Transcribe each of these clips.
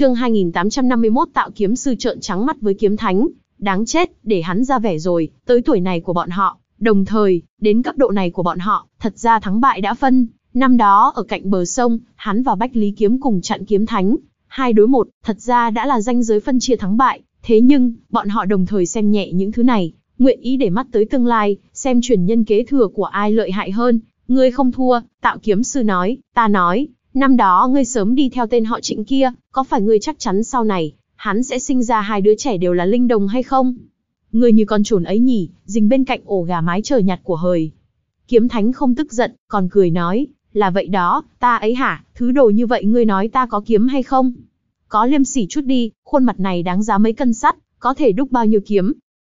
Chương 2851 tạo kiếm sư trợn trắng mắt với kiếm thánh, đáng chết, để hắn ra vẻ rồi, tới tuổi này của bọn họ, đồng thời, đến cấp độ này của bọn họ, thật ra thắng bại đã phân. Năm đó ở cạnh bờ sông, hắn và Bách Lý Kiếm cùng chặn kiếm thánh, hai đối một, thật ra đã là danh giới phân chia thắng bại, thế nhưng, bọn họ đồng thời xem nhẹ những thứ này, nguyện ý để mắt tới tương lai, xem chuyển nhân kế thừa của ai lợi hại hơn, ngươi không thua, tạo kiếm sư nói, ta nói, Năm đó ngươi sớm đi theo tên họ trịnh kia, có phải ngươi chắc chắn sau này, hắn sẽ sinh ra hai đứa trẻ đều là linh đồng hay không? Ngươi như con chuồn ấy nhỉ, dình bên cạnh ổ gà mái trời nhặt của hời. Kiếm thánh không tức giận, còn cười nói, là vậy đó, ta ấy hả, thứ đồ như vậy ngươi nói ta có kiếm hay không? Có liêm sỉ chút đi, khuôn mặt này đáng giá mấy cân sắt, có thể đúc bao nhiêu kiếm?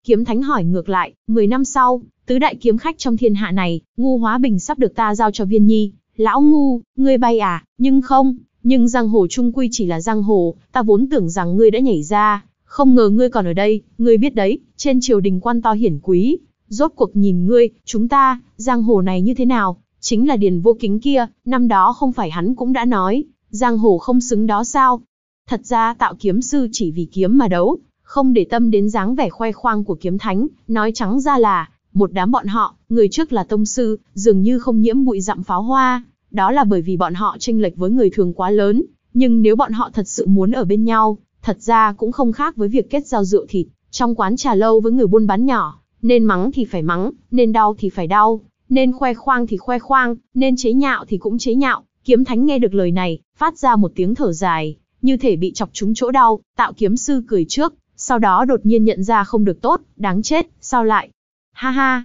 Kiếm thánh hỏi ngược lại, 10 năm sau, tứ đại kiếm khách trong thiên hạ này, ngu hóa bình sắp được ta giao cho viên nhi, lão ngu, ngươi bay à, nhưng không, nhưng giang hồ trung quy chỉ là giang hồ, ta vốn tưởng rằng ngươi đã nhảy ra, không ngờ ngươi còn ở đây, ngươi biết đấy, trên triều đình quan to hiển quý, rốt cuộc nhìn ngươi, chúng ta, giang hồ này như thế nào, chính là điền vô kính kia, năm đó không phải hắn cũng đã nói, giang hồ không xứng đó sao. Thật ra tạo kiếm sư chỉ vì kiếm mà đấu, không để tâm đến dáng vẻ khoe khoang của kiếm thánh, nói trắng ra là, một đám bọn họ, người trước là tông sư, dường như không nhiễm bụi dặm pháo hoa, đó là bởi vì bọn họ tranh lệch với người thường quá lớn, nhưng nếu bọn họ thật sự muốn ở bên nhau, thật ra cũng không khác với việc kết giao rượu thịt, trong quán trà lâu với người buôn bán nhỏ, nên mắng thì phải mắng, nên đau thì phải đau, nên khoe khoang thì khoe khoang, nên chế nhạo thì cũng chế nhạo, kiếm thánh nghe được lời này, phát ra một tiếng thở dài, như thể bị chọc trúng chỗ đau, tạo kiếm sư cười trước, sau đó đột nhiên nhận ra không được tốt, đáng chết, sao lại, Ha ha!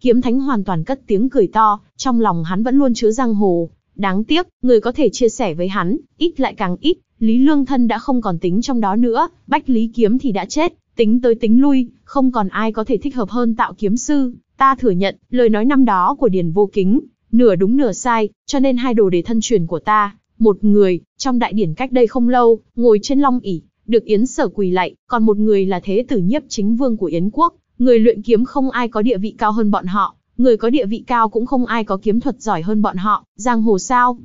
Kiếm thánh hoàn toàn cất tiếng cười to, trong lòng hắn vẫn luôn chứa giang hồ. Đáng tiếc, người có thể chia sẻ với hắn, ít lại càng ít, Lý Lương Thân đã không còn tính trong đó nữa, Bách Lý Kiếm thì đã chết, tính tới tính lui, không còn ai có thể thích hợp hơn tạo kiếm sư. Ta thừa nhận, lời nói năm đó của Điền Vô Kính, nửa đúng nửa sai, cho nên hai đồ đề thân truyền của ta, một người, trong đại điển cách đây không lâu, ngồi trên long ỷ được Yến sở quỳ lạy, còn một người là thế tử nhiếp chính vương của Yến quốc, Người luyện kiếm không ai có địa vị cao hơn bọn họ, người có địa vị cao cũng không ai có kiếm thuật giỏi hơn bọn họ, giang hồ sao?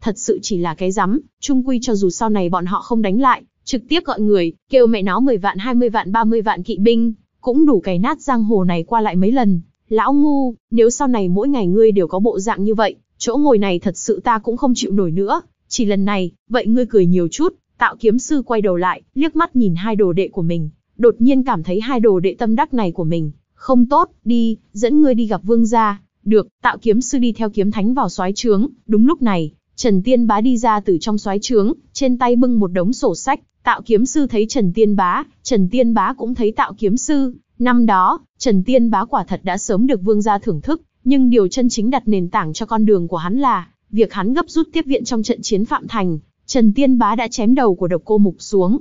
Thật sự chỉ là cái rắm, chung quy cho dù sau này bọn họ không đánh lại, trực tiếp gọi người, kêu mẹ nó 10 vạn 20 vạn 30 vạn kỵ binh, cũng đủ cày nát giang hồ này qua lại mấy lần. Lão ngu, nếu sau này mỗi ngày ngươi đều có bộ dạng như vậy, chỗ ngồi này thật sự ta cũng không chịu nổi nữa, chỉ lần này, vậy ngươi cười nhiều chút, tạo kiếm sư quay đầu lại, liếc mắt nhìn hai đồ đệ của mình, đột nhiên cảm thấy hai đồ đệ tâm đắc này của mình, không tốt, đi, dẫn ngươi đi gặp vương gia, được, tạo kiếm sư đi theo kiếm thánh vào soái trướng, đúng lúc này, Trần Tiên Bá đi ra từ trong soái trướng, trên tay bưng một đống sổ sách, tạo kiếm sư thấy Trần Tiên Bá, Trần Tiên Bá cũng thấy tạo kiếm sư, năm đó, Trần Tiên Bá quả thật đã sớm được vương gia thưởng thức, nhưng điều chân chính đặt nền tảng cho con đường của hắn là, việc hắn gấp rút tiếp viện trong trận chiến Phạm Thành, Trần Tiên Bá đã chém đầu của độc cô mục xuống,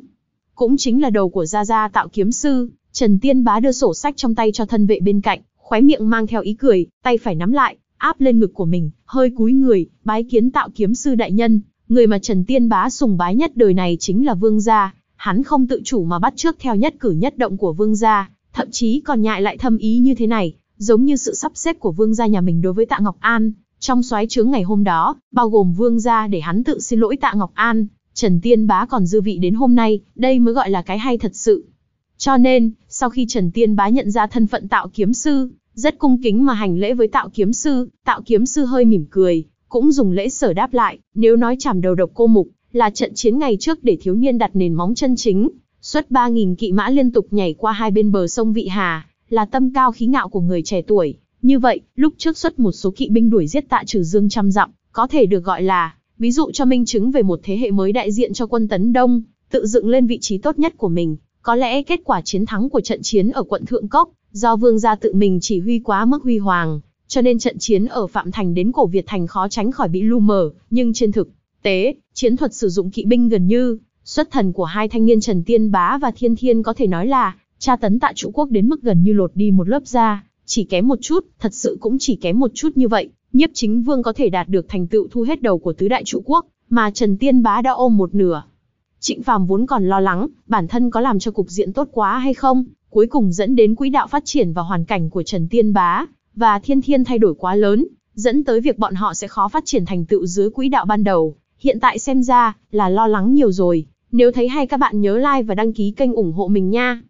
cũng chính là đầu của Gia Gia tạo kiếm sư, Trần Tiên Bá đưa sổ sách trong tay cho thân vệ bên cạnh, khóe miệng mang theo ý cười, tay phải nắm lại, áp lên ngực của mình, hơi cúi người, bái kiến tạo kiếm sư đại nhân. Người mà Trần Tiên Bá sùng bái nhất đời này chính là Vương Gia, hắn không tự chủ mà bắt trước theo nhất cử nhất động của Vương Gia, thậm chí còn nhại lại thâm ý như thế này, giống như sự sắp xếp của Vương Gia nhà mình đối với Tạ Ngọc An. Trong soái chướng ngày hôm đó, bao gồm Vương Gia để hắn tự xin lỗi Tạ Ngọc An, Trần Tiên Bá còn dư vị đến hôm nay, đây mới gọi là cái hay thật sự. Cho nên, sau khi Trần Tiên Bá nhận ra thân phận tạo kiếm sư, rất cung kính mà hành lễ với tạo kiếm sư, tạo kiếm sư hơi mỉm cười, cũng dùng lễ sở đáp lại, nếu nói chảm đầu độc cô mục, là trận chiến ngày trước để thiếu niên đặt nền móng chân chính, xuất 3.000 kỵ mã liên tục nhảy qua hai bên bờ sông Vị Hà, là tâm cao khí ngạo của người trẻ tuổi. Như vậy, lúc trước xuất một số kỵ binh đuổi giết tạ trừ dương trăm dặm, có thể được gọi là ví dụ cho minh chứng về một thế hệ mới đại diện cho quân tấn Đông, tự dựng lên vị trí tốt nhất của mình. Có lẽ kết quả chiến thắng của trận chiến ở quận Thượng Cốc, do vương gia tự mình chỉ huy quá mức huy hoàng, cho nên trận chiến ở Phạm Thành đến cổ Việt Thành khó tránh khỏi bị lu mờ, nhưng trên thực tế, chiến thuật sử dụng kỵ binh gần như, xuất thần của hai thanh niên Trần Tiên Bá và Thiên Thiên có thể nói là, tra tấn Tạ trụ quốc đến mức gần như lột đi một lớp da, chỉ kém một chút, thật sự cũng chỉ kém một chút như vậy, nhiếp chính vương có thể đạt được thành tựu thu hết đầu của tứ đại trụ quốc, mà Trần Tiên Bá đã ôm một nửa. Trịnh Phàm vốn còn lo lắng, bản thân có làm cho cục diện tốt quá hay không, cuối cùng dẫn đến quỹ đạo phát triển và hoàn cảnh của Trần Tiên Bá, và thiên thiên thay đổi quá lớn, dẫn tới việc bọn họ sẽ khó phát triển thành tựu dưới quỹ đạo ban đầu. Hiện tại xem ra, là lo lắng nhiều rồi. Nếu thấy hay các bạn nhớ like và đăng ký kênh ủng hộ mình nha.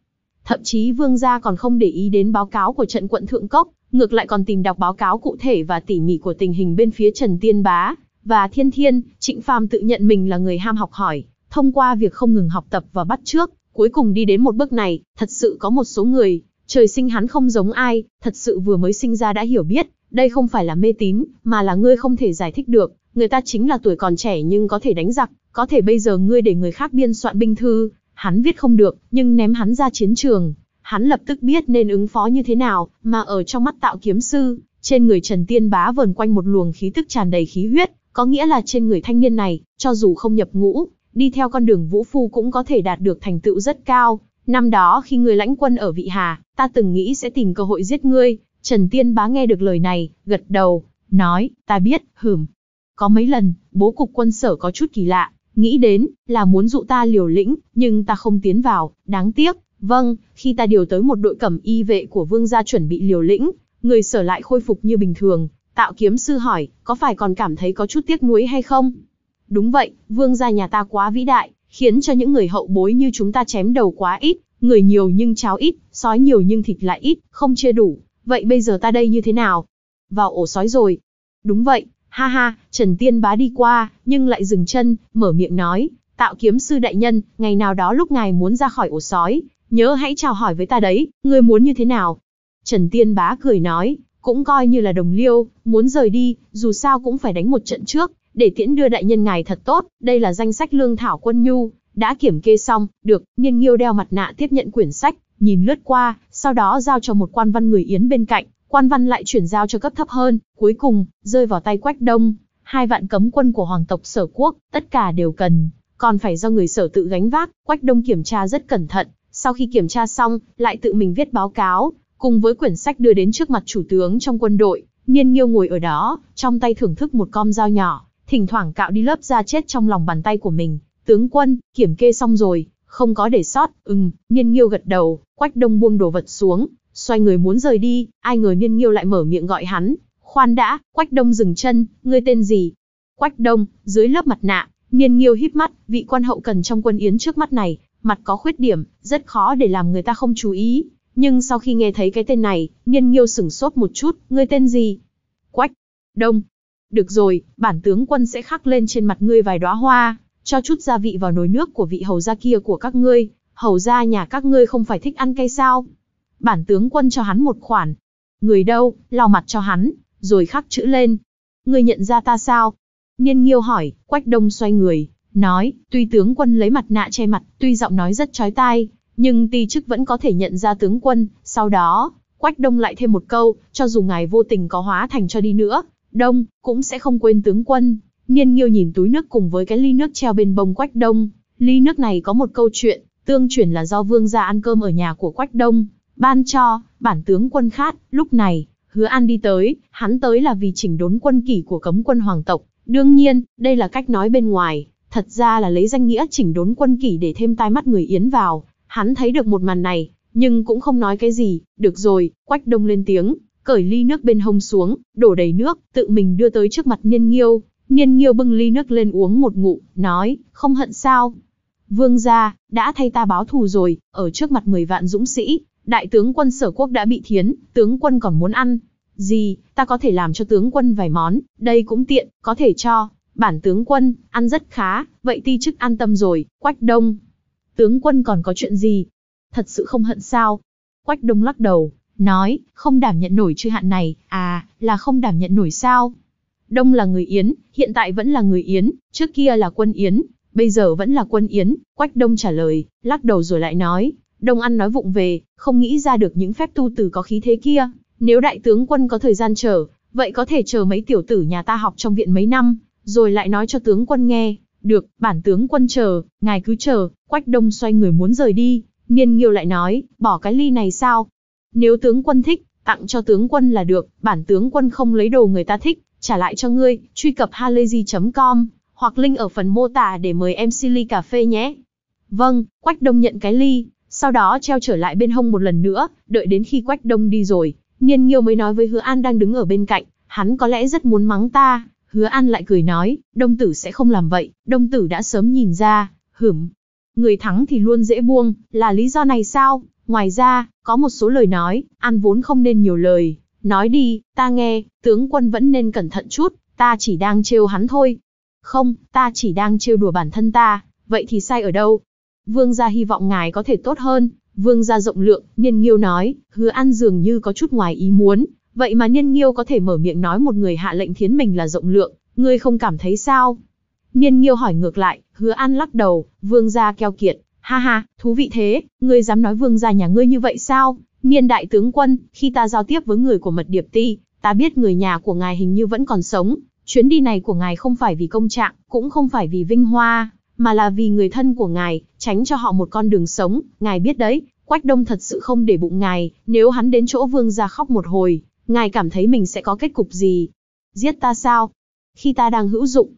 Thậm chí Vương gia còn không để ý đến báo cáo của trận quận Thượng Cốc, ngược lại còn tìm đọc báo cáo cụ thể và tỉ mỉ của tình hình bên phía Trần Tiên Bá và Thiên Thiên, Trịnh Phàm tự nhận mình là người ham học hỏi, thông qua việc không ngừng học tập và bắt chước, cuối cùng đi đến một bước này, thật sự có một số người, trời sinh hắn không giống ai, thật sự vừa mới sinh ra đã hiểu biết, đây không phải là mê tín, mà là ngươi không thể giải thích được, người ta chính là tuổi còn trẻ nhưng có thể đánh giặc, có thể bây giờ ngươi để người khác biên soạn binh thư, hắn viết không được, nhưng ném hắn ra chiến trường, hắn lập tức biết nên ứng phó như thế nào, mà ở trong mắt tạo kiếm sư, trên người Trần Tiên Bá vờn quanh một luồng khí tức tràn đầy khí huyết, có nghĩa là trên người thanh niên này, cho dù không nhập ngũ, đi theo con đường vũ phu cũng có thể đạt được thành tựu rất cao. Năm đó khi người lãnh quân ở Vị Hà, ta từng nghĩ sẽ tìm cơ hội giết ngươi, Trần Tiên Bá nghe được lời này, gật đầu, nói, ta biết, hửm. Có mấy lần, bố cục quân sở có chút kỳ lạ, nghĩ đến, là muốn dụ ta liều lĩnh, nhưng ta không tiến vào, đáng tiếc, vâng, khi ta điều tới một đội cẩm y vệ của vương gia chuẩn bị liều lĩnh, người sở lại khôi phục như bình thường, tạo kiếm sư hỏi, có phải còn cảm thấy có chút tiếc nuối hay không? Đúng vậy, vương gia nhà ta quá vĩ đại, khiến cho những người hậu bối như chúng ta chém đầu quá ít, người nhiều nhưng cháo ít, sói nhiều nhưng thịt lại ít, không chia đủ, vậy bây giờ ta đây như thế nào? Vào ổ sói rồi. Đúng vậy, Ha ha, Trần Tiên Bá đi qua, nhưng lại dừng chân, mở miệng nói, tạo kiếm sư đại nhân, ngày nào đó lúc ngài muốn ra khỏi ổ sói, nhớ hãy chào hỏi với ta đấy, ngươi muốn như thế nào? Trần Tiên Bá cười nói, cũng coi như là đồng liêu, muốn rời đi, dù sao cũng phải đánh một trận trước, để tiễn đưa đại nhân ngài thật tốt, đây là danh sách lương thảo quân nhu, đã kiểm kê xong, được, niên nghiêu đeo mặt nạ tiếp nhận quyển sách, nhìn lướt qua, sau đó giao cho một quan văn người Yến bên cạnh, quan văn lại chuyển giao cho cấp thấp hơn, cuối cùng, rơi vào tay Quách Đông, hai vạn cấm quân của hoàng tộc sở quốc, tất cả đều cần, còn phải do người sở tự gánh vác, Quách Đông kiểm tra rất cẩn thận, sau khi kiểm tra xong, lại tự mình viết báo cáo, cùng với quyển sách đưa đến trước mặt chủ tướng trong quân đội, niên nghiêu ngồi ở đó, trong tay thưởng thức một com dao nhỏ, thỉnh thoảng cạo đi lớp da chết trong lòng bàn tay của mình, tướng quân, kiểm kê xong rồi, không có để sót, ừm, niên nghiêu gật đầu, Quách Đông buông đồ vật xuống, Xoay người muốn rời đi, ai ngờ Niên Nghiêu lại mở miệng gọi hắn, "Khoan đã, Quách Đông dừng chân, ngươi tên gì?" Quách Đông, dưới lớp mặt nạ, Niên Nghiêu híp mắt, vị quan hậu cần trong quân yến trước mắt này, mặt có khuyết điểm, rất khó để làm người ta không chú ý, nhưng sau khi nghe thấy cái tên này, Niên Nghiêu sửng sốt một chút, "Ngươi tên gì?" "Quách Đông." "Được rồi, bản tướng quân sẽ khắc lên trên mặt ngươi vài đóa hoa, cho chút gia vị vào nồi nước của vị hầu gia kia của các ngươi, hầu gia nhà các ngươi không phải thích ăn cay sao?" bản tướng quân cho hắn một khoản. Người đâu, lau mặt cho hắn, rồi khắc chữ lên. Người nhận ra ta sao? Niên nghiêu hỏi, quách đông xoay người, nói, tuy tướng quân lấy mặt nạ che mặt, tuy giọng nói rất trói tai, nhưng ti chức vẫn có thể nhận ra tướng quân, sau đó, quách đông lại thêm một câu, cho dù ngài vô tình có hóa thành cho đi nữa, đông, cũng sẽ không quên tướng quân. Niên nghiêu nhìn túi nước cùng với cái ly nước treo bên bông quách đông, ly nước này có một câu chuyện, tương truyền là do vương gia ăn cơm ở nhà của quách đông, ban cho, bản tướng quân khát, lúc này, hứa an đi tới, hắn tới là vì chỉnh đốn quân kỷ của cấm quân hoàng tộc. Đương nhiên, đây là cách nói bên ngoài, thật ra là lấy danh nghĩa chỉnh đốn quân kỷ để thêm tai mắt người Yến vào. Hắn thấy được một màn này, nhưng cũng không nói cái gì, được rồi, quách đông lên tiếng, cởi ly nước bên hông xuống, đổ đầy nước, tự mình đưa tới trước mặt niên nghiêu. Niên nghiêu bưng ly nước lên uống một ngụ nói, không hận sao. Vương gia, đã thay ta báo thù rồi, ở trước mặt 10 vạn dũng sĩ, đại tướng quân sở quốc đã bị thiến, tướng quân còn muốn ăn. Gì, ta có thể làm cho tướng quân vài món, đây cũng tiện, có thể cho. Bản tướng quân, ăn rất khá, vậy ti chức an tâm rồi, quách đông. Tướng quân còn có chuyện gì? Thật sự không hận sao? Quách đông lắc đầu, nói, không đảm nhận nổi chư hạn này, à, là không đảm nhận nổi sao? Đông là người Yến, hiện tại vẫn là người Yến, trước kia là quân Yến, bây giờ vẫn là quân Yến, Quách Đông trả lời, lắc đầu rồi lại nói, Đông ăn nói vụng về, không nghĩ ra được những phép tu từ có khí thế kia. Nếu đại tướng quân có thời gian chờ, vậy có thể chờ mấy tiểu tử nhà ta học trong viện mấy năm, rồi lại nói cho tướng quân nghe. Được, bản tướng quân chờ, ngài cứ chờ, quách đông xoay người muốn rời đi. Niên nghiêu lại nói, bỏ cái ly này sao? Nếu tướng quân thích, tặng cho tướng quân là được, bản tướng quân không lấy đồ người ta thích, trả lại cho ngươi, truy cập halayzi.com, hoặc link ở phần mô tả để mời em Silly Cà Phê nhé. Vâng, Quách Đông nhận cái ly, sau đó treo trở lại bên hông một lần nữa, đợi đến khi Quách Đông đi rồi, Niên Nghiêu mới nói với Hứa An đang đứng ở bên cạnh, hắn có lẽ rất muốn mắng ta, Hứa An lại cười nói, Đông Tử sẽ không làm vậy, Đông Tử đã sớm nhìn ra, hửm. Người thắng thì luôn dễ buông, là lý do này sao? Ngoài ra, có một số lời nói, An vốn không nên nhiều lời. Nói đi, ta nghe, tướng quân vẫn nên cẩn thận chút, ta chỉ đang trêu hắn thôi. Không, ta chỉ đang trêu đùa bản thân ta, vậy thì sai ở đâu? Vương gia hy vọng ngài có thể tốt hơn, vương gia rộng lượng, Niên Nghiêu nói, hứa an dường như có chút ngoài ý muốn, vậy mà Niên Nghiêu có thể mở miệng nói một người hạ lệnh thiến mình là rộng lượng, ngươi không cảm thấy sao? Niên Nghiêu hỏi ngược lại, hứa an lắc đầu, vương gia keo kiệt, ha ha, thú vị thế, ngươi dám nói vương gia nhà ngươi như vậy sao? Niên đại tướng quân, khi ta giao tiếp với người của mật điệp ti, ta biết người nhà của ngài hình như vẫn còn sống, chuyến đi này của ngài không phải vì công trạng, cũng không phải vì vinh hoa, mà là vì người thân của ngài, tránh cho họ một con đường sống, ngài biết đấy, Quách Đông thật sự không để bụng ngài, nếu hắn đến chỗ vương gia khóc một hồi, ngài cảm thấy mình sẽ có kết cục gì? Giết ta sao? Khi ta đang hữu dụng.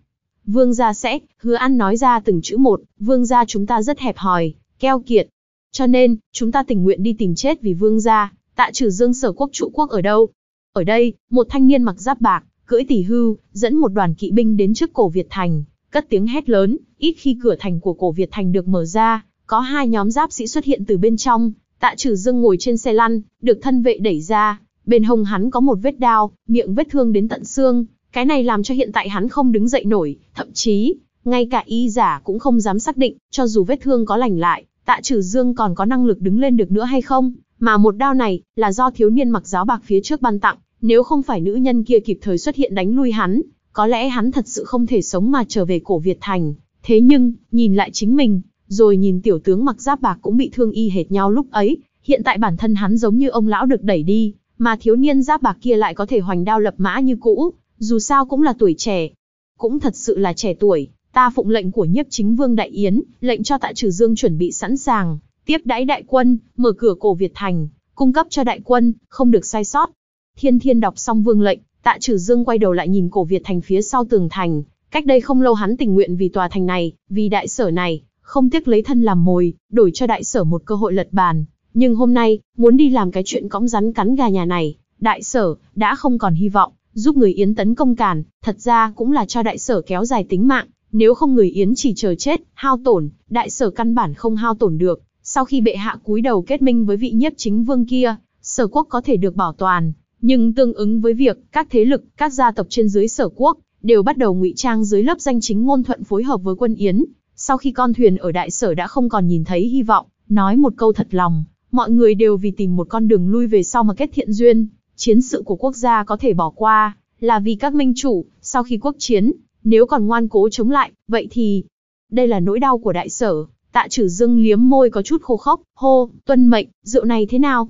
Vương gia sẽ, hứa ăn nói ra từng chữ một, vương gia chúng ta rất hẹp hòi, keo kiệt. Cho nên, chúng ta tình nguyện đi tìm chết vì vương gia, tạ trừ dương sở quốc trụ quốc ở đâu? Ở đây, một thanh niên mặc giáp bạc, cưỡi tỷ hưu, dẫn một đoàn kỵ binh đến trước cổ Việt Thành, cất tiếng hét lớn, ít khi cửa thành của cổ Việt thành được mở ra, có hai nhóm giáp sĩ xuất hiện từ bên trong, tạ trừ dương ngồi trên xe lăn, được thân vệ đẩy ra, bên hông hắn có một vết đao, miệng vết thương đến tận xương, cái này làm cho hiện tại hắn không đứng dậy nổi, thậm chí, ngay cả y giả cũng không dám xác định, cho dù vết thương có lành lại, tạ trừ dương còn có năng lực đứng lên được nữa hay không, mà một đao này, là do thiếu niên mặc giáo bạc phía trước ban tặng, nếu không phải nữ nhân kia kịp thời xuất hiện đánh lui hắn, có lẽ hắn thật sự không thể sống mà trở về cổ Việt Thành, thế nhưng, nhìn lại chính mình, rồi nhìn tiểu tướng mặc giáp bạc cũng bị thương y hệt nhau lúc ấy, hiện tại bản thân hắn giống như ông lão được đẩy đi, mà thiếu niên giáp bạc kia lại có thể hoành đao lập mã như cũ, dù sao cũng là tuổi trẻ. Cũng thật sự là trẻ tuổi, ta phụng lệnh của nhiếp chính vương Đại Yến, lệnh cho tạ trừ dương chuẩn bị sẵn sàng, tiếp đãi đại quân, mở cửa cổ Việt Thành, cung cấp cho đại quân, không được sai sót. Thiên thiên đọc xong vương lệnh, Tạ Trử Dương quay đầu lại nhìn Cổ Việt Thành phía sau tường thành, cách đây không lâu hắn tình nguyện vì tòa thành này, vì đại sở này, không tiếc lấy thân làm mồi, đổi cho đại sở một cơ hội lật bàn, nhưng hôm nay, muốn đi làm cái chuyện cõng rắn cắn gà nhà này, đại sở đã không còn hy vọng, giúp người Yến tấn công cản. thật ra cũng là cho đại sở kéo dài tính mạng, nếu không người Yến chỉ chờ chết, hao tổn, đại sở căn bản không hao tổn được. Sau khi bệ hạ cúi đầu kết minh với vị nhiếp chính vương kia, sở quốc có thể được bảo toàn, nhưng tương ứng với việc, các thế lực, các gia tộc trên dưới sở quốc, đều bắt đầu ngụy trang dưới lớp danh chính ngôn thuận phối hợp với quân Yến. Sau khi con thuyền ở đại sở đã không còn nhìn thấy hy vọng, nói một câu thật lòng, mọi người đều vì tìm một con đường lui về sau mà kết thiện duyên. Chiến sự của quốc gia có thể bỏ qua, là vì các minh chủ, sau khi quốc chiến, nếu còn ngoan cố chống lại, vậy thì... Đây là nỗi đau của đại sở, tạ trừ dương liếm môi có chút khô khốc, hô, tuân mệnh, rượu này thế nào?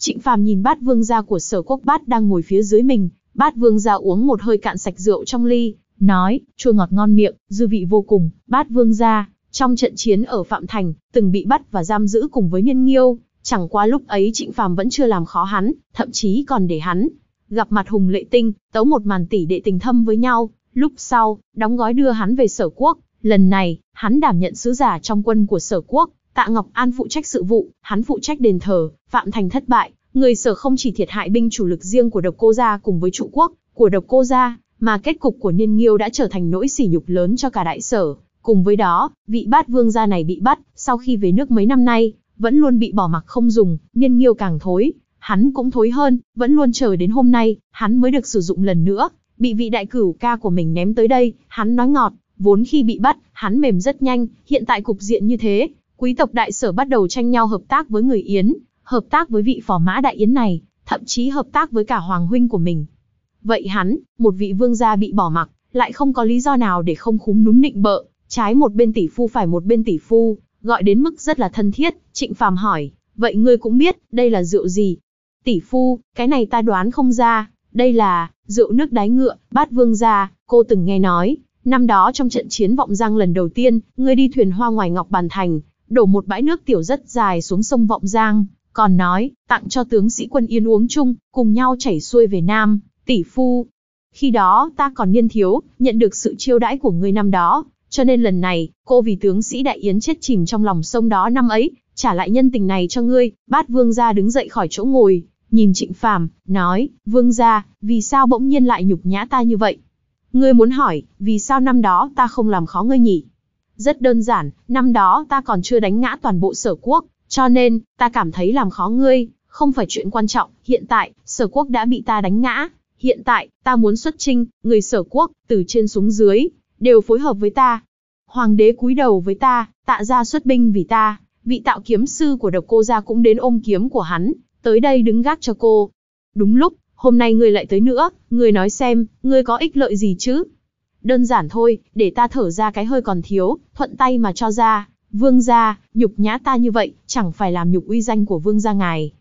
Trịnh Phàm nhìn bát vương gia của sở quốc bát đang ngồi phía dưới mình, bát vương gia uống một hơi cạn sạch rượu trong ly, nói, chua ngọt ngon miệng, dư vị vô cùng, bát vương gia, trong trận chiến ở Phạm Thành, từng bị bắt và giam giữ cùng với Niên nghiêu, chẳng qua lúc ấy trịnh phàm vẫn chưa làm khó hắn, thậm chí còn để hắn. Gặp mặt Hùng Lệ Tinh, tấu một màn tỷ đệ tình thâm với nhau, lúc sau, đóng gói đưa hắn về sở quốc, lần này, hắn đảm nhận sứ giả trong quân của sở quốc, Tạ Ngọc An phụ trách sự vụ, hắn phụ trách đền thờ, Phạm Thành thất bại, người sở không chỉ thiệt hại binh chủ lực riêng của độc cô gia cùng với trụ quốc, của độc cô gia, mà kết cục của Niên Nghiêu đã trở thành nỗi sỉ nhục lớn cho cả đại sở. Cùng với đó, vị bát vương gia này bị bắt, sau khi về nước mấy năm nay, vẫn luôn bị bỏ mặc không dùng, Niên Nghiêu càng thối, hắn cũng thối hơn, vẫn luôn chờ đến hôm nay, hắn mới được sử dụng lần nữa, bị vị đại cửu ca của mình ném tới đây, hắn nói ngọt, vốn khi bị bắt, hắn mềm rất nhanh, hiện tại cục diện như thế, Quý tộc đại sở bắt đầu tranh nhau hợp tác với người Yến, hợp tác với vị phò mã đại Yến này, thậm chí hợp tác với cả hoàng huynh của mình. Vậy hắn, một vị vương gia bị bỏ mặc, lại không có lý do nào để không khúm núm nịnh bợ, trái một bên tỷ phu phải một bên tỷ phu, gọi đến mức rất là thân thiết, trịnh phàm hỏi, vậy ngươi cũng biết, đây là rượu gì? Tỷ phu, cái này ta đoán không ra, đây là, rượu nước đáy ngựa, bát vương gia, cô từng nghe nói, năm đó trong trận chiến vọng giang lần đầu tiên, ngươi đi thuyền hoa ngoài ngọc bàn thành, đổ một bãi nước tiểu rất dài xuống sông Vọng Giang, còn nói, tặng cho tướng sĩ quân Yên uống chung, cùng nhau chảy xuôi về Nam, tỷ phu. Khi đó, ta còn niên thiếu, nhận được sự chiêu đãi của ngươi năm đó, cho nên lần này, cô vì tướng sĩ Đại Yến chết chìm trong lòng sông đó năm ấy, trả lại nhân tình này cho ngươi, bát vương gia đứng dậy khỏi chỗ ngồi, nhìn trịnh phàm, nói, vương gia, vì sao bỗng nhiên lại nhục nhã ta như vậy? Ngươi muốn hỏi, vì sao năm đó ta không làm khó ngươi nhỉ? Rất đơn giản, năm đó ta còn chưa đánh ngã toàn bộ sở quốc, cho nên, ta cảm thấy làm khó ngươi, không phải chuyện quan trọng, hiện tại, sở quốc đã bị ta đánh ngã. Hiện tại, ta muốn xuất trinh, người sở quốc, từ trên xuống dưới, đều phối hợp với ta. Hoàng đế cúi đầu với ta, tạ ra xuất binh vì ta, vị tạo kiếm sư của độc cô gia cũng đến ôm kiếm của hắn, tới đây đứng gác cho cô. Đúng lúc, hôm nay ngươi lại tới nữa, ngươi nói xem, ngươi có ích lợi gì chứ? đơn giản thôi, để ta thở ra cái hơi còn thiếu, thuận tay mà cho ra, vương gia, nhục nhã ta như vậy, chẳng phải làm nhục uy danh của vương gia ngài.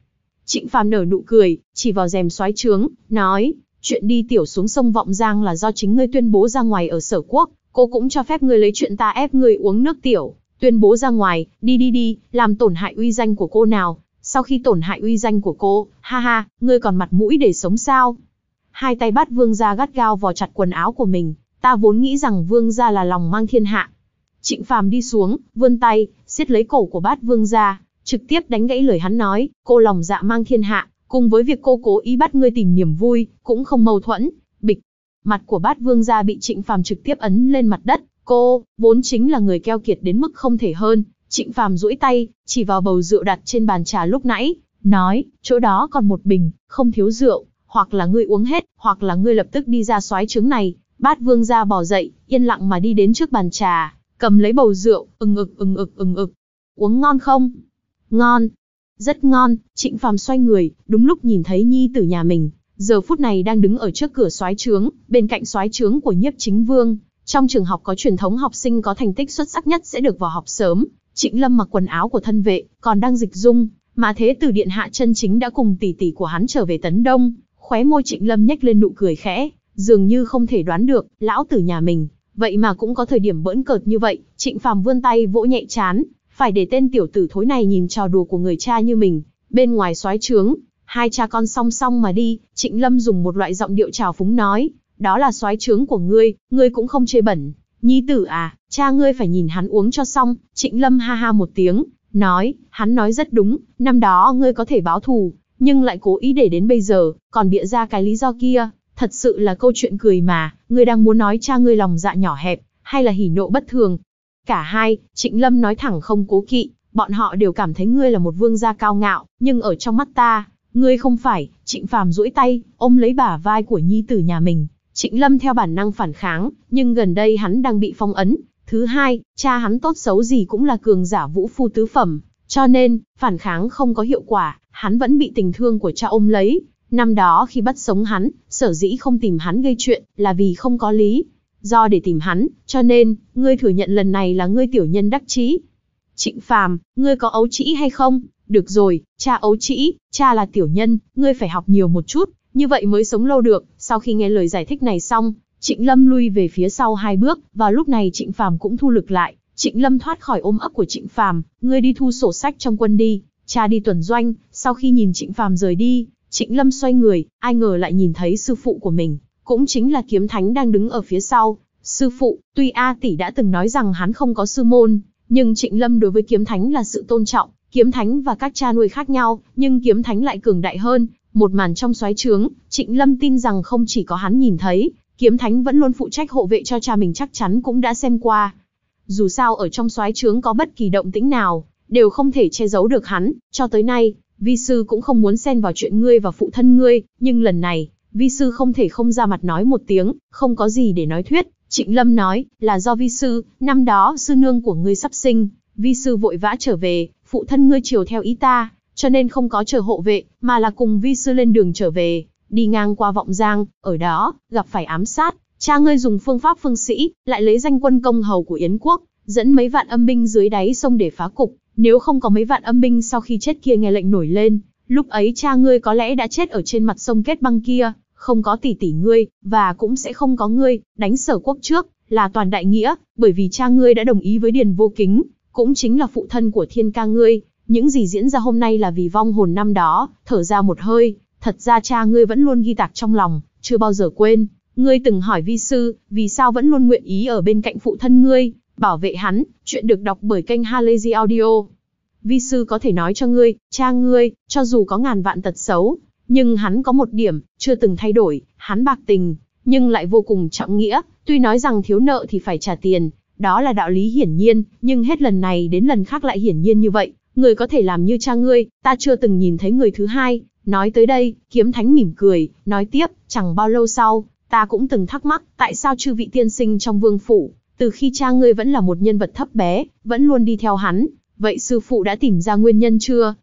Trịnh Phàm nở nụ cười, chỉ vào rèm xoáy trướng, nói, chuyện đi tiểu xuống sông Vọng Giang là do chính ngươi tuyên bố ra ngoài ở sở quốc, cô cũng cho phép ngươi lấy chuyện ta ép ngươi uống nước tiểu, tuyên bố ra ngoài, đi đi đi, làm tổn hại uy danh của cô nào, sau khi tổn hại uy danh của cô, ha ha, ngươi còn mặt mũi để sống sao? Hai tay bắt vương gia gắt gao vò chặt quần áo của mình, Ta vốn nghĩ rằng vương gia là lòng mang thiên hạ. Trịnh Phàm đi xuống, vươn tay, xiết lấy cổ của bát vương gia, trực tiếp đánh gãy lời hắn nói, cô lòng dạ mang thiên hạ, cùng với việc cô cố ý bắt ngươi tìm niềm vui, cũng không mâu thuẫn, bịch. Mặt của bát vương gia bị trịnh phàm trực tiếp ấn lên mặt đất, cô, vốn chính là người keo kiệt đến mức không thể hơn, trịnh phàm duỗi tay, chỉ vào bầu rượu đặt trên bàn trà lúc nãy, nói, chỗ đó còn một bình, không thiếu rượu, hoặc là ngươi uống hết, hoặc là ngươi lập tức đi ra soái trứng này, Bát vương ra bỏ dậy, yên lặng mà đi đến trước bàn trà, cầm lấy bầu rượu, ừng ực ừng ực ừng ực. Uống ngon không? Ngon. Rất ngon, trịnh phàm xoay người, đúng lúc nhìn thấy nhi tử nhà mình, giờ phút này đang đứng ở trước cửa soái trướng, bên cạnh soái trướng của nhiếp chính vương. Trong trường học có truyền thống học sinh có thành tích xuất sắc nhất sẽ được vào học sớm, trịnh lâm mặc quần áo của thân vệ, còn đang dịch dung, mà thế từ điện hạ chân chính đã cùng tỷ tỷ của hắn trở về tấn đông, khóe môi trịnh lâm nhếch lên nụ cười khẽ, dường như không thể đoán được, lão tử nhà mình, vậy mà cũng có thời điểm bỡn cợt như vậy, Trịnh Phàm vươn tay vỗ nhẹ chán, phải để tên tiểu tử thối này nhìn trò đùa của người cha như mình, bên ngoài soái trướng, hai cha con song song mà đi, Trịnh Lâm dùng một loại giọng điệu trào phúng nói, đó là soái trướng của ngươi, ngươi cũng không chê bẩn. Nhi tử à, cha ngươi phải nhìn hắn uống cho xong, Trịnh Lâm ha ha một tiếng, nói, hắn nói rất đúng, năm đó ngươi có thể báo thù, nhưng lại cố ý để đến bây giờ, còn bịa ra cái lý do kia, Thật sự là câu chuyện cười mà, ngươi đang muốn nói cha ngươi lòng dạ nhỏ hẹp, hay là hỉ nộ bất thường. Cả hai, Trịnh Lâm nói thẳng không cố kỵ, bọn họ đều cảm thấy ngươi là một vương gia cao ngạo, nhưng ở trong mắt ta, ngươi không phải, Trịnh Phàm duỗi tay, ôm lấy bả vai của nhi tử nhà mình. Trịnh Lâm theo bản năng phản kháng, nhưng gần đây hắn đang bị phong ấn. Thứ hai, cha hắn tốt xấu gì cũng là cường giả vũ phu tứ phẩm, cho nên, phản kháng không có hiệu quả, hắn vẫn bị tình thương của cha ôm lấy, Năm đó khi bắt sống hắn, sở dĩ không tìm hắn gây chuyện là vì không có lý. Do để tìm hắn, cho nên, ngươi thừa nhận lần này là ngươi tiểu nhân đắc trí. Trịnh Phàm, ngươi có ấu trĩ hay không? Được rồi, cha ấu trĩ, cha là tiểu nhân, ngươi phải học nhiều một chút, như vậy mới sống lâu được. Sau khi nghe lời giải thích này xong, Trịnh Lâm lui về phía sau hai bước, và lúc này Trịnh Phàm cũng thu lực lại. Trịnh Lâm thoát khỏi ôm ấp của Trịnh Phàm, ngươi đi thu sổ sách trong quân đi, cha đi tuần doanh, sau khi nhìn Trịnh Phàm rời đi, Trịnh Lâm xoay người, ai ngờ lại nhìn thấy sư phụ của mình, cũng chính là kiếm thánh đang đứng ở phía sau. Sư phụ, tuy A tỷ đã từng nói rằng hắn không có sư môn, nhưng Trịnh Lâm đối với kiếm thánh là sự tôn trọng, kiếm thánh và các cha nuôi khác nhau, nhưng kiếm thánh lại cường đại hơn. Một màn trong xoáy trướng, Trịnh Lâm tin rằng không chỉ có hắn nhìn thấy, kiếm thánh vẫn luôn phụ trách hộ vệ cho cha mình chắc chắn cũng đã xem qua. Dù sao ở trong xoáy trướng có bất kỳ động tĩnh nào, đều không thể che giấu được hắn, cho tới nay, vi sư cũng không muốn xen vào chuyện ngươi và phụ thân ngươi, nhưng lần này, vi sư không thể không ra mặt nói một tiếng, không có gì để nói thuyết. Trịnh Lâm nói, là do vi sư, năm đó sư nương của ngươi sắp sinh, vi sư vội vã trở về, phụ thân ngươi chiều theo ý ta, cho nên không có chờ hộ vệ, mà là cùng vi sư lên đường trở về, đi ngang qua Vọng Giang, ở đó, gặp phải ám sát, cha ngươi dùng phương pháp phương sĩ, lại lấy danh quân công hầu của Yến quốc, dẫn mấy vạn âm binh dưới đáy sông để phá cục, nếu không có mấy vạn âm binh sau khi chết kia nghe lệnh nổi lên, lúc ấy cha ngươi có lẽ đã chết ở trên mặt sông kết băng kia, không có tỷ tỷ ngươi, và cũng sẽ không có ngươi, đánh sở quốc trước, là toàn đại nghĩa, bởi vì cha ngươi đã đồng ý với Điền Vô Kính, cũng chính là phụ thân của thiên ca ngươi, những gì diễn ra hôm nay là vì vong hồn năm đó, thở ra một hơi, thật ra cha ngươi vẫn luôn ghi tạc trong lòng, chưa bao giờ quên, ngươi từng hỏi vi sư, vì sao vẫn luôn nguyện ý ở bên cạnh phụ thân ngươi, bảo vệ hắn, chuyện được đọc bởi kênh Halazy Audio. Vi sư có thể nói cho ngươi, cha ngươi, cho dù có ngàn vạn tật xấu, nhưng hắn có một điểm, chưa từng thay đổi, hắn bạc tình, nhưng lại vô cùng trọng nghĩa, tuy nói rằng thiếu nợ thì phải trả tiền, đó là đạo lý hiển nhiên, nhưng hết lần này đến lần khác lại hiển nhiên như vậy, người có thể làm như cha ngươi, ta chưa từng nhìn thấy người thứ hai, nói tới đây, kiếm thánh mỉm cười, nói tiếp, chẳng bao lâu sau, ta cũng từng thắc mắc, tại sao chư vị tiên sinh trong vương phủ, từ khi cha ngươi vẫn là một nhân vật thấp bé, vẫn luôn đi theo hắn, vậy sư phụ đã tìm ra nguyên nhân chưa?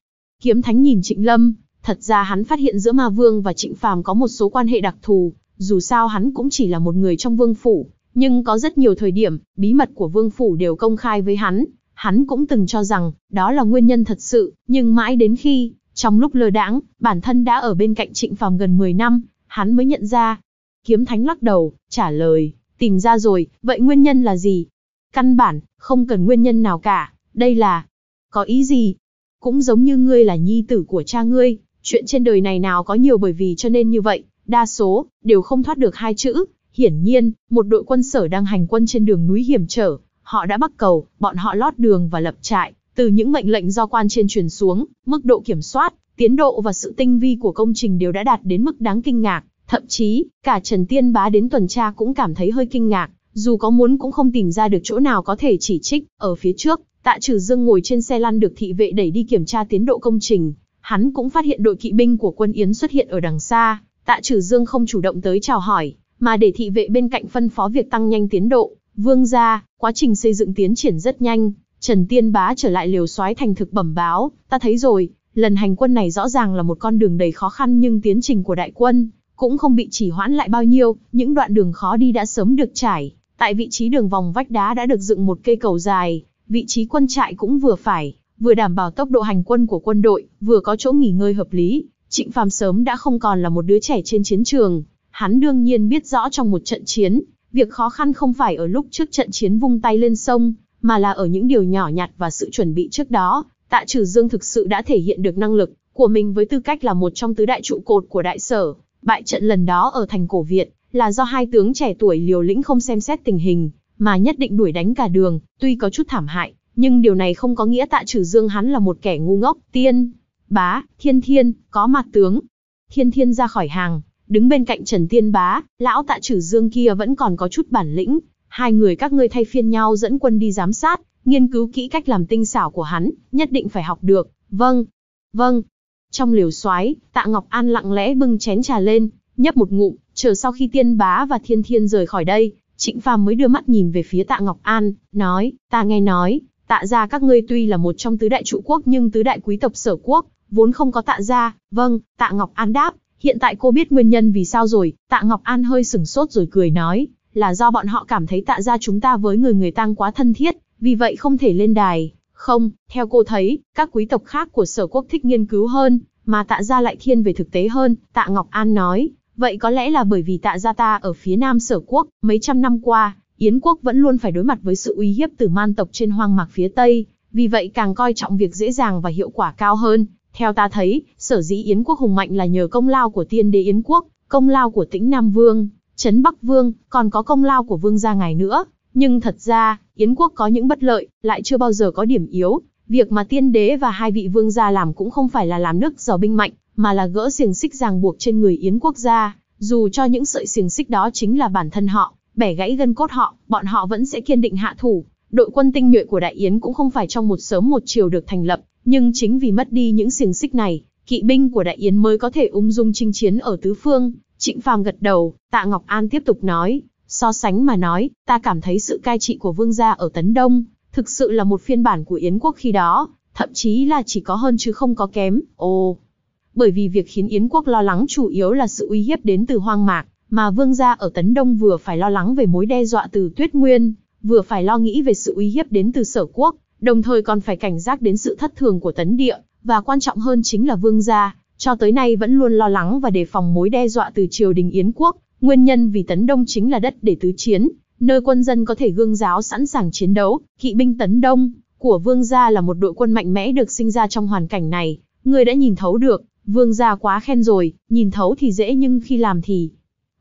Kiếm Thánh nhìn Trịnh Lâm, thật ra hắn phát hiện giữa Ma Vương và Trịnh Phàm có một số quan hệ đặc thù, dù sao hắn cũng chỉ là một người trong vương phủ, nhưng có rất nhiều thời điểm, bí mật của vương phủ đều công khai với hắn, hắn cũng từng cho rằng đó là nguyên nhân thật sự, nhưng mãi đến khi, trong lúc lơ đãng, bản thân đã ở bên cạnh Trịnh Phàm gần 10 năm, hắn mới nhận ra. Kiếm Thánh lắc đầu, trả lời, Tìm ra rồi, vậy nguyên nhân là gì? Căn bản, không cần nguyên nhân nào cả, đây là... Có ý gì? Cũng giống như ngươi là nhi tử của cha ngươi, chuyện trên đời này nào có nhiều bởi vì cho nên như vậy, đa số, đều không thoát được hai chữ. Hiển nhiên, một đội quân sở đang hành quân trên đường núi hiểm trở, họ đã bắt cầu, bọn họ lót đường và lập trại, từ những mệnh lệnh do quan trên truyền xuống, mức độ kiểm soát, tiến độ và sự tinh vi của công trình đều đã đạt đến mức đáng kinh ngạc. Thậm chí, cả Trần Tiên Bá đến tuần tra cũng cảm thấy hơi kinh ngạc, dù có muốn cũng không tìm ra được chỗ nào có thể chỉ trích. Ở phía trước, Tạ Trừ Dương ngồi trên xe lăn được thị vệ đẩy đi kiểm tra tiến độ công trình. Hắn cũng phát hiện đội kỵ binh của quân Yến xuất hiện ở đằng xa. Tạ Trừ Dương không chủ động tới chào hỏi, mà để thị vệ bên cạnh phân phó việc tăng nhanh tiến độ. Vương gia, quá trình xây dựng tiến triển rất nhanh. Trần Tiên Bá trở lại liều soái thành thực bẩm báo, ta thấy rồi, lần hành quân này rõ ràng là một con đường đầy khó khăn nhưng tiến trình của đại quân cũng không bị chỉ hoãn lại bao nhiêu, những đoạn đường khó đi đã sớm được trải. Tại vị trí đường vòng vách đá đã được dựng một cây cầu dài, vị trí quân trại cũng vừa phải, vừa đảm bảo tốc độ hành quân của quân đội, vừa có chỗ nghỉ ngơi hợp lý. Trịnh Phàm sớm đã không còn là một đứa trẻ trên chiến trường, hắn đương nhiên biết rõ trong một trận chiến, việc khó khăn không phải ở lúc trước trận chiến vung tay lên sông, mà là ở những điều nhỏ nhặt và sự chuẩn bị trước đó. Tạ Trừ Dương thực sự đã thể hiện được năng lực của mình với tư cách là một trong tứ đại trụ cột của đại sở, Bại trận lần đó ở thành cổ viện, là do hai tướng trẻ tuổi liều lĩnh không xem xét tình hình, mà nhất định đuổi đánh cả đường, tuy có chút thảm hại, nhưng điều này không có nghĩa tạ trừ dương hắn là một kẻ ngu ngốc, tiên, bá, thiên thiên, có mặt tướng. Thiên thiên ra khỏi hàng, đứng bên cạnh Trần Tiên Bá, lão tạ trừ dương kia vẫn còn có chút bản lĩnh, hai người các ngươi thay phiên nhau dẫn quân đi giám sát, nghiên cứu kỹ cách làm tinh xảo của hắn, nhất định phải học được, vâng, vâng, trong liều xoáy, Tạ Ngọc An lặng lẽ bưng chén trà lên, nhấp một ngụm, chờ sau khi Tiên Bá và Thiên Thiên rời khỏi đây, Trịnh Phàm mới đưa mắt nhìn về phía Tạ Ngọc An, nói, ta nghe nói, tạ gia các ngươi tuy là một trong tứ đại trụ quốc nhưng tứ đại quý tộc sở quốc, vốn không có tạ gia, vâng, tạ Ngọc An đáp, hiện tại cô biết nguyên nhân vì sao rồi, tạ Ngọc An hơi sửng sốt rồi cười nói, là do bọn họ cảm thấy tạ gia chúng ta với người người tăng quá thân thiết, vì vậy không thể lên đài, không, theo cô thấy, các quý tộc khác của sở quốc thích nghiên cứu hơn, mà tạ gia lại thiên về thực tế hơn, tạ Ngọc An nói. Vậy có lẽ là bởi vì tạ gia ta ở phía nam sở quốc, mấy trăm năm qua, Yến quốc vẫn luôn phải đối mặt với sự uy hiếp từ man tộc trên hoang mạc phía Tây, vì vậy càng coi trọng việc dễ dàng và hiệu quả cao hơn. Theo ta thấy, sở dĩ Yến quốc hùng mạnh là nhờ công lao của tiên đế Yến quốc, công lao của tĩnh Nam Vương, Trấn Bắc Vương, còn có công lao của Vương gia ngài nữa. Nhưng thật ra, Yến quốc có những bất lợi, lại chưa bao giờ có điểm yếu. Việc mà tiên đế và hai vị vương gia làm cũng không phải là làm nước giàu binh mạnh, mà là gỡ xiềng xích ràng buộc trên người Yến quốc gia. Dù cho những sợi xiềng xích đó chính là bản thân họ, bẻ gãy gân cốt họ, bọn họ vẫn sẽ kiên định hạ thủ. Đội quân tinh nhuệ của Đại Yến cũng không phải trong một sớm một chiều được thành lập, nhưng chính vì mất đi những xiềng xích này, kỵ binh của Đại Yến mới có thể ung dung chinh chiến ở tứ phương. Trịnh Phàm gật đầu, Tạ Ngọc An tiếp tục nói, So sánh mà nói, ta cảm thấy sự cai trị của vương gia ở Tấn Đông, thực sự là một phiên bản của Yến quốc khi đó, thậm chí là chỉ có hơn chứ không có kém, ồ. Bởi vì việc khiến Yến quốc lo lắng chủ yếu là sự uy hiếp đến từ hoang mạc, mà vương gia ở Tấn Đông vừa phải lo lắng về mối đe dọa từ tuyết nguyên, vừa phải lo nghĩ về sự uy hiếp đến từ sở quốc, đồng thời còn phải cảnh giác đến sự thất thường của tấn địa, và quan trọng hơn chính là vương gia, cho tới nay vẫn luôn lo lắng và đề phòng mối đe dọa từ triều đình Yến quốc, Nguyên nhân vì tấn đông chính là đất để tứ chiến, nơi quân dân có thể gương giáo sẵn sàng chiến đấu, kỵ binh tấn đông của vương gia là một đội quân mạnh mẽ được sinh ra trong hoàn cảnh này, người đã nhìn thấu được, vương gia quá khen rồi, nhìn thấu thì dễ nhưng khi làm thì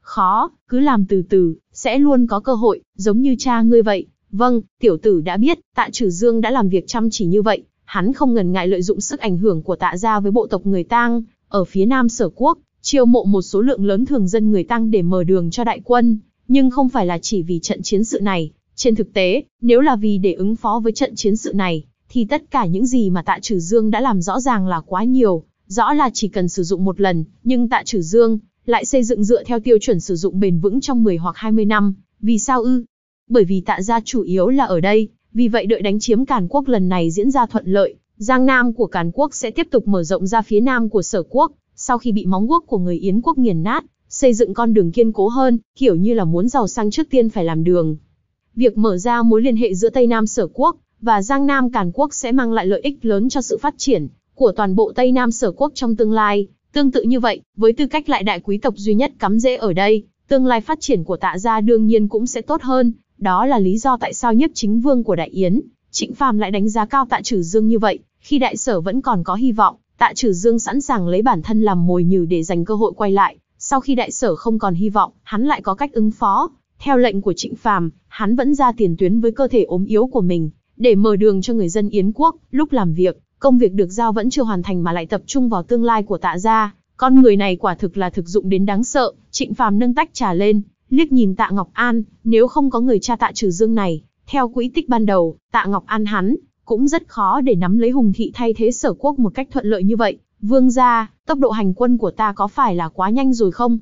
khó, cứ làm từ từ, sẽ luôn có cơ hội, giống như cha ngươi vậy. Vâng, tiểu tử đã biết, tạ trừ dương đã làm việc chăm chỉ như vậy, hắn không ngần ngại lợi dụng sức ảnh hưởng của tạ gia với bộ tộc người tang, ở phía nam sở quốc, chiêu mộ một số lượng lớn thường dân người Tăng để mở đường cho đại quân, nhưng không phải là chỉ vì trận chiến sự này. Trên thực tế, nếu là vì để ứng phó với trận chiến sự này, thì tất cả những gì mà Tạ Trử Dương đã làm rõ ràng là quá nhiều, rõ là chỉ cần sử dụng một lần, nhưng Tạ Trử Dương lại xây dựng dựa theo tiêu chuẩn sử dụng bền vững trong 10 hoặc 20 năm, vì sao ư? Bởi vì Tạ gia chủ yếu là ở đây, vì vậy đợi đánh chiếm Càn Quốc lần này diễn ra thuận lợi, Giang Nam của Càn Quốc sẽ tiếp tục mở rộng ra phía Nam của Sở Quốc, sau khi bị móng guốc của người Yến quốc nghiền nát, xây dựng con đường kiên cố hơn, kiểu như là muốn giàu sang trước tiên phải làm đường. Việc mở ra mối liên hệ giữa Tây Nam Sở quốc và Giang Nam Càn quốc sẽ mang lại lợi ích lớn cho sự phát triển của toàn bộ Tây Nam Sở quốc trong tương lai. Tương tự như vậy, với tư cách lại đại quý tộc duy nhất cắm rễ ở đây, tương lai phát triển của Tạ gia đương nhiên cũng sẽ tốt hơn, đó là lý do tại sao nhất chính vương của Đại Yến, Trịnh Phàm lại đánh giá cao Tạ Trử Dương như vậy, khi đại sở vẫn còn có hy vọng. Tạ Trử Dương sẵn sàng lấy bản thân làm mồi nhử để giành cơ hội quay lại, sau khi đại sở không còn hy vọng, hắn lại có cách ứng phó. Theo lệnh của Trịnh Phàm, hắn vẫn ra tiền tuyến với cơ thể ốm yếu của mình, để mở đường cho người dân Yến quốc, lúc làm việc, công việc được giao vẫn chưa hoàn thành mà lại tập trung vào tương lai của Tạ gia. Con người này quả thực là thực dụng đến đáng sợ, Trịnh Phàm nâng tách trà lên, liếc nhìn Tạ Ngọc An, nếu không có người cha Tạ Trừ Dương này, theo quỹ tích ban đầu, Tạ Ngọc An hắn cũng rất khó để nắm lấy hùng thị thay thế sở quốc một cách thuận lợi như vậy. Vương gia, tốc độ hành quân của ta có phải là quá nhanh rồi không?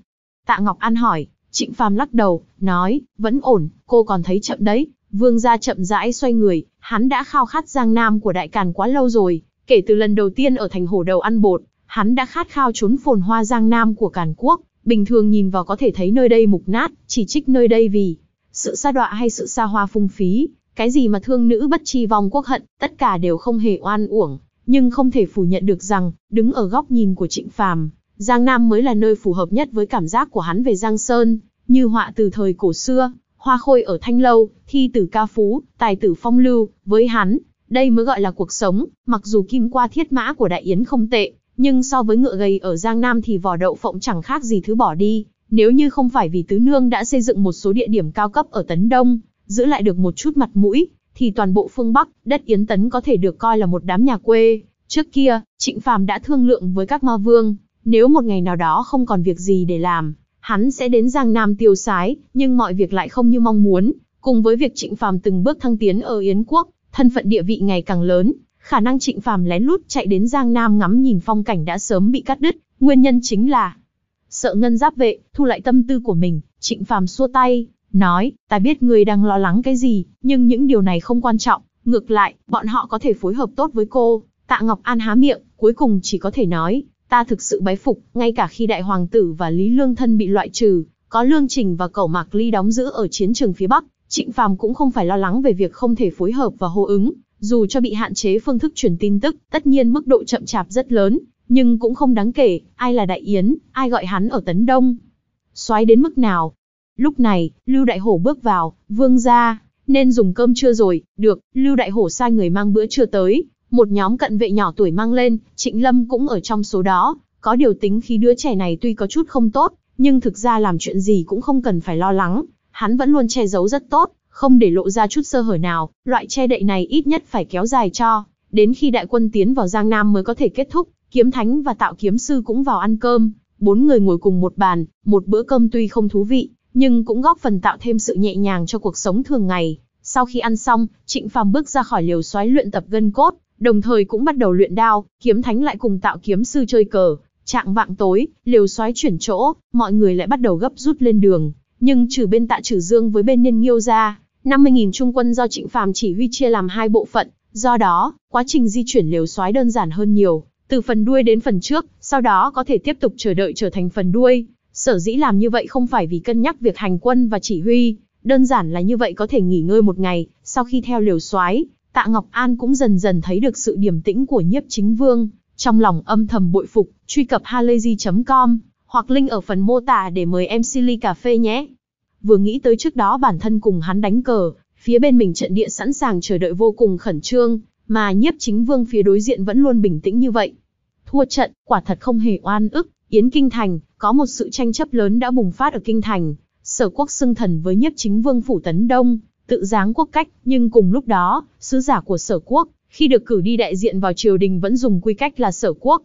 Tạ Ngọc An hỏi, Trịnh Phàm lắc đầu, nói, vẫn ổn, cô còn thấy chậm đấy. Vương gia chậm rãi xoay người, hắn đã khao khát giang nam của đại càn quá lâu rồi, kể từ lần đầu tiên ở thành hồ đầu ăn bột, hắn đã khát khao trốn phồn hoa giang nam của càn quốc, bình thường nhìn vào có thể thấy nơi đây mục nát, chỉ trích nơi đây vì sự xa đọa hay sự xa hoa phung phí, cái gì mà thương nữ bất tri vong quốc hận, tất cả đều không hề oan uổng, nhưng không thể phủ nhận được rằng, đứng ở góc nhìn của Trịnh Phàm, Giang Nam mới là nơi phù hợp nhất với cảm giác của hắn về Giang Sơn, như họa từ thời cổ xưa, hoa khôi ở Thanh Lâu, thi tử ca phú, tài tử phong lưu, với hắn, đây mới gọi là cuộc sống, mặc dù kim qua thiết mã của Đại Yến không tệ, nhưng so với ngựa gầy ở Giang Nam thì vỏ đậu phộng chẳng khác gì thứ bỏ đi, nếu như không phải vì Tứ Nương đã xây dựng một số địa điểm cao cấp ở Tấn Đông, giữ lại được một chút mặt mũi, thì toàn bộ phương Bắc, đất Yến Tấn có thể được coi là một đám nhà quê. Trước kia, Trịnh Phàm đã thương lượng với các ma vương, nếu một ngày nào đó không còn việc gì để làm, hắn sẽ đến Giang Nam tiêu sái, nhưng mọi việc lại không như mong muốn. Cùng với việc Trịnh Phàm từng bước thăng tiến ở Yến quốc, thân phận địa vị ngày càng lớn, khả năng Trịnh Phàm lén lút chạy đến Giang Nam ngắm nhìn phong cảnh đã sớm bị cắt đứt, nguyên nhân chính là sợ ngân giáp vệ, thu lại tâm tư của mình, Trịnh Phàm xua tay, nói, ta biết ngươi đang lo lắng cái gì, nhưng những điều này không quan trọng, ngược lại, bọn họ có thể phối hợp tốt với cô. Tạ Ngọc An há miệng, cuối cùng chỉ có thể nói, ta thực sự bái phục, ngay cả khi đại hoàng tử và Lý Lương Thân bị loại trừ, có Lương Trình và Cẩu Mạc Ly đóng giữ ở chiến trường phía Bắc, Trịnh Phàm cũng không phải lo lắng về việc không thể phối hợp và hô ứng, dù cho bị hạn chế phương thức truyền tin tức, tất nhiên mức độ chậm chạp rất lớn, nhưng cũng không đáng kể, ai là đại yến, ai gọi hắn ở Tấn Đông. xoáy đến mức nào, Lúc này, Lưu Đại Hổ bước vào, vương ra, nên dùng cơm trưa rồi, được, Lưu Đại Hổ sai người mang bữa trưa tới, một nhóm cận vệ nhỏ tuổi mang lên, Trịnh Lâm cũng ở trong số đó, có điều tính khi đứa trẻ này tuy có chút không tốt, nhưng thực ra làm chuyện gì cũng không cần phải lo lắng, hắn vẫn luôn che giấu rất tốt, không để lộ ra chút sơ hở nào, loại che đậy này ít nhất phải kéo dài cho, đến khi đại quân tiến vào Giang Nam mới có thể kết thúc, kiếm thánh và tạo kiếm sư cũng vào ăn cơm, bốn người ngồi cùng một bàn, một bữa cơm tuy không thú vị, nhưng cũng góp phần tạo thêm sự nhẹ nhàng cho cuộc sống thường ngày. Sau khi ăn xong, Trịnh Phàm bước ra khỏi liều xoáy luyện tập gân cốt, đồng thời cũng bắt đầu luyện đao, kiếm thánh lại cùng tạo kiếm sư chơi cờ. Trạng vạng tối, liều xoáy chuyển chỗ, mọi người lại bắt đầu gấp rút lên đường, nhưng trừ bên Tạ trừ Dương với bên Niên Nghiêu ra, 50.000 trung quân do Trịnh Phàm chỉ huy chia làm hai bộ phận, do đó, quá trình di chuyển liều xoáy đơn giản hơn nhiều, từ phần đuôi đến phần trước, sau đó có thể tiếp tục chờ đợi trở thành phần đuôi, Sở dĩ làm như vậy không phải vì cân nhắc việc hành quân và chỉ huy, đơn giản là như vậy có thể nghỉ ngơi một ngày, sau khi theo liều soái, Tạ Ngọc An cũng dần dần thấy được sự điềm tĩnh của nhiếp chính vương, trong lòng âm thầm bội phục, truy cập halayzi.com, hoặc link ở phần mô tả để mời em Silly Cà Phê nhé. Vừa nghĩ tới trước đó bản thân cùng hắn đánh cờ, phía bên mình trận địa sẵn sàng chờ đợi vô cùng khẩn trương, mà nhiếp chính vương phía đối diện vẫn luôn bình tĩnh như vậy. Thua trận, quả thật không hề oan ức, Yến Kinh Thành, có một sự tranh chấp lớn đã bùng phát ở kinh thành, sở quốc xưng thần với nhiếp chính vương phủ tấn đông, tự giáng quốc cách, nhưng cùng lúc đó, sứ giả của sở quốc, khi được cử đi đại diện vào triều đình vẫn dùng quy cách là sở quốc.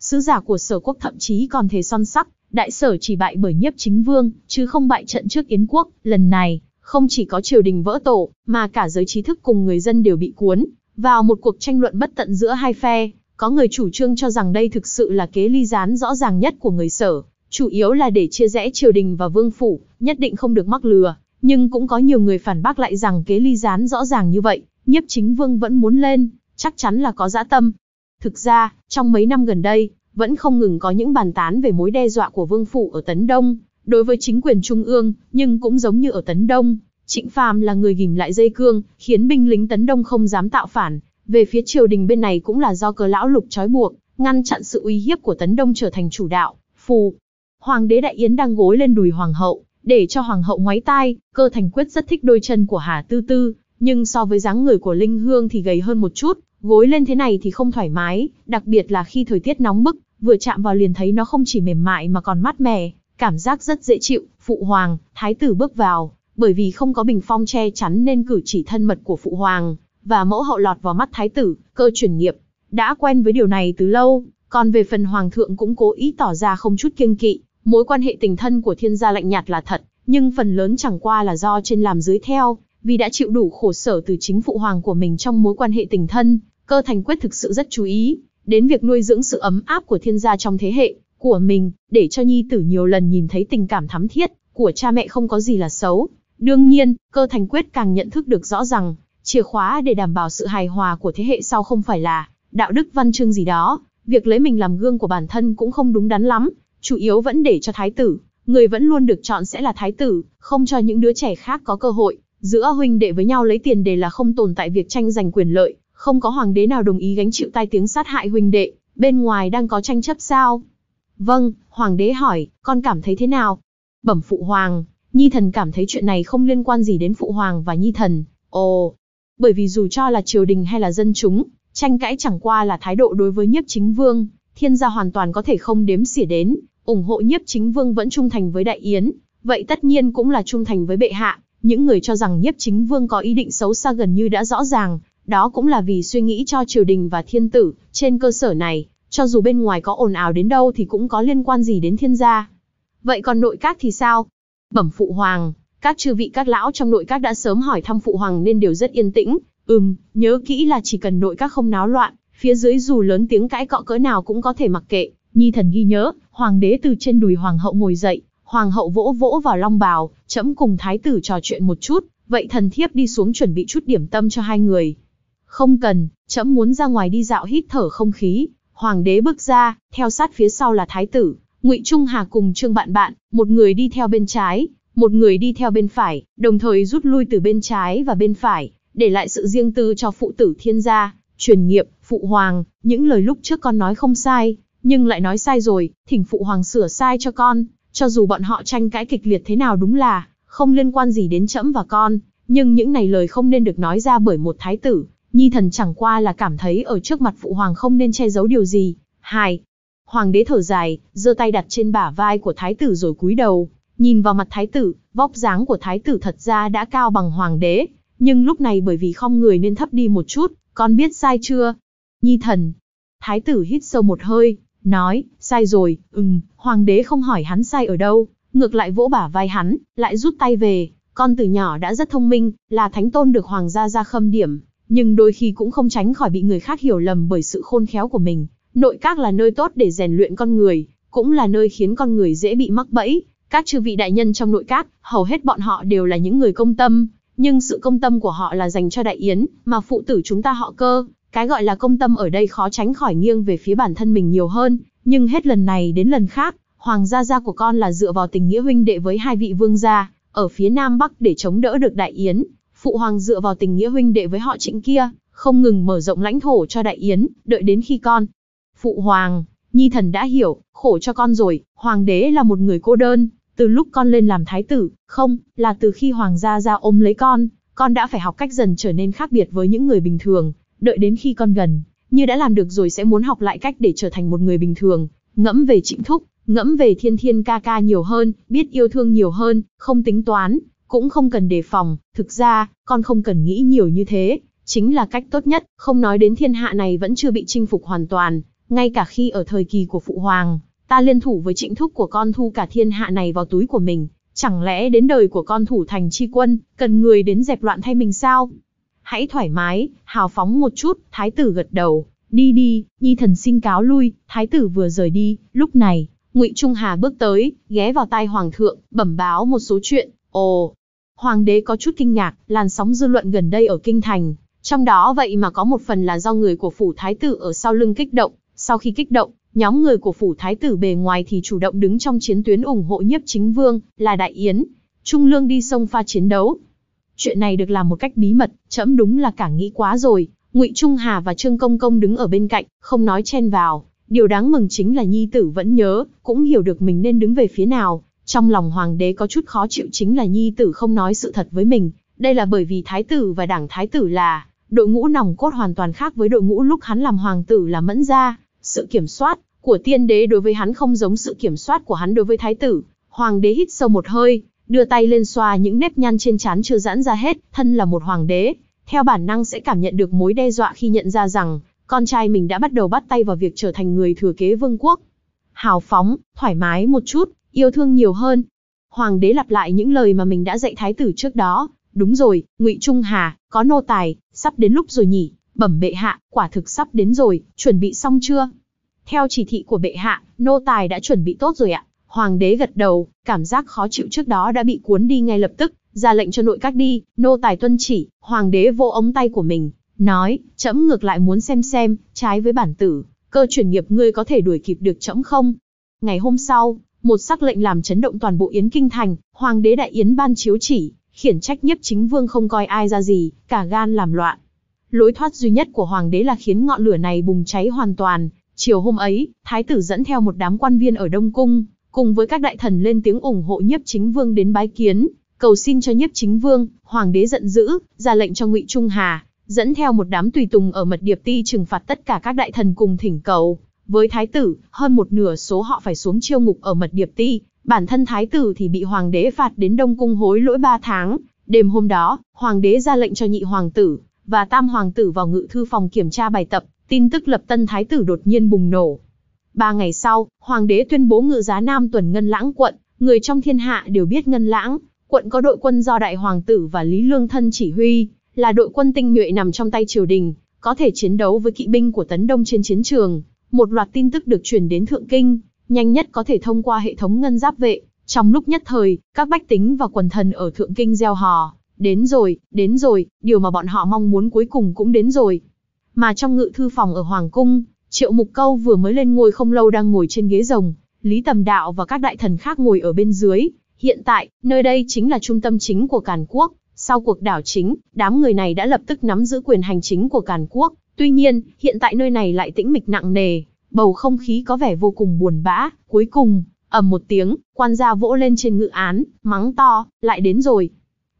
Sứ giả của sở quốc thậm chí còn thế son sắc, đại sở chỉ bại bởi nhiếp chính vương, chứ không bại trận trước Yến quốc, lần này, không chỉ có triều đình vỡ tổ, mà cả giới trí thức cùng người dân đều bị cuốn, vào một cuộc tranh luận bất tận giữa hai phe, có người chủ trương cho rằng đây thực sự là kế ly gián rõ ràng nhất của người sở, chủ yếu là để chia rẽ triều đình và vương phủ, nhất định không được mắc lừa, nhưng cũng có nhiều người phản bác lại rằng kế ly gián rõ ràng như vậy, nhiếp chính vương vẫn muốn lên, chắc chắn là có dã tâm. Thực ra, trong mấy năm gần đây, vẫn không ngừng có những bàn tán về mối đe dọa của vương phủ ở Tấn Đông, đối với chính quyền Trung ương, nhưng cũng giống như ở Tấn Đông, Trịnh Phàm là người ghim lại dây cương, khiến binh lính Tấn Đông không dám tạo phản, về phía triều đình bên này cũng là do cờ lão lục trói buộc, ngăn chặn sự uy hiếp của Tấn Đông trở thành chủ đạo, phù, Hoàng đế Đại Yến đang gối lên đùi hoàng hậu, để cho hoàng hậu ngoái tai, cơ thành quyết rất thích đôi chân của Hà Tư Tư, nhưng so với dáng người của Linh Hương thì gầy hơn một chút, gối lên thế này thì không thoải mái, đặc biệt là khi thời tiết nóng bức, vừa chạm vào liền thấy nó không chỉ mềm mại mà còn mát mẻ, cảm giác rất dễ chịu, phụ hoàng, thái tử bước vào, bởi vì không có bình phong che chắn nên cử chỉ thân mật của phụ hoàng, và mẫu hậu lọt vào mắt thái tử, cơ chuyển nghiệp, đã quen với điều này từ lâu, còn về phần hoàng thượng cũng cố ý tỏ ra không chút kiêng kỵ, Mối quan hệ tình thân của thiên gia lạnh nhạt là thật, nhưng phần lớn chẳng qua là do trên làm dưới theo, vì đã chịu đủ khổ sở từ chính phụ hoàng của mình trong mối quan hệ tình thân, cơ thành quyết thực sự rất chú ý đến việc nuôi dưỡng sự ấm áp của thiên gia trong thế hệ của mình, để cho nhi tử nhiều lần nhìn thấy tình cảm thắm thiết của cha mẹ không có gì là xấu. Đương nhiên, cơ thành quyết càng nhận thức được rõ rằng, chìa khóa để đảm bảo sự hài hòa của thế hệ sau không phải là đạo đức văn chương gì đó, việc lấy mình làm gương của bản thân cũng không đúng đắn lắm, chủ yếu vẫn để cho thái tử, người vẫn luôn được chọn sẽ là thái tử, không cho những đứa trẻ khác có cơ hội, giữa huynh đệ với nhau lấy tiền đề là không tồn tại việc tranh giành quyền lợi, không có hoàng đế nào đồng ý gánh chịu tai tiếng sát hại huynh đệ, bên ngoài đang có tranh chấp sao? Vâng, hoàng đế hỏi, con cảm thấy thế nào? Bẩm phụ hoàng, nhi thần cảm thấy chuyện này không liên quan gì đến phụ hoàng và nhi thần, ồ. Bởi vì dù cho là triều đình hay là dân chúng, tranh cãi chẳng qua là thái độ đối với nhiếp chính vương, thiên gia hoàn toàn có thể không đếm xỉa đến, ủng hộ nhiếp chính vương vẫn trung thành với đại yến, vậy tất nhiên cũng là trung thành với bệ hạ. Những người cho rằng nhiếp chính vương có ý định xấu xa gần như đã rõ ràng, đó cũng là vì suy nghĩ cho triều đình và thiên tử, trên cơ sở này, cho dù bên ngoài có ồn ào đến đâu thì cũng có liên quan gì đến thiên gia. Vậy còn nội các thì sao? Bẩm phụ hoàng, các chư vị các lão trong nội các đã sớm hỏi thăm phụ hoàng nên đều rất yên tĩnh, ừm, nhớ kỹ là chỉ cần nội các không náo loạn, phía dưới dù lớn tiếng cãi cọ cỡ nào cũng có thể mặc kệ, nhi thần ghi nhớ, Hoàng đế từ trên đùi hoàng hậu ngồi dậy, hoàng hậu vỗ vỗ vào long bào, chấm cùng thái tử trò chuyện một chút, vậy thần thiếp đi xuống chuẩn bị chút điểm tâm cho hai người. Không cần, chấm muốn ra ngoài đi dạo hít thở không khí, hoàng đế bước ra, theo sát phía sau là thái tử, Ngụy Trung Hà cùng Trương Bạn Bạn, một người đi theo bên trái, một người đi theo bên phải, đồng thời rút lui từ bên trái và bên phải, để lại sự riêng tư cho phụ tử thiên gia, truyền nghiệp, phụ hoàng, những lời lúc trước con nói không sai nhưng lại nói sai rồi, thỉnh phụ hoàng sửa sai cho con, cho dù bọn họ tranh cãi kịch liệt thế nào đúng là, không liên quan gì đến trẫm và con, nhưng những này lời không nên được nói ra bởi một thái tử, nhi thần chẳng qua là cảm thấy ở trước mặt phụ hoàng không nên che giấu điều gì. Hai, hoàng đế thở dài, giơ tay đặt trên bả vai của thái tử rồi cúi đầu, nhìn vào mặt thái tử, vóc dáng của thái tử thật ra đã cao bằng hoàng đế, nhưng lúc này bởi vì không người nên thấp đi một chút, con biết sai chưa? Nhi thần, thái tử hít sâu một hơi, nói, sai rồi, ừm, hoàng đế không hỏi hắn sai ở đâu, ngược lại vỗ bả vai hắn, lại rút tay về, con từ nhỏ đã rất thông minh, là thánh tôn được hoàng gia ra khâm điểm, nhưng đôi khi cũng không tránh khỏi bị người khác hiểu lầm bởi sự khôn khéo của mình. Nội các là nơi tốt để rèn luyện con người, cũng là nơi khiến con người dễ bị mắc bẫy. Các chư vị đại nhân trong nội các, hầu hết bọn họ đều là những người công tâm, nhưng sự công tâm của họ là dành cho đại yến, mà phụ tử chúng ta họ cơ, cái gọi là công tâm ở đây khó tránh khỏi nghiêng về phía bản thân mình nhiều hơn, nhưng hết lần này đến lần khác, hoàng gia gia của con là dựa vào tình nghĩa huynh đệ với hai vị vương gia, ở phía Nam Bắc để chống đỡ được Đại Yến, phụ hoàng dựa vào tình nghĩa huynh đệ với họ trịnh kia, không ngừng mở rộng lãnh thổ cho Đại Yến, đợi đến khi con. Phụ hoàng, Nhi thần đã hiểu, khổ cho con rồi, hoàng đế là một người cô đơn, từ lúc con lên làm thái tử, không, là từ khi hoàng gia gia ôm lấy con, con đã phải học cách dần trở nên khác biệt với những người bình thường, đợi đến khi con gần, như đã làm được rồi sẽ muốn học lại cách để trở thành một người bình thường, ngẫm về trịnh thúc, ngẫm về thiên thiên ca ca nhiều hơn, biết yêu thương nhiều hơn, không tính toán, cũng không cần đề phòng, thực ra, con không cần nghĩ nhiều như thế, chính là cách tốt nhất, không nói đến thiên hạ này vẫn chưa bị chinh phục hoàn toàn, ngay cả khi ở thời kỳ của phụ hoàng, ta liên thủ với trịnh thúc của con thu cả thiên hạ này vào túi của mình, chẳng lẽ đến đời của con thủ thành chi quân, cần người đến dẹp loạn thay mình sao? hãy thoải mái, hào phóng một chút, thái tử gật đầu, đi đi, nhi thần xin cáo lui, thái tử vừa rời đi, lúc này, ngụy Trung Hà bước tới, ghé vào tai hoàng thượng, bẩm báo một số chuyện, ồ, hoàng đế có chút kinh ngạc, làn sóng dư luận gần đây ở kinh thành, trong đó vậy mà có một phần là do người của phủ thái tử ở sau lưng kích động, sau khi kích động, nhóm người của phủ thái tử bề ngoài thì chủ động đứng trong chiến tuyến ủng hộ nhiếp chính vương, là đại yến, trung lương đi sông pha chiến đấu, Chuyện này được làm một cách bí mật, trẫm đúng là cả nghĩ quá rồi. Ngụy Trung Hà và Trương Công Công đứng ở bên cạnh, không nói chen vào. Điều đáng mừng chính là Nhi Tử vẫn nhớ, cũng hiểu được mình nên đứng về phía nào. Trong lòng Hoàng đế có chút khó chịu chính là Nhi Tử không nói sự thật với mình. Đây là bởi vì Thái Tử và Đảng Thái Tử là đội ngũ nòng cốt hoàn toàn khác với đội ngũ lúc hắn làm Hoàng Tử là mẫn gia. Sự kiểm soát của tiên đế đối với hắn không giống sự kiểm soát của hắn đối với Thái Tử. Hoàng đế hít sâu một hơi, đưa tay lên xoa những nếp nhăn trên trán chưa giãn ra hết, thân là một hoàng đế, theo bản năng sẽ cảm nhận được mối đe dọa khi nhận ra rằng con trai mình đã bắt đầu bắt tay vào việc trở thành người thừa kế vương quốc. Hào phóng, thoải mái một chút, yêu thương nhiều hơn. Hoàng đế lặp lại những lời mà mình đã dạy thái tử trước đó, đúng rồi, Ngụy Trung Hà, có nô tài, sắp đến lúc rồi nhỉ? Bẩm bệ hạ, quả thực sắp đến rồi, chuẩn bị xong chưa? Theo chỉ thị của bệ hạ, nô tài đã chuẩn bị tốt rồi ạ. Hoàng đế gật đầu, cảm giác khó chịu trước đó đã bị cuốn đi ngay lập tức, ra lệnh cho nội các đi, nô tài tuân chỉ, hoàng đế vô ống tay của mình, nói, trẫm ngược lại muốn xem xem, trái với bản tử, cơ chuyển nghiệp ngươi có thể đuổi kịp được trẫm không? Ngày hôm sau, một sắc lệnh làm chấn động toàn bộ Yến Kinh Thành, hoàng đế đại Yến ban chiếu chỉ, khiển trách nhất chính vương không coi ai ra gì, cả gan làm loạn. Lối thoát duy nhất của hoàng đế là khiến ngọn lửa này bùng cháy hoàn toàn, chiều hôm ấy, thái tử dẫn theo một đám quan viên ở Đông Cung, cùng với các đại thần lên tiếng ủng hộ nhiếp chính vương đến bái kiến, cầu xin cho nhiếp chính vương, hoàng đế giận dữ, ra lệnh cho ngụy Trung Hà, dẫn theo một đám tùy tùng ở mật điệp ti trừng phạt tất cả các đại thần cùng thỉnh cầu. Với thái tử, hơn một nửa số họ phải xuống chiêu ngục ở mật điệp ti, bản thân thái tử thì bị hoàng đế phạt đến Đông Cung hối lỗi ba tháng. Đêm hôm đó, hoàng đế ra lệnh cho nhị hoàng tử và tam hoàng tử vào ngự thư phòng kiểm tra bài tập, tin tức lập tân thái tử đột nhiên bùng nổ. Ba ngày sau, hoàng đế tuyên bố ngự giá Nam Tuần Ngân Lãng quận, người trong thiên hạ đều biết Ngân Lãng, quận có đội quân do đại hoàng tử và Lý Lương thân chỉ huy, là đội quân tinh nhuệ nằm trong tay triều đình, có thể chiến đấu với kỵ binh của tấn đông trên chiến trường. Một loạt tin tức được truyền đến Thượng Kinh, nhanh nhất có thể thông qua hệ thống ngân giáp vệ. Trong lúc nhất thời, các bách tính và quần thần ở Thượng Kinh gieo hò, đến rồi, đến rồi, điều mà bọn họ mong muốn cuối cùng cũng đến rồi. Mà trong ngự thư phòng ở Hoàng Cung, Triệu Mục Câu vừa mới lên ngôi không lâu đang ngồi trên ghế rồng, Lý Tầm Đạo và các đại thần khác ngồi ở bên dưới. Hiện tại, nơi đây chính là trung tâm chính của Càn Quốc. Sau cuộc đảo chính, đám người này đã lập tức nắm giữ quyền hành chính của Càn Quốc. Tuy nhiên, hiện tại nơi này lại tĩnh mịch nặng nề, bầu không khí có vẻ vô cùng buồn bã. Cuối cùng, ầm một tiếng, quan gia vỗ lên trên ngự án, mắng to, lại đến rồi.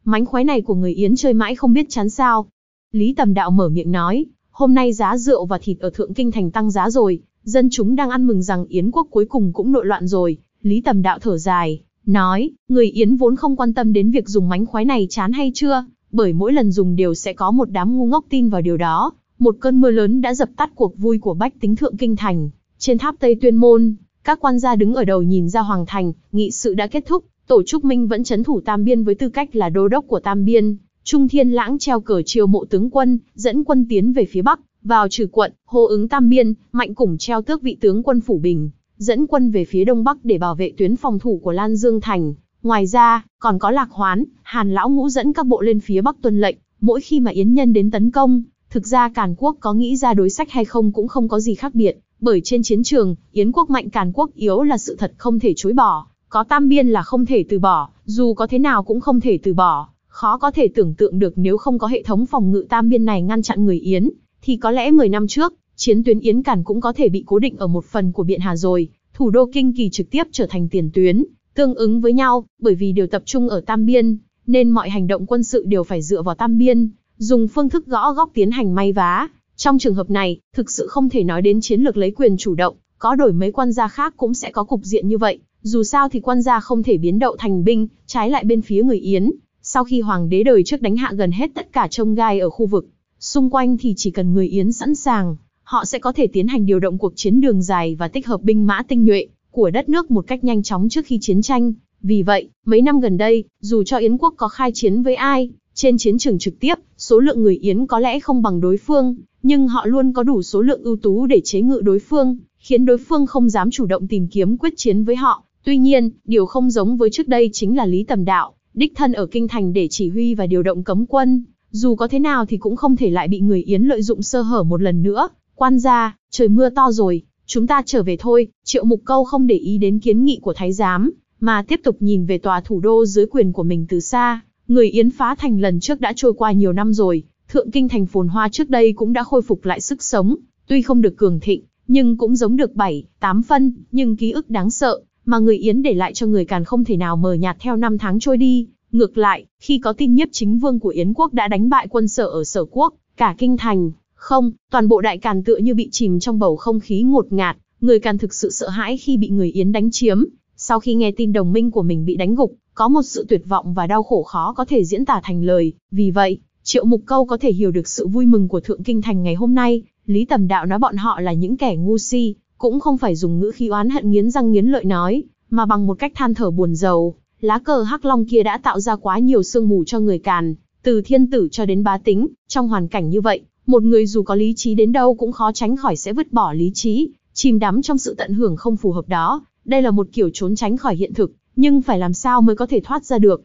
Mánh khoái này của người Yến chơi mãi không biết chán sao. Lý Tầm Đạo mở miệng nói, Hôm nay giá rượu và thịt ở Thượng Kinh Thành tăng giá rồi, dân chúng đang ăn mừng rằng Yến quốc cuối cùng cũng nội loạn rồi. Lý Tầm Đạo thở dài, nói, người Yến vốn không quan tâm đến việc dùng mánh khoái này chán hay chưa, bởi mỗi lần dùng đều sẽ có một đám ngu ngốc tin vào điều đó. Một cơn mưa lớn đã dập tắt cuộc vui của bách tính Thượng Kinh Thành. Trên tháp Tây Tuyên Môn, các quan gia đứng ở đầu nhìn ra Hoàng Thành, nghị sự đã kết thúc, Tổ Trúc Minh vẫn chấn thủ Tam Biên với tư cách là đô đốc của Tam Biên. Trung Thiên Lãng treo cờ chiều mộ tướng quân, dẫn quân tiến về phía bắc, vào trừ quận, hô ứng Tam Biên, mạnh củng treo tước vị tướng quân Phủ Bình, dẫn quân về phía đông bắc để bảo vệ tuyến phòng thủ của Lan Dương Thành. Ngoài ra, còn có Lạc Hoán, Hàn Lão Ngũ dẫn các bộ lên phía bắc tuân lệnh, mỗi khi mà Yến Nhân đến tấn công, thực ra Càn Quốc có nghĩ ra đối sách hay không cũng không có gì khác biệt, bởi trên chiến trường, Yến Quốc mạnh Càn Quốc yếu là sự thật không thể chối bỏ, có Tam Biên là không thể từ bỏ, dù có thế nào cũng không thể từ bỏ Khó có thể tưởng tượng được nếu không có hệ thống phòng ngự tam biên này ngăn chặn người Yến, thì có lẽ 10 năm trước, chiến tuyến Yến Cản cũng có thể bị cố định ở một phần của Biện Hà rồi, thủ đô Kinh Kỳ trực tiếp trở thành tiền tuyến, tương ứng với nhau, bởi vì đều tập trung ở Tam Biên, nên mọi hành động quân sự đều phải dựa vào Tam Biên, dùng phương thức gõ góc tiến hành may vá. Trong trường hợp này, thực sự không thể nói đến chiến lược lấy quyền chủ động, có đổi mấy quan gia khác cũng sẽ có cục diện như vậy, dù sao thì quan gia không thể biến đậu thành binh, trái lại bên phía người Yến, sau khi hoàng đế đời trước đánh hạ gần hết tất cả trông gai ở khu vực, xung quanh thì chỉ cần người Yến sẵn sàng, họ sẽ có thể tiến hành điều động cuộc chiến đường dài và tích hợp binh mã tinh nhuệ của đất nước một cách nhanh chóng trước khi chiến tranh. Vì vậy, mấy năm gần đây, dù cho Yến quốc có khai chiến với ai, trên chiến trường trực tiếp, số lượng người Yến có lẽ không bằng đối phương, nhưng họ luôn có đủ số lượng ưu tú để chế ngự đối phương, khiến đối phương không dám chủ động tìm kiếm quyết chiến với họ. Tuy nhiên, điều không giống với trước đây chính là Lý Tầm Đạo, đích thân ở kinh thành để chỉ huy và điều động cấm quân, dù có thế nào thì cũng không thể lại bị người Yến lợi dụng sơ hở một lần nữa. Quan gia, trời mưa to rồi, chúng ta trở về thôi, triệu mục câu không để ý đến kiến nghị của thái giám, mà tiếp tục nhìn về tòa thủ đô dưới quyền của mình từ xa. Người Yến phá thành lần trước đã trôi qua nhiều năm rồi, thượng kinh thành phồn hoa trước đây cũng đã khôi phục lại sức sống, tuy không được cường thịnh, nhưng cũng giống được 7, 8 phân, nhưng ký ức đáng sợ, mà người Yến để lại cho người Càn không thể nào mờ nhạt theo năm tháng trôi đi. Ngược lại, khi có tin nhiếp chính vương của Yến quốc đã đánh bại quân sở ở sở quốc, cả kinh thành, không, toàn bộ đại Càn tựa như bị chìm trong bầu không khí ngột ngạt, người Càn thực sự sợ hãi khi bị người Yến đánh chiếm. Sau khi nghe tin đồng minh của mình bị đánh gục, có một sự tuyệt vọng và đau khổ khó có thể diễn tả thành lời, vì vậy, Triệu Mục Câu có thể hiểu được sự vui mừng của Thượng Kinh Thành ngày hôm nay, Lý Tầm Đạo nói bọn họ là những kẻ ngu si, cũng không phải dùng ngữ khí oán hận nghiến răng nghiến lợi nói, mà bằng một cách than thở buồn rầu, lá cờ hắc long kia đã tạo ra quá nhiều sương mù cho người càn, từ thiên tử cho đến bá tính, trong hoàn cảnh như vậy, một người dù có lý trí đến đâu cũng khó tránh khỏi sẽ vứt bỏ lý trí, chìm đắm trong sự tận hưởng không phù hợp đó, đây là một kiểu trốn tránh khỏi hiện thực, nhưng phải làm sao mới có thể thoát ra được.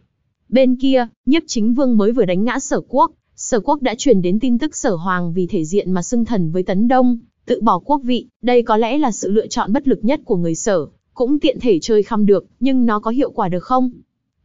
Bên kia, nhiếp chính vương mới vừa đánh ngã sở quốc, sở quốc đã truyền đến tin tức sở hoàng vì thể diện mà xưng thần với tấn đông, tự bỏ quốc vị, đây có lẽ là sự lựa chọn bất lực nhất của người sở, cũng tiện thể chơi khăm được, nhưng nó có hiệu quả được không?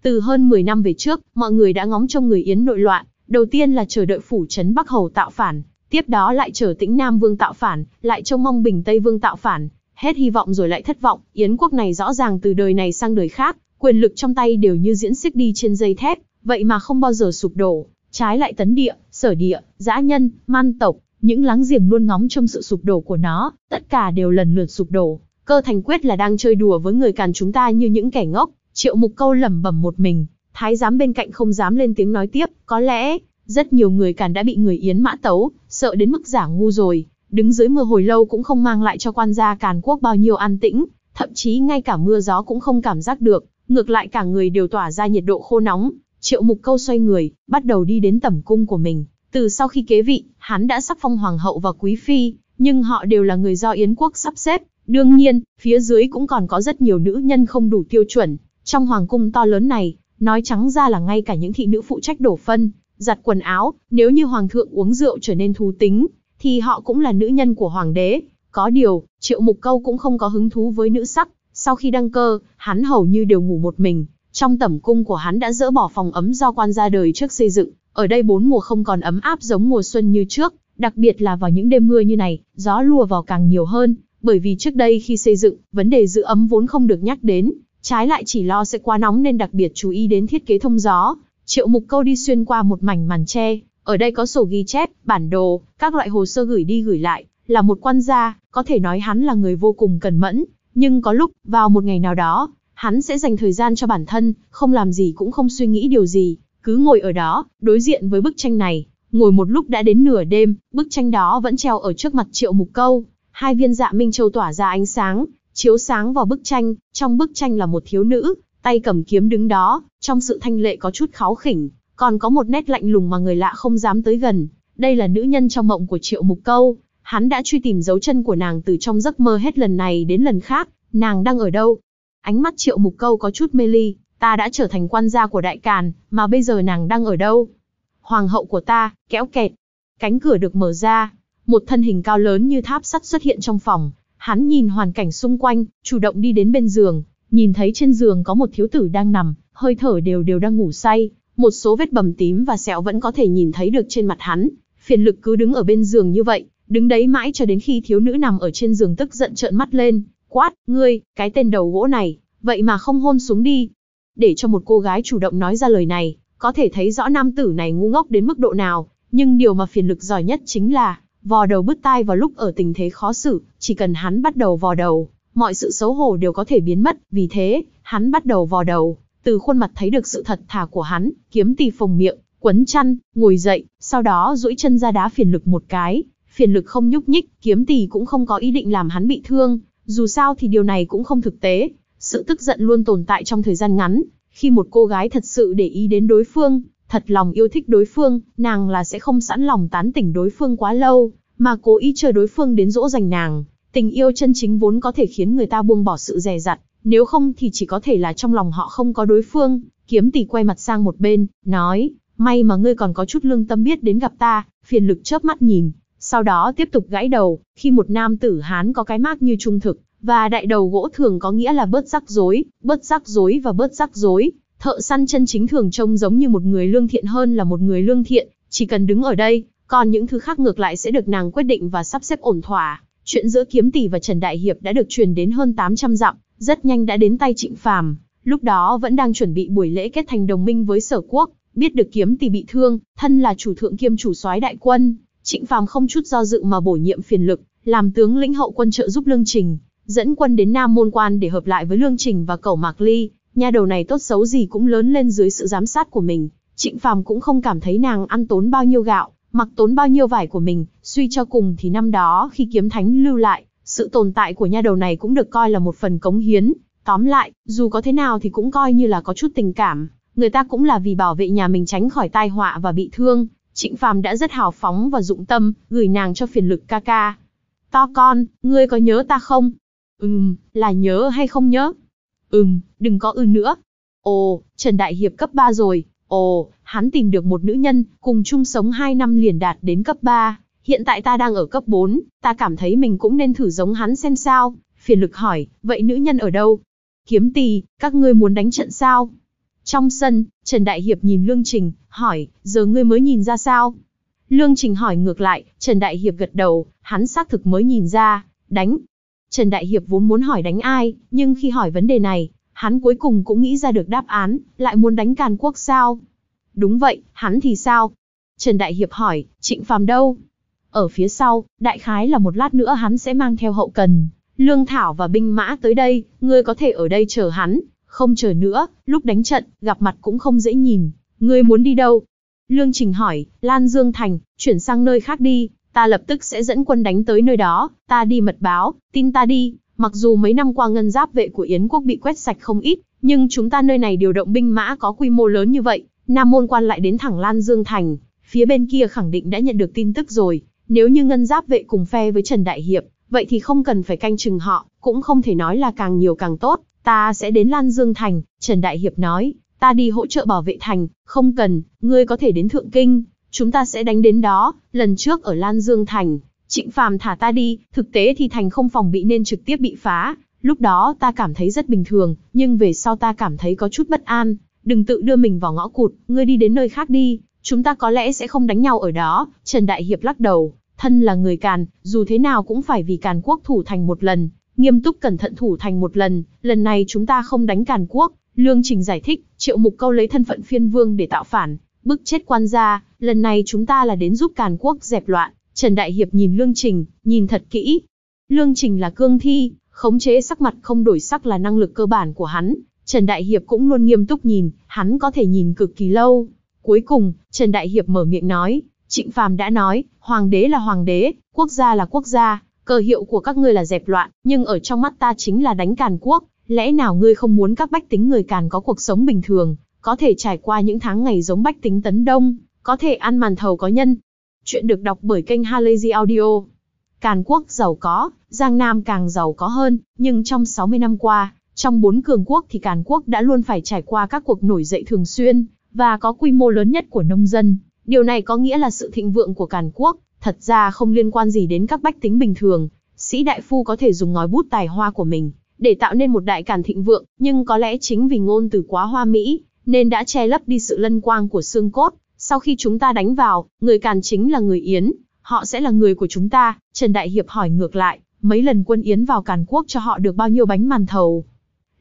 Từ hơn 10 năm về trước, mọi người đã ngóng trông người Yến nội loạn, đầu tiên là chờ đợi phủ trấn Bắc Hầu tạo phản, tiếp đó lại chờ tĩnh Nam Vương tạo phản, lại trông mong Bình Tây Vương tạo phản, hết hy vọng rồi lại thất vọng, Yến quốc này rõ ràng từ đời này sang đời khác, quyền lực trong tay đều như diễn xiếc đi trên dây thép, vậy mà không bao giờ sụp đổ, trái lại tấn địa, sở địa, dã nhân, man tộc, những láng giềng luôn ngóng trong sự sụp đổ của nó, tất cả đều lần lượt sụp đổ. Cơ thành quyết là đang chơi đùa với người càn chúng ta như những kẻ ngốc, triệu mục câu lẩm bẩm một mình. Thái giám bên cạnh không dám lên tiếng nói tiếp, có lẽ, rất nhiều người càn đã bị người Yến mã tấu, sợ đến mức giả ngu rồi, đứng dưới mưa hồi lâu cũng không mang lại cho quan gia càn quốc bao nhiêu an tĩnh, thậm chí ngay cả mưa gió cũng không cảm giác được, ngược lại cả người đều tỏa ra nhiệt độ khô nóng. Triệu Mục Câu xoay người, bắt đầu đi đến tẩm cung của mình. Từ sau khi kế vị, hắn đã sắp phong hoàng hậu và quý phi, nhưng họ đều là người do Yến quốc sắp xếp. Đương nhiên, phía dưới cũng còn có rất nhiều nữ nhân không đủ tiêu chuẩn. Trong hoàng cung to lớn này, nói trắng ra là ngay cả những thị nữ phụ trách đổ phân, giặt quần áo, nếu như hoàng thượng uống rượu trở nên thú tính, thì họ cũng là nữ nhân của hoàng đế. Có điều, triệu mục câu cũng không có hứng thú với nữ sắc. Sau khi đăng cơ, hắn hầu như đều ngủ một mình. Trong tẩm cung của hắn đã dỡ bỏ phòng ấm do quan gia đời trước xây dựng, ở đây bốn mùa không còn ấm áp giống mùa xuân như trước, đặc biệt là vào những đêm mưa như này, gió lùa vào càng nhiều hơn, bởi vì trước đây khi xây dựng, vấn đề giữ ấm vốn không được nhắc đến, trái lại chỉ lo sẽ quá nóng nên đặc biệt chú ý đến thiết kế thông gió. Triệu Mục Câu đi xuyên qua một mảnh màn tre, ở đây có sổ ghi chép, bản đồ, các loại hồ sơ gửi đi gửi lại, là một quan gia, có thể nói hắn là người vô cùng cẩn mẫn, nhưng có lúc, vào một ngày nào đó, hắn sẽ dành thời gian cho bản thân, không làm gì cũng không suy nghĩ điều gì, cứ ngồi ở đó, đối diện với bức tranh này, ngồi một lúc đã đến nửa đêm, bức tranh đó vẫn treo ở trước mặt Triệu Mục Câu. Hai viên dạ minh châu tỏa ra ánh sáng, chiếu sáng vào bức tranh, trong bức tranh là một thiếu nữ, tay cầm kiếm đứng đó, trong sự thanh lệ có chút kháo khỉnh, còn có một nét lạnh lùng mà người lạ không dám tới gần. Đây là nữ nhân trong mộng của Triệu Mục Câu, hắn đã truy tìm dấu chân của nàng từ trong giấc mơ hết lần này đến lần khác, nàng đang ở đâu? Ánh mắt Triệu Mục Câu có chút mê ly, ta đã trở thành quan gia của đại càn, mà bây giờ nàng đang ở đâu? Hoàng hậu của ta, kéo kẹt. Cánh cửa được mở ra, một thân hình cao lớn như tháp sắt xuất hiện trong phòng. Hắn nhìn hoàn cảnh xung quanh, chủ động đi đến bên giường, nhìn thấy trên giường có một thiếu tử đang nằm, hơi thở đều đều đang ngủ say. Một số vết bầm tím và sẹo vẫn có thể nhìn thấy được trên mặt hắn. Phiền lực cứ đứng ở bên giường như vậy, đứng đấy mãi cho đến khi thiếu nữ nằm ở trên giường tức giận trợn mắt lên. Quát, ngươi, cái tên đầu gỗ này, vậy mà không hôn xuống đi, để cho một cô gái chủ động nói ra lời này, có thể thấy rõ nam tử này ngu ngốc đến mức độ nào, nhưng điều mà phiền lực giỏi nhất chính là, vò đầu bứt tai vào lúc ở tình thế khó xử, chỉ cần hắn bắt đầu vò đầu, mọi sự xấu hổ đều có thể biến mất, vì thế, hắn bắt đầu vò đầu, từ khuôn mặt thấy được sự thật thà của hắn, kiếm tì phồng miệng, quấn chăn, ngồi dậy, sau đó duỗi chân ra đá phiền lực một cái, phiền lực không nhúc nhích, kiếm tì cũng không có ý định làm hắn bị thương, dù sao thì điều này cũng không thực tế, sự tức giận luôn tồn tại trong thời gian ngắn, khi một cô gái thật sự để ý đến đối phương, thật lòng yêu thích đối phương, nàng là sẽ không sẵn lòng tán tỉnh đối phương quá lâu, mà cố ý chờ đối phương đến dỗ dành nàng. Tình yêu chân chính vốn có thể khiến người ta buông bỏ sự dè dặt, nếu không thì chỉ có thể là trong lòng họ không có đối phương. Kiếm tỷ quay mặt sang một bên, nói, may mà ngươi còn có chút lương tâm biết đến gặp ta, phiền lực chớp mắt nhìn, sau đó tiếp tục gãi đầu, khi một nam tử Hán có cái mác như trung thực, và đại đầu gỗ thường có nghĩa là bớt rắc rối, bớt rắc rối và bớt rắc rối. Thợ săn chân chính thường trông giống như một người lương thiện hơn là một người lương thiện, chỉ cần đứng ở đây, còn những thứ khác ngược lại sẽ được nàng quyết định và sắp xếp ổn thỏa. Chuyện giữa kiếm tỷ và Trần Đại Hiệp đã được truyền đến hơn 800 dặm, rất nhanh đã đến tay Trịnh Phàm. Lúc đó vẫn đang chuẩn bị buổi lễ kết thành đồng minh với Sở Quốc, biết được kiếm tỷ bị thương, thân là chủ thượng kiêm chủ soái đại quân, Trịnh Phàm không chút do dự mà bổ nhiệm phiền lực, làm tướng lĩnh hậu quân trợ giúp Lương Trình, dẫn quân đến Nam Môn Quan để hợp lại với Lương Trình và Cẩu Mạc Ly, nhà đầu này tốt xấu gì cũng lớn lên dưới sự giám sát của mình, Trịnh Phàm cũng không cảm thấy nàng ăn tốn bao nhiêu gạo, mặc tốn bao nhiêu vải của mình, suy cho cùng thì năm đó khi kiếm thánh lưu lại, sự tồn tại của nhà đầu này cũng được coi là một phần cống hiến, tóm lại, dù có thế nào thì cũng coi như là có chút tình cảm, người ta cũng là vì bảo vệ nhà mình tránh khỏi tai họa và bị thương, Trịnh Phàm đã rất hào phóng và dụng tâm, gửi nàng cho phiền lực ca ca. To con, ngươi có nhớ ta không? Ừm, là nhớ hay không nhớ? Ừm, đừng có ư nữa. Ồ, Trần Đại Hiệp cấp 3 rồi. Ồ, hắn tìm được một nữ nhân, cùng chung sống 2 năm liền đạt đến cấp 3. Hiện tại ta đang ở cấp 4, ta cảm thấy mình cũng nên thử giống hắn xem sao. Phiền lực hỏi, vậy nữ nhân ở đâu? Kiếm tì, các ngươi muốn đánh trận sao? Trong sân, Trần Đại Hiệp nhìn Lương Trình, hỏi, giờ ngươi mới nhìn ra sao? Lương Trình hỏi ngược lại, Trần Đại Hiệp gật đầu, hắn xác thực mới nhìn ra, đánh, Trần Đại Hiệp vốn muốn hỏi đánh ai, nhưng khi hỏi vấn đề này, hắn cuối cùng cũng nghĩ ra được đáp án, lại muốn đánh Càn Quốc sao? Đúng vậy, hắn thì sao? Trần Đại Hiệp hỏi, Trịnh Phàm đâu? Ở phía sau, đại khái là một lát nữa hắn sẽ mang theo hậu cần, lương thảo và binh mã tới đây, ngươi có thể ở đây chờ hắn, không chờ nữa, lúc đánh trận, gặp mặt cũng không dễ nhìn, ngươi muốn đi đâu? Lương Trình hỏi, Lan Dương Thành, chuyển sang nơi khác đi, ta lập tức sẽ dẫn quân đánh tới nơi đó, ta đi mật báo, tin ta đi, mặc dù mấy năm qua ngân giáp vệ của Yến quốc bị quét sạch không ít, nhưng chúng ta nơi này điều động binh mã có quy mô lớn như vậy, Nam Môn quan lại đến thẳng Lan Dương Thành, phía bên kia khẳng định đã nhận được tin tức rồi, nếu như ngân giáp vệ cùng phe với Trần Đại Hiệp, vậy thì không cần phải canh chừng họ, cũng không thể nói là càng nhiều càng tốt, ta sẽ đến Lan Dương Thành, Trần Đại Hiệp nói, ta đi hỗ trợ bảo vệ thành, không cần, ngươi có thể đến Thượng Kinh, chúng ta sẽ đánh đến đó, lần trước ở Lan Dương Thành, Trịnh Phàm thả ta đi, thực tế thì thành không phòng bị nên trực tiếp bị phá, lúc đó ta cảm thấy rất bình thường, nhưng về sau ta cảm thấy có chút bất an, đừng tự đưa mình vào ngõ cụt, ngươi đi đến nơi khác đi, chúng ta có lẽ sẽ không đánh nhau ở đó, Trần Đại Hiệp lắc đầu, thân là người Càn, dù thế nào cũng phải vì Càn Quốc thủ thành một lần, nghiêm túc cẩn thận thủ thành một lần, lần này chúng ta không đánh Càn Quốc, Lương Trình giải thích, Triệu Mục Câu lấy thân phận phiên vương để tạo phản, bức chết quan gia, lần này chúng ta là đến giúp Càn Quốc dẹp loạn. Trần Đại Hiệp nhìn Lương Trình, nhìn thật kỹ. Lương Trình là cương thi, khống chế sắc mặt không đổi sắc là năng lực cơ bản của hắn. Trần Đại Hiệp cũng luôn nghiêm túc nhìn, hắn có thể nhìn cực kỳ lâu. Cuối cùng, Trần Đại Hiệp mở miệng nói, Trịnh Phàm đã nói, hoàng đế là hoàng đế, quốc gia là quốc gia, cờ hiệu của các ngươi là dẹp loạn, nhưng ở trong mắt ta chính là đánh Càn Quốc. Lẽ nào ngươi không muốn các bách tính người Càn có cuộc sống bình thường, có thể trải qua những tháng ngày giống bách tính tấn đông, có thể ăn màn thầu có nhân. Chuyện được đọc bởi kênh Halazy Audio. Càn quốc giàu có, Giang Nam càng giàu có hơn, nhưng trong 60 năm qua, trong bốn cường quốc thì Càn quốc đã luôn phải trải qua các cuộc nổi dậy thường xuyên, và có quy mô lớn nhất của nông dân. Điều này có nghĩa là sự thịnh vượng của Càn quốc, thật ra không liên quan gì đến các bách tính bình thường. Sĩ đại phu có thể dùng ngòi bút tài hoa của mình, để tạo nên một đại càn thịnh vượng, nhưng có lẽ chính vì ngôn từ quá hoa mỹ, nên đã che lấp đi sự lân quang của xương cốt, sau khi chúng ta đánh vào, người càn chính là người Yến, họ sẽ là người của chúng ta. Trần Đại Hiệp hỏi ngược lại, mấy lần quân Yến vào càn quốc cho họ được bao nhiêu bánh màn thầu?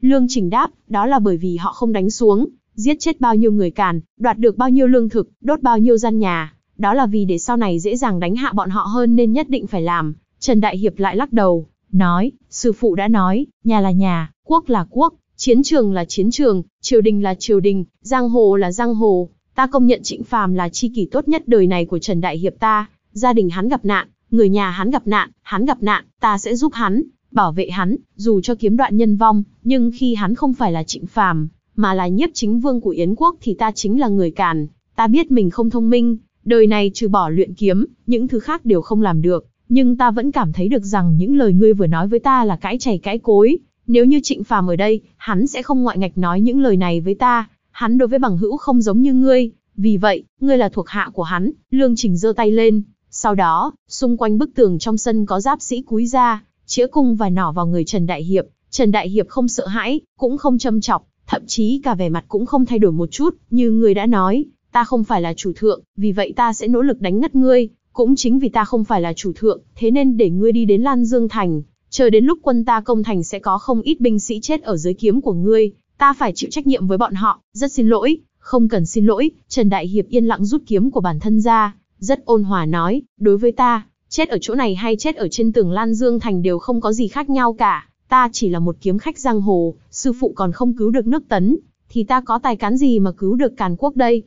Lương Trình đáp, đó là bởi vì họ không đánh xuống, giết chết bao nhiêu người càn, đoạt được bao nhiêu lương thực, đốt bao nhiêu gian nhà. Đó là vì để sau này dễ dàng đánh hạ bọn họ hơn nên nhất định phải làm. Trần Đại Hiệp lại lắc đầu, nói, sư phụ đã nói, nhà là nhà, quốc là quốc, chiến trường là chiến trường, triều đình là triều đình, giang hồ là giang hồ, Ta công nhận Trịnh Phàm là chi kỷ tốt nhất đời này của Trần Đại Hiệp ta, gia đình hắn gặp nạn, người nhà hắn gặp nạn, hắn gặp nạn, ta sẽ giúp hắn, bảo vệ hắn, dù cho kiếm đoạn nhân vong, nhưng khi hắn không phải là Trịnh Phàm, mà là nhiếp chính vương của Yến quốc thì ta chính là người càn, ta biết mình không thông minh, đời này trừ bỏ luyện kiếm, những thứ khác đều không làm được, nhưng ta vẫn cảm thấy được rằng những lời ngươi vừa nói với ta là cãi chày cãi cối, nếu như Trịnh Phàm ở đây, hắn sẽ không ngoại ngạch nói những lời này với ta, hắn đối với bằng hữu không giống như ngươi, vì vậy, ngươi là thuộc hạ của hắn, lương trình giơ tay lên, sau đó, xung quanh bức tường trong sân có giáp sĩ cúi ra, chĩa cung và nỏ vào người Trần Đại Hiệp, Trần Đại Hiệp không sợ hãi, cũng không châm chọc, thậm chí cả vẻ mặt cũng không thay đổi một chút, như ngươi đã nói, ta không phải là chủ thượng, vì vậy ta sẽ nỗ lực đánh ngất ngươi, cũng chính vì ta không phải là chủ thượng, thế nên để ngươi đi đến Lan Dương Thành, chờ đến lúc quân ta công thành sẽ có không ít binh sĩ chết ở dưới kiếm của ngươi, ta phải chịu trách nhiệm với bọn họ, rất xin lỗi, không cần xin lỗi, Trần Đại Hiệp yên lặng rút kiếm của bản thân ra, rất ôn hòa nói, đối với ta, chết ở chỗ này hay chết ở trên tường Lan Dương Thành đều không có gì khác nhau cả, ta chỉ là một kiếm khách giang hồ, sư phụ còn không cứu được nước tấn, thì ta có tài cán gì mà cứu được càn quốc đây?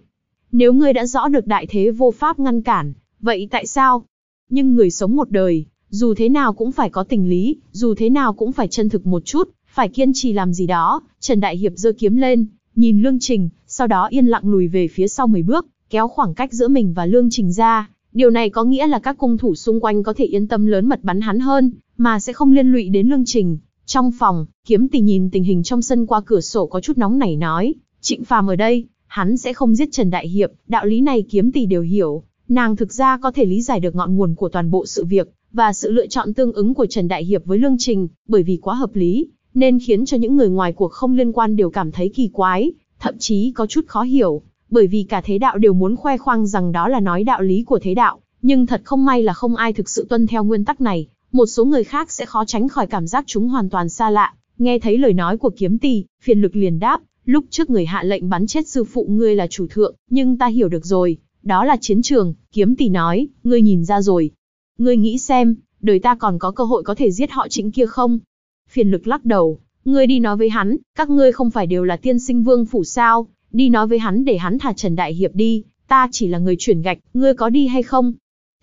Nếu ngươi đã rõ được đại thế vô pháp ngăn cản, vậy tại sao? Nhưng người sống một đời, dù thế nào cũng phải có tình lý, dù thế nào cũng phải chân thực một chút, phải kiên trì làm gì đó, Trần Đại Hiệp giơ kiếm lên, nhìn Lương Trình, sau đó yên lặng lùi về phía sau 10 bước, kéo khoảng cách giữa mình và Lương Trình ra. Điều này có nghĩa là các cung thủ xung quanh có thể yên tâm lớn mật bắn hắn hơn, mà sẽ không liên lụy đến Lương Trình. Trong phòng, kiếm tỷ nhìn tình hình trong sân qua cửa sổ có chút nóng nảy nói, Trịnh Phàm ở đây, hắn sẽ không giết Trần Đại Hiệp, đạo lý này kiếm tỷ đều hiểu, nàng thực ra có thể lý giải được ngọn nguồn của toàn bộ sự việc, và sự lựa chọn tương ứng của Trần Đại Hiệp với Lương Trình, bởi vì quá hợp lý, nên khiến cho những người ngoài cuộc không liên quan đều cảm thấy kỳ quái, thậm chí có chút khó hiểu, bởi vì cả thế đạo đều muốn khoe khoang rằng đó là nói đạo lý của thế đạo, nhưng thật không may là không ai thực sự tuân theo nguyên tắc này, một số người khác sẽ khó tránh khỏi cảm giác chúng hoàn toàn xa lạ. Nghe thấy lời nói của kiếm tỳ, phiền lực liền đáp, lúc trước người hạ lệnh bắn chết sư phụ ngươi là chủ thượng, nhưng ta hiểu được rồi, đó là chiến trường, kiếm tỷ nói, ngươi nhìn ra rồi. Ngươi nghĩ xem, đời ta còn có cơ hội có thể giết họ trịnh kia không? Phiền lực lắc đầu, ngươi đi nói với hắn, các ngươi không phải đều là tiên sinh vương phủ sao, đi nói với hắn để hắn thả Trần Đại Hiệp đi, ta chỉ là người chuyển gạch, ngươi có đi hay không?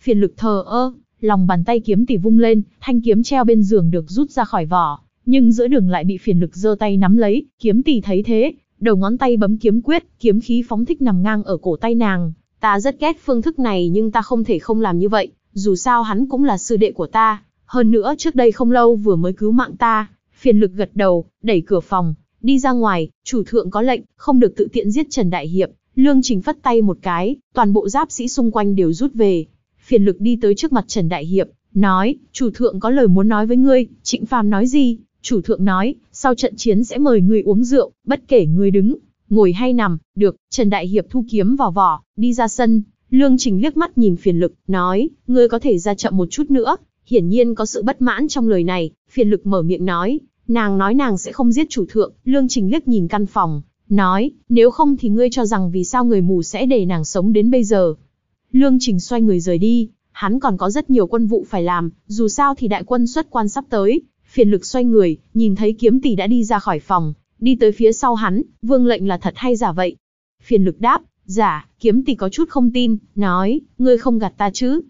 Phiền lực thờ ơ, lòng bàn tay kiếm tỷ vung lên, thanh kiếm treo bên giường được rút ra khỏi vỏ, nhưng giữa đường lại bị phiền lực giơ tay nắm lấy, kiếm tỷ thấy thế, đầu ngón tay bấm kiếm quyết, kiếm khí phóng thích nằm ngang ở cổ tay nàng. Ta rất ghét phương thức này nhưng ta không thể không làm như vậy, dù sao hắn cũng là sư đệ của ta, hơn nữa trước đây không lâu vừa mới cứu mạng ta, phiền lực gật đầu, đẩy cửa phòng, đi ra ngoài, chủ thượng có lệnh, không được tự tiện giết Trần Đại Hiệp. Lương Trình phất tay một cái, toàn bộ giáp sĩ xung quanh đều rút về. Phiền lực đi tới trước mặt Trần Đại Hiệp, nói, chủ thượng có lời muốn nói với ngươi, trịnh phàm nói gì? Chủ thượng nói, sau trận chiến sẽ mời ngươi uống rượu, bất kể ngươi đứng, ngồi hay nằm, được, Trần Đại Hiệp thu kiếm vào vỏ, đi ra sân. Lương Trình liếc mắt nhìn phiền lực, nói, ngươi có thể ra chậm một chút nữa, hiển nhiên có sự bất mãn trong lời này, phiền lực mở miệng nói, nàng nói nàng sẽ không giết chủ thượng, lương trình liếc nhìn căn phòng, nói, nếu không thì ngươi cho rằng vì sao người mù sẽ để nàng sống đến bây giờ. Lương trình xoay người rời đi, hắn còn có rất nhiều quân vụ phải làm, dù sao thì đại quân xuất quan sắp tới, phiền lực xoay người, nhìn thấy kiếm tỷ đã đi ra khỏi phòng, đi tới phía sau hắn, vương lệnh là thật hay giả vậy? Phiền lực đáp, giả, kiếm tỷ có chút không tin, nói, ngươi không gạt ta chứ,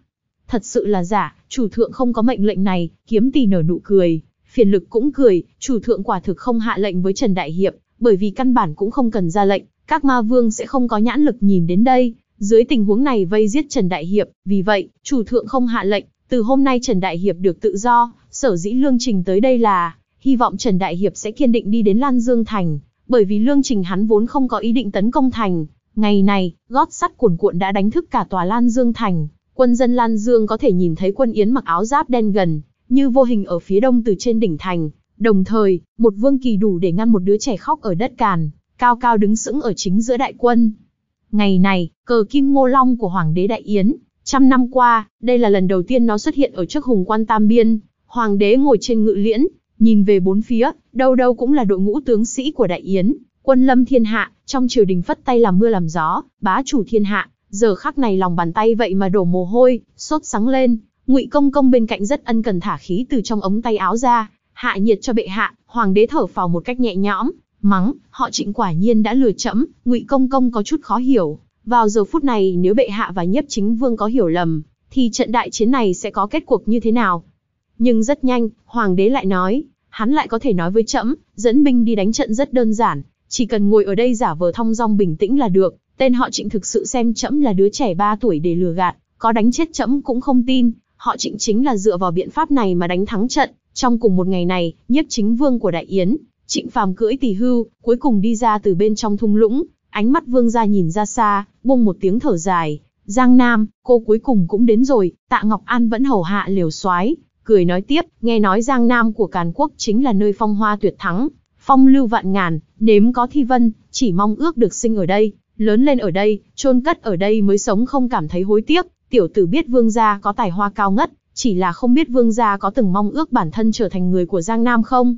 Thật sự là giả, chủ thượng không có mệnh lệnh này, kiếm tỷ nở nụ cười, phiền lực cũng cười, chủ thượng quả thực không hạ lệnh với Trần Đại Hiệp, bởi vì căn bản cũng không cần ra lệnh, các ma vương sẽ không có nhãn lực nhìn đến đây. Dưới tình huống này vây giết Trần Đại Hiệp, vì vậy, chủ thượng không hạ lệnh, từ hôm nay Trần Đại Hiệp được tự do, sở dĩ lương trình tới đây là, hy vọng Trần Đại Hiệp sẽ kiên định đi đến Lan Dương Thành, bởi vì lương trình hắn vốn không có ý định tấn công thành. Ngày này, gót sắt cuồn cuộn đã đánh thức cả tòa Lan Dương Thành, Quân dân Lan Dương có thể nhìn thấy quân Yến mặc áo giáp đen gần, như vô hình ở phía đông từ trên đỉnh thành. Đồng thời, một vương kỳ đủ để ngăn một đứa trẻ khóc ở đất càn, cao cao đứng sững ở chính giữa đại quân. Ngày này, cờ kim ngô long của Hoàng đế Đại Yến, trăm năm qua, đây là lần đầu tiên nó xuất hiện ở trước hùng quan Tam Biên. Hoàng đế ngồi trên ngự liễn, nhìn về bốn phía, đâu đâu cũng là đội ngũ tướng sĩ của Đại Yến, quân lâm thiên hạ, trong triều đình phất tay làm mưa làm gió, bá chủ thiên hạ giờ khắc này lòng bàn tay vậy mà đổ mồ hôi, sốt sắng lên, Ngụy Công công bên cạnh rất ân cần thả khí từ trong ống tay áo ra, hạ nhiệt cho bệ hạ, hoàng đế thở phào một cách nhẹ nhõm, mắng, họ Trịnh quả nhiên đã lừa chẫm, Ngụy Công công có chút khó hiểu, vào giờ phút này nếu bệ hạ và nhiếp chính vương có hiểu lầm, thì trận đại chiến này sẽ có kết cuộc như thế nào? Nhưng rất nhanh, hoàng đế lại nói, hắn lại có thể nói với trẫm, dẫn binh đi đánh trận rất đơn giản, chỉ cần ngồi ở đây giả vờ thong dong bình tĩnh là được, Tên họ Trịnh thực sự xem trẫm là đứa trẻ 3 tuổi để lừa gạt, có đánh chết trẫm cũng không tin, họ Trịnh chính là dựa vào biện pháp này mà đánh thắng trận. Trong cùng một ngày này, nhiếp chính vương của Đại Yến, Trịnh Phàm cưỡi tỳ hưu, cuối cùng đi ra từ bên trong thung lũng, ánh mắt vương gia nhìn ra xa, buông một tiếng thở dài. Giang Nam, cô cuối cùng cũng đến rồi, Tạ Ngọc An vẫn hầu hạ liều soái cười nói tiếp, nghe nói Giang Nam của Càn Quốc chính là nơi phong hoa tuyệt thắng, phong lưu vạn ngàn, nếm có thi vân, chỉ mong ước được sinh ở đây, Lớn lên ở đây, chôn cất ở đây mới sống không cảm thấy hối tiếc, tiểu tử biết vương gia có tài hoa cao ngất, chỉ là không biết vương gia có từng mong ước bản thân trở thành người của Giang Nam không.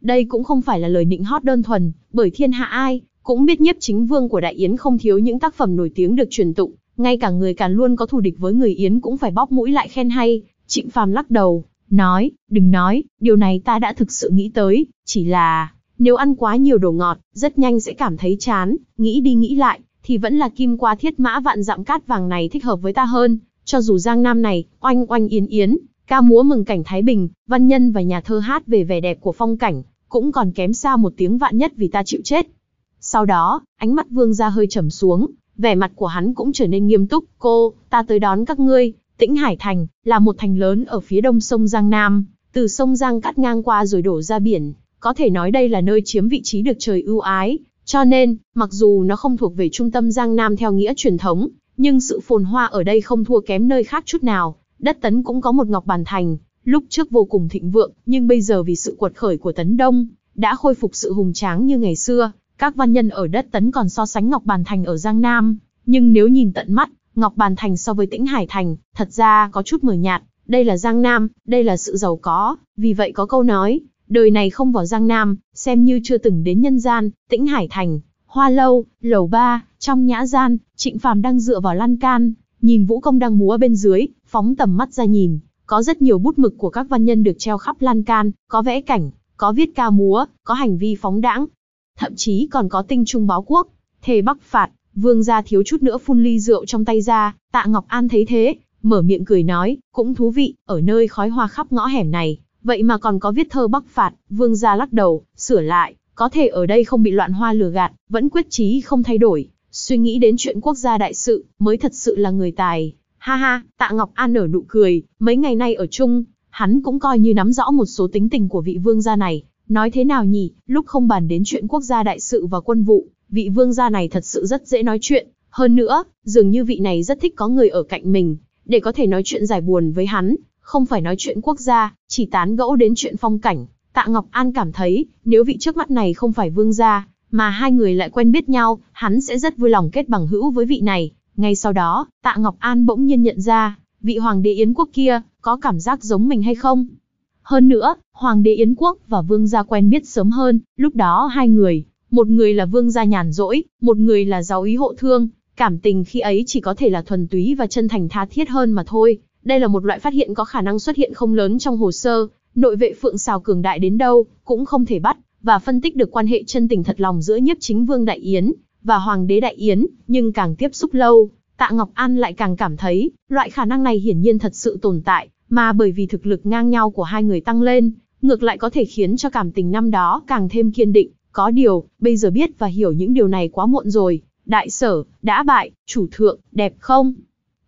Đây cũng không phải là lời nịnh hót đơn thuần, bởi thiên hạ ai, cũng biết nhiếp chính vương của Đại Yến không thiếu những tác phẩm nổi tiếng được truyền tụng, ngay cả người càn luôn có thù địch với người Yến cũng phải bóp mũi lại khen hay, trịnh phàm lắc đầu, nói, đừng nói, điều này ta đã thực sự nghĩ tới, chỉ là, nếu ăn quá nhiều đồ ngọt, rất nhanh sẽ cảm thấy chán, nghĩ đi nghĩ lại, thì vẫn là kim qua thiết mã vạn dặm cát vàng này thích hợp với ta hơn, cho dù Giang Nam này, oanh oanh yến yến, ca múa mừng cảnh Thái Bình, văn nhân và nhà thơ hát về vẻ đẹp của phong cảnh, cũng còn kém xa một tiếng vạn nhất vì ta chịu chết. Sau đó, ánh mắt vương gia hơi trầm xuống, vẻ mặt của hắn cũng trở nên nghiêm túc, cô, ta tới đón các ngươi, tĩnh Hải Thành, là một thành lớn ở phía đông sông Giang Nam, từ sông Giang cắt ngang qua rồi đổ ra biển, có thể nói đây là nơi chiếm vị trí được trời ưu ái, cho nên, mặc dù nó không thuộc về trung tâm Giang Nam theo nghĩa truyền thống, nhưng sự phồn hoa ở đây không thua kém nơi khác chút nào. Đất Tấn cũng có một ngọc bàn thành, lúc trước vô cùng thịnh vượng, nhưng bây giờ vì sự quật khởi của Tấn Đông, đã khôi phục sự hùng tráng như ngày xưa. Các văn nhân ở đất Tấn còn so sánh Ngọc Bàn Thành ở Giang Nam, nhưng nếu nhìn tận mắt, Ngọc Bàn Thành so với Tĩnh Hải Thành, thật ra có chút mờ nhạt. Đây là Giang Nam, đây là sự giàu có, vì vậy có câu nói, đời này không vào Giang Nam, xem như chưa từng đến nhân gian, tĩnh Hải Thành, Hoa Lâu, Lầu Ba, trong nhã gian, Trịnh Phàm đang dựa vào lan can, nhìn vũ công đang múa bên dưới, phóng tầm mắt ra nhìn, có rất nhiều bút mực của các văn nhân được treo khắp lan can, có vẽ cảnh, có viết ca múa, có hành vi phóng đãng, thậm chí còn có tinh trung báo quốc, thề bắc phạt, vương gia thiếu chút nữa phun ly rượu trong tay ra, Tạ Ngọc An thấy thế, mở miệng cười nói, cũng thú vị, ở nơi khói hoa khắp ngõ hẻm này, Vậy mà còn có viết thơ bắc phạt, vương gia lắc đầu, sửa lại, có thể ở đây không bị loạn hoa lừa gạt, vẫn quyết chí không thay đổi, suy nghĩ đến chuyện quốc gia đại sự, mới thật sự là người tài. Ha ha, Tạ Ngọc An nở nụ cười, mấy ngày nay ở chung, hắn cũng coi như nắm rõ một số tính tình của vị vương gia này. Nói thế nào nhỉ, lúc không bàn đến chuyện quốc gia đại sự và quân vụ, vị vương gia này thật sự rất dễ nói chuyện. Hơn nữa, dường như vị này rất thích có người ở cạnh mình, để có thể nói chuyện giải buồn với hắn, không phải nói chuyện quốc gia, chỉ tán gẫu đến chuyện phong cảnh. Tạ Ngọc An cảm thấy, nếu vị trước mắt này không phải vương gia, mà hai người lại quen biết nhau, hắn sẽ rất vui lòng kết bằng hữu với vị này. Ngay sau đó, Tạ Ngọc An bỗng nhiên nhận ra, vị hoàng đế Yến quốc kia, có cảm giác giống mình hay không? Hơn nữa, hoàng đế Yến quốc và vương gia quen biết sớm hơn, lúc đó hai người, một người là vương gia nhàn rỗi, một người là giáo ý hộ thương, cảm tình khi ấy chỉ có thể là thuần túy và chân thành tha thiết hơn mà thôi. Đây là một loại phát hiện có khả năng xuất hiện không lớn trong hồ sơ, nội vệ Phượng xào cường đại đến đâu, cũng không thể bắt, và phân tích được quan hệ chân tình thật lòng giữa nhiếp chính vương Đại Yến và Hoàng đế Đại Yến, nhưng càng tiếp xúc lâu, Tạ Ngọc An lại càng cảm thấy, loại khả năng này hiển nhiên thật sự tồn tại, mà bởi vì thực lực ngang nhau của hai người tăng lên, ngược lại có thể khiến cho cảm tình năm đó càng thêm kiên định, có điều, bây giờ biết và hiểu những điều này quá muộn rồi, đại sở, đã bại, chủ thượng, đẹp không?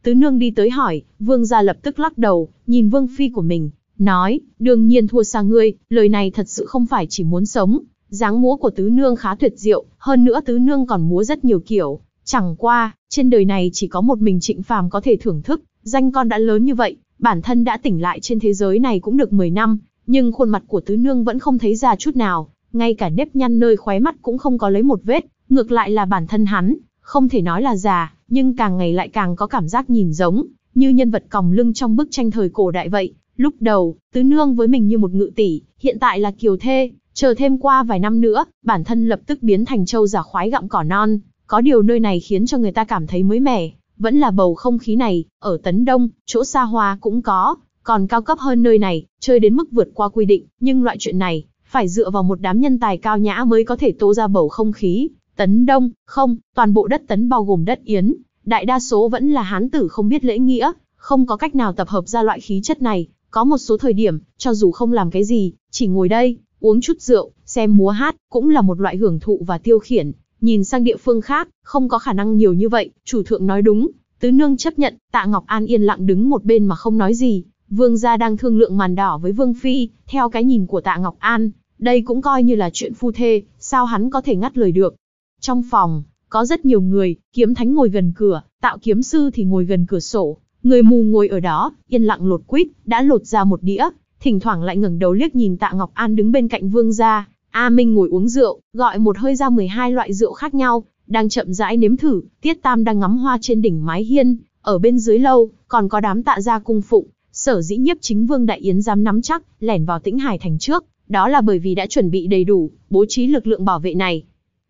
Tứ nương đi tới hỏi, vương gia lập tức lắc đầu, nhìn vương phi của mình, nói, đương nhiên thua xa ngươi, lời này thật sự không phải chỉ muốn sống. Dáng múa của tứ nương khá tuyệt diệu, hơn nữa tứ nương còn múa rất nhiều kiểu. Chẳng qua, trên đời này chỉ có một mình trịnh phàm có thể thưởng thức, danh con đã lớn như vậy, bản thân đã tỉnh lại trên thế giới này cũng được 10 năm, nhưng khuôn mặt của tứ nương vẫn không thấy già chút nào, ngay cả nếp nhăn nơi khóe mắt cũng không có lấy một vết, ngược lại là bản thân hắn, không thể nói là già, nhưng càng ngày lại càng có cảm giác nhìn giống, như nhân vật còng lưng trong bức tranh thời cổ đại vậy. Lúc đầu, tứ nương với mình như một ngự tỷ, hiện tại là kiều thê, chờ thêm qua vài năm nữa, bản thân lập tức biến thành châu giả khoái gặm cỏ non. Có điều nơi này khiến cho người ta cảm thấy mới mẻ, vẫn là bầu không khí này, ở Tấn Đông, chỗ xa hoa cũng có, còn cao cấp hơn nơi này, chơi đến mức vượt qua quy định, nhưng loại chuyện này, phải dựa vào một đám nhân tài cao nhã mới có thể tô ra bầu không khí, Tấn Đông, không, toàn bộ đất Tấn bao gồm đất Yến, đại đa số vẫn là hán tử không biết lễ nghĩa, không có cách nào tập hợp ra loại khí chất này, có một số thời điểm, cho dù không làm cái gì, chỉ ngồi đây, uống chút rượu, xem múa hát, cũng là một loại hưởng thụ và tiêu khiển, nhìn sang địa phương khác, không có khả năng nhiều như vậy, chủ thượng nói đúng, tứ nương chấp nhận, tạ Ngọc An yên lặng đứng một bên mà không nói gì, vương gia đang thương lượng màn đỏ với vương phi, theo cái nhìn của tạ Ngọc An, đây cũng coi như là chuyện phu thê, sao hắn có thể ngắt lời được, trong phòng, có rất nhiều người, kiếm thánh ngồi gần cửa, tạo kiếm sư thì ngồi gần cửa sổ. Người mù ngồi ở đó, yên lặng lột quýt, đã lột ra một đĩa, thỉnh thoảng lại ngẩng đầu liếc nhìn Tạ Ngọc An đứng bên cạnh vương gia. A Minh ngồi uống rượu, gọi một hơi ra 12 loại rượu khác nhau, đang chậm rãi nếm thử, Tiết Tam đang ngắm hoa trên đỉnh mái hiên, ở bên dưới lâu, còn có đám tạ gia cung phụng, sở dĩ nhiếp chính vương đại yến dám nắm chắc, lẻn vào tĩnh hải thành trước, đó là bởi vì đã chuẩn bị đầy đủ, bố trí lực lượng bảo vệ này,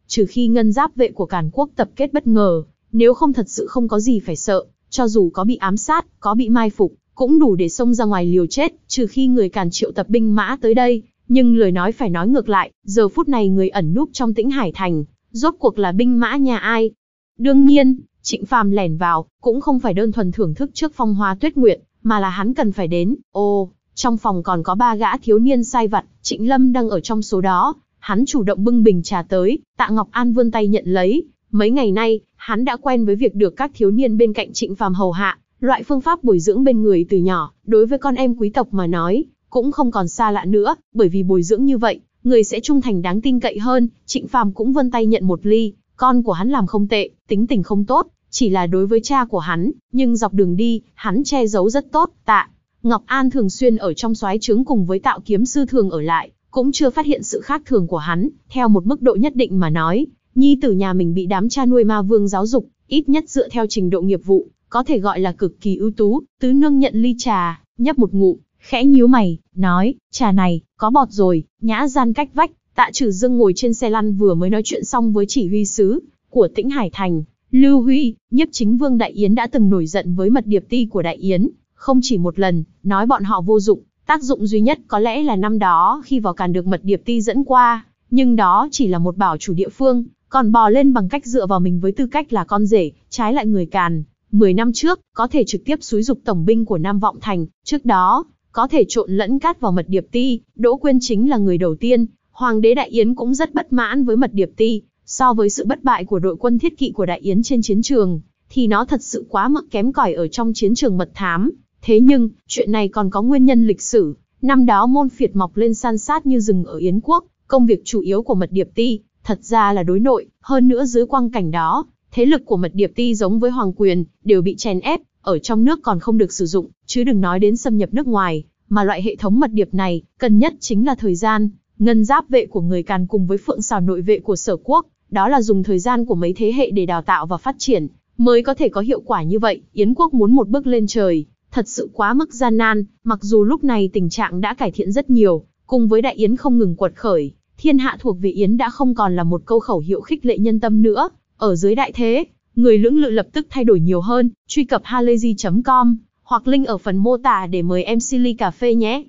Trừ khi ngân giáp vệ của Càn quốc tập kết bất ngờ, nếu không thật sự không có gì phải sợ, cho dù có bị ám sát, có bị mai phục, cũng đủ để xông ra ngoài liều chết, trừ khi người Càn triệu tập binh mã tới đây. Nhưng lời nói phải nói ngược lại, giờ phút này người ẩn núp trong tĩnh Hải Thành, rốt cuộc là binh mã nhà ai? Đương nhiên, Trịnh Phàm lẻn vào, cũng không phải đơn thuần thưởng thức trước phong hoa tuyết nguyện, mà là hắn cần phải đến, ô, trong phòng còn có ba gã thiếu niên sai vặt, Trịnh Lâm đang ở trong số đó, Hắn chủ động bưng bình trà tới, Tạ Ngọc An vươn tay nhận lấy. Mấy ngày nay, hắn đã quen với việc được các thiếu niên bên cạnh Trịnh Phàm hầu hạ, loại phương pháp bồi dưỡng bên người từ nhỏ, đối với con em quý tộc mà nói, cũng không còn xa lạ nữa, bởi vì bồi dưỡng như vậy, người sẽ trung thành đáng tin cậy hơn. Trịnh Phàm cũng vươn tay nhận một ly, con của hắn làm không tệ, tính tình không tốt, chỉ là đối với cha của hắn, nhưng dọc đường đi, hắn che giấu rất tốt, tạ. Ngọc An thường xuyên ở trong soái trướng cùng với tạo kiếm sư thường ở lại, cũng chưa phát hiện sự khác thường của hắn, theo một mức độ nhất định mà nói, nhi tử nhà mình bị đám cha nuôi ma vương giáo dục, ít nhất dựa theo trình độ nghiệp vụ, có thể gọi là cực kỳ ưu tú, tứ nương nhận ly trà, nhấp một ngụm, khẽ nhíu mày, nói, trà này, có bọt rồi, nhã gian cách vách, tạ trừ dương ngồi trên xe lăn vừa mới nói chuyện xong với chỉ huy sứ, của tĩnh Hải Thành, Lưu Huy, nhiếp chính vương Đại Yến đã từng nổi giận với mật điệp ti của Đại Yến, không chỉ một lần, nói bọn họ vô dụng, Tác dụng duy nhất có lẽ là năm đó khi vào càn được mật điệp ti dẫn qua, nhưng đó chỉ là một bảo chủ địa phương, còn bò lên bằng cách dựa vào mình với tư cách là con rể, trái lại người càn. Mười năm trước, có thể trực tiếp xúi dục tổng binh của Nam Vọng Thành, trước đó, có thể trộn lẫn cát vào mật điệp ti, Đỗ Quyên chính là người đầu tiên. Hoàng đế Đại Yến cũng rất bất mãn với mật điệp ti, so với sự bất bại của đội quân thiết kỵ của Đại Yến trên chiến trường, thì nó thật sự quá mực kém cỏi ở trong chiến trường mật thám, Thế nhưng, chuyện này còn có nguyên nhân lịch sử. Năm đó môn phiệt mọc lên san sát như rừng ở Yến quốc, công việc chủ yếu của mật điệp ti, thật ra là đối nội, hơn nữa dưới quang cảnh đó, thế lực của mật điệp ti giống với hoàng quyền, đều bị chèn ép, ở trong nước còn không được sử dụng, chứ đừng nói đến xâm nhập nước ngoài, mà loại hệ thống mật điệp này, cần nhất chính là thời gian, ngân giáp vệ của người càn cùng với phượng xào nội vệ của sở quốc, đó là dùng thời gian của mấy thế hệ để đào tạo và phát triển, mới có thể có hiệu quả như vậy, Yến quốc muốn một bước lên trời, thật sự quá mức gian nan, mặc dù lúc này tình trạng đã cải thiện rất nhiều, cùng với đại yến không ngừng quật khởi, thiên hạ thuộc về yến đã không còn là một câu khẩu hiệu khích lệ nhân tâm nữa, ở dưới đại thế, người lưỡng lự lập tức thay đổi nhiều hơn, truy cập halayzi.com hoặc link ở phần mô tả để mời em Silly cà phê nhé.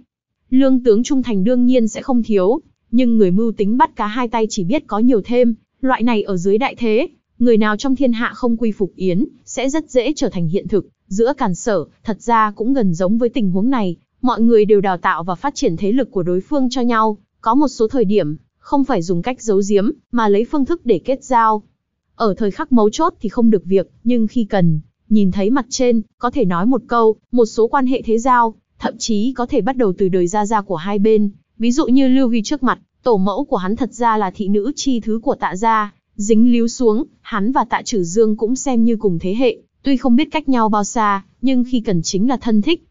Lương tướng trung thành đương nhiên sẽ không thiếu, nhưng người mưu tính bắt cá hai tay chỉ biết có nhiều thêm, loại này ở dưới đại thế, người nào trong thiên hạ không quy phục yến, sẽ rất dễ trở thành hiện thực. Giữa cản sở, thật ra cũng gần giống với tình huống này, mọi người đều đào tạo và phát triển thế lực của đối phương cho nhau, có một số thời điểm, không phải dùng cách giấu giếm, mà lấy phương thức để kết giao. Ở thời khắc mấu chốt thì không được việc, nhưng khi cần, nhìn thấy mặt trên, có thể nói một câu, một số quan hệ thế giao, thậm chí có thể bắt đầu từ đời gia gia của hai bên, ví dụ như Lưu Huy trước mặt, tổ mẫu của hắn thật ra là thị nữ chi thứ của tạ gia, dính líu xuống, hắn và tạ trừ dương cũng xem như cùng thế hệ, Tuy không biết cách nhau bao xa, nhưng khi cần chính là thân thích.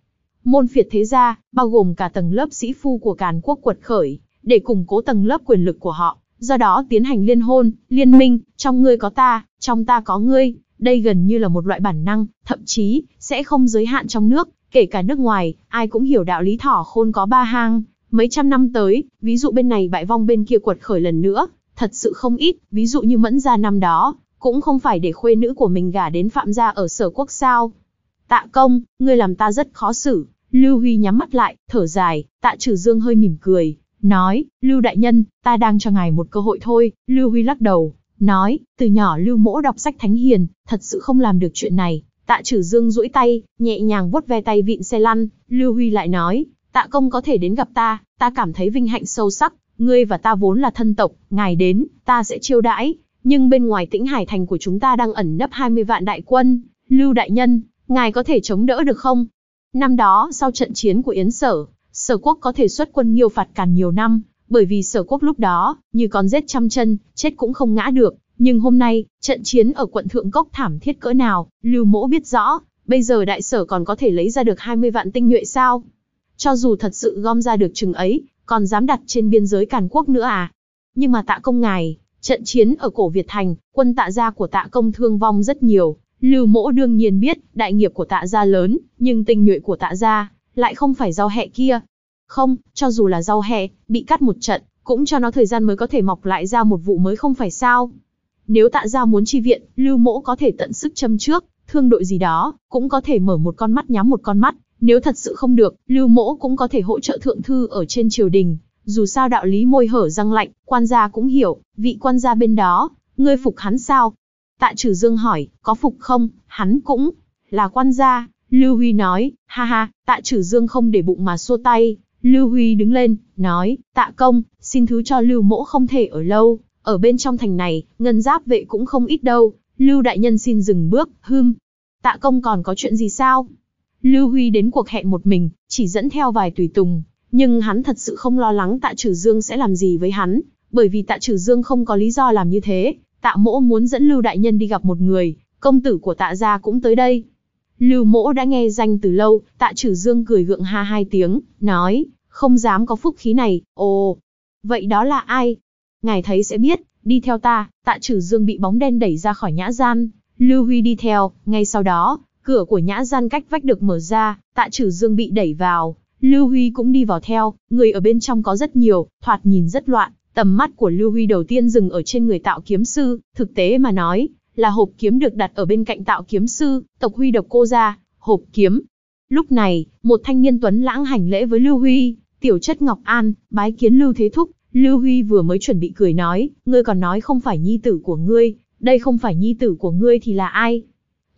Môn phiệt thế gia, bao gồm cả tầng lớp sĩ phu của Càn quốc quật khởi, để củng cố tầng lớp quyền lực của họ, do đó tiến hành liên hôn, liên minh, trong ngươi có ta, trong ta có ngươi, đây gần như là một loại bản năng, thậm chí, sẽ không giới hạn trong nước, kể cả nước ngoài, ai cũng hiểu đạo lý thỏ khôn có ba hang, mấy trăm năm tới, ví dụ bên này bại vong bên kia quật khởi lần nữa, thật sự không ít, ví dụ như mẫn gia năm đó, cũng không phải để khuê nữ của mình gả đến phạm gia ở sở quốc sao. Tạ công, ngươi làm ta rất khó xử, Lưu Huy nhắm mắt lại, thở dài, tạ trừ dương hơi mỉm cười, nói, Lưu đại nhân, ta đang cho ngài một cơ hội thôi, Lưu Huy lắc đầu, nói, từ nhỏ Lưu mỗ đọc sách thánh hiền, thật sự không làm được chuyện này. Tạ trừ dương duỗi tay, nhẹ nhàng vuốt ve tay vịn xe lăn, Lưu Huy lại nói, tạ công có thể đến gặp ta, ta cảm thấy vinh hạnh sâu sắc, ngươi và ta vốn là thân tộc, ngài đến, ta sẽ chiêu đãi, nhưng bên ngoài tĩnh hải thành của chúng ta đang ẩn nấp 20 vạn đại quân, Lưu Đại Nhân, ngài có thể chống đỡ được không? Năm đó, sau trận chiến của Yến Sở, Sở Quốc có thể xuất quân nghiêu phạt càn nhiều năm, bởi vì Sở Quốc lúc đó, như con rết trăm chân, chết cũng không ngã được. Nhưng hôm nay, trận chiến ở quận Thượng Cốc thảm thiết cỡ nào, Lưu Mỗ biết rõ, bây giờ đại sở còn có thể lấy ra được 20 vạn tinh nhuệ sao? Cho dù thật sự gom ra được chừng ấy, còn dám đặt trên biên giới Càn Quốc nữa à? Nhưng mà tạ công ngài, Trận chiến ở cổ Việt Thành, quân tạ gia của tạ công thương vong rất nhiều. Lưu mỗ đương nhiên biết, đại nghiệp của tạ gia lớn, nhưng tình nhuệ của tạ gia, lại không phải rau hẹ kia. Không, cho dù là rau hẹ, bị cắt một trận, cũng cho nó thời gian mới có thể mọc lại ra một vụ mới không phải sao. Nếu tạ gia muốn chi viện, lưu mỗ có thể tận sức châm trước, thương đội gì đó, cũng có thể mở một con mắt nhắm một con mắt. Nếu thật sự không được, lưu mỗ cũng có thể hỗ trợ thượng thư ở trên triều đình, dù sao đạo lý môi hở răng lạnh, quan gia cũng hiểu, vị quan gia bên đó, ngươi phục hắn sao? Tạ trừ dương hỏi, có phục không, hắn cũng là quan gia. Lưu Huy nói, ha ha, tạ trừ dương không để bụng mà xua tay. Lưu Huy đứng lên, nói, tạ công, xin thứ cho Lưu mỗ không thể ở lâu. Ở bên trong thành này, ngân giáp vệ cũng không ít đâu. Lưu đại nhân xin dừng bước, hưng. Tạ công còn có chuyện gì sao? Lưu Huy đến cuộc hẹn một mình, chỉ dẫn theo vài tùy tùng, nhưng hắn thật sự không lo lắng tạ trừ dương sẽ làm gì với hắn, bởi vì tạ trừ dương không có lý do làm như thế, tạ mỗ muốn dẫn Lưu Đại Nhân đi gặp một người, công tử của tạ gia cũng tới đây. Lưu mỗ đã nghe danh từ lâu, tạ trừ dương cười gượng ha hai tiếng, nói, không dám có phúc khí này, ồ, vậy đó là ai? Ngài thấy sẽ biết, đi theo ta, tạ trừ dương bị bóng đen đẩy ra khỏi nhã gian, Lưu Huy đi theo, ngay sau đó, cửa của nhã gian cách vách được mở ra, tạ trừ dương bị đẩy vào, Lưu Huy cũng đi vào theo, người ở bên trong có rất nhiều, thoạt nhìn rất loạn, tầm mắt của Lưu Huy đầu tiên dừng ở trên người tạo kiếm sư, thực tế mà nói, là hộp kiếm được đặt ở bên cạnh tạo kiếm sư, tộc Huy độc cô ra, hộp kiếm. Lúc này, một thanh niên tuấn lãng hành lễ với Lưu Huy, tiểu chất Ngọc An, bái kiến Lưu Thế Thúc, Lưu Huy vừa mới chuẩn bị cười nói, ngươi còn nói không phải nhi tử của ngươi, đây không phải nhi tử của ngươi thì là ai?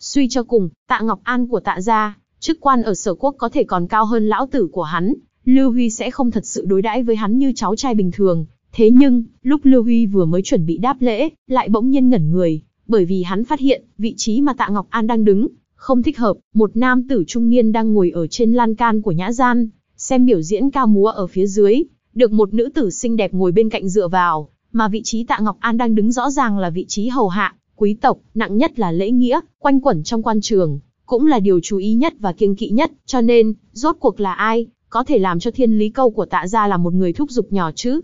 Suy cho cùng, tạ Ngọc An của tạ gia, chức quan ở sở quốc có thể còn cao hơn lão tử của hắn, Lưu Huy sẽ không thật sự đối đãi với hắn như cháu trai bình thường. Thế nhưng, lúc Lưu Huy vừa mới chuẩn bị đáp lễ, lại bỗng nhiên ngẩn người, bởi vì hắn phát hiện, vị trí mà Tạ Ngọc An đang đứng, không thích hợp, một nam tử trung niên đang ngồi ở trên lan can của nhã gian, xem biểu diễn ca múa ở phía dưới, được một nữ tử xinh đẹp ngồi bên cạnh dựa vào, mà vị trí Tạ Ngọc An đang đứng rõ ràng là vị trí hầu hạ, quý tộc, nặng nhất là lễ nghĩa, quanh quẩn trong quan trường, cũng là điều chú ý nhất và kiêng kỵ nhất, cho nên, rốt cuộc là ai, có thể làm cho thiên lý câu của tạ gia là một người thúc giục nhỏ chứ.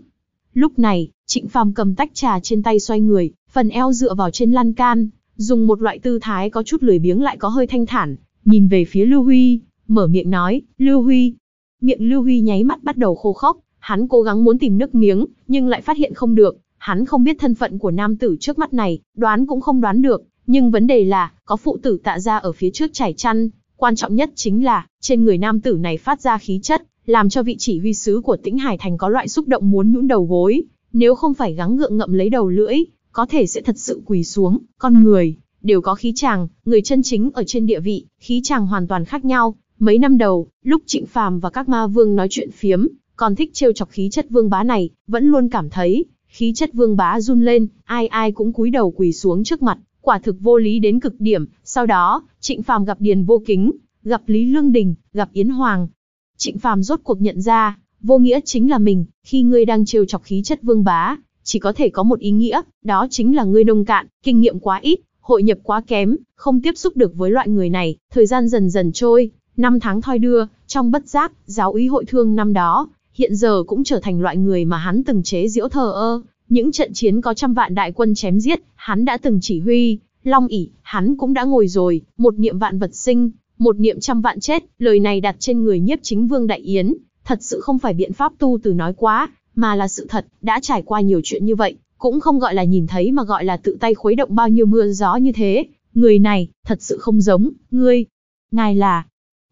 Lúc này, Trịnh Phàm cầm tách trà trên tay xoay người, phần eo dựa vào trên lan can, dùng một loại tư thái có chút lười biếng lại có hơi thanh thản, nhìn về phía Lưu Huy, mở miệng nói, Lưu Huy. Miệng Lưu Huy nháy mắt bắt đầu khô khóc, hắn cố gắng muốn tìm nước miếng, nhưng lại phát hiện không được, hắn không biết thân phận của nam tử trước mắt này, đoán cũng không đoán được, nhưng vấn đề là, có phụ tử tạ ra ở phía trước chảy chăn, quan trọng nhất chính là, trên người nam tử này phát ra khí chất, làm cho vị chỉ huy sứ của tĩnh Hải Thành có loại xúc động muốn nhũn đầu gối, nếu không phải gắng gượng ngậm lấy đầu lưỡi, có thể sẽ thật sự quỳ xuống, con người, đều có khí chàng, người chân chính ở trên địa vị, khí chàng hoàn toàn khác nhau. Mấy năm đầu, lúc Trịnh Phàm và các ma vương nói chuyện phiếm, còn thích trêu chọc khí chất vương bá này, vẫn luôn cảm thấy, khí chất vương bá run lên, ai ai cũng cúi đầu quỳ xuống trước mặt, quả thực vô lý đến cực điểm, sau đó, Trịnh Phàm gặp Điền Vô Kính, gặp Lý Lương Đình, gặp Yến Hoàng. Trịnh Phàm rốt cuộc nhận ra, vô nghĩa chính là mình, khi ngươi đang trêu chọc khí chất vương bá, chỉ có thể có một ý nghĩa, đó chính là ngươi nông cạn, kinh nghiệm quá ít, hội nhập quá kém, không tiếp xúc được với loại người này, thời gian dần dần trôi, năm tháng thoi đưa, trong bất giác, giáo úy hội thương năm đó, hiện giờ cũng trở thành loại người mà hắn từng chế diễu thờ ơ, những trận chiến có trăm vạn đại quân chém giết, hắn đã từng chỉ huy, long ỉ, hắn cũng đã ngồi rồi, một niệm vạn vật sinh, một niệm trăm vạn chết, lời này đặt trên người nhiếp chính vương đại yến, thật sự không phải biện pháp tu từ nói quá, mà là sự thật, đã trải qua nhiều chuyện như vậy, cũng không gọi là nhìn thấy mà gọi là tự tay khuấy động bao nhiêu mưa gió như thế, người này, thật sự không giống, ngươi, ngài là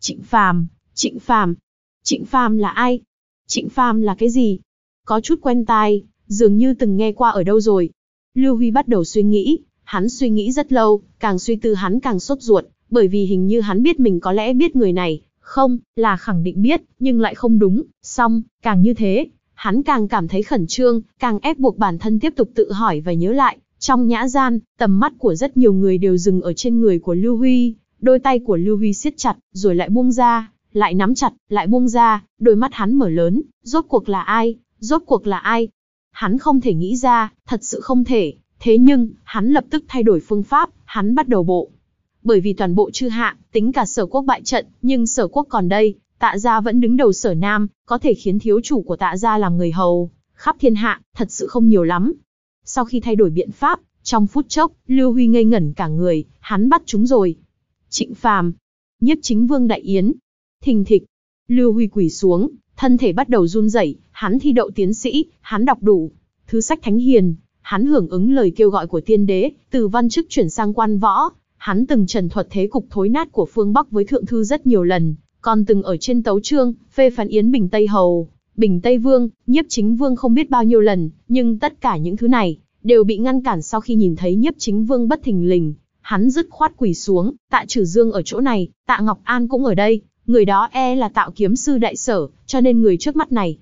Trịnh Phàm, Trịnh Phàm. Trịnh Phàm là ai? Trịnh Phàm là cái gì? Có chút quen tai, dường như từng nghe qua ở đâu rồi. Lưu Huy bắt đầu suy nghĩ, hắn suy nghĩ rất lâu, càng suy tư hắn càng sốt ruột, bởi vì hình như hắn biết mình có lẽ biết người này, không, là khẳng định biết, nhưng lại không đúng, xong, càng như thế, hắn càng cảm thấy khẩn trương, càng ép buộc bản thân tiếp tục tự hỏi và nhớ lại, trong nhã gian, tầm mắt của rất nhiều người đều dừng ở trên người của Lưu Huy, đôi tay của Lưu Huy siết chặt, rồi lại buông ra, lại nắm chặt, lại buông ra, đôi mắt hắn mở lớn, rốt cuộc là ai, rốt cuộc là ai, Hắn không thể nghĩ ra, thật sự không thể, thế nhưng, hắn lập tức thay đổi phương pháp, hắn bắt đầu bộ. Bởi vì toàn bộ chư hạ, tính cả sở quốc bại trận, nhưng sở quốc còn đây, tạ gia vẫn đứng đầu sở nam, có thể khiến thiếu chủ của tạ gia làm người hầu, khắp thiên hạ, thật sự không nhiều lắm. Sau khi thay đổi biện pháp, trong phút chốc, Lưu Huy ngây ngẩn cả người, hắn bắt chúng rồi. Trịnh Phàm, Nhiếp Chính Vương đại yến, thình thịch, Lưu Huy quỳ xuống, thân thể bắt đầu run rẩy, hắn thi đậu tiến sĩ, hắn đọc đủ thứ sách thánh hiền, hắn hưởng ứng lời kêu gọi của tiên đế, từ văn chức chuyển sang quan võ, hắn từng trần thuật thế cục thối nát của phương Bắc với thượng thư rất nhiều lần, còn từng ở trên tấu chương phê phán yến Bình Tây hầu, Bình Tây vương, Nhiếp Chính vương không biết bao nhiêu lần, nhưng tất cả những thứ này đều bị ngăn cản sau khi nhìn thấy Nhiếp Chính vương bất thình lình, hắn dứt khoát quỳ xuống, Tạ trừ Dương ở chỗ này, Tạ Ngọc An cũng ở đây, người đó e là tạo kiếm sư đại sở, cho nên người trước mắt này.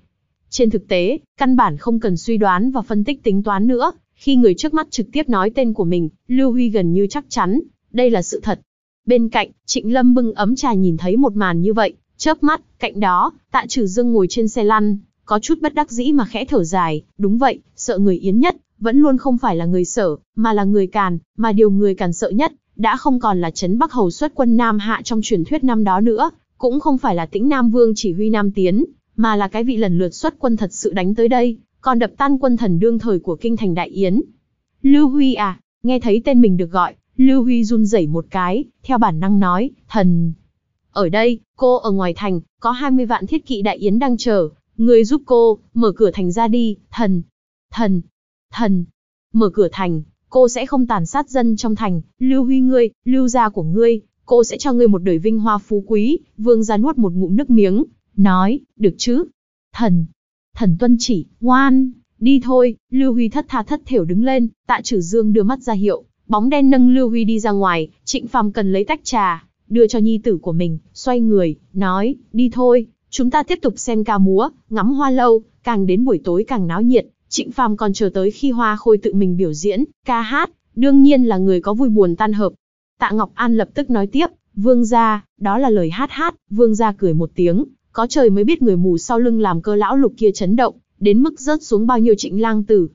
Trên thực tế, căn bản không cần suy đoán và phân tích tính toán nữa, khi người trước mắt trực tiếp nói tên của mình, Lưu Huy gần như chắc chắn, đây là sự thật. Bên cạnh, Trịnh Lâm bưng ấm trà nhìn thấy một màn như vậy, chớp mắt, cạnh đó, Tạ Trừ Dương ngồi trên xe lăn, có chút bất đắc dĩ mà khẽ thở dài, đúng vậy, sợ người yến nhất, vẫn luôn không phải là người sở, mà là người càn, mà điều người càn sợ nhất, đã không còn là Trấn Bắc Hầu xuất quân Nam Hạ trong truyền thuyết năm đó nữa, cũng không phải là tĩnh Nam Vương chỉ huy Nam Tiến, mà là cái vị lần lượt xuất quân thật sự đánh tới đây, còn đập tan quân thần đương thời của kinh thành Đại Yến. Lưu Huy à, nghe thấy tên mình được gọi, Lưu Huy run rẩy một cái, theo bản năng nói, thần. Ở đây, cô ở ngoài thành, có 20 vạn thiết kỵ Đại Yến đang chờ, người giúp cô, mở cửa thành ra đi, thần, thần, thần, mở cửa thành, cô sẽ không tàn sát dân trong thành, Lưu Huy ngươi, Lưu gia của ngươi, cô sẽ cho ngươi một đời vinh hoa phú quý, vương gia nuốt một ngụm nước miếng, nói, được chứ. Thần, thần tuân chỉ, ngoan, đi thôi, Lưu Huy thất tha thất thểu đứng lên, tạ trừ dương đưa mắt ra hiệu, bóng đen nâng Lưu Huy đi ra ngoài, trịnh phàm cần lấy tách trà, đưa cho nhi tử của mình, xoay người, nói, đi thôi, chúng ta tiếp tục xem ca múa, ngắm hoa lâu, càng đến buổi tối càng náo nhiệt, Trịnh Phàm còn chờ tới khi Hoa Khôi tự mình biểu diễn, ca hát, đương nhiên là người có vui buồn tan hợp, Tạ Ngọc An lập tức nói tiếp, vương gia, đó là lời hát hát, vương gia cười một tiếng, có trời mới biết người mù sau lưng làm cơ lão lục kia chấn động, đến mức rớt xuống bao nhiêu trịnh lang tử.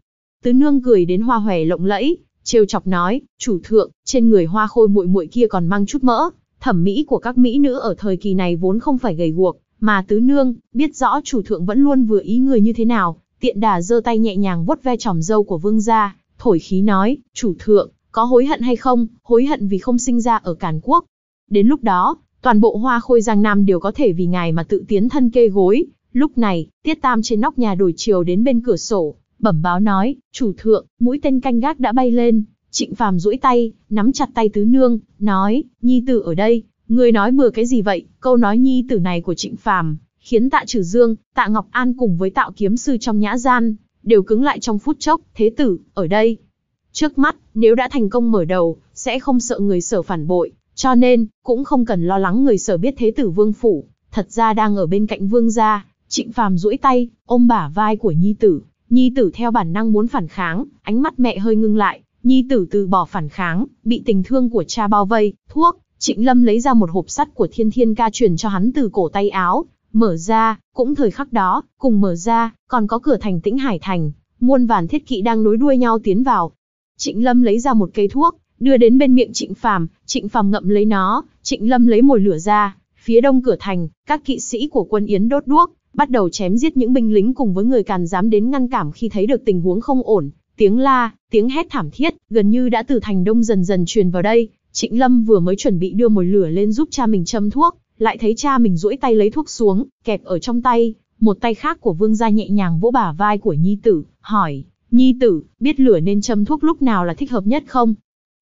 Tứ nương cười đến hoa hòe lộng lẫy, trêu chọc nói, chủ thượng, trên người hoa khôi muội muội kia còn mang chút mỡ, thẩm mỹ của các mỹ nữ ở thời kỳ này vốn không phải gầy guộc, mà tứ nương, biết rõ chủ thượng vẫn luôn vừa ý người như thế nào, tiện đà giơ tay nhẹ nhàng vuốt ve tròm dâu của vương gia, thổi khí nói, chủ thượng, có hối hận hay không, hối hận vì không sinh ra ở Càn Quốc. Đến lúc đó, toàn bộ hoa khôi Giang Nam đều có thể vì ngài mà tự tiến thân kê gối. Lúc này, Tiết Tam trên nóc nhà đổi chiều đến bên cửa sổ, bẩm báo nói, chủ thượng, mũi tên canh gác đã bay lên. Trịnh Phàm duỗi tay, nắm chặt tay tứ nương, nói, nhi tử ở đây, người nói bừa cái gì vậy? Câu nói nhi tử này của Trịnh Phàm khiến Tạ trừ Dương, Tạ Ngọc An cùng với Tạo Kiếm sư trong nhã gian đều cứng lại trong phút chốc. Thế tử, ở đây, Trước mắt, nếu đã thành công mở đầu, sẽ không sợ người sở phản bội, cho nên, cũng không cần lo lắng người sở biết thế tử vương phủ, thật ra đang ở bên cạnh vương gia, trịnh phàm duỗi tay, ôm bả vai của nhi tử, nhi tử theo bản năng muốn phản kháng, ánh mắt mẹ hơi ngưng lại, nhi tử từ bỏ phản kháng, bị tình thương của cha bao vây, thuốc, trịnh lâm lấy ra một hộp sắt của thiên thiên ca truyền cho hắn từ cổ tay áo, mở ra, cũng thời khắc đó, cùng mở ra, còn có cửa thành tĩnh hải thành, muôn vàn thiết kỵ đang nối đuôi nhau tiến vào, Trịnh Lâm lấy ra một cây thuốc, đưa đến bên miệng Trịnh Phàm, Trịnh Phàm ngậm lấy nó, Trịnh Lâm lấy mồi lửa ra, phía đông cửa thành, các kỵ sĩ của quân Yến đốt đuốc, bắt đầu chém giết những binh lính cùng với người càn dám đến ngăn cản khi thấy được tình huống không ổn, tiếng la, tiếng hét thảm thiết gần như đã từ thành đông dần dần truyền vào đây, Trịnh Lâm vừa mới chuẩn bị đưa mồi lửa lên giúp cha mình châm thuốc, lại thấy cha mình duỗi tay lấy thuốc xuống, kẹp ở trong tay, một tay khác của Vương gia nhẹ nhàng vỗ bả vai của nhi tử, hỏi: Nhi tử, biết lửa nên châm thuốc lúc nào là thích hợp nhất không?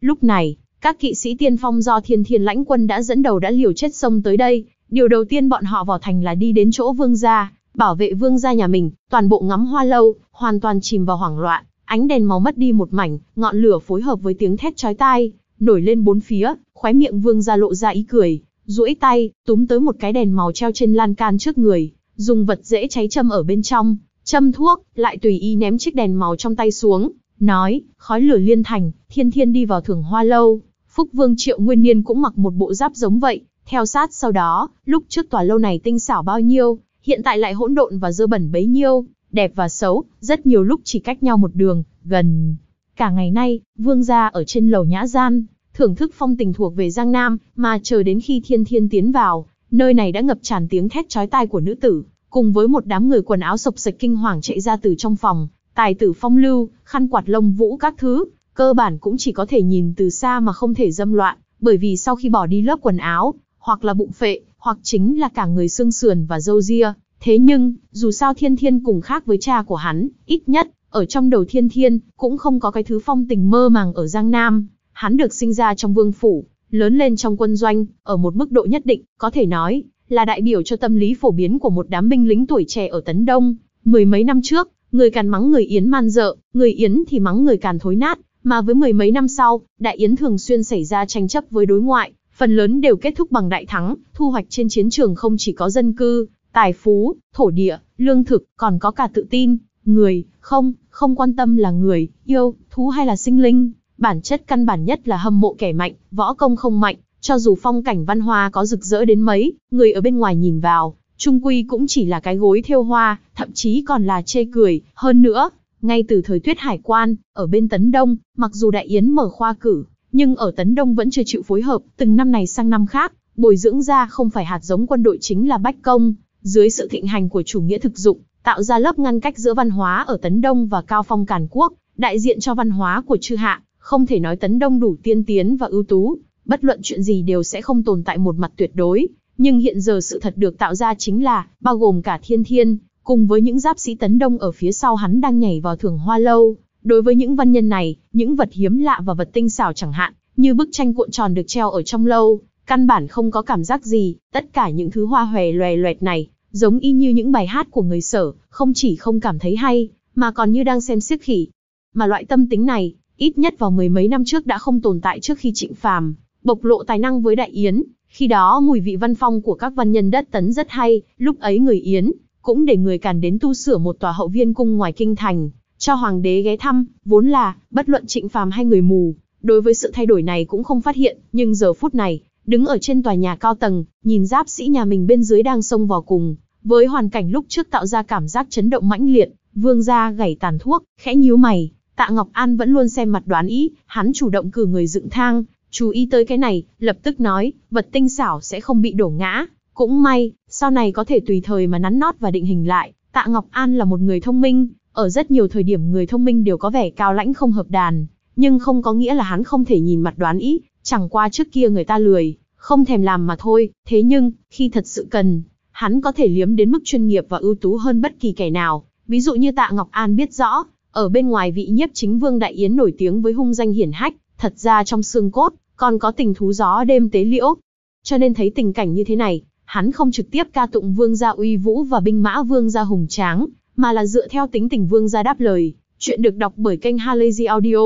Lúc này, các kỵ sĩ tiên phong do thiên thiên lãnh quân đã dẫn đầu đã liều chết sông tới đây. Điều đầu tiên bọn họ vào thành là đi đến chỗ vương gia, bảo vệ vương gia nhà mình, toàn bộ ngắm hoa lâu, hoàn toàn chìm vào hoảng loạn. Ánh đèn màu mất đi một mảnh, ngọn lửa phối hợp với tiếng thét chói tai, nổi lên bốn phía, khóe miệng vương gia lộ ra ý cười, duỗi tay, túm tới một cái đèn màu treo trên lan can trước người, dùng vật dễ cháy châm ở bên trong, châm thuốc, lại tùy ý ném chiếc đèn màu trong tay xuống, nói, khói lửa liên thành, thiên thiên đi vào thưởng hoa lâu, Phúc Vương Triệu Nguyên Niên cũng mặc một bộ giáp giống vậy, theo sát sau đó, lúc trước tòa lâu này tinh xảo bao nhiêu, hiện tại lại hỗn độn và dơ bẩn bấy nhiêu, đẹp và xấu, rất nhiều lúc chỉ cách nhau một đường, gần. Cả ngày nay, Vương gia ở trên lầu nhã gian, thưởng thức phong tình thuộc về Giang Nam, mà chờ đến khi thiên thiên tiến vào, nơi này đã ngập tràn tiếng thét chói tai của nữ tử, cùng với một đám người quần áo sộc sạch kinh hoàng chạy ra từ trong phòng, tài tử phong lưu, khăn quạt lông vũ các thứ, cơ bản cũng chỉ có thể nhìn từ xa mà không thể dâm loạn, bởi vì sau khi bỏ đi lớp quần áo, hoặc là bụng phệ, hoặc chính là cả người xương sườn và râu ria. Thế nhưng, dù sao thiên thiên cùng khác với cha của hắn, ít nhất, ở trong đầu thiên thiên, cũng không có cái thứ phong tình mơ màng ở Giang Nam. Hắn được sinh ra trong vương phủ, lớn lên trong quân doanh, ở một mức độ nhất định, có thể nói, là đại biểu cho tâm lý phổ biến của một đám binh lính tuổi trẻ ở Tấn Đông. Mười mấy năm trước, người Càn mắng người Yến man dợ, người Yến thì mắng người Càn thối nát, mà với mười mấy năm sau, đại Yến thường xuyên xảy ra tranh chấp với đối ngoại, phần lớn đều kết thúc bằng đại thắng, thu hoạch trên chiến trường không chỉ có dân cư, tài phú, thổ địa, lương thực, còn có cả tự tin, người, không, không quan tâm là người, yêu, thú hay là sinh linh. Bản chất căn bản nhất là hâm mộ kẻ mạnh, võ công không mạnh, cho dù phong cảnh văn hoa có rực rỡ đến mấy, người ở bên ngoài nhìn vào, trung quy cũng chỉ là cái gối thêu hoa, thậm chí còn là chê cười. Hơn nữa, ngay từ thời tuyết hải quan, ở bên Tấn Đông, mặc dù Đại Yến mở khoa cử, nhưng ở Tấn Đông vẫn chưa chịu phối hợp, từng năm này sang năm khác, bồi dưỡng ra không phải hạt giống quân đội chính là bách công. Dưới sự thịnh hành của chủ nghĩa thực dụng, tạo ra lớp ngăn cách giữa văn hóa ở Tấn Đông và Cao Phong Càn Quốc, đại diện cho văn hóa của chư hạ, không thể nói Tấn Đông đủ tiên tiến và ưu tú, bất luận chuyện gì đều sẽ không tồn tại một mặt tuyệt đối, nhưng hiện giờ sự thật được tạo ra chính là, bao gồm cả thiên thiên, cùng với những giáp sĩ tấn đông ở phía sau hắn đang nhảy vào thưởng hoa lâu. Đối với những văn nhân này, những vật hiếm lạ và vật tinh xảo chẳng hạn, như bức tranh cuộn tròn được treo ở trong lâu, căn bản không có cảm giác gì, tất cả những thứ hoa hòe loè loẹt này, giống y như những bài hát của người sở, không chỉ không cảm thấy hay, mà còn như đang xem siếc khỉ. Mà loại tâm tính này, ít nhất vào mười mấy năm trước đã không tồn tại trước khi trịnh phàm, bộc lộ tài năng với đại yến, khi đó mùi vị văn phong của các văn nhân đất tấn rất hay, lúc ấy người yến cũng để người càn đến tu sửa một tòa hậu viên cung ngoài kinh thành, cho hoàng đế ghé thăm, vốn là bất luận Trịnh Phàm hay người mù, đối với sự thay đổi này cũng không phát hiện, nhưng giờ phút này, đứng ở trên tòa nhà cao tầng, nhìn giáp sĩ nhà mình bên dưới đang xông vào cùng, với hoàn cảnh lúc trước tạo ra cảm giác chấn động mãnh liệt, Vương gia gảy tàn thuốc, khẽ nhíu mày, Tạ Ngọc An vẫn luôn xem mặt đoán ý, hắn chủ động cử người dựng thang, chú ý tới cái này, lập tức nói, vật tinh xảo sẽ không bị đổ ngã. Cũng may, sau này có thể tùy thời mà nắn nót và định hình lại. Tạ Ngọc An là một người thông minh, ở rất nhiều thời điểm người thông minh đều có vẻ cao lãnh không hợp đàn, nhưng không có nghĩa là hắn không thể nhìn mặt đoán ý, chẳng qua trước kia người ta lười, không thèm làm mà thôi. Thế nhưng, khi thật sự cần, hắn có thể liếm đến mức chuyên nghiệp và ưu tú hơn bất kỳ kẻ nào. Ví dụ như Tạ Ngọc An biết rõ, ở bên ngoài vị nhiếp chính vương đại yến nổi tiếng với hung danh hiển hách, thật ra trong xương cốt, còn có tình thú gió đêm tế liễu. Cho nên thấy tình cảnh như thế này, hắn không trực tiếp ca tụng vương gia uy vũ và binh mã vương gia hùng tráng, mà là dựa theo tính tình vương gia đáp lời, chuyện được đọc bởi kênh Halazy Audio.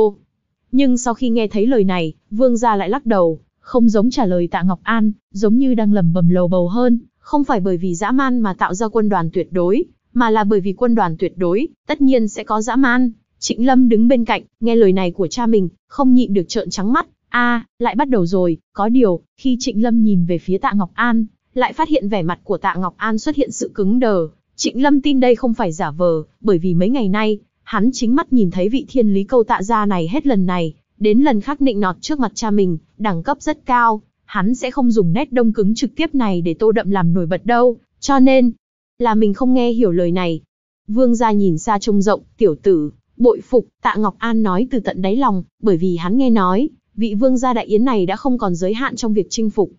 Nhưng sau khi nghe thấy lời này, vương gia lại lắc đầu, không giống trả lời tạ Ngọc An, giống như đang lầm bầm lầu bầu hơn, không phải bởi vì dã man mà tạo ra quân đoàn tuyệt đối, mà là bởi vì quân đoàn tuyệt đối, tất nhiên sẽ có dã man. Trịnh Lâm đứng bên cạnh, nghe lời này của cha mình, không nhịn được trợn trắng mắt, a à, lại bắt đầu rồi, có điều, khi Trịnh Lâm nhìn về phía Tạ Ngọc An, lại phát hiện vẻ mặt của Tạ Ngọc An xuất hiện sự cứng đờ. Trịnh Lâm tin đây không phải giả vờ, bởi vì mấy ngày nay, hắn chính mắt nhìn thấy vị thiên lý câu tạ gia này hết lần này, đến lần khác nịnh nọt trước mặt cha mình, đẳng cấp rất cao, hắn sẽ không dùng nét đông cứng trực tiếp này để tô đậm làm nổi bật đâu, cho nên, là mình không nghe hiểu lời này. Vương gia nhìn xa trông rộng, tiểu tử, bội phục, tạ Ngọc An nói từ tận đáy lòng, bởi vì hắn nghe nói, vị vương gia đại yến này đã không còn giới hạn trong việc chinh phục,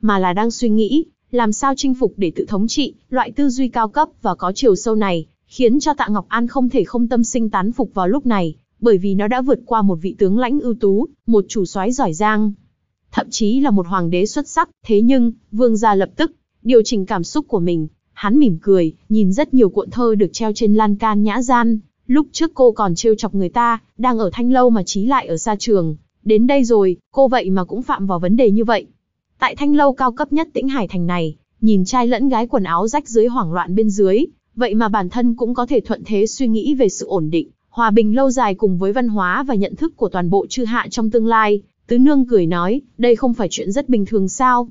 mà là đang suy nghĩ, làm sao chinh phục để tự thống trị, loại tư duy cao cấp và có chiều sâu này, khiến cho Tạ Ngọc An không thể không tâm sinh tán phục vào lúc này, bởi vì nó đã vượt qua một vị tướng lãnh ưu tú, một chủ soái giỏi giang, thậm chí là một hoàng đế xuất sắc, thế nhưng, vương gia lập tức điều chỉnh cảm xúc của mình, hắn mỉm cười, nhìn rất nhiều cuộn thơ được treo trên lan can nhã gian, lúc trước cô còn trêu chọc người ta, đang ở thanh lâu mà trí lại ở xa trường, Đến đây rồi, cô vậy mà cũng phạm vào vấn đề như vậy. Tại thanh lâu cao cấp nhất tĩnh Hải Thành này, nhìn trai lẫn gái quần áo rách dưới hoảng loạn bên dưới, vậy mà bản thân cũng có thể thuận thế suy nghĩ về sự ổn định, hòa bình lâu dài cùng với văn hóa và nhận thức của toàn bộ chư hạ trong tương lai. Tứ Nương cười nói, đây không phải chuyện rất bình thường sao.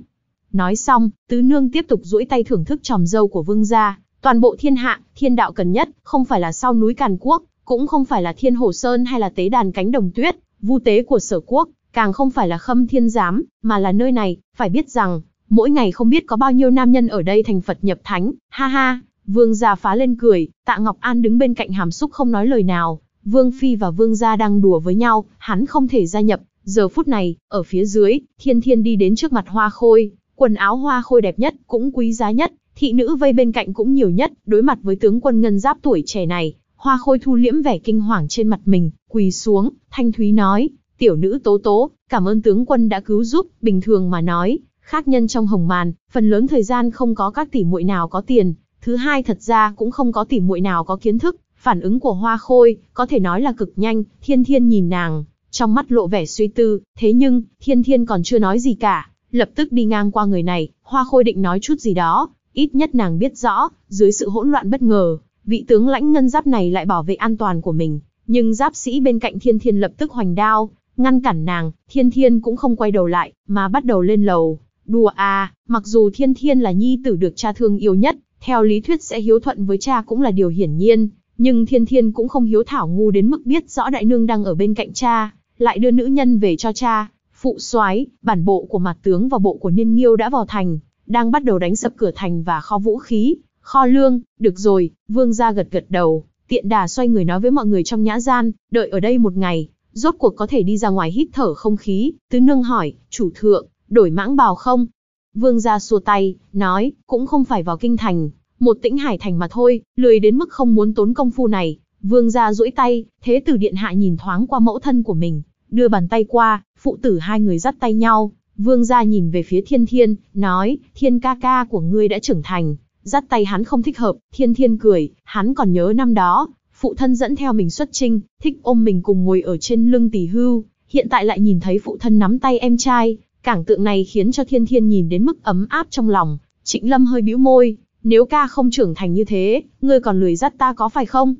Nói xong, Tứ Nương tiếp tục duỗi tay thưởng thức tròm dâu của vương gia, toàn bộ thiên hạ, thiên đạo cần nhất, không phải là sau núi Càn Quốc, cũng không phải là thiên hồ sơn hay là tế đàn cánh đồng tuyết, vu tế của sở quốc, càng không phải là khâm thiên giám, mà là nơi này, phải biết rằng, mỗi ngày không biết có bao nhiêu nam nhân ở đây thành Phật nhập thánh, ha ha, vương gia phá lên cười, tạ Ngọc An đứng bên cạnh hàm xúc không nói lời nào, vương phi và vương gia đang đùa với nhau, hắn không thể gia nhập, giờ phút này, ở phía dưới, thiên thiên đi đến trước mặt hoa khôi, quần áo hoa khôi đẹp nhất, cũng quý giá nhất, thị nữ vây bên cạnh cũng nhiều nhất, đối mặt với tướng quân ngân giáp tuổi trẻ này, Hoa khôi thu liễm vẻ kinh hoàng trên mặt mình, quỳ xuống, thanh thúy nói, tiểu nữ tố tố, cảm ơn tướng quân đã cứu giúp, bình thường mà nói, khác nhân trong hồng màn, phần lớn thời gian không có các tỷ muội nào có tiền, thứ hai thật ra cũng không có tỷ muội nào có kiến thức, phản ứng của hoa khôi, có thể nói là cực nhanh, thiên thiên nhìn nàng, trong mắt lộ vẻ suy tư, thế nhưng, thiên thiên còn chưa nói gì cả, lập tức đi ngang qua người này, hoa khôi định nói chút gì đó, ít nhất nàng biết rõ, dưới sự hỗn loạn bất ngờ, vị tướng lãnh ngân giáp này lại bảo vệ an toàn của mình, nhưng giáp sĩ bên cạnh Thiên Thiên lập tức hoành đao, ngăn cản nàng, Thiên Thiên cũng không quay đầu lại, mà bắt đầu lên lầu. Đùa à, mặc dù Thiên Thiên là nhi tử được cha thương yêu nhất, theo lý thuyết sẽ hiếu thuận với cha cũng là điều hiển nhiên, nhưng Thiên Thiên cũng không hiếu thảo ngu đến mức biết rõ đại nương đang ở bên cạnh cha, lại đưa nữ nhân về cho cha. Phụ soái, bản bộ của mặt tướng và bộ của Niên Nghiêu đã vào thành, đang bắt đầu đánh sập cửa thành và kho vũ khí, Kho lương, được rồi, vương gia gật gật đầu, tiện đà xoay người nói với mọi người trong nhã gian, đợi ở đây một ngày, rốt cuộc có thể đi ra ngoài hít thở không khí, tứ nương hỏi, chủ thượng, đổi mãng bào không? Vương gia xua tay, nói, cũng không phải vào kinh thành, một tĩnh hải thành mà thôi, lười đến mức không muốn tốn công phu này. Vương gia duỗi tay, thế tử điện hạ nhìn thoáng qua mẫu thân của mình, đưa bàn tay qua, phụ tử hai người dắt tay nhau. Vương gia nhìn về phía thiên thiên, nói, thiên ca ca của ngươi đã trưởng thành, Dắt tay hắn không thích hợp, thiên thiên cười, hắn còn nhớ năm đó, phụ thân dẫn theo mình xuất trinh, thích ôm mình cùng ngồi ở trên lưng tỷ hưu, hiện tại lại nhìn thấy phụ thân nắm tay em trai, cảng tượng này khiến cho thiên thiên nhìn đến mức ấm áp trong lòng, trịnh lâm hơi bĩu môi, nếu ca không trưởng thành như thế, ngươi còn lười dắt ta có phải không?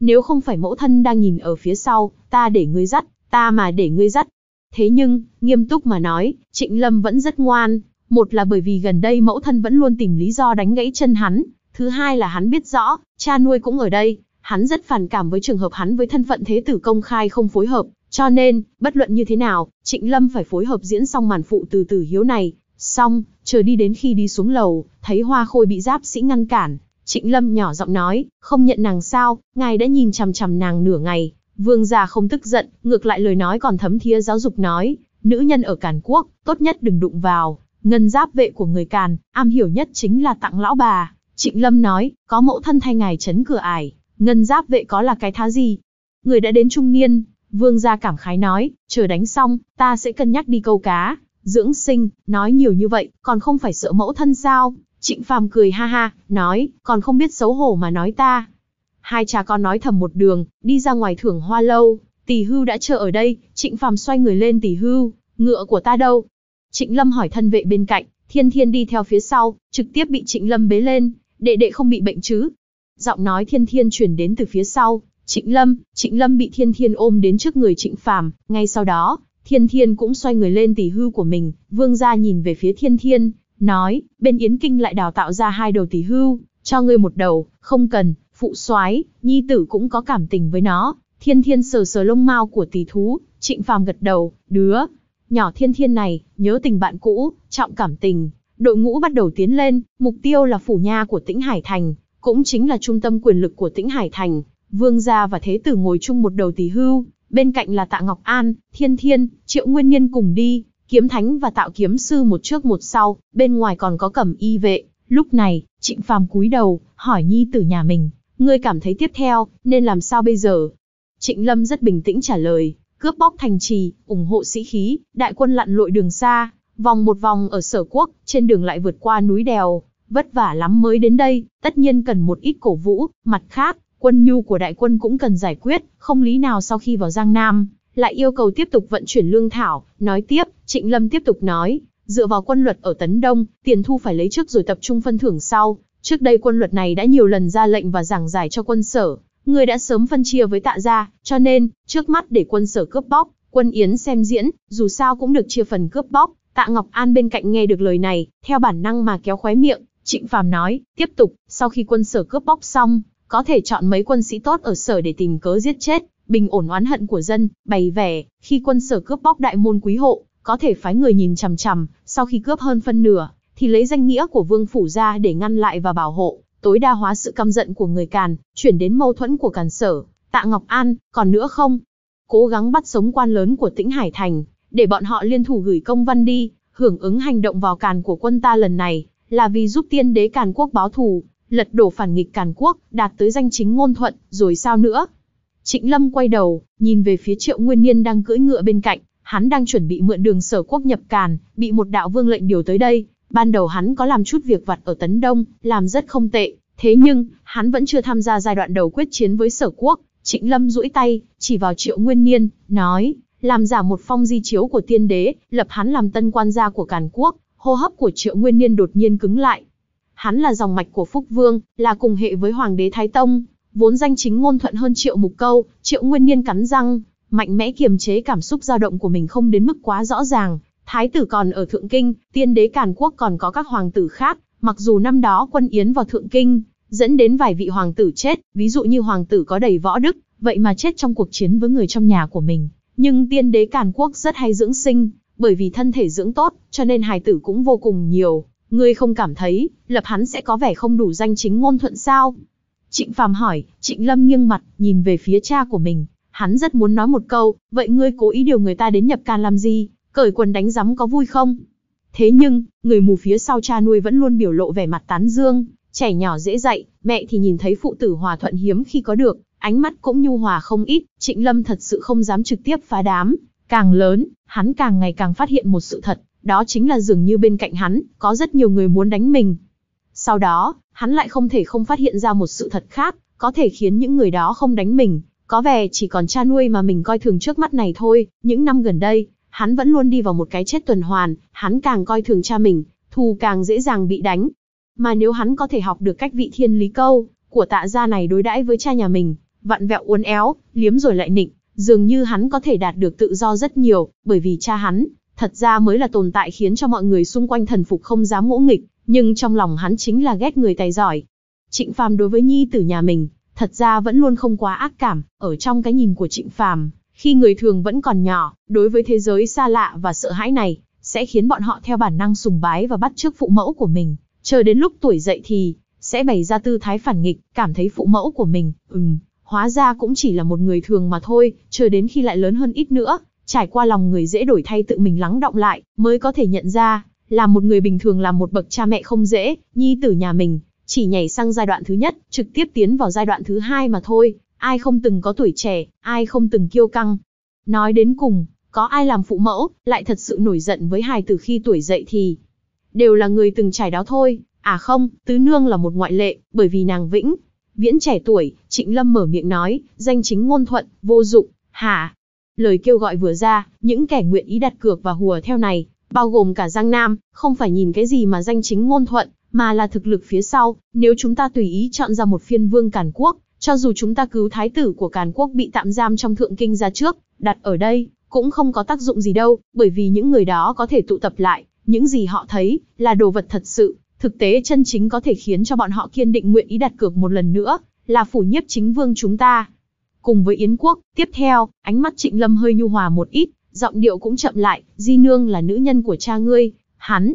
Nếu không phải mẫu thân đang nhìn ở phía sau, ta để ngươi dắt, ta mà để ngươi dắt. Thế nhưng, nghiêm túc mà nói, trịnh lâm vẫn rất ngoan, một là bởi vì gần đây mẫu thân vẫn luôn tìm lý do đánh gãy chân hắn, thứ hai là hắn biết rõ, cha nuôi cũng ở đây, hắn rất phản cảm với trường hợp hắn với thân phận thế tử công khai không phối hợp, cho nên, bất luận như thế nào, Trịnh Lâm phải phối hợp diễn xong màn phụ từ tử hiếu này, xong, chờ đi đến khi đi xuống lầu, thấy hoa khôi bị giáp sĩ ngăn cản, Trịnh Lâm nhỏ giọng nói, không nhận nàng sao, ngài đã nhìn chằm chằm nàng nửa ngày, vương gia không tức giận, ngược lại lời nói còn thấm thía giáo dục nói, nữ nhân ở Càn Quốc, tốt nhất đừng đụng vào, Ngân giáp vệ của người Càn, am hiểu nhất chính là tặng lão bà. Trịnh Lâm nói, có mẫu thân thay ngài chấn cửa ải, ngân giáp vệ có là cái thá gì? Người đã đến trung niên, vương gia cảm khái nói, chờ đánh xong, ta sẽ cân nhắc đi câu cá, dưỡng sinh, nói nhiều như vậy, còn không phải sợ mẫu thân sao? Trịnh Phàm cười ha ha, nói, còn không biết xấu hổ mà nói ta. Hai cha con nói thầm một đường, đi ra ngoài thưởng hoa lâu, tỷ hưu đã chờ ở đây, Trịnh Phàm xoay người lên tỷ hưu, ngựa của ta đâu, Trịnh Lâm hỏi thân vệ bên cạnh, Thiên Thiên đi theo phía sau, trực tiếp bị Trịnh Lâm bế lên, đệ đệ không bị bệnh chứ. Giọng nói Thiên Thiên chuyển đến từ phía sau, Trịnh Lâm, Trịnh Lâm bị Thiên Thiên ôm đến trước người Trịnh Phàm, ngay sau đó, Thiên Thiên cũng xoay người lên tỷ hư của mình, vương gia nhìn về phía Thiên Thiên, nói, bên Yến Kinh lại đào tạo ra hai đầu tỷ hưu, cho ngươi một đầu, không cần, phụ soái, nhi tử cũng có cảm tình với nó. Thiên Thiên sờ sờ lông mao của tỷ thú, Trịnh Phàm gật đầu, đứa, Nhỏ thiên thiên này, nhớ tình bạn cũ, trọng cảm tình, đội ngũ bắt đầu tiến lên, mục tiêu là phủ nha của tĩnh Hải Thành, cũng chính là trung tâm quyền lực của tĩnh Hải Thành. Vương gia và thế tử ngồi chung một đầu tỷ hưu, bên cạnh là Tạ Ngọc An, Thiên Thiên, Triệu Nguyên Nhiên cùng đi, kiếm thánh và tạo kiếm sư một trước một sau, bên ngoài còn có cẩm y vệ. Lúc này, Trịnh Phàm cúi đầu, hỏi nhi tử nhà mình, ngươi cảm thấy tiếp theo, nên làm sao bây giờ? Trịnh Lâm rất bình tĩnh trả lời, cướp bóc thành trì, ủng hộ sĩ khí, đại quân lặn lội đường xa, vòng một vòng ở sở quốc, trên đường lại vượt qua núi đèo, vất vả lắm mới đến đây, tất nhiên cần một ít cổ vũ, mặt khác, quân nhu của đại quân cũng cần giải quyết, không lý nào sau khi vào Giang Nam, lại yêu cầu tiếp tục vận chuyển lương thảo, nói tiếp, Trịnh Lâm tiếp tục nói, dựa vào quân luật ở Tấn Đông, tiền thu phải lấy trước rồi tập trung phân thưởng sau, trước đây quân luật này đã nhiều lần ra lệnh và giảng giải cho quân sở, Người đã sớm phân chia với tạ gia, cho nên, trước mắt để quân sở cướp bóc, quân Yến xem diễn, dù sao cũng được chia phần cướp bóc. Tạ Ngọc An bên cạnh nghe được lời này, theo bản năng mà kéo khóe miệng, Trịnh Phàm nói, tiếp tục, sau khi quân sở cướp bóc xong, có thể chọn mấy quân sĩ tốt ở sở để tìm cớ giết chết, bình ổn oán hận của dân, bày vẻ, khi quân sở cướp bóc đại môn quý hộ, có thể phái người nhìn chằm chằm, sau khi cướp hơn phân nửa, thì lấy danh nghĩa của vương phủ ra để ngăn lại và bảo hộ, tối đa hóa sự căm giận của người Càn, chuyển đến mâu thuẫn của Càn Sở, Tạ Ngọc An, còn nữa không? Cố gắng bắt sống quan lớn của Tĩnh Hải Thành, để bọn họ liên thủ gửi công văn đi, hưởng ứng hành động vào Càn của quân ta lần này, là vì giúp tiên đế Càn quốc báo thù, lật đổ phản nghịch Càn quốc, đạt tới danh chính ngôn thuận, rồi sao nữa? Trịnh Lâm quay đầu, nhìn về phía Triệu Nguyên Niên đang cưỡi ngựa bên cạnh, hắn đang chuẩn bị mượn đường Sở Quốc nhập Càn, bị một đạo vương lệnh điều tới đây, Ban đầu hắn có làm chút việc vặt ở Tấn Đông, làm rất không tệ, thế nhưng, hắn vẫn chưa tham gia giai đoạn đầu quyết chiến với sở quốc. Trịnh Lâm duỗi tay, chỉ vào triệu nguyên niên, nói, làm giả một phong di chiếu của tiên đế, lập hắn làm tân quan gia của Càn Quốc, hô hấp của triệu nguyên niên đột nhiên cứng lại. Hắn là dòng mạch của Phúc Vương, là cùng hệ với Hoàng đế Thái Tông, vốn danh chính ngôn thuận hơn triệu mục câu, triệu nguyên niên cắn răng, mạnh mẽ kiềm chế cảm xúc dao động của mình không đến mức quá rõ ràng, Thái tử còn ở Thượng Kinh, tiên đế Càn Quốc còn có các hoàng tử khác, mặc dù năm đó quân Yến vào Thượng Kinh, dẫn đến vài vị hoàng tử chết, ví dụ như hoàng tử có đầy võ đức, vậy mà chết trong cuộc chiến với người trong nhà của mình. Nhưng tiên đế Càn Quốc rất hay dưỡng sinh, bởi vì thân thể dưỡng tốt, cho nên hài tử cũng vô cùng nhiều. Ngươi không cảm thấy, lập hắn sẽ có vẻ không đủ danh chính ngôn thuận sao? Trịnh Phàm hỏi, Trịnh Lâm nghiêng mặt, nhìn về phía cha của mình. Hắn rất muốn nói một câu, vậy ngươi cố ý điều người ta đến nhập can làm gì, cởi quần đánh rắm có vui không? Thế nhưng, người mù phía sau cha nuôi vẫn luôn biểu lộ vẻ mặt tán dương, trẻ nhỏ dễ dạy, mẹ thì nhìn thấy phụ tử hòa thuận hiếm khi có được, ánh mắt cũng nhu hòa không ít, Trịnh Lâm thật sự không dám trực tiếp phá đám. Càng lớn, hắn càng ngày càng phát hiện một sự thật, đó chính là dường như bên cạnh hắn, có rất nhiều người muốn đánh mình. Sau đó, hắn lại không thể không phát hiện ra một sự thật khác, có thể khiến những người đó không đánh mình, có vẻ chỉ còn cha nuôi mà mình coi thường trước mắt này thôi, những năm gần đây, hắn vẫn luôn đi vào một cái chết tuần hoàn, hắn càng coi thường cha mình, thù càng dễ dàng bị đánh. Mà nếu hắn có thể học được cách vị thiên lý câu của tạ gia này đối đãi với cha nhà mình, vặn vẹo uốn éo, liếm rồi lại nịnh, dường như hắn có thể đạt được tự do rất nhiều, bởi vì cha hắn, thật ra mới là tồn tại khiến cho mọi người xung quanh thần phục không dám ngỗ nghịch, nhưng trong lòng hắn chính là ghét người tài giỏi. Trịnh Phàm đối với nhi tử nhà mình, thật ra vẫn luôn không quá ác cảm, ở trong cái nhìn của Trịnh Phàm, khi người thường vẫn còn nhỏ, đối với thế giới xa lạ và sợ hãi này, sẽ khiến bọn họ theo bản năng sùng bái và bắt chước phụ mẫu của mình. Chờ đến lúc tuổi dậy thì, sẽ bày ra tư thái phản nghịch, cảm thấy phụ mẫu của mình, ừm, hóa ra cũng chỉ là một người thường mà thôi, chờ đến khi lại lớn hơn ít nữa, trải qua lòng người dễ đổi thay tự mình lắng động lại, mới có thể nhận ra, là một người bình thường là một bậc cha mẹ không dễ, nhi tử nhà mình, chỉ nhảy sang giai đoạn thứ nhất, trực tiếp tiến vào giai đoạn thứ hai mà thôi, ai không từng có tuổi trẻ, ai không từng kiêu căng. Nói đến cùng, có ai làm phụ mẫu, lại thật sự nổi giận với hài từ khi tuổi dậy thì. Đều là người từng trải đó thôi, à không, Tứ Nương là một ngoại lệ, bởi vì nàng vĩnh. Viễn trẻ tuổi, Trịnh Lâm mở miệng nói, danh chính ngôn thuận, vô dụng, hả? Lời kêu gọi vừa ra, những kẻ nguyện ý đặt cược và hùa theo này, bao gồm cả Giang Nam, không phải nhìn cái gì mà danh chính ngôn thuận, mà là thực lực phía sau, nếu chúng ta tùy ý chọn ra một phiên vương cản quốc, cho dù chúng ta cứu thái tử của Càn Quốc bị tạm giam trong Thượng Kinh ra trước, đặt ở đây, cũng không có tác dụng gì đâu, bởi vì những người đó có thể tụ tập lại, những gì họ thấy, là đồ vật thật sự, thực tế chân chính có thể khiến cho bọn họ kiên định nguyện ý đặt cược một lần nữa, là phủ nhiếp chính vương chúng ta. Cùng với Yến Quốc, tiếp theo, ánh mắt Trịnh Lâm hơi nhu hòa một ít, giọng điệu cũng chậm lại, Di Nương là nữ nhân của cha ngươi, hắn.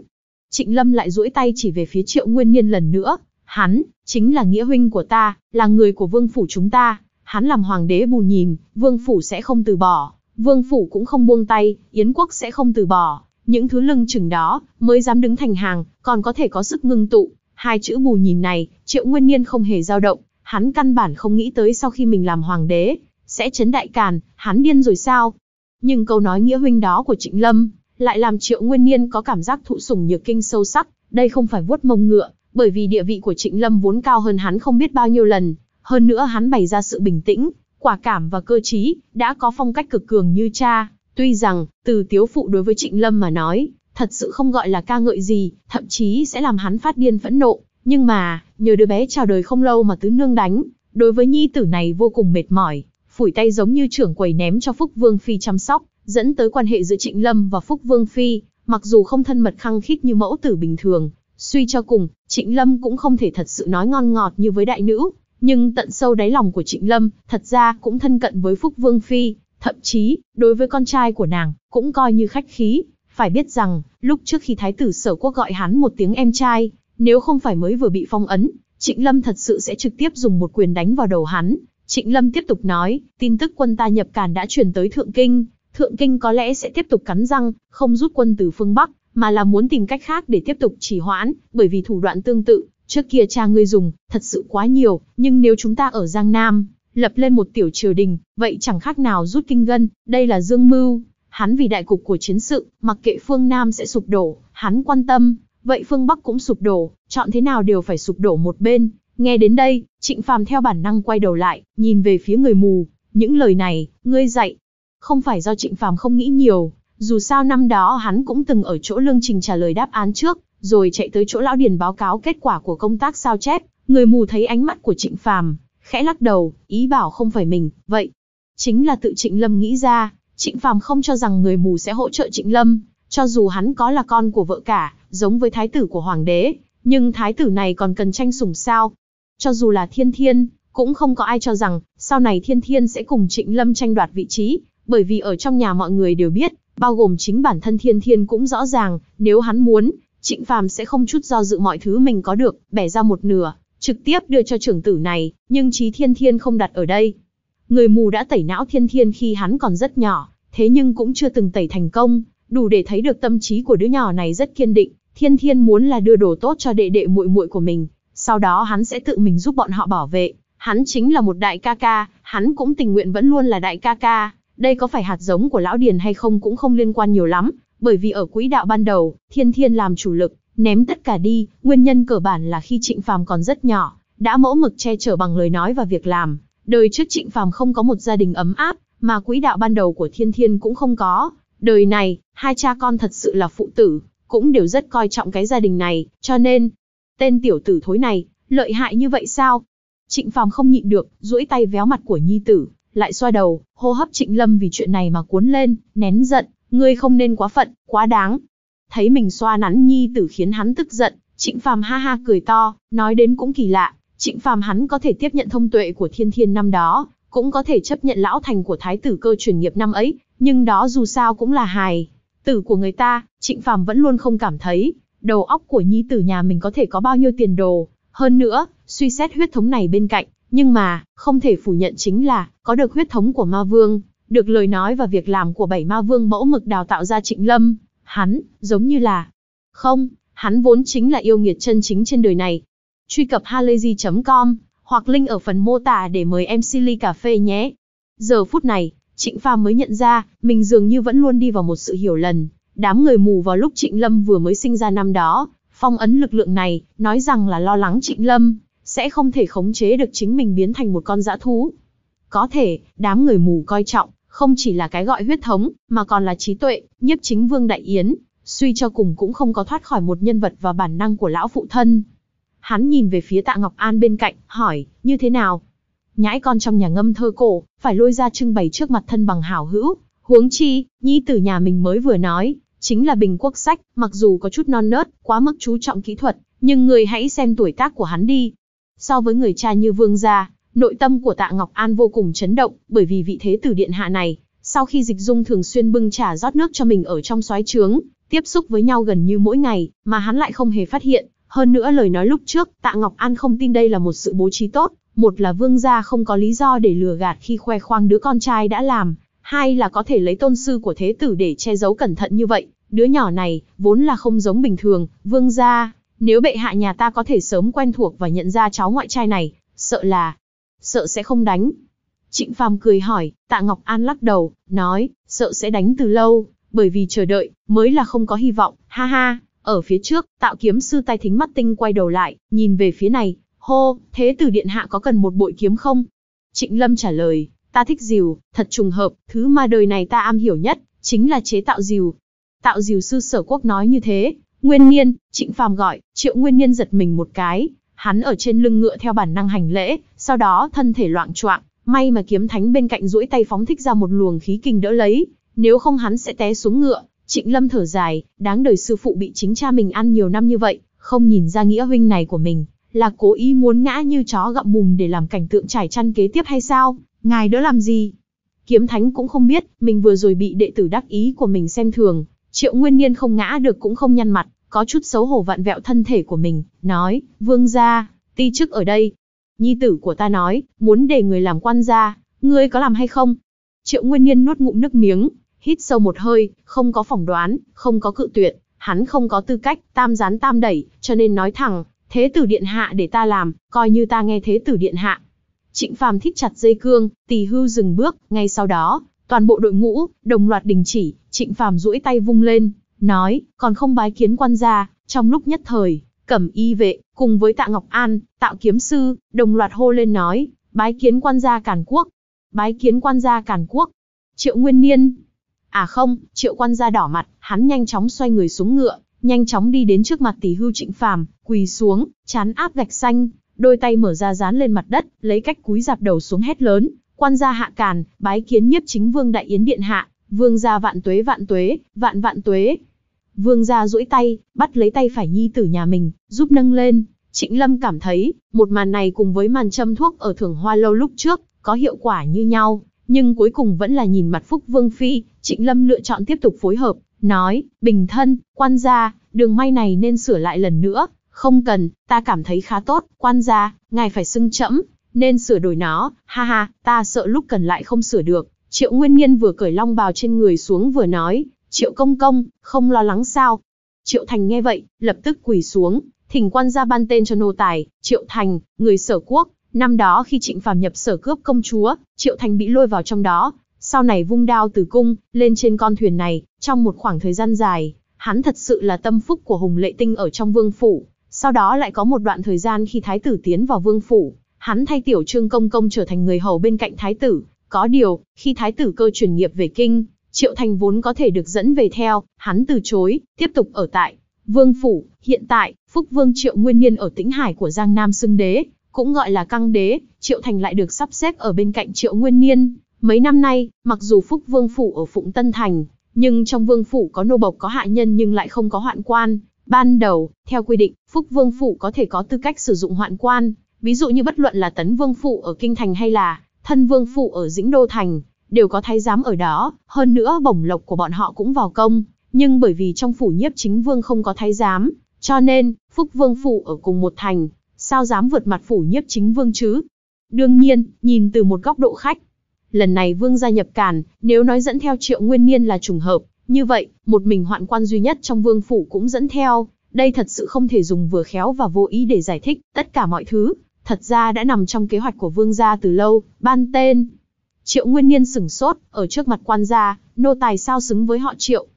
Trịnh Lâm lại duỗi tay chỉ về phía Triệu Nguyên Niên lần nữa, hắn, chính là nghĩa huynh của ta, là người của vương phủ chúng ta, hắn làm hoàng đế bù nhìn, vương phủ sẽ không từ bỏ, vương phủ cũng không buông tay, yến quốc sẽ không từ bỏ, những thứ lưng chừng đó mới dám đứng thành hàng, còn có thể có sức ngưng tụ. Hai chữ bù nhìn này, triệu nguyên niên không hề dao động, hắn căn bản không nghĩ tới sau khi mình làm hoàng đế, sẽ chấn đại càn, hắn điên rồi sao? Nhưng câu nói nghĩa huynh đó của Trịnh Lâm, lại làm Triệu Nguyên Niên có cảm giác thụ sủng nhược kinh sâu sắc, đây không phải vuốt mông ngựa, bởi vì địa vị của Trịnh Lâm vốn cao hơn hắn không biết bao nhiêu lần, hơn nữa hắn bày ra sự bình tĩnh, quả cảm và cơ trí, đã có phong cách cực cường như cha, tuy rằng, từ tiếu phụ đối với Trịnh Lâm mà nói, thật sự không gọi là ca ngợi gì, thậm chí sẽ làm hắn phát điên phẫn nộ, nhưng mà, nhờ đứa bé chào đời không lâu mà tứ nương đánh, đối với nhi tử này vô cùng mệt mỏi, phủi tay giống như trưởng quầy ném cho Phúc Vương Phi chăm sóc, dẫn tới quan hệ giữa Trịnh Lâm và Phúc Vương Phi, mặc dù không thân mật khăng khít như mẫu tử bình thường, Suy cho cùng, Trịnh Lâm cũng không thể thật sự nói ngon ngọt như với đại nữ, nhưng tận sâu đáy lòng của Trịnh Lâm, thật ra cũng thân cận với Phúc Vương Phi, thậm chí, đối với con trai của nàng, cũng coi như khách khí. Phải biết rằng, lúc trước khi Thái tử Sở Quốc gọi hắn một tiếng em trai, nếu không phải mới vừa bị phong ấn, Trịnh Lâm thật sự sẽ trực tiếp dùng một quyền đánh vào đầu hắn. Trịnh Lâm tiếp tục nói, tin tức quân ta nhập càn đã truyền tới Thượng Kinh, Thượng Kinh có lẽ sẽ tiếp tục cắn răng, không rút quân từ phương Bắc, mà là muốn tìm cách khác để tiếp tục trì hoãn, bởi vì thủ đoạn tương tự, trước kia cha ngươi dùng, thật sự quá nhiều, nhưng nếu chúng ta ở Giang Nam, lập lên một tiểu triều đình, vậy chẳng khác nào rút kinh gân, đây là dương mưu. Hắn vì đại cục của chiến sự, mặc kệ phương Nam sẽ sụp đổ, hắn quan tâm, vậy phương Bắc cũng sụp đổ, chọn thế nào đều phải sụp đổ một bên. Nghe đến đây, Trịnh Phàm theo bản năng quay đầu lại, nhìn về phía người mù, những lời này, ngươi dạy. Không phải do Trịnh Phàm không nghĩ nhiều, dù sao năm đó hắn cũng từng ở chỗ Lương Trình trả lời đáp án trước, rồi chạy tới chỗ Lão Điền báo cáo kết quả của công tác sao chép, người mù thấy ánh mắt của Trịnh Phàm, khẽ lắc đầu, ý bảo không phải mình, vậy. Chính là tự Trịnh Lâm nghĩ ra, Trịnh Phàm không cho rằng người mù sẽ hỗ trợ Trịnh Lâm, cho dù hắn có là con của vợ cả, giống với thái tử của hoàng đế, nhưng thái tử này còn cần tranh sủng sao. Cho dù là thiên thiên, cũng không có ai cho rằng, sau này thiên thiên sẽ cùng trịnh lâm tranh đoạt vị trí, bởi vì ở trong nhà mọi người đều biết, bao gồm chính bản thân Thiên Thiên cũng rõ ràng, nếu hắn muốn, Trịnh Phàm sẽ không chút do dự mọi thứ mình có được, bẻ ra một nửa, trực tiếp đưa cho trưởng tử này, nhưng trí Thiên Thiên không đặt ở đây. Người mù đã tẩy não Thiên Thiên khi hắn còn rất nhỏ, thế nhưng cũng chưa từng tẩy thành công, đủ để thấy được tâm trí của đứa nhỏ này rất kiên định, Thiên Thiên muốn là đưa đồ tốt cho đệ đệ muội muội của mình, sau đó hắn sẽ tự mình giúp bọn họ bảo vệ, hắn chính là một đại ca ca, hắn cũng tình nguyện vẫn luôn là đại ca ca, đây có phải hạt giống của lão Điền hay không cũng không liên quan nhiều lắm, bởi vì ở quỹ đạo ban đầu, Thiên Thiên làm chủ lực, ném tất cả đi, nguyên nhân cơ bản là khi Trịnh Phàm còn rất nhỏ, đã mẫu mực che chở bằng lời nói và việc làm, đời trước Trịnh Phàm không có một gia đình ấm áp, mà quỹ đạo ban đầu của Thiên Thiên cũng không có. Đời này, hai cha con thật sự là phụ tử, cũng đều rất coi trọng cái gia đình này, cho nên, tên tiểu tử thối này, lợi hại như vậy sao? Trịnh Phàm không nhịn được, duỗi tay véo mặt của nhi tử, lại xoa đầu, hô hấp Trịnh Lâm vì chuyện này mà cuốn lên, nén giận, ngươi không nên quá phận, quá đáng. Thấy mình xoa nắn nhi tử khiến hắn tức giận, Trịnh Phàm ha ha cười to, nói đến cũng kỳ lạ, Trịnh Phàm hắn có thể tiếp nhận thông tuệ của Thiên Thiên năm đó, cũng có thể chấp nhận lão thành của thái tử cơ truyền nghiệp năm ấy, nhưng đó dù sao cũng là hài tử của người ta, Trịnh Phàm vẫn luôn không cảm thấy, đầu óc của nhi tử nhà mình có thể có bao nhiêu tiền đồ, hơn nữa, suy xét huyết thống này bên cạnh, nhưng mà, không thể phủ nhận chính là, có được huyết thống của Ma Vương, được lời nói và việc làm của bảy Ma Vương mẫu mực đào tạo ra Trịnh Lâm, hắn, giống như là... Không, hắn vốn chính là yêu nghiệt chân chính trên đời này. Truy cập halayzi.com hoặc link ở phần mô tả để mời em Silly Cà Phê nhé. Giờ phút này, Trịnh Phàm mới nhận ra, mình dường như vẫn luôn đi vào một sự hiểu lầm. Đám người mù vào lúc Trịnh Lâm vừa mới sinh ra năm đó, phong ấn lực lượng này, nói rằng là lo lắng Trịnh Lâm, sẽ không thể khống chế được chính mình biến thành một con dã thú. Có thể, đám người mù coi trọng, không chỉ là cái gọi huyết thống, mà còn là trí tuệ, nhiếp chính vương đại yến, suy cho cùng cũng không có thoát khỏi một nhân vật và bản năng của lão phụ thân. Hắn nhìn về phía tạ Ngọc An bên cạnh, hỏi, như thế nào? Nhãi con trong nhà ngâm thơ cổ, phải lôi ra trưng bày trước mặt thân bằng hảo hữu, huống chi, nhi tử nhà mình mới vừa nói, chính là bình quốc sách, mặc dù có chút non nớt, quá mức chú trọng kỹ thuật, nhưng người hãy xem tuổi tác của hắn đi, So với người cha như vương gia, nội tâm của Tạ Ngọc An vô cùng chấn động, bởi vì vị thế tử điện hạ này, sau khi dịch dung thường xuyên bưng trà rót nước cho mình ở trong soái trướng, tiếp xúc với nhau gần như mỗi ngày, mà hắn lại không hề phát hiện. Hơn nữa lời nói lúc trước, Tạ Ngọc An không tin đây là một sự bố trí tốt, một là vương gia không có lý do để lừa gạt khi khoe khoang đứa con trai đã làm, hai là có thể lấy tôn sư của thế tử để che giấu cẩn thận như vậy, đứa nhỏ này vốn là không giống bình thường, vương gia nếu bệ hạ nhà ta có thể sớm quen thuộc và nhận ra cháu ngoại trai này, sợ là... Sợ sẽ không đánh. Trịnh Phàm cười hỏi, Tạ Ngọc An lắc đầu, nói, sợ sẽ đánh từ lâu, bởi vì chờ đợi, mới là không có hy vọng, ha ha. Ở phía trước, tạo kiếm sư tay thính mắt tinh quay đầu lại, nhìn về phía này, hô, thế tử điện hạ có cần một bội kiếm không? Trịnh Lâm trả lời, ta thích diều, thật trùng hợp, thứ mà đời này ta am hiểu nhất, chính là chế tạo diều. Tạo diều sư sở quốc nói như thế, Nguyên Niên, Trịnh Phàm gọi, Triệu Nguyên Niên giật mình một cái, hắn ở trên lưng ngựa theo bản năng hành lễ, sau đó thân thể loạn choạng, may mà kiếm thánh bên cạnh duỗi tay phóng thích ra một luồng khí kình đỡ lấy, nếu không hắn sẽ té xuống ngựa. Trịnh Lâm thở dài, đáng đời sư phụ bị chính cha mình ăn nhiều năm như vậy, không nhìn ra nghĩa huynh này của mình, là cố ý muốn ngã như chó gặm bùn để làm cảnh tượng trải chăn kế tiếp hay sao? Ngài đỡ làm gì? Kiếm Thánh cũng không biết, mình vừa rồi bị đệ tử đắc ý của mình xem thường, Triệu Nguyên Niên không ngã được cũng không nhăn mặt, có chút xấu hổ vặn vẹo thân thể của mình, nói, vương gia, ti chức ở đây. Nhi tử của ta nói, muốn để người làm quan gia, ngươi có làm hay không? Triệu Nguyên Niên nuốt ngụm nước miếng, hít sâu một hơi, không có phỏng đoán, không có cự tuyệt, hắn không có tư cách, tam gián tam đẩy, cho nên nói thẳng, thế tử điện hạ để ta làm, coi như ta nghe thế tử điện hạ. Trịnh Phàm thích chặt dây cương, Tỳ Hưu dừng bước, ngay sau đó, toàn bộ đội ngũ đồng loạt đình chỉ, Trịnh Phàm duỗi tay vung lên, nói, còn không bái kiến quan gia, trong lúc nhất thời, cẩm y vệ, cùng với tạ Ngọc An, tạo kiếm sư, đồng loạt hô lên nói, bái kiến quan gia Cản Quốc, bái kiến quan gia Cản Quốc, triệu nguyên niên. À không, triệu quan gia đỏ mặt, hắn nhanh chóng xoay người xuống ngựa, nhanh chóng đi đến trước mặt tỷ hưu trịnh phàm, quỳ xuống, chán áp gạch xanh, đôi tay mở ra dán lên mặt đất, lấy cách cúi dạp đầu xuống hét lớn, quan gia hạ càn, bái kiến nhiếp chính vương đại yến điện hạ, Vương gia vạn tuế vạn tuế, vạn vạn tuế. Vương gia duỗi tay, bắt lấy tay phải nhi tử nhà mình, giúp nâng lên. Trịnh Lâm cảm thấy, một màn này cùng với màn châm thuốc ở thưởng hoa lâu lúc trước, có hiệu quả như nhau, nhưng cuối cùng vẫn là nhìn mặt Phúc Vương Phi, Trịnh Lâm lựa chọn tiếp tục phối hợp, nói, bình thân, quan gia, đường may này nên sửa lại lần nữa, không cần, ta cảm thấy khá tốt, quan gia, ngài phải xưng chẫm, nên sửa đổi nó, ha ha, ta sợ lúc cần lại không sửa được, Triệu Nguyên Nhiên vừa cởi long bào trên người xuống vừa nói, Triệu Công Công, không lo lắng sao. Triệu Thành nghe vậy, lập tức quỳ xuống, thỉnh quan ra ban tên cho nô tài, Triệu Thành, người sở quốc. Năm đó khi trịnh phàm nhập sở cướp công chúa, Triệu Thành bị lôi vào trong đó, sau này vung đao từ cung, lên trên con thuyền này, trong một khoảng thời gian dài, hắn thật sự là tâm phúc của Hùng Lệ Tinh ở trong vương phủ. Sau đó lại có một đoạn thời gian khi thái tử tiến vào vương phủ, hắn thay tiểu trương công công trở thành người hầu bên cạnh thái tử, có điều, khi thái tử cơ chuyển nghiệp về kinh, Triệu Thành vốn có thể được dẫn về theo, hắn từ chối, tiếp tục ở tại Vương Phủ. Hiện tại, Phúc Vương Triệu Nguyên Niên ở tĩnh Hải của Giang Nam Xưng Đế, cũng gọi là Căng Đế, Triệu Thành lại được sắp xếp ở bên cạnh Triệu Nguyên Niên. Mấy năm nay, mặc dù Phúc Vương Phủ ở Phụng Tân Thành, nhưng trong Vương Phủ có nô bộc có hạ nhân nhưng lại không có hoạn quan. Ban đầu, theo quy định, Phúc Vương Phủ có thể có tư cách sử dụng hoạn quan, ví dụ như bất luận là Tấn Vương Phủ ở Kinh Thành hay là thân vương phụ ở Dĩnh Đô Thành, đều có thái giám ở đó, hơn nữa bổng lộc của bọn họ cũng vào công, nhưng bởi vì trong phủ nhiếp chính vương không có thái giám, cho nên, Phúc Vương Phụ ở cùng một thành, sao dám vượt mặt phủ nhiếp chính vương chứ? Đương nhiên, nhìn từ một góc độ khách. Lần này vương gia nhập càn, nếu nói dẫn theo triệu nguyên niên là trùng hợp, như vậy, một mình hoạn quan duy nhất trong vương phủ cũng dẫn theo, đây thật sự không thể dùng vừa khéo và vô ý để giải thích tất cả mọi thứ, thật ra đã nằm trong kế hoạch của vương gia từ lâu, ban tên. Triệu Nguyên Niên sửng sốt, ở trước mặt quan gia, nô tài sao xứng với họ Triệu.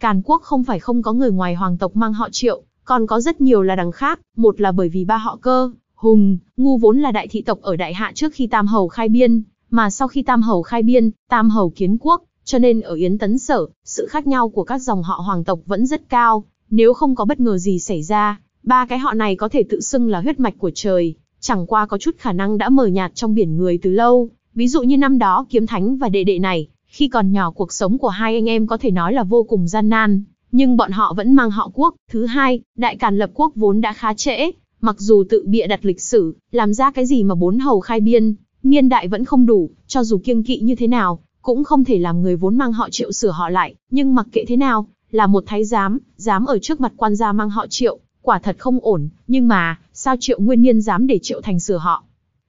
Càn quốc không phải không có người ngoài hoàng tộc mang họ Triệu, còn có rất nhiều là đằng khác, một là bởi vì ba họ cơ, Hùng, Ngu vốn là đại thị tộc ở Đại Hạ trước khi Tam Hầu khai biên, mà sau khi Tam Hầu khai biên, Tam Hầu kiến quốc, cho nên ở Yến Tấn Sở, sự khác nhau của các dòng họ hoàng tộc vẫn rất cao, nếu không có bất ngờ gì xảy ra, ba cái họ này có thể tự xưng là huyết mạch của trời, chẳng qua có chút khả năng đã mờ nhạt trong biển người từ lâu, ví dụ như năm đó kiếm thánh và đệ đệ này, khi còn nhỏ cuộc sống của hai anh em có thể nói là vô cùng gian nan, nhưng bọn họ vẫn mang họ quốc. Thứ hai, đại càn lập quốc vốn đã khá trễ, mặc dù tự bịa đặt lịch sử, làm ra cái gì mà bốn hầu khai biên, niên đại vẫn không đủ, cho dù kiêng kỵ như thế nào, cũng không thể làm người vốn mang họ triệu sửa họ lại, nhưng mặc kệ thế nào, là một thái giám, dám ở trước mặt quan gia mang họ triệu, quả thật không ổn, nhưng mà, sao Triệu Nguyên Niên dám để Triệu Thành sửa họ?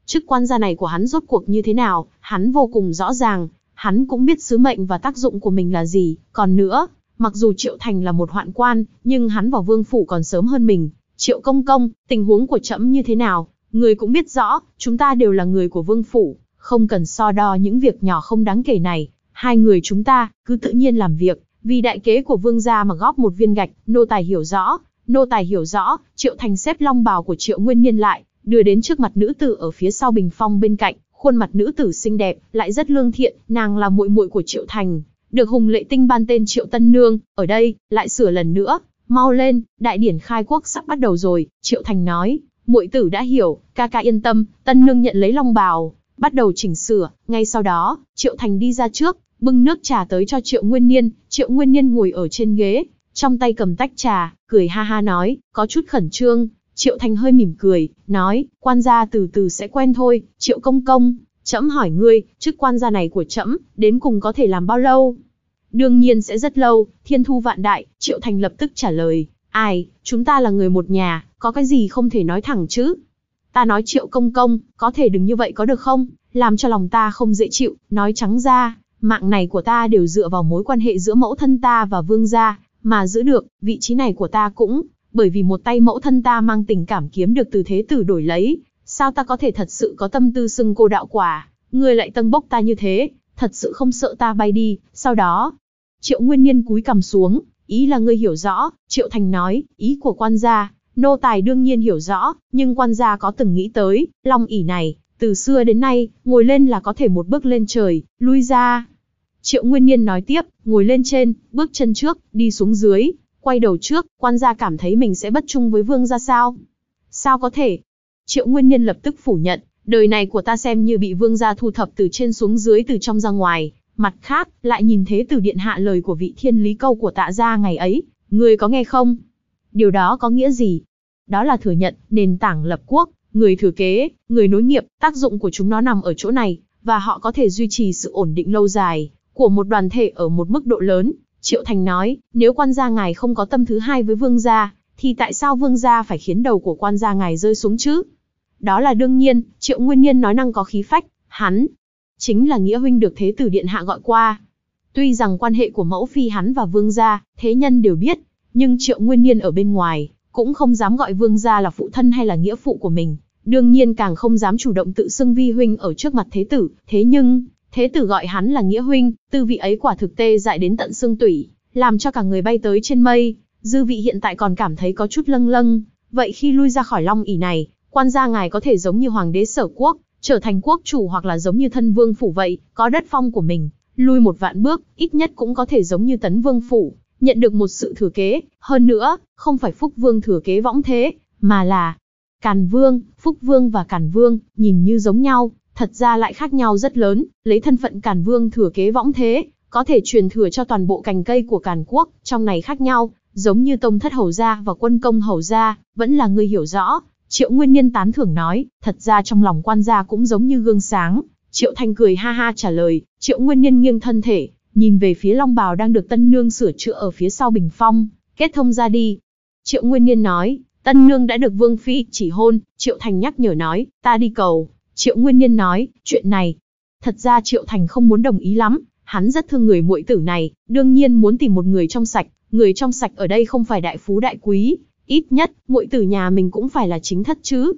Chức quan gia này của hắn rốt cuộc như thế nào, hắn vô cùng rõ ràng, hắn cũng biết sứ mệnh và tác dụng của mình là gì, còn nữa, mặc dù Triệu Thành là một hoạn quan, nhưng hắn vào vương phủ còn sớm hơn mình, Triệu công công, tình huống của chậm như thế nào, người cũng biết rõ, chúng ta đều là người của vương phủ, không cần so đo những việc nhỏ không đáng kể này, hai người chúng ta cứ tự nhiên làm việc, vì đại kế của vương gia mà góp một viên gạch, nô tài hiểu rõ, Nô tài hiểu rõ, Triệu Thành xếp long bào của Triệu Nguyên Niên lại, đưa đến trước mặt nữ tử ở phía sau bình phong bên cạnh, khuôn mặt nữ tử xinh đẹp, lại rất lương thiện, nàng là muội muội của Triệu Thành, được Hùng Lệ Tinh ban tên Triệu Tân Nương, ở đây, lại sửa lần nữa, mau lên, đại điển khai quốc sắp bắt đầu rồi, Triệu Thành nói, muội tử đã hiểu, ca ca yên tâm, Tân Nương nhận lấy long bào, bắt đầu chỉnh sửa, ngay sau đó, Triệu Thành đi ra trước, bưng nước trà tới cho Triệu Nguyên Niên, Triệu Nguyên Niên ngồi ở trên ghế, trong tay cầm tách trà, cười ha ha nói, có chút khẩn trương, Triệu Thành hơi mỉm cười, nói, quan gia từ từ sẽ quen thôi, Triệu Công Công, trẫm hỏi ngươi, chức quan gia này của trẫm đến cùng có thể làm bao lâu? Đương nhiên sẽ rất lâu, thiên thu vạn đại, Triệu Thành lập tức trả lời, ai, chúng ta là người một nhà, có cái gì không thể nói thẳng chứ? Ta nói Triệu Công Công, có thể đừng như vậy có được không? Làm cho lòng ta không dễ chịu, nói trắng ra, mạng này của ta đều dựa vào mối quan hệ giữa mẫu thân ta và vương gia, mà giữ được, vị trí này của ta cũng, bởi vì một tay mẫu thân ta mang tình cảm kiếm được từ thế tử đổi lấy, sao ta có thể thật sự có tâm tư xưng cô đạo quả, người lại tâng bốc ta như thế, thật sự không sợ ta bay đi, sau đó. Triệu Nguyên Niên cúi cầm xuống, ý là ngươi hiểu rõ, Triệu Thành nói, ý của quan gia, nô tài đương nhiên hiểu rõ, nhưng quan gia có từng nghĩ tới, long ỉ này, từ xưa đến nay, ngồi lên là có thể một bước lên trời, lui ra, Triệu Nguyên Niên nói tiếp, ngồi lên trên, bước chân trước, đi xuống dưới, quay đầu trước, quan gia cảm thấy mình sẽ bất chung với vương gia sao? Sao có thể? Triệu Nguyên Niên lập tức phủ nhận, đời này của ta xem như bị vương gia thu thập từ trên xuống dưới từ trong ra ngoài, mặt khác, lại nhìn thế từ điện hạ lời của vị thiên lý câu của tạ gia ngày ấy, người có nghe không? Điều đó có nghĩa gì? Đó là thừa nhận, nền tảng lập quốc, người thừa kế, người nối nghiệp, tác dụng của chúng nó nằm ở chỗ này, và họ có thể duy trì sự ổn định lâu dài, của một đoàn thể ở một mức độ lớn. Triệu Thành nói, nếu quan gia ngài không có tâm thứ hai với vương gia, thì tại sao vương gia phải khiến đầu của quan gia ngài rơi xuống chứ? Đó là đương nhiên, Triệu Nguyên Nhiên nói năng có khí phách, hắn chính là nghĩa huynh được thế tử điện hạ gọi qua. Tuy rằng quan hệ của mẫu phi hắn và vương gia, thế nhân đều biết, nhưng Triệu Nguyên Nhiên ở bên ngoài cũng không dám gọi vương gia là phụ thân hay là nghĩa phụ của mình, đương nhiên càng không dám chủ động tự xưng vi huynh ở trước mặt thế tử, thế nhưng Thế tử gọi hắn là nghĩa huynh, tư vị ấy quả thực tê dại đến tận xương tủy, làm cho cả người bay tới trên mây, dư vị hiện tại còn cảm thấy có chút lâng lâng. Vậy khi lui ra khỏi long ỉ này, quan gia ngài có thể giống như hoàng đế sở quốc, trở thành quốc chủ hoặc là giống như thân vương phủ vậy, có đất phong của mình, lui một vạn bước, ít nhất cũng có thể giống như tấn vương phủ, nhận được một sự thừa kế, hơn nữa, không phải phúc vương thừa kế võng thế, mà là Càn Vương, Phúc Vương và Càn Vương, nhìn như giống nhau, thật ra lại khác nhau rất lớn, lấy thân phận Càn Vương thừa kế võng thế, có thể truyền thừa cho toàn bộ cành cây của Càn Quốc, trong này khác nhau, giống như Tông Thất Hầu Gia và Quân Công Hầu Gia, vẫn là người hiểu rõ. Triệu Nguyên Niên tán thưởng nói, thật ra trong lòng quan gia cũng giống như gương sáng. Triệu Thanh cười ha ha trả lời, Triệu Nguyên Niên nghiêng thân thể, nhìn về phía Long Bào đang được Tân Nương sửa chữa ở phía sau bình phong, kết thông ra đi. Triệu Nguyên Niên nói, Tân Nương đã được Vương Phi chỉ hôn, Triệu Thành nhắc nhở nói, ta đi cầu. Triệu Nguyên Niên nói, chuyện này, thật ra Triệu Thành không muốn đồng ý lắm, hắn rất thương người muội tử này, đương nhiên muốn tìm một người trong sạch, người trong sạch ở đây không phải đại phú đại quý, ít nhất muội tử nhà mình cũng phải là chính thất chứ.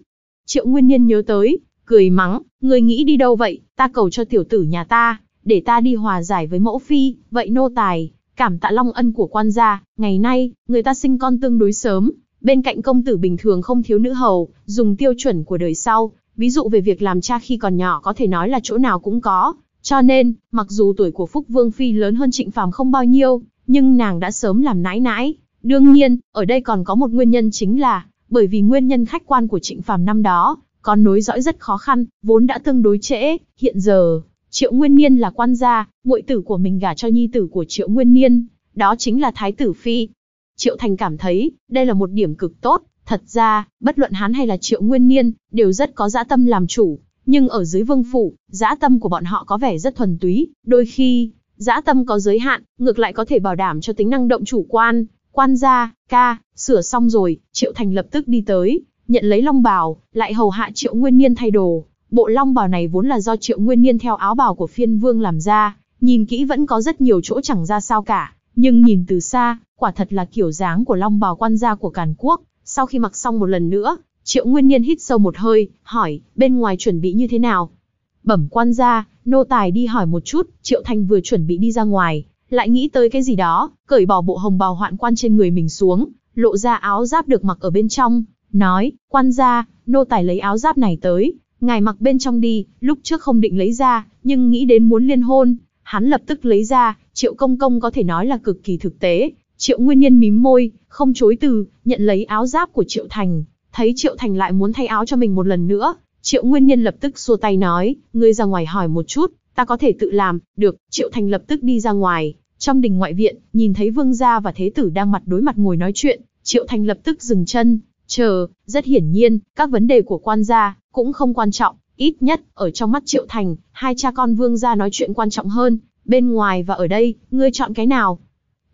Triệu Nguyên Nhiên nhớ tới, cười mắng, người nghĩ đi đâu vậy, ta cầu cho tiểu tử nhà ta, để ta đi hòa giải với mẫu phi, vậy nô tài, cảm tạ long ân của quan gia, ngày nay, người ta sinh con tương đối sớm, bên cạnh công tử bình thường không thiếu nữ hầu, dùng tiêu chuẩn của đời sau, Ví dụ về việc làm cha khi còn nhỏ có thể nói là chỗ nào cũng có, cho nên, mặc dù tuổi của Phúc Vương Phi lớn hơn Trịnh Phàm không bao nhiêu, nhưng nàng đã sớm làm nãi nãi. Đương nhiên, ở đây còn có một nguyên nhân chính là, bởi vì nguyên nhân khách quan của Trịnh Phàm năm đó, còn nối dõi rất khó khăn, vốn đã tương đối trễ, hiện giờ, Triệu Nguyên Niên là quan gia, muội tử của mình gả cho nhi tử của Triệu Nguyên Niên, đó chính là Thái tử Phi. Triệu Thành cảm thấy, đây là một điểm cực tốt, Thật ra, bất luận hắn hay là Triệu Nguyên Niên, đều rất có dã tâm làm chủ, nhưng ở dưới vương phủ, dã tâm của bọn họ có vẻ rất thuần túy, đôi khi, dã tâm có giới hạn, ngược lại có thể bảo đảm cho tính năng động chủ quan, quan gia, ca, sửa xong rồi, Triệu Thành lập tức đi tới, nhận lấy long bào, lại hầu hạ Triệu Nguyên Niên thay đồ. Bộ long bào này vốn là do Triệu Nguyên Niên theo áo bào của phiên vương làm ra, nhìn kỹ vẫn có rất nhiều chỗ chẳng ra sao cả, nhưng nhìn từ xa, quả thật là kiểu dáng của long bào quan gia của Càn Quốc, sau khi mặc xong một lần nữa, Triệu Nguyên Niên hít sâu một hơi, hỏi, bên ngoài chuẩn bị như thế nào? Bẩm quan gia, nô tài đi hỏi một chút, Triệu Thành vừa chuẩn bị đi ra ngoài, lại nghĩ tới cái gì đó, cởi bỏ bộ hồng bào hoạn quan trên người mình xuống, lộ ra áo giáp được mặc ở bên trong, nói, quan gia, nô tài lấy áo giáp này tới, ngài mặc bên trong đi, lúc trước không định lấy ra, nhưng nghĩ đến muốn liên hôn, hắn lập tức lấy ra, triệu công công có thể nói là cực kỳ thực tế, Triệu Nguyên Nhân mím môi, không chối từ, nhận lấy áo giáp của Triệu Thành, thấy Triệu Thành lại muốn thay áo cho mình một lần nữa, Triệu Nguyên Nhân lập tức xua tay nói, ngươi ra ngoài hỏi một chút, ta có thể tự làm, được, Triệu Thành lập tức đi ra ngoài, trong đình ngoại viện, nhìn thấy vương gia và thế tử đang mặt đối mặt ngồi nói chuyện, Triệu Thành lập tức dừng chân, chờ, rất hiển nhiên, các vấn đề của quan gia cũng không quan trọng, ít nhất ở trong mắt Triệu Thành, hai cha con vương gia nói chuyện quan trọng hơn, bên ngoài và ở đây, ngươi chọn cái nào?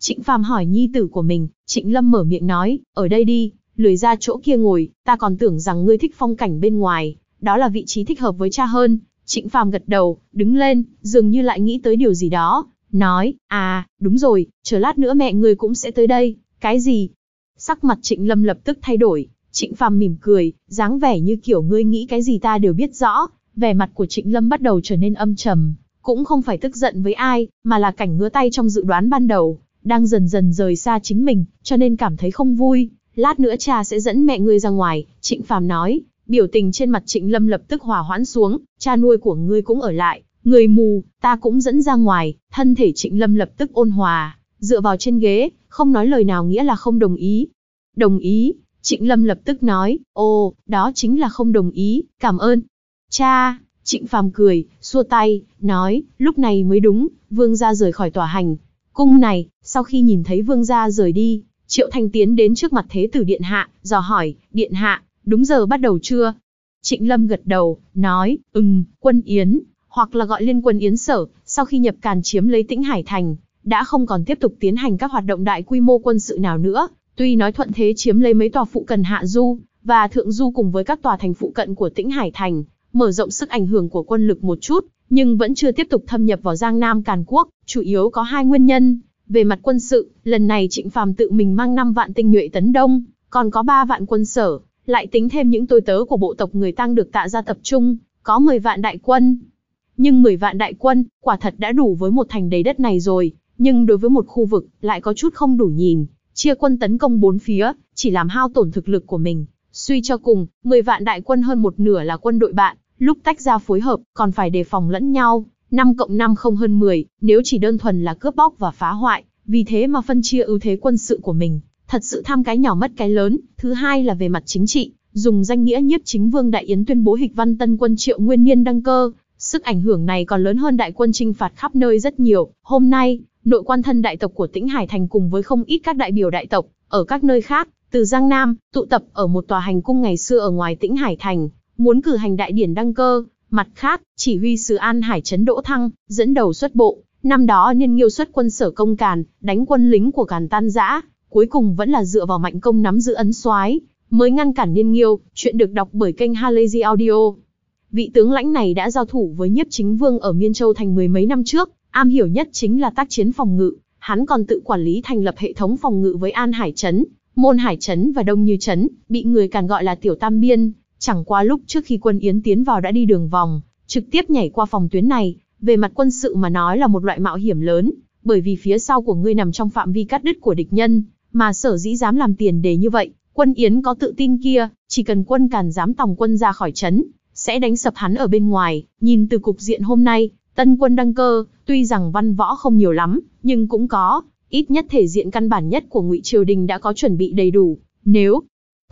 Trịnh Phàm hỏi nhi tử của mình, Trịnh Lâm mở miệng nói, ở đây đi, lười ra chỗ kia ngồi, ta còn tưởng rằng ngươi thích phong cảnh bên ngoài, đó là vị trí thích hợp với cha hơn. Trịnh Phàm gật đầu, đứng lên, dường như lại nghĩ tới điều gì đó, nói, à, đúng rồi, chờ lát nữa mẹ ngươi cũng sẽ tới đây, cái gì? Sắc mặt Trịnh Lâm lập tức thay đổi, Trịnh Phàm mỉm cười, dáng vẻ như kiểu ngươi nghĩ cái gì ta đều biết rõ, vẻ mặt của Trịnh Lâm bắt đầu trở nên âm trầm, cũng không phải tức giận với ai, mà là cảnh ngứa tay trong dự đoán ban đầu, đang dần dần rời xa chính mình, cho nên cảm thấy không vui. Lát nữa cha sẽ dẫn mẹ ngươi ra ngoài, Trịnh Phàm nói, biểu tình trên mặt Trịnh Lâm lập tức hòa hoãn xuống, cha nuôi của ngươi cũng ở lại, người mù, ta cũng dẫn ra ngoài, thân thể Trịnh Lâm lập tức ôn hòa, dựa vào trên ghế, không nói lời nào nghĩa là không đồng ý. Đồng ý, Trịnh Lâm lập tức nói, ồ, đó chính là không đồng ý, cảm ơn. Cha, Trịnh Phàm cười, xua tay, nói, lúc này mới đúng, vương ra rời khỏi tòa hành, Cung này, sau khi nhìn thấy vương gia rời đi, Triệu Thanh tiến đến trước mặt Thế tử Điện Hạ, dò hỏi, Điện Hạ, đúng giờ bắt đầu chưa? Trịnh Lâm gật đầu, nói, ừm, quân Yến, hoặc là gọi liên quân Yến sở, sau khi nhập càn chiếm lấy tĩnh Hải Thành, đã không còn tiếp tục tiến hành các hoạt động đại quy mô quân sự nào nữa, tuy nói thuận thế chiếm lấy mấy tòa phụ cận Hạ Du, và Thượng Du cùng với các tòa thành phụ cận của tĩnh Hải Thành, mở rộng sức ảnh hưởng của quân lực một chút, nhưng vẫn chưa tiếp tục thâm nhập vào Giang Nam Càn Quốc, chủ yếu có hai nguyên nhân. Về mặt quân sự, lần này Trịnh Phàm tự mình mang 5 vạn tinh nhuệ tấn đông, còn có 3 vạn quân sở, lại tính thêm những tôi tớ của bộ tộc người Tăng được tạ ra tập trung, có 10 vạn đại quân. Nhưng 10 vạn đại quân, quả thật đã đủ với một thành đầy đất này rồi, nhưng đối với một khu vực, lại có chút không đủ nhìn. Chia quân tấn công bốn phía, chỉ làm hao tổn thực lực của mình. Suy cho cùng, 10 vạn đại quân hơn một nửa là quân đội bạn, Lúc tách ra phối hợp, còn phải đề phòng lẫn nhau, 5 cộng 5 không hơn 10, nếu chỉ đơn thuần là cướp bóc và phá hoại, vì thế mà phân chia ưu thế quân sự của mình, thật sự tham cái nhỏ mất cái lớn. Thứ hai là về mặt chính trị, dùng danh nghĩa nhiếp chính vương Đại Yến tuyên bố Hịch Văn Tân quân Triệu Nguyên Niên đăng cơ, sức ảnh hưởng này còn lớn hơn đại quân chinh phạt khắp nơi rất nhiều. Hôm nay, nội quan thân đại tộc của Tĩnh Hải Thành cùng với không ít các đại biểu đại tộc ở các nơi khác, từ Giang Nam, tụ tập ở một tòa hành cung ngày xưa ở ngoài Tĩnh Hải Thành, muốn cử hành đại điển đăng cơ, mặt khác, chỉ huy sứ An Hải trấn Đỗ Thăng, dẫn đầu xuất bộ, năm đó niên nghiêu xuất quân sở công Càn, đánh quân lính của Càn tan rã, cuối cùng vẫn là dựa vào mạnh công nắm giữ ấn soái mới ngăn cản niên nghiêu, chuyện được đọc bởi kênh Halazy Audio. Vị tướng lãnh này đã giao thủ với nhiếp chính vương ở Miên Châu thành mười mấy năm trước, am hiểu nhất chính là tác chiến phòng ngự, hắn còn tự quản lý thành lập hệ thống phòng ngự với An Hải Trấn, Môn Hải Trấn và Đông Như Trấn, bị người càn gọi là Tiểu Tam Biên, Chẳng qua lúc trước khi quân Yến tiến vào đã đi đường vòng, trực tiếp nhảy qua phòng tuyến này, về mặt quân sự mà nói là một loại mạo hiểm lớn, bởi vì phía sau của ngươi nằm trong phạm vi cắt đứt của địch nhân, mà sở dĩ dám làm tiền đề như vậy, quân Yến có tự tin kia, chỉ cần quân càn dám tòng quân ra khỏi trấn, sẽ đánh sập hắn ở bên ngoài, nhìn từ cục diện hôm nay, tân quân đăng cơ, tuy rằng văn võ không nhiều lắm, nhưng cũng có, ít nhất thể diện căn bản nhất của ngụy triều đình đã có chuẩn bị đầy đủ, nếu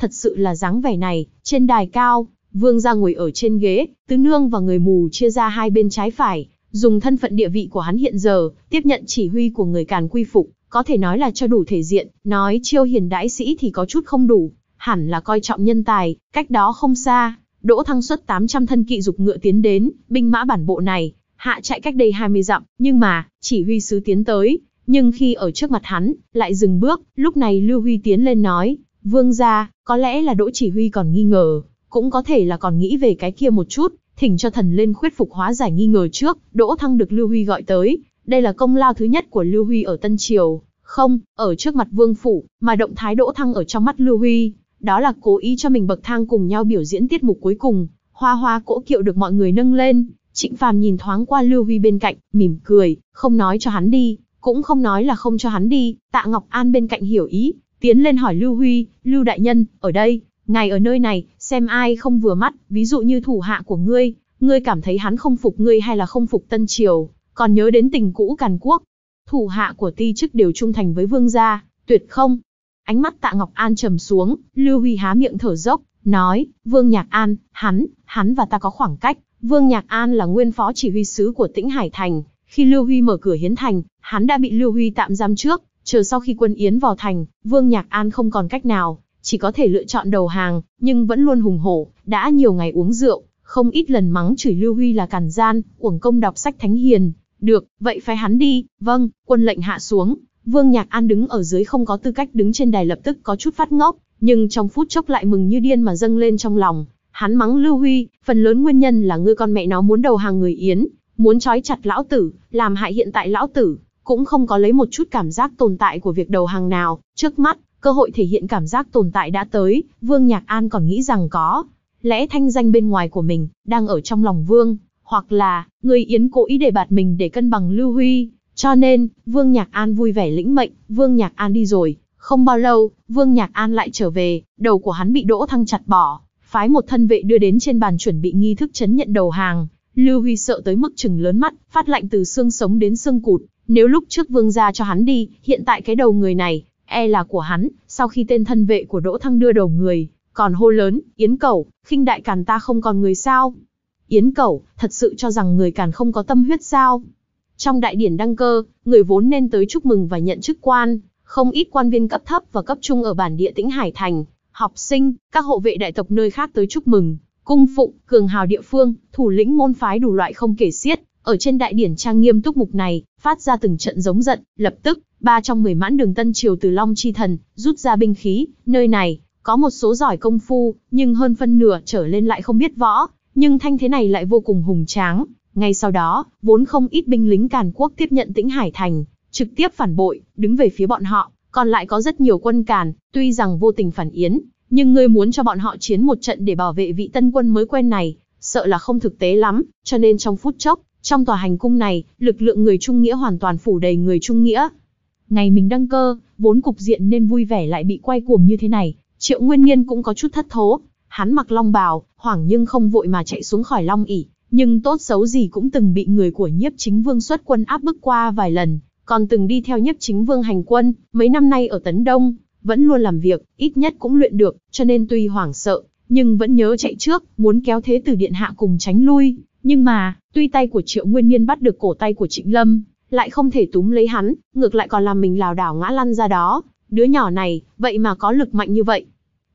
thật sự là dáng vẻ này, trên đài cao, vương gia ngồi ở trên ghế, tứ nương và người mù chia ra hai bên trái phải, dùng thân phận địa vị của hắn hiện giờ, tiếp nhận chỉ huy của người càn quy phục, có thể nói là cho đủ thể diện, nói chiêu hiền đãi sĩ thì có chút không đủ, hẳn là coi trọng nhân tài, cách đó không xa, Đỗ Thăng xuất 800 thân kỵ dục ngựa tiến đến, binh mã bản bộ này, hạ chạy cách đây 20 dặm, nhưng mà, chỉ huy sứ tiến tới, nhưng khi ở trước mặt hắn, lại dừng bước, lúc này Lưu Huy tiến lên nói, vương gia, có lẽ là Đỗ Chỉ Huy còn nghi ngờ, cũng có thể là còn nghĩ về cái kia một chút, thỉnh cho thần lên khuyết phục hóa giải nghi ngờ trước, Đỗ Thăng được Lưu Huy gọi tới, đây là công lao thứ nhất của Lưu Huy ở Tân Triều, không, ở trước mặt Vương Phủ, mà động thái Đỗ Thăng ở trong mắt Lưu Huy, đó là cố ý cho mình bậc thang cùng nhau biểu diễn tiết mục cuối cùng, hoa hoa cỗ kiệu được mọi người nâng lên, Trịnh Phàm nhìn thoáng qua Lưu Huy bên cạnh, mỉm cười, không nói cho hắn đi, cũng không nói là không cho hắn đi, Tạ Ngọc An bên cạnh hiểu ý, tiến lên hỏi Lưu Huy, Lưu Đại Nhân, ở đây, ngài ở nơi này, xem ai không vừa mắt, ví dụ như thủ hạ của ngươi, ngươi cảm thấy hắn không phục ngươi hay là không phục Tân Triều, còn nhớ đến tình cũ Càn Quốc. Thủ hạ của ti chức đều trung thành với vương gia, tuyệt không? Ánh mắt tạ Ngọc An trầm xuống, Lưu Huy há miệng thở dốc, nói, Vương Nhạc An, hắn, hắn và ta có khoảng cách. Vương Nhạc An là nguyên phó chỉ huy sứ của tĩnh Hải Thành, khi Lưu Huy mở cửa hiến thành, hắn đã bị Lưu Huy tạm giam trước, Chờ sau khi quân Yến vào thành, Vương Nhạc An không còn cách nào, chỉ có thể lựa chọn đầu hàng, nhưng vẫn luôn hùng hổ, đã nhiều ngày uống rượu, không ít lần mắng chửi Lưu Huy là càn gian, uổng công đọc sách thánh hiền. Được, vậy phải hắn đi, vâng, quân lệnh hạ xuống. Vương Nhạc An đứng ở dưới không có tư cách đứng trên đài lập tức có chút phát ngốc, nhưng trong phút chốc lại mừng như điên mà dâng lên trong lòng. Hắn mắng Lưu Huy, phần lớn nguyên nhân là ngươi con mẹ nó muốn đầu hàng người Yến, muốn trói chặt lão tử, làm hại hiện tại lão tử, cũng không có lấy một chút cảm giác tồn tại của việc đầu hàng nào, trước mắt, cơ hội thể hiện cảm giác tồn tại đã tới, Vương Nhạc An còn nghĩ rằng có, lẽ thanh danh bên ngoài của mình, đang ở trong lòng Vương, hoặc là, người Yến cố ý để bạt mình để cân bằng Lưu Huy, cho nên, Vương Nhạc An vui vẻ lĩnh mệnh, Vương Nhạc An đi rồi, không bao lâu, Vương Nhạc An lại trở về, đầu của hắn bị Đỗ Thăng chặt bỏ, phái một thân vệ đưa đến trên bàn chuẩn bị nghi thức chấn nhận đầu hàng. Lưu Huy sợ tới mức chừng lớn mắt, phát lạnh từ xương sống đến xương cụt, nếu lúc trước vương gia cho hắn đi, hiện tại cái đầu người này, e là của hắn, sau khi tên thân vệ của Đỗ Thăng đưa đầu người, còn hô lớn, Yến Cẩu, khinh đại càn ta không còn người sao? Yến Cẩu, thật sự cho rằng người càn không có tâm huyết sao? Trong đại điển đăng cơ, người vốn nên tới chúc mừng và nhận chức quan, không ít quan viên cấp thấp và cấp trung ở bản địa tĩnh Hải Thành, học sinh, các hộ vệ đại tộc nơi khác tới chúc mừng, cung phụng, cường hào địa phương, thủ lĩnh môn phái đủ loại không kể xiết, ở trên đại điển trang nghiêm túc mục này, phát ra từng trận giống giận, lập tức, ba trong mười mãn đường tân triều từ Long Chi Thần, rút ra binh khí, nơi này, có một số giỏi công phu, nhưng hơn phân nửa trở lên lại không biết võ, nhưng thanh thế này lại vô cùng hùng tráng. Ngay sau đó, vốn không ít binh lính Càn Quốc tiếp nhận tĩnh Hải Thành, trực tiếp phản bội, đứng về phía bọn họ, còn lại có rất nhiều quân Càn, tuy rằng vô tình phản yến, nhưng người muốn cho bọn họ chiến một trận để bảo vệ vị tân quân mới quen này, sợ là không thực tế lắm, cho nên trong phút chốc, trong tòa hành cung này, lực lượng người Trung Nghĩa hoàn toàn phủ đầy người Trung Nghĩa. Ngày mình đăng cơ, vốn cục diện nên vui vẻ lại bị quay cuồng như thế này, Triệu Nguyên Nhiên cũng có chút thất thố. Hắn mặc long bào, hoảng nhưng không vội mà chạy xuống khỏi long ỉ nhưng tốt xấu gì cũng từng bị người của Nhiếp Chính Vương xuất quân áp bức qua vài lần, còn từng đi theo Nhiếp Chính Vương hành quân, mấy năm nay ở Tấn Đông, vẫn luôn làm việc, ít nhất cũng luyện được, cho nên tuy hoảng sợ, nhưng vẫn nhớ chạy trước, muốn kéo thế tử điện hạ cùng tránh lui. Nhưng mà, tuy tay của Triệu Nguyên Niên bắt được cổ tay của Trịnh Lâm, lại không thể túm lấy hắn, ngược lại còn làm mình lảo đảo ngã lăn ra đó. Đứa nhỏ này, vậy mà có lực mạnh như vậy.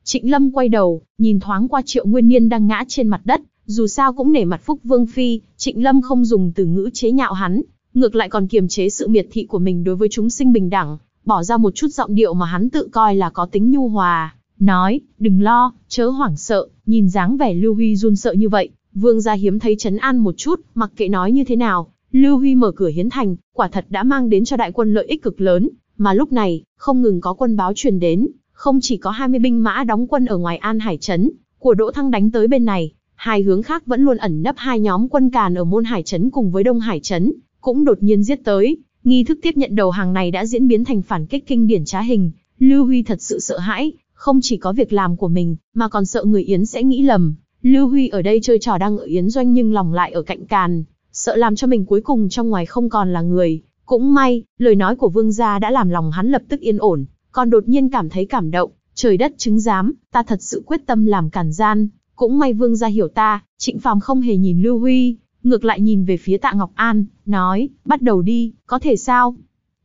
Trịnh Lâm quay đầu, nhìn thoáng qua Triệu Nguyên Niên đang ngã trên mặt đất, dù sao cũng nể mặt Phúc Vương Phi, Trịnh Lâm không dùng từ ngữ chế nhạo hắn, ngược lại còn kiềm chế sự miệt thị của mình đối với chúng sinh bình đẳng, bỏ ra một chút giọng điệu mà hắn tự coi là có tính nhu hòa nói, đừng lo, chớ hoảng sợ, nhìn dáng vẻ Lưu Huy run sợ như vậy, vương gia hiếm thấy chấn an một chút, mặc kệ nói như thế nào, Lưu Huy mở cửa hiến thành, quả thật đã mang đến cho đại quân lợi ích cực lớn, mà lúc này, không ngừng có quân báo truyền đến, không chỉ có 20 binh mã đóng quân ở ngoài An Hải Trấn, của Đỗ Thăng đánh tới bên này, hai hướng khác vẫn luôn ẩn nấp hai nhóm quân càn ở môn Hải Trấn cùng với Đông Hải Trấn, cũng đột nhiên giết tới, nghi thức tiếp nhận đầu hàng này đã diễn biến thành phản kích kinh điển trá hình, Lưu Huy thật sự sợ hãi, không chỉ có việc làm của mình, mà còn sợ người Yến sẽ nghĩ lầm. Lưu Huy ở đây chơi trò đang ở Yến doanh nhưng lòng lại ở cạnh càn, sợ làm cho mình cuối cùng trong ngoài không còn là người. Cũng may, lời nói của vương gia đã làm lòng hắn lập tức yên ổn, còn đột nhiên cảm thấy cảm động, trời đất chứng giám, ta thật sự quyết tâm làm cản gian. Cũng may vương gia hiểu ta, trịnh phàm không hề nhìn Lưu Huy, ngược lại nhìn về phía tạ Ngọc An, nói, bắt đầu đi, có thể sao?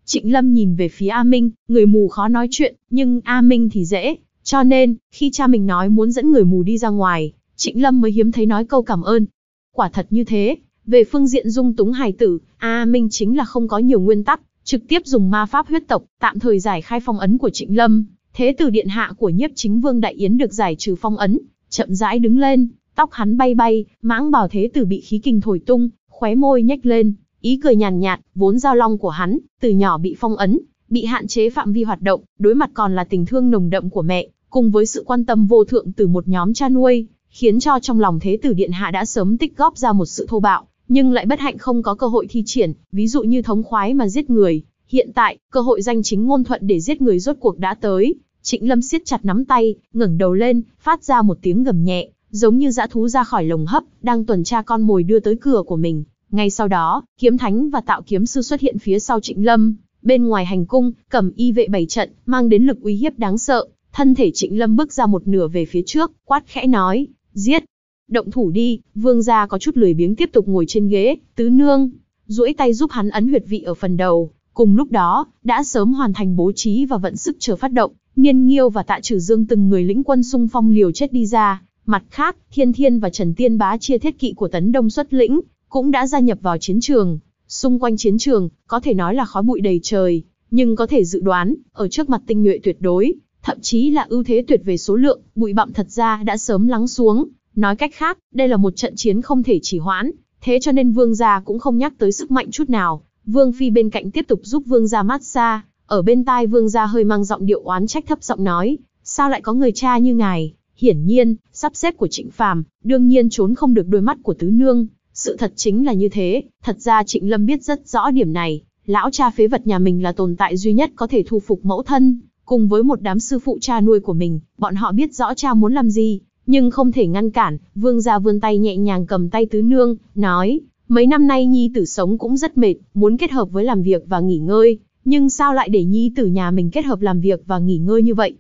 Trịnh Lâm nhìn về phía A Minh, người mù khó nói chuyện, nhưng A Minh thì dễ. Cho nên, khi cha mình nói muốn dẫn người mù đi ra ngoài, Trịnh Lâm mới hiếm thấy nói câu cảm ơn. Quả thật như thế, về phương diện dung túng hài tử, A Minh chính là không có nhiều nguyên tắc, trực tiếp dùng ma pháp huyết tộc, tạm thời giải khai phong ấn của Trịnh Lâm. Thế tử điện hạ của nhiếp chính vương Đại Yến được giải trừ phong ấn, chậm rãi đứng lên, tóc hắn bay bay, mãng bảo thế tử bị khí kinh thổi tung, khóe môi nhếch lên, Ý cười nhàn nhạt, vốn giao long của hắn, từ nhỏ bị phong ấn, bị hạn chế phạm vi hoạt động, đối mặt còn là tình thương nồng đậm của mẹ, cùng với sự quan tâm vô thượng từ một nhóm cha nuôi, khiến cho trong lòng thế tử điện hạ đã sớm tích góp ra một sự thô bạo, nhưng lại bất hạnh không có cơ hội thi triển, ví dụ như thống khoái mà giết người. Hiện tại, cơ hội danh chính ngôn thuận để giết người rốt cuộc đã tới. Trịnh Lâm siết chặt nắm tay, ngẩng đầu lên, phát ra một tiếng gầm nhẹ, giống như dã thú ra khỏi lồng hấp, đang tuần tra con mồi đưa tới cửa của mình. Ngay sau đó, kiếm thánh và tạo kiếm sư xuất hiện phía sau Trịnh Lâm, bên ngoài hành cung, cầm y vệ bảy trận, mang đến lực uy hiếp đáng sợ. Thân thể Trịnh Lâm bước ra một nửa về phía trước, quát khẽ nói, giết, động thủ đi, vương gia có chút lười biếng tiếp tục ngồi trên ghế, tứ nương, duỗi tay giúp hắn ấn huyệt vị ở phần đầu. Cùng lúc đó, đã sớm hoàn thành bố trí và vận sức chờ phát động, Niên Nghiêu và Tạ Trừ Dương từng người lĩnh quân xung phong liều chết đi ra. Mặt khác, Thiên Thiên và Trần Tiên Bá chia thiết kỵ của Tấn Đông xuất lĩnh, cũng đã gia nhập vào chiến trường. Xung quanh chiến trường, có thể nói là khói bụi đầy trời, nhưng có thể dự đoán, ở trước mặt tinh nhuệ tuyệt đối, thậm chí là ưu thế tuyệt về số lượng, bụi bặm thật ra đã sớm lắng xuống. Nói cách khác, đây là một trận chiến không thể chỉ hoãn, thế cho nên vương gia cũng không nhắc tới sức mạnh chút nào. Vương phi bên cạnh tiếp tục giúp vương gia mát xa, ở bên tai vương gia hơi mang giọng điệu oán trách thấp giọng nói, sao lại có người cha như ngài? Hiển nhiên, sắp xếp của Trịnh Phàm, đương nhiên trốn không được đôi mắt của tứ nương, sự thật chính là như thế, thật ra Trịnh Lâm biết rất rõ điểm này, lão cha phế vật nhà mình là tồn tại duy nhất có thể thu phục mẫu thân, cùng với một đám sư phụ cha nuôi của mình, bọn họ biết rõ cha muốn làm gì, nhưng không thể ngăn cản, vương gia vươn tay nhẹ nhàng cầm tay tứ nương, nói, mấy năm nay nhi tử sống cũng rất mệt, muốn kết hợp với làm việc và nghỉ ngơi, nhưng sao lại để nhi tử nhà mình kết hợp làm việc và nghỉ ngơi như vậy?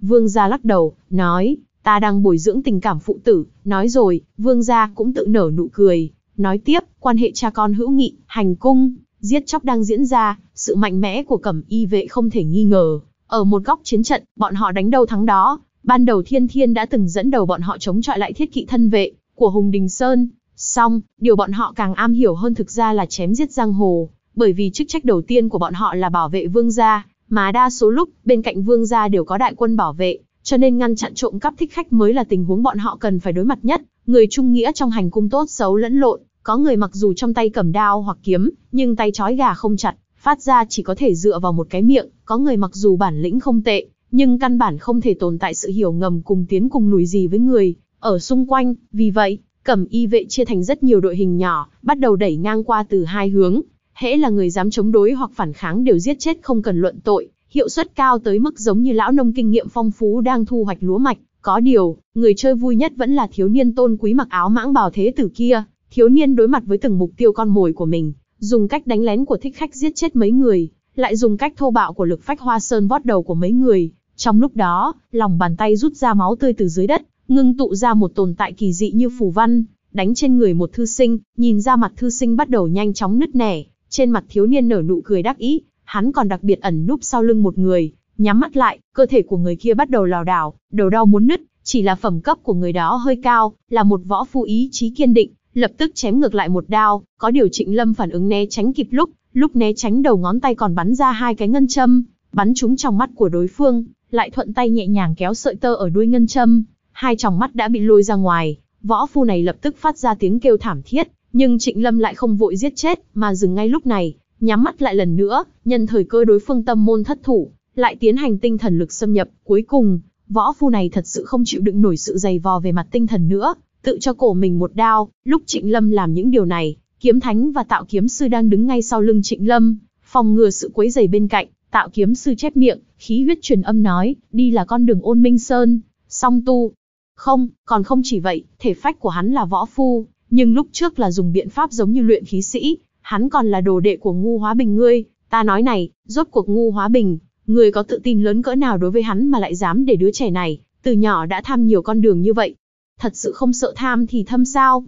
Vương gia lắc đầu, nói, Ta đang bồi dưỡng tình cảm phụ tử, nói rồi, vương gia cũng tự nở nụ cười, nói tiếp, quan hệ cha con hữu nghị, hành cung, giết chóc đang diễn ra, sự mạnh mẽ của cẩm y vệ không thể nghi ngờ. Ở một góc chiến trận, bọn họ đánh đầu thắng đó, ban đầu thiên thiên đã từng dẫn đầu bọn họ chống chọi lại thiết kỵ thân vệ của Hùng Đình Sơn. Song, điều bọn họ càng am hiểu hơn thực ra là chém giết giang hồ, bởi vì chức trách đầu tiên của bọn họ là bảo vệ vương gia, mà đa số lúc bên cạnh vương gia đều có đại quân bảo vệ, cho nên ngăn chặn trộm cắp thích khách mới là tình huống bọn họ cần phải đối mặt nhất, người trung nghĩa trong hành cung tốt xấu lẫn lộn, có người mặc dù trong tay cầm đao hoặc kiếm, nhưng tay trói gà không chặt, phát ra chỉ có thể dựa vào một cái miệng, có người mặc dù bản lĩnh không tệ, nhưng căn bản không thể tồn tại sự hiểu ngầm cùng tiến cùng lùi gì với người ở xung quanh, vì vậy, cẩm y vệ chia thành rất nhiều đội hình nhỏ, bắt đầu đẩy ngang qua từ hai hướng, hễ là người dám chống đối hoặc phản kháng đều giết chết không cần luận tội, hiệu suất cao tới mức giống như lão nông kinh nghiệm phong phú đang thu hoạch lúa mạch. Có điều, người chơi vui nhất vẫn là thiếu niên tôn quý mặc áo mãng bào thế tử kia. Thiếu niên đối mặt với từng mục tiêu con mồi của mình, dùng cách đánh lén của thích khách giết chết mấy người, lại dùng cách thô bạo của lực phách hoa sơn vót đầu của mấy người. Trong lúc đó, lòng bàn tay rút ra máu tươi từ dưới đất, ngưng tụ ra một tồn tại kỳ dị như phù văn, đánh trên người một thư sinh, nhìn ra mặt thư sinh bắt đầu nhanh chóng nứt nẻ, trên mặt thiếu niên nở nụ cười đắc ý, Hắn còn đặc biệt ẩn núp sau lưng một người, nhắm mắt lại, cơ thể của người kia bắt đầu lào đảo, đầu đau muốn nứt, chỉ là phẩm cấp của người đó hơi cao, là một võ phu ý chí kiên định, lập tức chém ngược lại một đao, có điều Trịnh Lâm phản ứng né tránh kịp lúc, lúc né tránh đầu ngón tay còn bắn ra hai cái ngân châm, bắn chúng trong mắt của đối phương, lại thuận tay nhẹ nhàng kéo sợi tơ ở đuôi ngân châm, hai tròng mắt đã bị lôi ra ngoài, võ phu này lập tức phát ra tiếng kêu thảm thiết, nhưng Trịnh Lâm lại không vội giết chết, mà dừng ngay lúc này, nhắm mắt lại lần nữa, nhân thời cơ đối phương tâm môn thất thủ, lại tiến hành tinh thần lực xâm nhập, cuối cùng, võ phu này thật sự không chịu đựng nổi sự dày vò về mặt tinh thần nữa, tự cho cổ mình một đao, lúc Trịnh Lâm làm những điều này, kiếm thánh và tạo kiếm sư đang đứng ngay sau lưng Trịnh Lâm, phòng ngừa sự quấy rầy bên cạnh, tạo kiếm sư chép miệng, khí huyết truyền âm nói, đi là con đường ôn minh sơn, song tu. Không, còn không chỉ vậy, thể phách của hắn là võ phu, nhưng lúc trước là dùng biện pháp giống như luyện khí sĩ, hắn còn là đồ đệ của ngu hóa bình ngươi, ta nói này, rốt cuộc ngu hóa bình, ngươi có tự tin lớn cỡ nào đối với hắn mà lại dám để đứa trẻ này, từ nhỏ đã tham nhiều con đường như vậy. Thật sự không sợ tham thì thâm sao.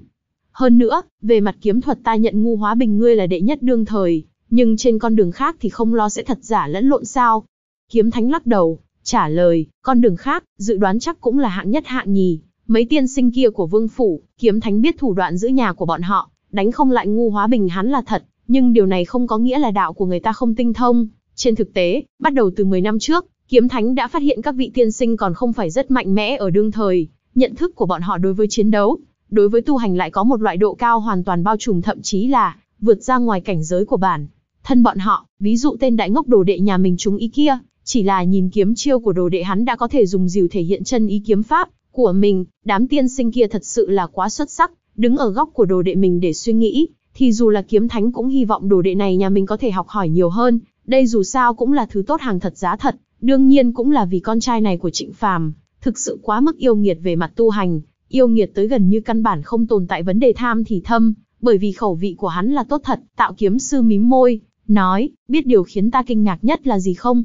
Hơn nữa, về mặt kiếm thuật ta nhận ngu hóa bình ngươi là đệ nhất đương thời, nhưng trên con đường khác thì không lo sẽ thật giả lẫn lộn sao. Kiếm thánh lắc đầu, trả lời, con đường khác, dự đoán chắc cũng là hạng nhất hạng nhì. Mấy tiên sinh kia của vương phủ, kiếm thánh biết thủ đoạn giữ nhà của bọn họ, đánh không lại ngu hóa bình hắn là thật, nhưng điều này không có nghĩa là đạo của người ta không tinh thông. Trên thực tế, bắt đầu từ 10 năm trước, kiếm thánh đã phát hiện các vị tiên sinh còn không phải rất mạnh mẽ ở đương thời, nhận thức của bọn họ đối với chiến đấu, đối với tu hành lại có một loại độ cao hoàn toàn bao trùm thậm chí là vượt ra ngoài cảnh giới của bản thân bọn họ, ví dụ tên đại ngốc đồ đệ nhà mình chúng ý kia, chỉ là nhìn kiếm chiêu của đồ đệ hắn đã có thể dùng dìu thể hiện chân ý kiếm pháp của mình, đám tiên sinh kia thật sự là quá xuất sắc, đứng ở góc của đồ đệ mình để suy nghĩ, thì dù là kiếm thánh cũng hy vọng đồ đệ này nhà mình có thể học hỏi nhiều hơn, đây dù sao cũng là thứ tốt hàng thật giá thật, đương nhiên cũng là vì con trai này của Trịnh Phàm, thực sự quá mức yêu nghiệt về mặt tu hành, yêu nghiệt tới gần như căn bản không tồn tại vấn đề tham thì thâm, bởi vì khẩu vị của hắn là tốt thật, tạo kiếm sư mím môi, nói, biết điều khiến ta kinh ngạc nhất là gì không?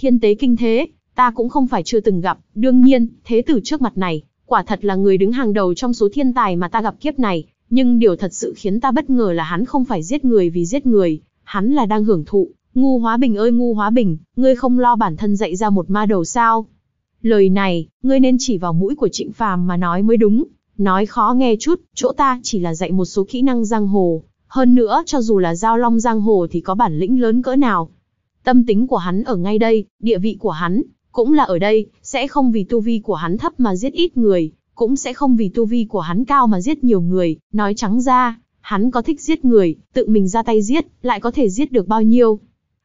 Thiên tế kinh thế, ta cũng không phải chưa từng gặp, đương nhiên, thế tử trước mặt này, quả thật là người đứng hàng đầu trong số thiên tài mà ta gặp kiếp này, nhưng điều thật sự khiến ta bất ngờ là hắn không phải giết người vì giết người, hắn là đang hưởng thụ. Ngu Hóa Bình ơi Ngu Hóa Bình, ngươi không lo bản thân dạy ra một ma đầu sao? Lời này, ngươi nên chỉ vào mũi của Trịnh Phàm mà nói mới đúng. Nói khó nghe chút, chỗ ta chỉ là dạy một số kỹ năng giang hồ. Hơn nữa, cho dù là giao long giang hồ thì có bản lĩnh lớn cỡ nào. Tâm tính của hắn ở ngay đây, địa vị của hắn, cũng là ở đây, sẽ không vì tu vi của hắn thấp mà giết ít người, cũng sẽ không vì tu vi của hắn cao mà giết nhiều người, nói trắng ra, hắn có thích giết người, tự mình ra tay giết, lại có thể giết được bao nhiêu.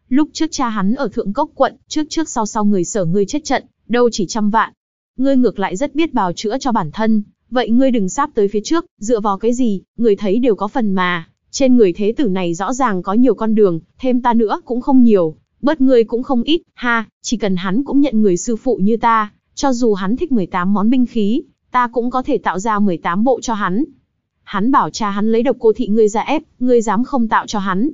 Lúc trước cha hắn ở Thượng Cốc quận, trước trước sau sau người sở ngươi chết trận, đâu chỉ trăm vạn. Ngươi ngược lại rất biết bào chữa cho bản thân, vậy ngươi đừng sáp tới phía trước, dựa vào cái gì, người thấy đều có phần mà. Trên người thế tử này rõ ràng có nhiều con đường, thêm ta nữa cũng không nhiều, bớt người cũng không ít, ha, chỉ cần hắn cũng nhận người sư phụ như ta, cho dù hắn thích 18 món binh khí, ta cũng có thể tạo ra 18 bộ cho hắn. Hắn bảo cha hắn lấy độc cô thị ngươi ra ép, ngươi dám không tạo cho hắn.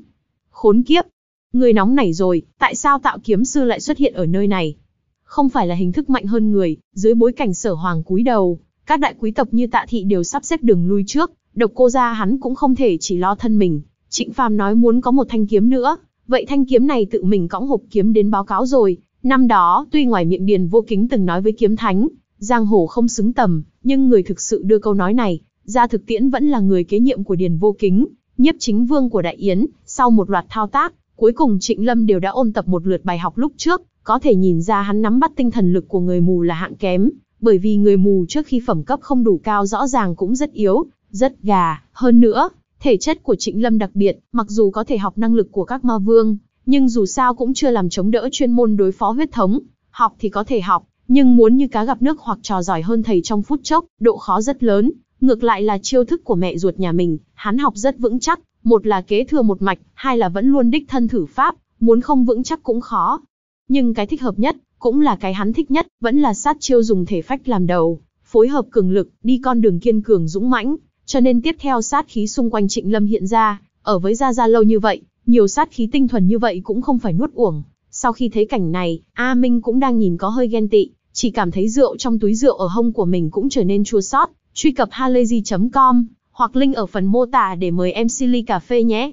Khốn kiếp, ngươi nóng nảy rồi, tại sao tạo kiếm sư lại xuất hiện ở nơi này? Không phải là hình thức mạnh hơn người, dưới bối cảnh sở hoàng cúi đầu, các đại quý tộc như tạ thị đều sắp xếp đường lui trước, độc cô ra hắn cũng không thể chỉ lo thân mình. Trịnh Phàm nói muốn có một thanh kiếm nữa, Vậy thanh kiếm này tự mình cõng hộp kiếm đến báo cáo rồi. Năm đó, tuy ngoài miệng Điền Vô Kính từng nói với kiếm thánh, giang hồ không xứng tầm, nhưng người thực sự đưa câu nói này, ra thực tiễn vẫn là người kế nhiệm của Điền Vô Kính, nhiếp chính vương của Đại Yến, sau một loạt thao tác, cuối cùng Trịnh Lâm đều đã ôn tập một lượt bài học lúc trước, có thể nhìn ra hắn nắm bắt tinh thần lực của người mù là hạng kém, bởi vì người mù trước khi phẩm cấp không đủ cao rõ ràng cũng rất yếu, rất gà, hơn nữa, Thể chất của Trịnh Lâm đặc biệt, mặc dù có thể học năng lực của các ma vương, nhưng dù sao cũng chưa làm chống đỡ chuyên môn đối phó huyết thống. Học thì có thể học, nhưng muốn như cá gặp nước hoặc trò giỏi hơn thầy trong phút chốc, độ khó rất lớn. Ngược lại là chiêu thức của mẹ ruột nhà mình, hắn học rất vững chắc, một là kế thừa một mạch, hai là vẫn luôn đích thân thử pháp, muốn không vững chắc cũng khó. Nhưng cái thích hợp nhất, cũng là cái hắn thích nhất, vẫn là sát chiêu dùng thể phách làm đầu, phối hợp cường lực, đi con đường kiên cường dũng mãnh, cho nên tiếp theo sát khí xung quanh Trịnh Lâm hiện ra, ở với Gia Gia lâu như vậy, nhiều sát khí tinh thuần như vậy cũng không phải nuốt uổng. Sau khi thấy cảnh này, A Minh cũng đang nhìn có hơi ghen tị, chỉ cảm thấy rượu trong túi rượu ở hông của mình cũng trở nên chua sót. Truy cập halayzi.com hoặc link ở phần mô tả để mời em Silly cà phê nhé.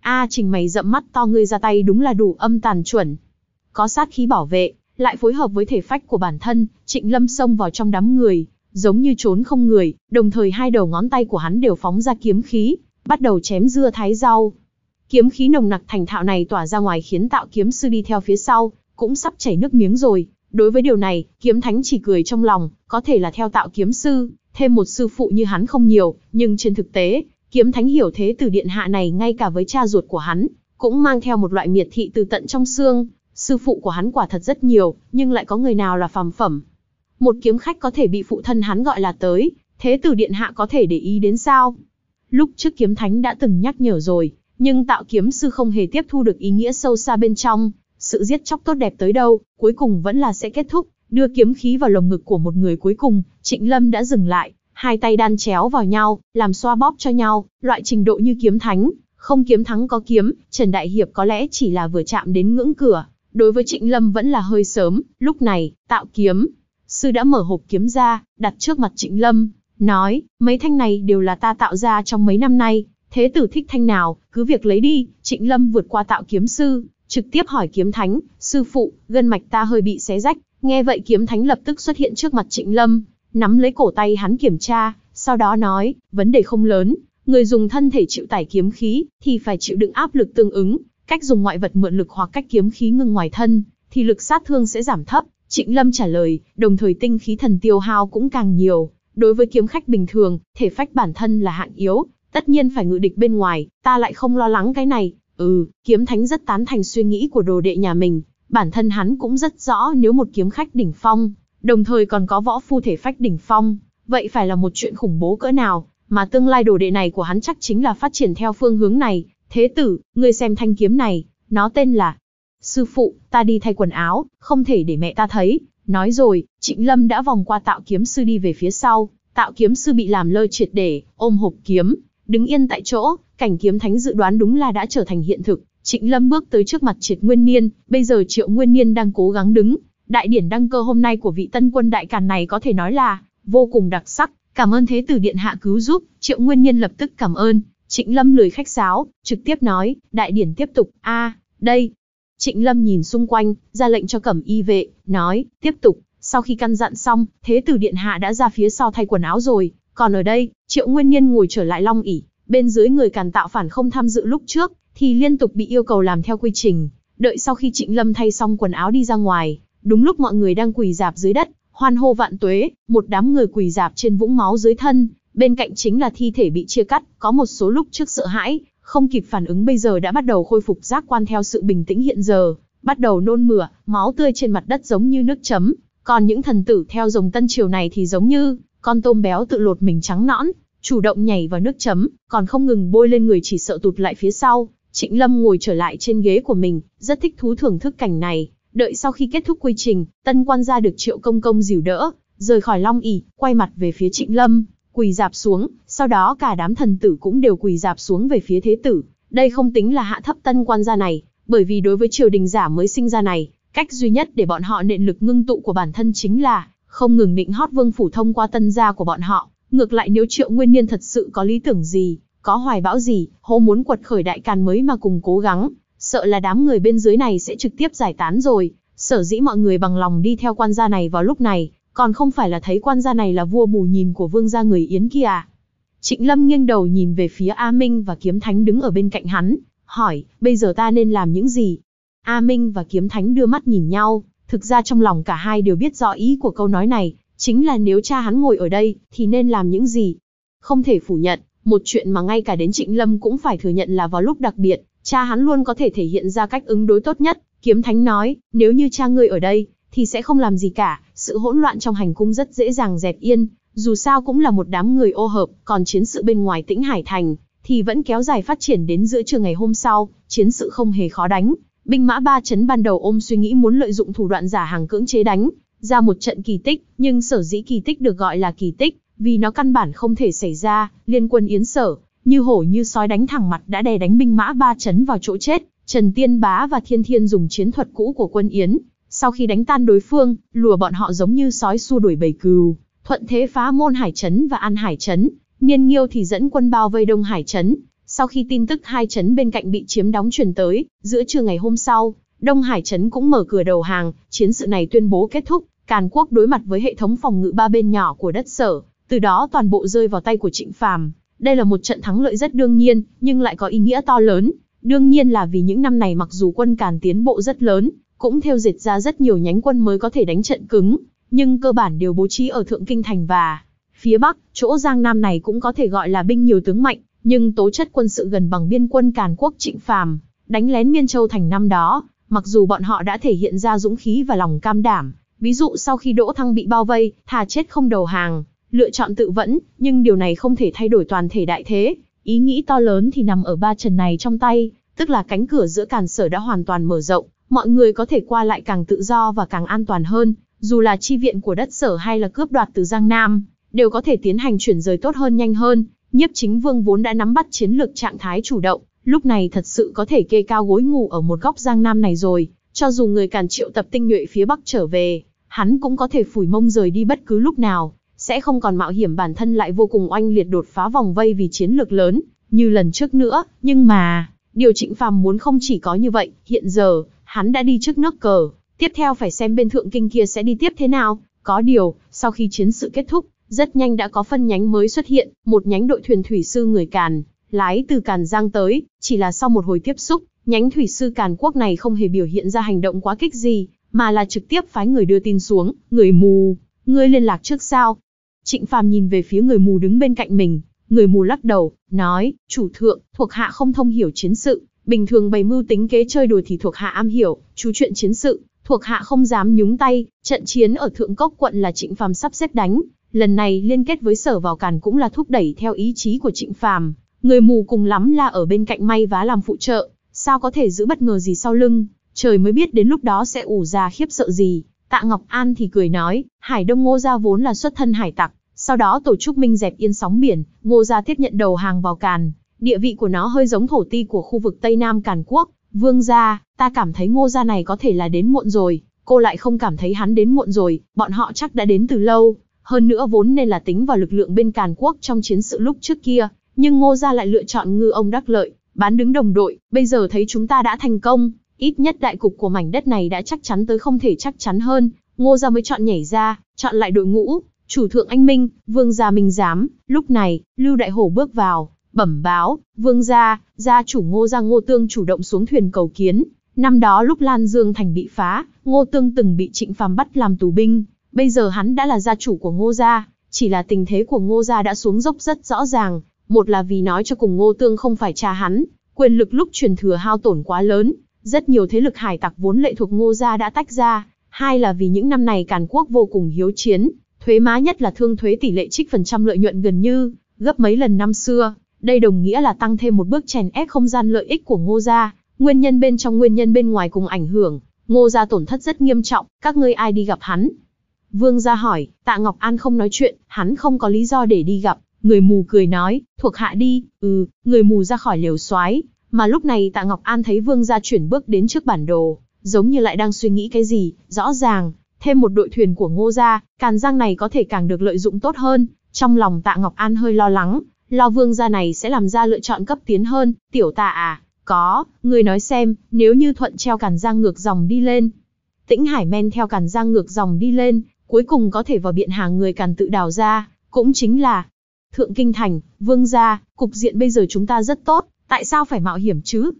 A à, Trình mày rậm mắt to ngươi ra tay đúng là đủ âm tàn chuẩn. Có sát khí bảo vệ, lại phối hợp với thể phách của bản thân, Trịnh Lâm xông vào trong đám người, giống như trốn không người, đồng thời hai đầu ngón tay của hắn đều phóng ra kiếm khí, bắt đầu chém dưa thái rau. Kiếm khí nồng nặc thành thạo này tỏa ra ngoài khiến tạo kiếm sư đi theo phía sau, cũng sắp chảy nước miếng rồi. Đối với điều này, kiếm thánh chỉ cười trong lòng, có thể là theo tạo kiếm sư, thêm một sư phụ như hắn không nhiều, nhưng trên thực tế, kiếm thánh hiểu thế từ điện hạ này ngay cả với cha ruột của hắn, cũng mang theo một loại miệt thị từ tận trong xương. Sư phụ của hắn quả thật rất nhiều, nhưng lại có người nào là phàm phẩm, một kiếm khách có thể bị phụ thân hắn gọi là tới, thế tử điện hạ có thể để ý đến sao? Lúc trước kiếm thánh đã từng nhắc nhở rồi, nhưng tạo kiếm sư không hề tiếp thu được ý nghĩa sâu xa bên trong, sự giết chóc tốt đẹp tới đâu, cuối cùng vẫn là sẽ kết thúc, đưa kiếm khí vào lồng ngực của một người cuối cùng, Trịnh Lâm đã dừng lại, hai tay đan chéo vào nhau, làm xoa bóp cho nhau, loại trình độ như kiếm thánh, không kiếm thắng có kiếm, Trần Đại Hiệp có lẽ chỉ là vừa chạm đến ngưỡng cửa, đối với Trịnh Lâm vẫn là hơi sớm, lúc này, tạo kiếm, sư đã mở hộp kiếm ra, đặt trước mặt Trịnh Lâm, nói, mấy thanh này đều là ta tạo ra trong mấy năm nay, thế tử thích thanh nào, cứ việc lấy đi, Trịnh Lâm vượt qua tạo kiếm sư, trực tiếp hỏi kiếm thánh, sư phụ, gân mạch ta hơi bị xé rách, nghe vậy kiếm thánh lập tức xuất hiện trước mặt Trịnh Lâm, nắm lấy cổ tay hắn kiểm tra, sau đó nói, vấn đề không lớn, người dùng thân thể chịu tải kiếm khí, thì phải chịu đựng áp lực tương ứng, cách dùng ngoại vật mượn lực hoặc cách kiếm khí ngưng ngoài thân, thì lực sát thương sẽ giảm thấp, Trịnh Lâm trả lời, đồng thời tinh khí thần tiêu hao cũng càng nhiều. Đối với kiếm khách bình thường, thể phách bản thân là hạng yếu, tất nhiên phải ngự địch bên ngoài, ta lại không lo lắng cái này. Ừ, kiếm thánh rất tán thành suy nghĩ của đồ đệ nhà mình, bản thân hắn cũng rất rõ nếu một kiếm khách đỉnh phong, đồng thời còn có võ phu thể phách đỉnh phong, vậy phải là một chuyện khủng bố cỡ nào, mà tương lai đồ đệ này của hắn chắc chính là phát triển theo phương hướng này. Thế tử, ngươi xem thanh kiếm này, nó tên là Sư phụ, ta đi thay quần áo, không thể để mẹ ta thấy. Nói rồi, Trịnh Lâm đã vòng qua tạo kiếm sư đi về phía sau. Tạo kiếm sư bị làm lơ triệt để, ôm hộp kiếm, đứng yên tại chỗ, cảnh kiếm thánh dự đoán đúng là đã trở thành hiện thực. Trịnh Lâm bước tới trước mặt Triệt Nguyên Niên, bây giờ Triệu Nguyên Niên đang cố gắng đứng. Đại điển đăng cơ hôm nay của vị tân quân đại càn này có thể nói là vô cùng đặc sắc. Cảm ơn Thế tử Điện Hạ cứu giúp, Triệu Nguyên Niên lập tức cảm ơn. Trịnh Lâm lười khách sáo, trực tiếp nói, đại điển tiếp tục, a đây, Trịnh Lâm nhìn xung quanh, ra lệnh cho cẩm y vệ, nói, tiếp tục, sau khi căn dặn xong, thế tử điện hạ đã ra phía sau thay quần áo rồi, còn ở đây, triệu nguyên nhiên ngồi trở lại long ỉ, bên dưới người càn tạo phản không tham dự lúc trước, thì liên tục bị yêu cầu làm theo quy trình, đợi sau khi trịnh lâm thay xong quần áo đi ra ngoài, đúng lúc mọi người đang quỳ dạp dưới đất, hoan hô vạn tuế, một đám người quỳ dạp trên vũng máu dưới thân, bên cạnh chính là thi thể bị chia cắt, có một số lúc trước sợ hãi, không kịp phản ứng bây giờ đã bắt đầu khôi phục giác quan theo sự bình tĩnh hiện giờ, bắt đầu nôn mửa, máu tươi trên mặt đất giống như nước chấm, còn những thần tử theo dòng tân triều này thì giống như con tôm béo tự lột mình trắng nõn, chủ động nhảy vào nước chấm, còn không ngừng bôi lên người chỉ sợ tụt lại phía sau. Trịnh Lâm ngồi trở lại trên ghế của mình, rất thích thú thưởng thức cảnh này. Đợi sau khi kết thúc quy trình, tân quan gia được triệu công công dìu đỡ, rời khỏi Long ỉ, quay mặt về phía Trịnh Lâm, quỳ dạp xuống, sau đó cả đám thần tử cũng đều quỳ dạp xuống về phía thế tử. Đây không tính là hạ thấp tân quan gia này, bởi vì đối với triều đình giả mới sinh ra này, cách duy nhất để bọn họ nện lực ngưng tụ của bản thân chính là không ngừng định hót vương phủ thông qua tân gia của bọn họ. Ngược lại nếu triệu nguyên niên thật sự có lý tưởng gì, có hoài bão gì, hô muốn quật khởi đại càn mới mà cùng cố gắng, sợ là đám người bên dưới này sẽ trực tiếp giải tán rồi. Sở dĩ mọi người bằng lòng đi theo quan gia này vào lúc này, còn không phải là thấy quan gia này là vua bù nhìn của vương gia người Yến kia à? Trịnh Lâm nghiêng đầu nhìn về phía A Minh và Kiếm Thánh đứng ở bên cạnh hắn, hỏi, bây giờ ta nên làm những gì? A Minh và Kiếm Thánh đưa mắt nhìn nhau, thực ra trong lòng cả hai đều biết rõ ý của câu nói này, chính là nếu cha hắn ngồi ở đây, thì nên làm những gì? Không thể phủ nhận, một chuyện mà ngay cả đến Trịnh Lâm cũng phải thừa nhận là vào lúc đặc biệt, cha hắn luôn có thể thể hiện ra cách ứng đối tốt nhất. Kiếm Thánh nói, nếu như cha ngươi ở đây, thì sẽ không làm gì cả, sự hỗn loạn trong hành cung rất dễ dàng dẹp yên, dù sao cũng là một đám người ô hợp, còn chiến sự bên ngoài tĩnh Hải Thành, thì vẫn kéo dài phát triển đến giữa trưa ngày hôm sau, chiến sự không hề khó đánh. Binh mã ba chấn ban đầu ôm suy nghĩ muốn lợi dụng thủ đoạn giả hàng cưỡng chế đánh, ra một trận kỳ tích, nhưng sở dĩ kỳ tích được gọi là kỳ tích, vì nó căn bản không thể xảy ra, liên quân yến sở, như hổ như sói đánh thẳng mặt đã đè đánh binh mã ba chấn vào chỗ chết, Trần Tiên Bá và Thiên Thiên dùng chiến thuật cũ của quân Yến, sau khi đánh tan đối phương, lùa bọn họ giống như sói xua đuổi bầy cừu, thuận thế phá môn hải trấn và an hải trấn, nhiên nghiêu thì dẫn quân bao vây đông hải trấn. Sau khi tin tức hai trấn bên cạnh bị chiếm đóng truyền tới, giữa trưa ngày hôm sau, Đông Hải Trấn cũng mở cửa đầu hàng, chiến sự này tuyên bố kết thúc, Càn Quốc đối mặt với hệ thống phòng ngự ba bên nhỏ của đất sở, từ đó toàn bộ rơi vào tay của Trịnh Phàm. Đây là một trận thắng lợi rất đương nhiên, nhưng lại có ý nghĩa to lớn. Đương nhiên là vì những năm này mặc dù quân Càn tiến bộ rất lớn, cũng theo dệt ra rất nhiều nhánh quân mới có thể đánh trận cứng, nhưng cơ bản đều bố trí ở Thượng Kinh Thành và phía Bắc, chỗ Giang Nam này cũng có thể gọi là binh nhiều tướng mạnh, nhưng tố chất quân sự gần bằng biên quân Càn Quốc Trịnh Phàm, đánh lén Miên Châu Thành năm đó, mặc dù bọn họ đã thể hiện ra dũng khí và lòng cam đảm, ví dụ sau khi Đỗ Thăng bị bao vây, thà chết không đầu hàng, lựa chọn tự vẫn, nhưng điều này không thể thay đổi toàn thể đại thế, ý nghĩ to lớn thì nằm ở ba trần này trong tay, tức là cánh cửa giữa càn sở đã hoàn toàn mở rộng, mọi người có thể qua lại càng tự do và càng an toàn hơn, dù là chi viện của đất sở hay là cướp đoạt từ Giang Nam, đều có thể tiến hành chuyển rời tốt hơn nhanh hơn, nhiếp chính vương vốn đã nắm bắt chiến lược trạng thái chủ động, lúc này thật sự có thể kê cao gối ngủ ở một góc Giang Nam này rồi, cho dù người càn triệu tập tinh nhuệ phía Bắc trở về, hắn cũng có thể phủi mông rời đi bất cứ lúc nào, sẽ không còn mạo hiểm bản thân lại vô cùng oanh liệt đột phá vòng vây vì chiến lược lớn, như lần trước nữa, nhưng mà, điều Trịnh Phàm muốn không chỉ có như vậy, hiện giờ, hắn đã đi trước nước cờ, tiếp theo phải xem bên thượng kinh kia sẽ đi tiếp thế nào. Có điều, sau khi chiến sự kết thúc, rất nhanh đã có phân nhánh mới xuất hiện, một nhánh đội thuyền thủy sư người Càn, lái từ Càn Giang tới, chỉ là sau một hồi tiếp xúc, nhánh thủy sư Càn quốc này không hề biểu hiện ra hành động quá kích gì, mà là trực tiếp phái người đưa tin xuống, người mù, ngươi liên lạc trước sao. Trịnh Phàm nhìn về phía người mù đứng bên cạnh mình, người mù lắc đầu, nói, chủ thượng, thuộc hạ không thông hiểu chiến sự, Bình thường bày mưu tính kế chơi đùa thì thuộc hạ am hiểu, chú chuyện chiến sự, thuộc hạ không dám nhúng tay, trận chiến ở Thượng Cốc quận là Trịnh Phàm sắp xếp đánh, lần này liên kết với Sở vào càn cũng là thúc đẩy theo ý chí của Trịnh Phàm, người mù cùng lắm là ở bên cạnh may vá làm phụ trợ, sao có thể giữ bất ngờ gì sau lưng, trời mới biết đến lúc đó sẽ ủ ra khiếp sợ gì. Tạ Ngọc An thì cười nói, Hải Đông Ngô gia vốn là xuất thân hải tặc, sau đó tổ chức minh dẹp yên sóng biển, Ngô gia tiếp nhận đầu hàng vào càn, Địa vị của nó hơi giống thổ ti của khu vực Tây Nam Càn Quốc, vương gia, ta cảm thấy ngô gia này có thể là đến muộn rồi, cô lại không cảm thấy hắn đến muộn rồi, bọn họ chắc đã đến từ lâu. Hơn nữa vốn nên là tính vào lực lượng bên Càn Quốc trong chiến sự lúc trước kia, nhưng ngô gia lại lựa chọn ngư ông đắc lợi, bán đứng đồng đội, bây giờ thấy chúng ta đã thành công, ít nhất đại cục của mảnh đất này đã chắc chắn tới không thể chắc chắn hơn, ngô gia mới chọn nhảy ra, chọn lại đội ngũ, chủ thượng anh Minh, vương gia Minh Giám, lúc này, Lưu Đại Hổ bước vào, Bẩm báo, vương gia, gia chủ ngô gia ngô tương chủ động xuống thuyền cầu kiến. Năm đó lúc Lan Dương Thành bị phá, ngô tương từng bị trịnh phàm bắt làm tù binh. Bây giờ hắn đã là gia chủ của ngô gia, chỉ là tình thế của ngô gia đã xuống dốc rất rõ ràng. Một là vì nói cho cùng ngô tương không phải cha hắn, quyền lực lúc truyền thừa hao tổn quá lớn, rất nhiều thế lực hải tặc vốn lệ thuộc ngô gia đã tách ra. Hai là vì những năm này Càn Quốc vô cùng hiếu chiến, thuế má nhất là thương thuế tỷ lệ trích phần trăm lợi nhuận gần như gấp mấy lần năm xưa, đây đồng nghĩa là tăng thêm một bước chèn ép không gian lợi ích của Ngô gia, nguyên nhân bên trong nguyên nhân bên ngoài cùng ảnh hưởng, Ngô gia tổn thất rất nghiêm trọng, các ngươi ai đi gặp hắn? Vương gia hỏi, Tạ Ngọc An không nói chuyện, hắn không có lý do để đi gặp, người mù cười nói, thuộc hạ đi, ừ, người mù ra khỏi liều soái, mà lúc này Tạ Ngọc An thấy Vương gia chuyển bước đến trước bản đồ, giống như lại đang suy nghĩ cái gì, rõ ràng, thêm một đội thuyền của Ngô gia, Càn Giang này có thể càng được lợi dụng tốt hơn, trong lòng Tạ Ngọc An hơi lo lắng, lo vương gia này sẽ làm ra lựa chọn cấp tiến hơn, tiểu tà à, có, người nói xem, nếu như thuận treo cản giang ngược dòng đi lên. Tĩnh Hải men theo cản giang ngược dòng đi lên, cuối cùng có thể vào biện hàng người càn tự đào ra, cũng chính là Thượng Kinh Thành, Vương gia, cục diện bây giờ chúng ta rất tốt, tại sao phải mạo hiểm chứ?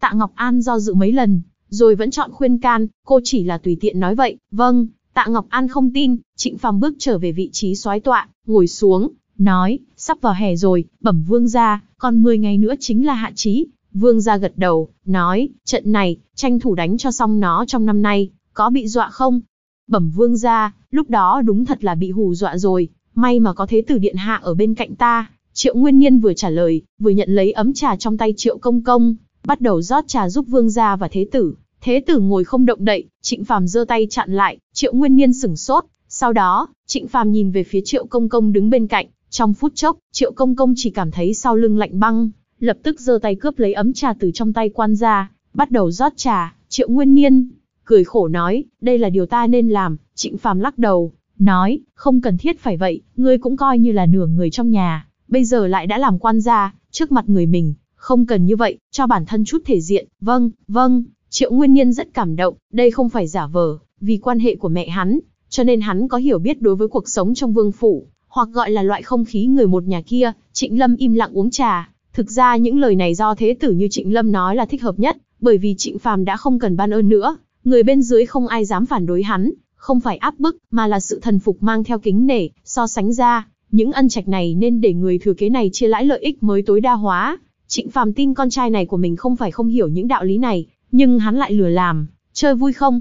Tạ Ngọc An do dự mấy lần, rồi vẫn chọn khuyên can, cô chỉ là tùy tiện nói vậy, vâng, Tạ Ngọc An không tin, Trịnh Phàm bước trở về vị trí soái tọa, ngồi xuống, nói, sắp vào hè rồi, bẩm vương gia, còn 10 ngày nữa chính là hạ trí. Vương gia gật đầu, nói, trận này, tranh thủ đánh cho xong nó trong năm nay, có bị dọa không? Bẩm vương gia, lúc đó đúng thật là bị hù dọa rồi, may mà có thế tử điện hạ ở bên cạnh ta. Triệu Nguyên Niên vừa trả lời, vừa nhận lấy ấm trà trong tay Triệu Công Công, bắt đầu rót trà giúp vương gia và thế tử. Thế tử ngồi không động đậy, Trịnh Phàm giơ tay chặn lại, Triệu Nguyên Niên sững sốt, sau đó, Trịnh Phàm nhìn về phía Triệu Công Công đứng bên cạnh, trong phút chốc, triệu công công chỉ cảm thấy sau lưng lạnh băng, lập tức giơ tay cướp lấy ấm trà từ trong tay quan gia, bắt đầu rót trà, triệu nguyên niên. Cười khổ nói, đây là điều ta nên làm, trịnh phàm lắc đầu, nói, không cần thiết phải vậy, ngươi cũng coi như là nửa người trong nhà, bây giờ lại đã làm quan gia, trước mặt người mình, không cần như vậy, cho bản thân chút thể diện, vâng, vâng, triệu nguyên niên rất cảm động, đây không phải giả vờ, vì quan hệ của mẹ hắn, cho nên hắn có hiểu biết đối với cuộc sống trong vương phủ, hoặc gọi là loại không khí người một nhà kia, Trịnh Lâm im lặng uống trà. Thực ra những lời này do thế tử như Trịnh Lâm nói là thích hợp nhất, bởi vì Trịnh Phàm đã không cần ban ơn nữa, người bên dưới không ai dám phản đối hắn, không phải áp bức, mà là sự thần phục mang theo kính nể, so sánh ra, những ân trạch này nên để người thừa kế này chia lãi lợi ích mới tối đa hóa. Trịnh Phàm tin con trai này của mình không phải không hiểu những đạo lý này, nhưng hắn lại lừa làm, chơi vui không?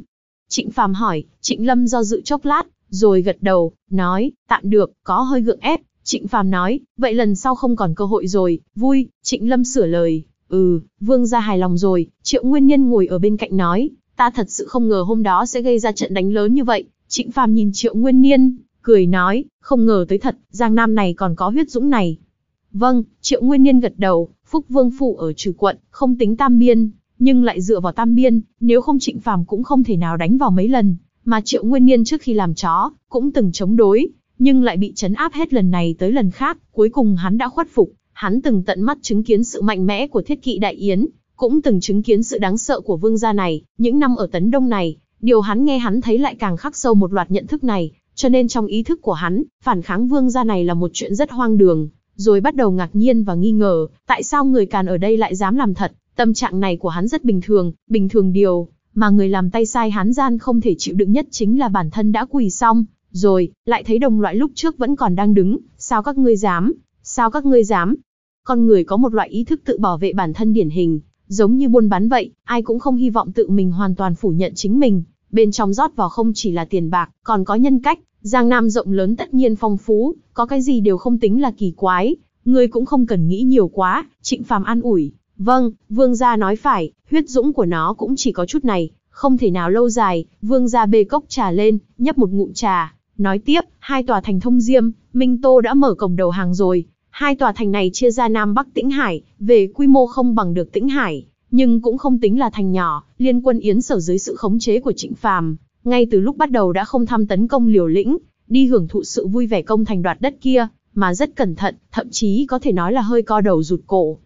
Trịnh Phàm hỏi, Trịnh Lâm do dự chốc lát, rồi gật đầu, nói, tạm được, có hơi gượng ép. Trịnh Phàm nói, vậy lần sau không còn cơ hội rồi, vui, Trịnh Lâm sửa lời, ừ, vương gia hài lòng rồi, Triệu Nguyên Nhân ngồi ở bên cạnh nói, ta thật sự không ngờ hôm đó sẽ gây ra trận đánh lớn như vậy. Trịnh Phàm nhìn Triệu Nguyên Niên, cười nói, không ngờ tới thật, Giang Nam này còn có huyết dũng này. Vâng, Triệu Nguyên Niên gật đầu, Phúc Vương phủ ở Trừ quận, không tính Tam Biên, nhưng lại dựa vào Tam Biên, nếu không Trịnh Phàm cũng không thể nào đánh vào mấy lần. Mà Triệu Nguyên Niên trước khi làm chó, cũng từng chống đối, nhưng lại bị chấn áp hết lần này tới lần khác, cuối cùng hắn đã khuất phục, hắn từng tận mắt chứng kiến sự mạnh mẽ của Thiết Kỵ Đại Yến, cũng từng chứng kiến sự đáng sợ của vương gia này, những năm ở Tấn Đông này, điều hắn nghe hắn thấy lại càng khắc sâu một loạt nhận thức này, cho nên trong ý thức của hắn, phản kháng vương gia này là một chuyện rất hoang đường, rồi bắt đầu ngạc nhiên và nghi ngờ, tại sao người càn ở đây lại dám làm thật, tâm trạng này của hắn rất bình thường, bình thường điều mà người làm tay sai hán gian không thể chịu đựng nhất chính là bản thân đã quỳ xong, rồi, lại thấy đồng loại lúc trước vẫn còn đang đứng, sao các ngươi dám, sao các ngươi dám. Con người có một loại ý thức tự bảo vệ bản thân điển hình, giống như buôn bán vậy, ai cũng không hy vọng tự mình hoàn toàn phủ nhận chính mình, bên trong rót vào không chỉ là tiền bạc, còn có nhân cách, Giang Nam rộng lớn tất nhiên phong phú, có cái gì đều không tính là kỳ quái, người cũng không cần nghĩ nhiều quá, Trịnh Phàm an ủi, Vâng, vương gia nói phải, huyết dũng của nó cũng chỉ có chút này, không thể nào lâu dài, vương gia bê cốc trà lên, nhấp một ngụm trà, nói tiếp, hai tòa thành thông diêm, Minh Tô đã mở cổng đầu hàng rồi, hai tòa thành này chia ra Nam Bắc Tĩnh Hải, về quy mô không bằng được Tĩnh Hải, nhưng cũng không tính là thành nhỏ, liên quân Yến sở dưới sự khống chế của Trịnh Phàm, ngay từ lúc bắt đầu đã không tham tấn công liều lĩnh, đi hưởng thụ sự vui vẻ công thành đoạt đất kia, mà rất cẩn thận, thậm chí có thể nói là hơi co đầu rụt cổ,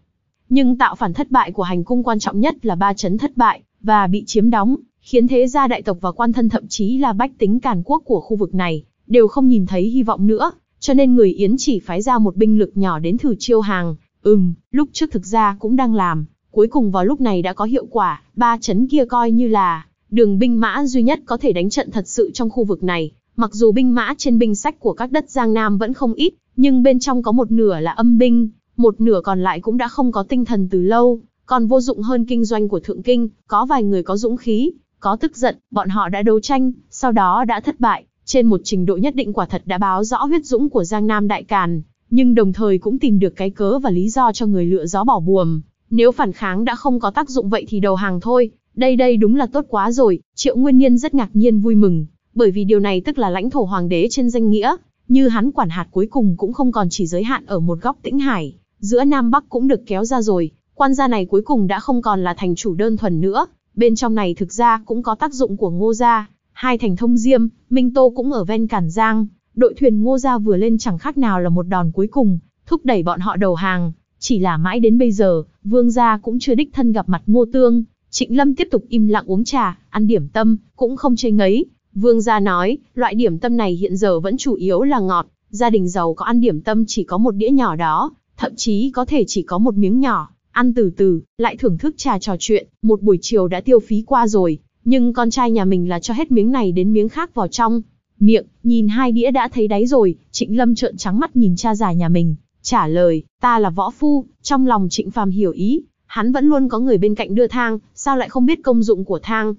nhưng tạo phản thất bại của hành cung quan trọng nhất là ba chấn thất bại, và bị chiếm đóng, khiến thế gia đại tộc và quan thân thậm chí là bách tính càn quốc của khu vực này, đều không nhìn thấy hy vọng nữa, cho nên người Yến chỉ phái ra một binh lực nhỏ đến thử chiêu hàng, ừm, lúc trước thực ra cũng đang làm, cuối cùng vào lúc này đã có hiệu quả, ba chấn kia coi như là đường binh mã duy nhất có thể đánh trận thật sự trong khu vực này, mặc dù binh mã trên binh sách của các đất Giang Nam vẫn không ít, nhưng bên trong có một nửa là âm binh, một nửa còn lại cũng đã không có tinh thần từ lâu, còn vô dụng hơn kinh doanh của Thượng Kinh, có vài người có dũng khí, có tức giận, bọn họ đã đấu tranh, sau đó đã thất bại, trên một trình độ nhất định quả thật đã báo rõ huyết dũng của Giang Nam Đại Càn, nhưng đồng thời cũng tìm được cái cớ và lý do cho người lựa gió bỏ buồm. Nếu phản kháng đã không có tác dụng vậy thì đầu hàng thôi, đây đây đúng là tốt quá rồi, Triệu Nguyên Niên rất ngạc nhiên vui mừng, bởi vì điều này tức là lãnh thổ hoàng đế trên danh nghĩa, như hắn quản hạt cuối cùng cũng không còn chỉ giới hạn ở một góc tĩnh hải, giữa Nam Bắc cũng được kéo ra rồi, quan gia này cuối cùng đã không còn là thành chủ đơn thuần nữa, bên trong này thực ra cũng có tác dụng của Ngô gia, hai thành Thông Diêm, Minh Tô cũng ở ven Cản Giang, đội thuyền Ngô gia vừa lên chẳng khác nào là một đòn cuối cùng, thúc đẩy bọn họ đầu hàng, chỉ là mãi đến bây giờ, Vương gia cũng chưa đích thân gặp mặt Ngô Tương, Trịnh Lâm tiếp tục im lặng uống trà, ăn điểm tâm, cũng không chê ngấy. Vương gia nói, loại điểm tâm này hiện giờ vẫn chủ yếu là ngọt, gia đình giàu có ăn điểm tâm chỉ có một đĩa nhỏ đó, thậm chí có thể chỉ có một miếng nhỏ, ăn từ từ, lại thưởng thức trà trò chuyện, một buổi chiều đã tiêu phí qua rồi, nhưng con trai nhà mình là cho hết miếng này đến miếng khác vào trong. Miệng, nhìn hai đĩa đã thấy đáy rồi, Trịnh Lâm trợn trắng mắt nhìn cha già nhà mình, trả lời, ta là võ phu, trong lòng Trịnh Phàm hiểu ý, hắn vẫn luôn có người bên cạnh đưa thang, sao lại không biết công dụng của thang.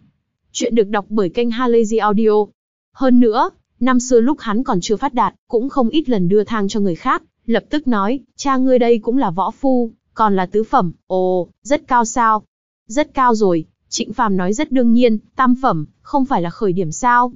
Chuyện được đọc bởi kênh Halazy Audio. Hơn nữa, năm xưa lúc hắn còn chưa phát đạt, cũng không ít lần đưa thang cho người khác, lập tức nói, cha ngươi đây cũng là võ phu, còn là tứ phẩm, ồ, rất cao sao? Rất cao rồi, Trịnh Phàm nói rất đương nhiên, tam phẩm, không phải là khởi điểm sao?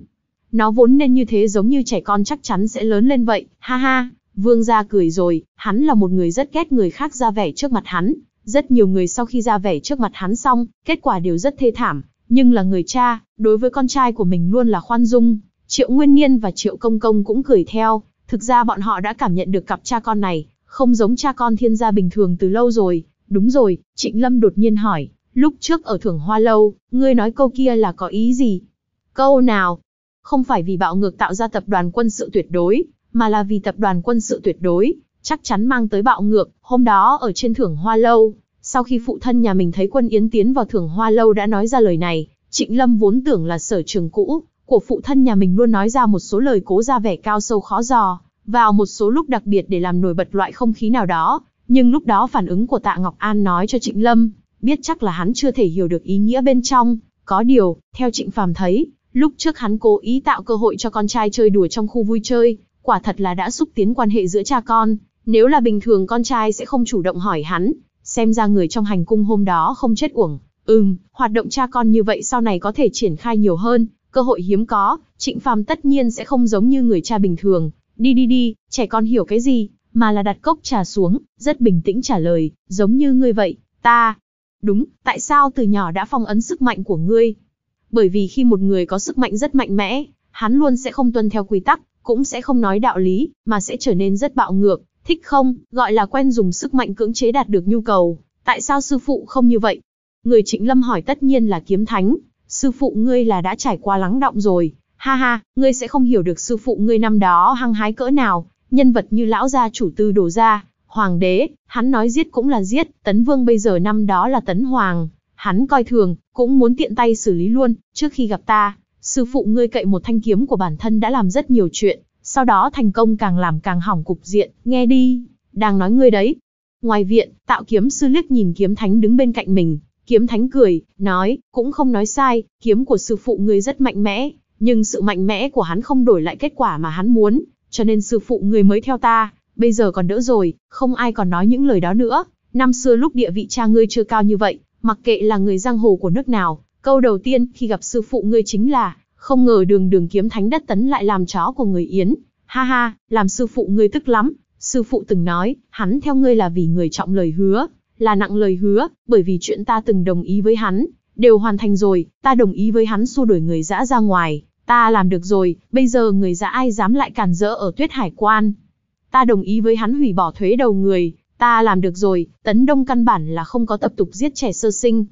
Nó vốn nên như thế giống như trẻ con chắc chắn sẽ lớn lên vậy, ha ha, vương gia cười rồi, hắn là một người rất ghét người khác ra vẻ trước mặt hắn, rất nhiều người sau khi ra vẻ trước mặt hắn xong, kết quả đều rất thê thảm, nhưng là người cha, đối với con trai của mình luôn là khoan dung, Triệu Nguyên Niên và Triệu Công Công cũng cười theo, Thực ra bọn họ đã cảm nhận được cặp cha con này, không giống cha con thiên gia bình thường từ lâu rồi. Đúng rồi, Trịnh Lâm đột nhiên hỏi, lúc trước ở thưởng hoa lâu, ngươi nói câu kia là có ý gì? Câu nào? Không phải vì bạo ngược tạo ra tập đoàn quân sự tuyệt đối, mà là vì tập đoàn quân sự tuyệt đối, chắc chắn mang tới bạo ngược, hôm đó ở trên thưởng hoa lâu. Sau khi phụ thân nhà mình thấy quân Yến tiến vào thưởng hoa lâu đã nói ra lời này, Trịnh Lâm vốn tưởng là sở trường cũ, của phụ thân nhà mình luôn nói ra một số lời cố ra vẻ cao sâu khó dò, vào một số lúc đặc biệt để làm nổi bật loại không khí nào đó, nhưng lúc đó phản ứng của Tạ Ngọc An nói cho Trịnh Lâm, biết chắc là hắn chưa thể hiểu được ý nghĩa bên trong, có điều, theo Trịnh Phàm thấy, lúc trước hắn cố ý tạo cơ hội cho con trai chơi đùa trong khu vui chơi, quả thật là đã xúc tiến quan hệ giữa cha con, nếu là bình thường con trai sẽ không chủ động hỏi hắn, xem ra người trong hành cung hôm đó không chết uổng. Ừm, hoạt động cha con như vậy sau này có thể triển khai nhiều hơn, Cơ hội hiếm có, Trịnh Phàm tất nhiên sẽ không giống như người cha bình thường, đi đi đi, trẻ con hiểu cái gì, mà là đặt cốc trà xuống, rất bình tĩnh trả lời, giống như ngươi vậy, ta. Đúng, tại sao từ nhỏ đã phong ấn sức mạnh của ngươi? Bởi vì khi một người có sức mạnh rất mạnh mẽ, hắn luôn sẽ không tuân theo quy tắc, cũng sẽ không nói đạo lý, mà sẽ trở nên rất bạo ngược, thích không, gọi là quen dùng sức mạnh cưỡng chế đạt được nhu cầu. Tại sao sư phụ không như vậy? Người trịnh lâm hỏi tất nhiên là kiếm thánh, sư phụ ngươi là đã trải qua lắng động rồi, ha ha, ngươi sẽ không hiểu được sư phụ ngươi năm đó hăng hái cỡ nào, nhân vật như lão gia chủ tư đồ gia, hoàng đế, hắn nói giết cũng là giết, tấn vương bây giờ năm đó là tấn hoàng, hắn coi thường, cũng muốn tiện tay xử lý luôn, trước khi gặp ta, sư phụ ngươi cậy một thanh kiếm của bản thân đã làm rất nhiều chuyện, sau đó thành công càng làm càng hỏng cục diện, nghe đi, đang nói ngươi đấy. Ngoài viện, tạo kiếm sư liếc nhìn kiếm thánh đứng bên cạnh mình, Kiếm thánh cười, nói, cũng không nói sai, kiếm của sư phụ ngươi rất mạnh mẽ, nhưng sự mạnh mẽ của hắn không đổi lại kết quả mà hắn muốn, cho nên sư phụ ngươi mới theo ta, bây giờ còn đỡ rồi, không ai còn nói những lời đó nữa. Năm xưa lúc địa vị cha ngươi chưa cao như vậy, mặc kệ là người giang hồ của nước nào, câu đầu tiên khi gặp sư phụ ngươi chính là, không ngờ đường đường kiếm thánh đất tấn lại làm chó của người Yến. Ha ha, làm sư phụ ngươi tức lắm, sư phụ từng nói, hắn theo ngươi là vì người trọng lời hứa, là nặng lời hứa, bởi vì chuyện ta từng đồng ý với hắn, đều hoàn thành rồi, ta đồng ý với hắn xua đuổi người dã ra ngoài, ta làm được rồi, bây giờ người dã ai dám lại cản rỡ ở tuyết hải quan. Ta đồng ý với hắn hủy bỏ thuế đầu người, ta làm được rồi, tấn đông căn bản là không có tập tục giết trẻ sơ sinh.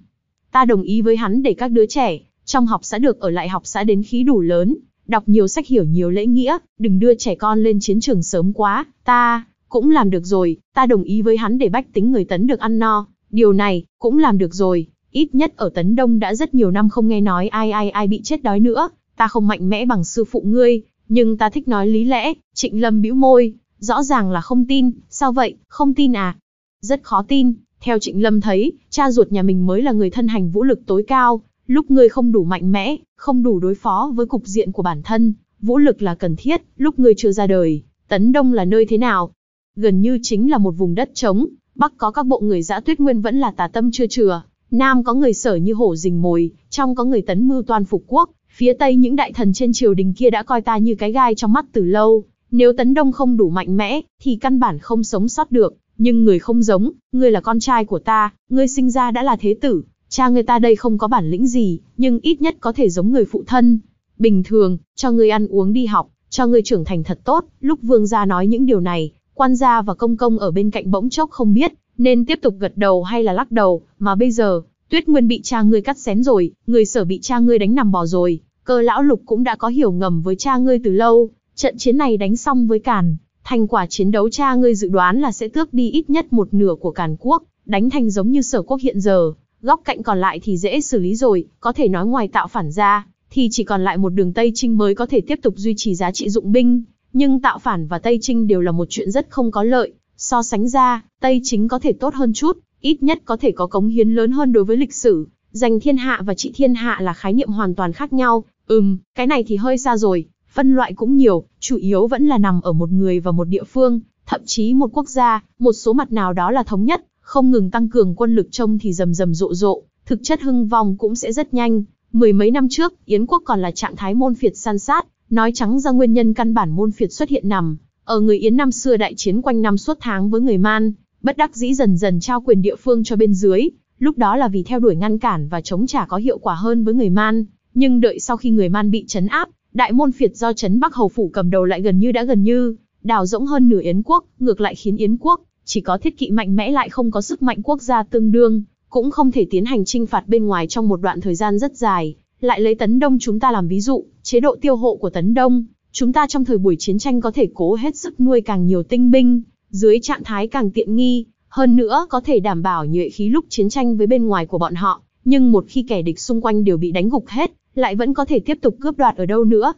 Ta đồng ý với hắn để các đứa trẻ, trong học xã được ở lại học xã đến khí đủ lớn, đọc nhiều sách hiểu nhiều lễ nghĩa, đừng đưa trẻ con lên chiến trường sớm quá, ta cũng làm được rồi, ta đồng ý với hắn để bách tính người tấn được ăn no, điều này, cũng làm được rồi, ít nhất ở tấn đông đã rất nhiều năm không nghe nói ai ai ai bị chết đói nữa, ta không mạnh mẽ bằng sư phụ ngươi, nhưng ta thích nói lý lẽ, trịnh lâm bĩu môi, rõ ràng là không tin, sao vậy, không tin à? Rất khó tin, theo trịnh lâm thấy, cha ruột nhà mình mới là người thân hành vũ lực tối cao, lúc ngươi không đủ mạnh mẽ, không đủ đối phó với cục diện của bản thân, vũ lực là cần thiết, lúc ngươi chưa ra đời, tấn đông là nơi thế nào, gần như chính là một vùng đất trống, Bắc có các bộ người dã tuyết nguyên vẫn là tà tâm chưa chừa, Nam có người sở như hổ rình mồi, trong có người tấn mưu toàn phục quốc, phía Tây những đại thần trên triều đình kia đã coi ta như cái gai trong mắt từ lâu, nếu tấn đông không đủ mạnh mẽ, thì căn bản không sống sót được, nhưng người không giống, ngươi là con trai của ta, ngươi sinh ra đã là thế tử, cha người ta đây không có bản lĩnh gì, nhưng ít nhất có thể giống người phụ thân. Bình thường, cho ngươi ăn uống đi học, cho ngươi trưởng thành thật tốt, lúc vương gia nói những điều này, Quan gia và công công ở bên cạnh bỗng chốc không biết, nên tiếp tục gật đầu hay là lắc đầu, mà bây giờ, Tuyết Nguyên bị cha ngươi cắt xén rồi, người sở bị cha ngươi đánh nằm bò rồi, cơ lão lục cũng đã có hiểu ngầm với cha ngươi từ lâu, trận chiến này đánh xong với Càn, thành quả chiến đấu cha ngươi dự đoán là sẽ tước đi ít nhất một nửa của Càn quốc, đánh thành giống như sở quốc hiện giờ, góc cạnh còn lại thì dễ xử lý rồi, có thể nói ngoài tạo phản ra, thì chỉ còn lại một đường Tây Trinh mới có thể tiếp tục duy trì giá trị dụng binh, nhưng tạo phản và Tây Trinh đều là một chuyện rất không có lợi. So sánh ra, Tây Chính có thể tốt hơn chút, ít nhất có thể có cống hiến lớn hơn đối với lịch sử. Giành thiên hạ và trị thiên hạ là khái niệm hoàn toàn khác nhau. Ừm, cái này thì hơi xa rồi, phân loại cũng nhiều, chủ yếu vẫn là nằm ở một người và một địa phương, thậm chí một quốc gia, một số mặt nào đó là thống nhất, không ngừng tăng cường quân lực trông thì rầm rầm rộ rộ, thực chất hưng vong cũng sẽ rất nhanh. Mười mấy năm trước, Yến quốc còn là trạng thái môn phiệt san sát, Nói trắng ra nguyên nhân căn bản môn phiệt xuất hiện nằm, ở người Yến năm xưa đại chiến quanh năm suốt tháng với người Man, bất đắc dĩ dần dần trao quyền địa phương cho bên dưới, lúc đó là vì theo đuổi ngăn cản và chống trả có hiệu quả hơn với người Man, nhưng đợi sau khi người Man bị chấn áp, đại môn phiệt do chấn Bắc Hầu Phủ cầm đầu lại gần như đã gần như, đào rỗng hơn nửa Yến quốc, ngược lại khiến Yến quốc, chỉ có thiết kỵ mạnh mẽ lại không có sức mạnh quốc gia tương đương, cũng không thể tiến hành trinh phạt bên ngoài trong một đoạn thời gian rất dài, lại lấy Tấn Đông chúng ta làm ví dụ, chế độ tiêu hộ của Tấn Đông, chúng ta trong thời buổi chiến tranh có thể cố hết sức nuôi càng nhiều tinh binh, dưới trạng thái càng tiện nghi, hơn nữa có thể đảm bảo nhuệ khí lúc chiến tranh với bên ngoài của bọn họ, nhưng một khi kẻ địch xung quanh đều bị đánh gục hết, lại vẫn có thể tiếp tục cướp đoạt ở đâu nữa.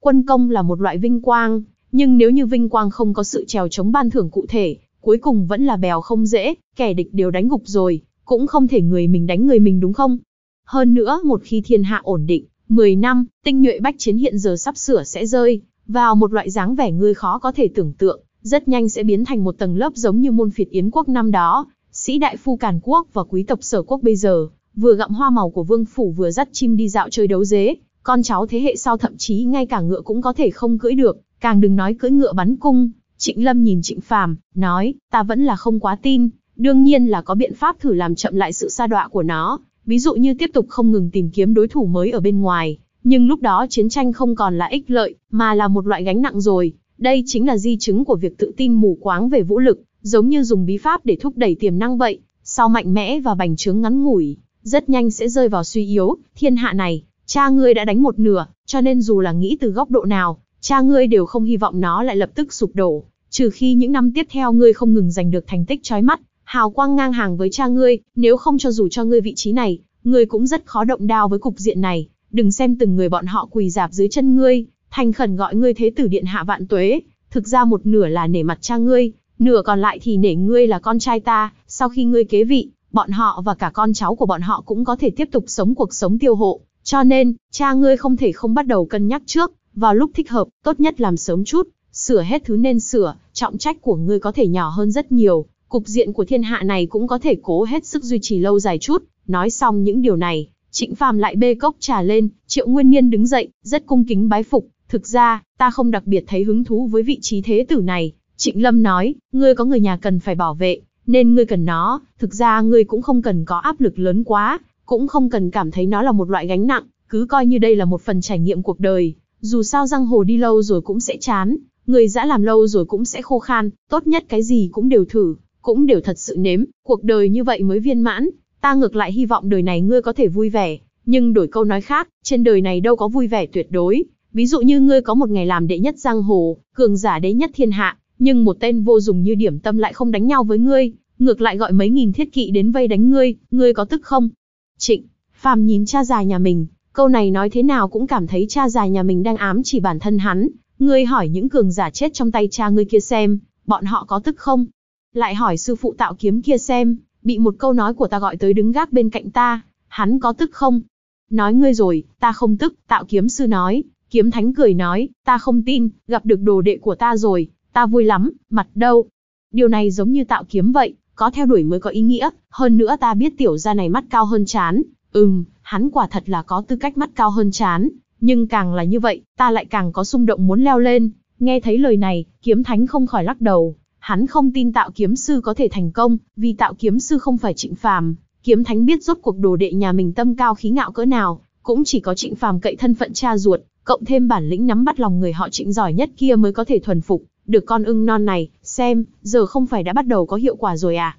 Quân công là một loại vinh quang, nhưng nếu như vinh quang không có sự trèo chống ban thưởng cụ thể, cuối cùng vẫn là bèo không dễ, kẻ địch đều đánh gục rồi, cũng không thể người mình đánh người mình đúng không? Hơn nữa, một khi thiên hạ ổn định, 10 năm, tinh nhuệ bách chiến hiện giờ sắp sửa sẽ rơi vào một loại dáng vẻ ngươi khó có thể tưởng tượng, rất nhanh sẽ biến thành một tầng lớp giống như môn phiệt yến quốc năm đó, sĩ đại phu càn quốc và quý tộc sở quốc bây giờ, vừa gặm hoa màu của vương phủ vừa dắt chim đi dạo chơi đấu dế, con cháu thế hệ sau thậm chí ngay cả ngựa cũng có thể không cưỡi được, càng đừng nói cưỡi ngựa bắn cung. Trịnh Lâm nhìn Trịnh Phàm, nói, ta vẫn là không quá tin, đương nhiên là có biện pháp thử làm chậm lại sự sa đọa của nó, ví dụ như tiếp tục không ngừng tìm kiếm đối thủ mới ở bên ngoài, nhưng lúc đó chiến tranh không còn là ích lợi, mà là một loại gánh nặng rồi. Đây chính là di chứng của việc tự tin mù quáng về vũ lực, giống như dùng bí pháp để thúc đẩy tiềm năng vậy, sau mạnh mẽ và bành trướng ngắn ngủi, rất nhanh sẽ rơi vào suy yếu, thiên hạ này, cha ngươi đã đánh một nửa, cho nên dù là nghĩ từ góc độ nào, cha ngươi đều không hy vọng nó lại lập tức sụp đổ, trừ khi những năm tiếp theo ngươi không ngừng giành được thành tích chói mắt, hào quang ngang hàng với cha ngươi, nếu không cho dù cho ngươi vị trí này, ngươi cũng rất khó động đao với cục diện này, đừng xem từng người bọn họ quỳ dạp dưới chân ngươi, thành khẩn gọi ngươi thế tử điện hạ vạn tuế, thực ra một nửa là nể mặt cha ngươi, nửa còn lại thì nể ngươi là con trai ta, sau khi ngươi kế vị, bọn họ và cả con cháu của bọn họ cũng có thể tiếp tục sống cuộc sống tiêu hộ, cho nên, cha ngươi không thể không bắt đầu cân nhắc trước, vào lúc thích hợp, tốt nhất làm sớm chút, sửa hết thứ nên sửa, trọng trách của ngươi có thể nhỏ hơn rất nhiều, cục diện của thiên hạ này cũng có thể cố hết sức duy trì lâu dài chút. Nói xong những điều này, Trịnh Phàm lại bê cốc trà lên, Triệu Nguyên Niên đứng dậy, rất cung kính bái phục. Thực ra, ta không đặc biệt thấy hứng thú với vị trí thế tử này. Trịnh Lâm nói, ngươi có người nhà cần phải bảo vệ, nên ngươi cần nó. Thực ra ngươi cũng không cần có áp lực lớn quá, cũng không cần cảm thấy nó là một loại gánh nặng, cứ coi như đây là một phần trải nghiệm cuộc đời. Dù sao giang hồ đi lâu rồi cũng sẽ chán, người dã làm lâu rồi cũng sẽ khô khan, tốt nhất cái gì cũng đều thử, cũng đều thật sự nếm, cuộc đời như vậy mới viên mãn, ta ngược lại hy vọng đời này ngươi có thể vui vẻ, nhưng đổi câu nói khác, trên đời này đâu có vui vẻ tuyệt đối, ví dụ như ngươi có một ngày làm đệ nhất giang hồ, cường giả đế nhất thiên hạ, nhưng một tên vô dụng như điểm tâm lại không đánh nhau với ngươi, ngược lại gọi mấy nghìn thiết kỵ đến vây đánh ngươi, ngươi có tức không? Trịnh, phàm nhìn cha già nhà mình, câu này nói thế nào cũng cảm thấy cha già nhà mình đang ám chỉ bản thân hắn, ngươi hỏi những cường giả chết trong tay cha ngươi kia xem, bọn họ có tức không? lại hỏi sư phụ tạo kiếm kia xem, bị một câu nói của ta gọi tới đứng gác bên cạnh ta, hắn có tức không? Nói ngươi rồi, ta không tức, tạo kiếm sư nói, kiếm thánh cười nói, ta không tin, gặp được đồ đệ của ta rồi, ta vui lắm, mặt đâu? Điều này giống như tạo kiếm vậy, có theo đuổi mới có ý nghĩa, hơn nữa ta biết tiểu gia này mắt cao hơn chán, ừm, hắn quả thật là có tư cách mắt cao hơn chán, nhưng càng là như vậy, ta lại càng có xung động muốn leo lên, nghe thấy lời này, kiếm thánh không khỏi lắc đầu, Hắn không tin tạo kiếm sư có thể thành công, vì tạo kiếm sư không phải trịnh phàm. Kiếm thánh biết rốt cuộc đồ đệ nhà mình tâm cao khí ngạo cỡ nào, cũng chỉ có trịnh phàm cậy thân phận cha ruột, cộng thêm bản lĩnh nắm bắt lòng người họ trịnh giỏi nhất kia mới có thể thuần phục. Được con ưng non này, xem, giờ không phải đã bắt đầu có hiệu quả rồi à?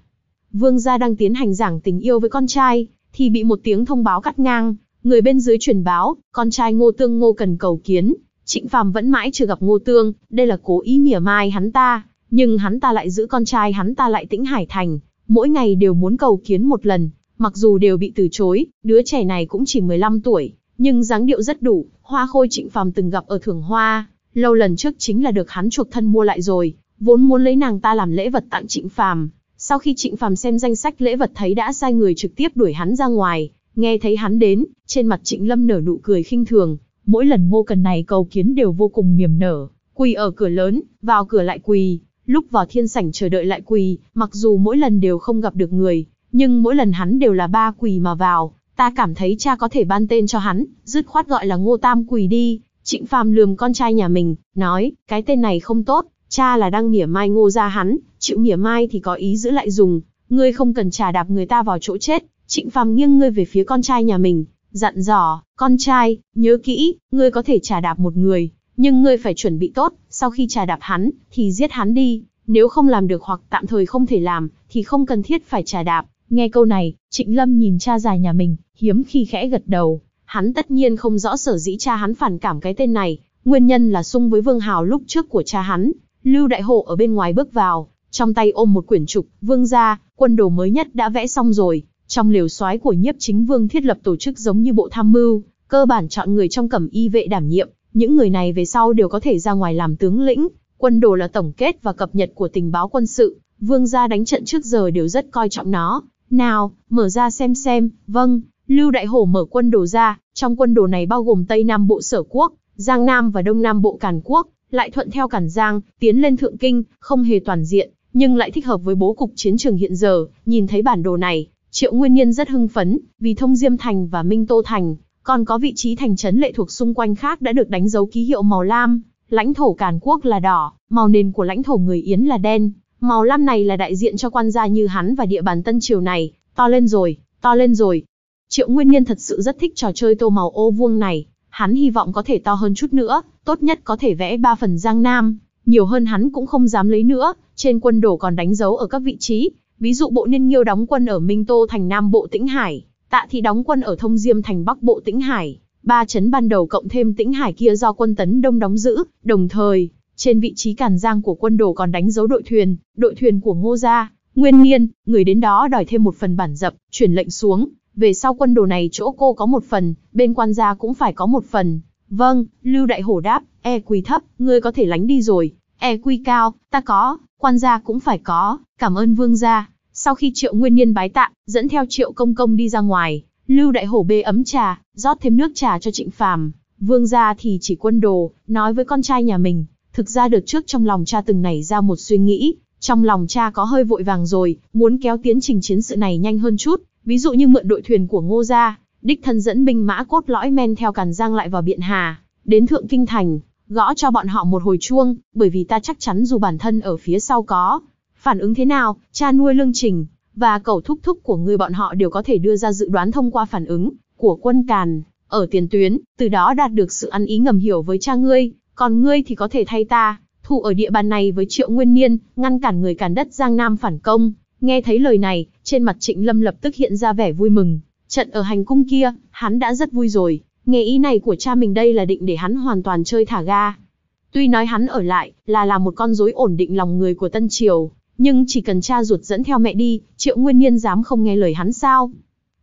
Vương gia đang tiến hành giảng tình yêu với con trai, thì bị một tiếng thông báo cắt ngang. Người bên dưới truyền báo, con trai Ngô Tương Ngô cần cầu kiến, Trịnh Phàm vẫn mãi chưa gặp Ngô Tương, đây là cố ý mỉa mai hắn ta. Nhưng hắn ta lại giữ con trai hắn ta lại tĩnh Hải Thành, mỗi ngày đều muốn cầu kiến một lần, mặc dù đều bị từ chối, đứa trẻ này cũng chỉ 15 tuổi, nhưng dáng điệu rất đủ, hoa khôi trịnh phàm từng gặp ở thường hoa, lâu lần trước chính là được hắn chuộc thân mua lại rồi, vốn muốn lấy nàng ta làm lễ vật tặng trịnh phàm. Sau khi trịnh phàm xem danh sách lễ vật thấy đã sai người trực tiếp đuổi hắn ra ngoài, nghe thấy hắn đến, trên mặt trịnh lâm nở nụ cười khinh thường, mỗi lần ngô cần này cầu kiến đều vô cùng niềm nở, quỳ ở cửa lớn, vào cửa lại quỳ, Lúc vào thiên sảnh chờ đợi lại quỳ, mặc dù mỗi lần đều không gặp được người, nhưng mỗi lần hắn đều là ba quỳ mà vào, ta cảm thấy cha có thể ban tên cho hắn, dứt khoát gọi là Ngô Tam quỳ đi. Trịnh Phàm lườm con trai nhà mình, nói, cái tên này không tốt, cha là đang mỉa mai Ngô gia hắn, chịu mỉa mai thì có ý giữ lại dùng, ngươi không cần trà đạp người ta vào chỗ chết. Trịnh Phàm nghiêng ngươi về phía con trai nhà mình, dặn dò, con trai, nhớ kỹ, ngươi có thể trà đạp một người, nhưng ngươi phải chuẩn bị tốt, sau khi trà đạp hắn, thì giết hắn đi, nếu không làm được hoặc tạm thời không thể làm, thì không cần thiết phải trà đạp. Nghe câu này, Trịnh Lâm nhìn cha già nhà mình, hiếm khi khẽ gật đầu. Hắn tất nhiên không rõ sở dĩ cha hắn phản cảm cái tên này, nguyên nhân là sung với Vương Hào lúc trước của cha hắn. Lưu Đại Hộ ở bên ngoài bước vào, trong tay ôm một quyển trục, vương gia, quân đồ mới nhất đã vẽ xong rồi. Trong liều soái của nhiếp chính vương thiết lập tổ chức giống như bộ tham mưu, cơ bản chọn người trong cẩm y vệ đảm nhiệm, những người này về sau đều có thể ra ngoài làm tướng lĩnh, quân đồ là tổng kết và cập nhật của tình báo quân sự, vương gia đánh trận trước giờ đều rất coi trọng nó. Nào, mở ra xem xem, vâng, Lưu Đại Hổ mở quân đồ ra, trong quân đồ này bao gồm Tây Nam Bộ Sở Quốc, Giang Nam và Đông Nam Bộ Càn Quốc, lại thuận theo Cản Giang, tiến lên Thượng Kinh, không hề toàn diện, nhưng lại thích hợp với bố cục chiến trường hiện giờ, nhìn thấy bản đồ này, Triệu Nguyên Nhiên rất hưng phấn, vì Thông Diêm Thành và Minh Tô Thành còn có vị trí thành trấn lệ thuộc xung quanh khác đã được đánh dấu ký hiệu màu lam, lãnh thổ Càn Quốc là đỏ, màu nền của lãnh thổ người Yến là đen. Màu lam này là đại diện cho quan gia như hắn và địa bàn Tân Triều này, to lên rồi, to lên rồi. Triệu Nguyên Nhiên thật sự rất thích trò chơi tô màu ô vuông này, hắn hy vọng có thể to hơn chút nữa, tốt nhất có thể vẽ 3 phần Giang Nam, nhiều hơn hắn cũng không dám lấy nữa, trên quân đồ còn đánh dấu ở các vị trí, ví dụ bộ Niên Nghiêu đóng quân ở Minh Tô thành Nam Bộ Tĩnh Hải, Tạ thị đóng quân ở Thông Diêm thành Bắc Bộ Tĩnh Hải, ba chấn ban đầu cộng thêm Tĩnh Hải kia do quân tấn đông đóng giữ, đồng thời, trên vị trí càn giang của quân đồ còn đánh dấu đội thuyền, đội thuyền của Ngô gia, Nguyên Niên, người đến đó đòi thêm một phần bản dập, chuyển lệnh xuống, về sau quân đồ này chỗ cô có một phần, bên quan gia cũng phải có một phần. Vâng, Lưu Đại Hổ đáp, e quy thấp, ngươi có thể lánh đi rồi, e quy cao, ta có, quan gia cũng phải có, cảm ơn vương gia, sau khi Triệu Nguyên Niên bái tạ, dẫn theo Triệu Công Công đi ra ngoài, Lưu Đại Hổ bê ấm trà, rót thêm nước trà cho Trịnh Phàm. Vương gia thì chỉ quân đồ, nói với con trai nhà mình, thực ra được trước trong lòng cha từng nảy ra một suy nghĩ, trong lòng cha có hơi vội vàng rồi, muốn kéo tiến trình chiến sự này nhanh hơn chút, ví dụ như mượn đội thuyền của Ngô gia, đích thân dẫn binh mã cốt lõi men theo Càn Giang lại vào Biện Hà, đến Thượng Kinh thành, gõ cho bọn họ một hồi chuông, bởi vì ta chắc chắn dù bản thân ở phía sau có Phản ứng thế nào, cha nuôi lương trình, và cậu thúc thúc của người bọn họ đều có thể đưa ra dự đoán thông qua phản ứng của quân càn ở tiền tuyến, từ đó đạt được sự ăn ý ngầm hiểu với cha ngươi, còn ngươi thì có thể thay ta, thủ ở địa bàn này với triệu nguyên niên, ngăn cản người càn đất Giang Nam phản công. Nghe thấy lời này, trên mặt trịnh lâm lập tức hiện ra vẻ vui mừng. Trận ở hành cung kia, hắn đã rất vui rồi, nghe ý này của cha mình đây là định để hắn hoàn toàn chơi thả ga. Tuy nói hắn ở lại, là là một con rối ổn định lòng người của Tân Triều, nhưng chỉ cần cha ruột dẫn theo mẹ đi, triệu nguyên nhiên dám không nghe lời hắn sao?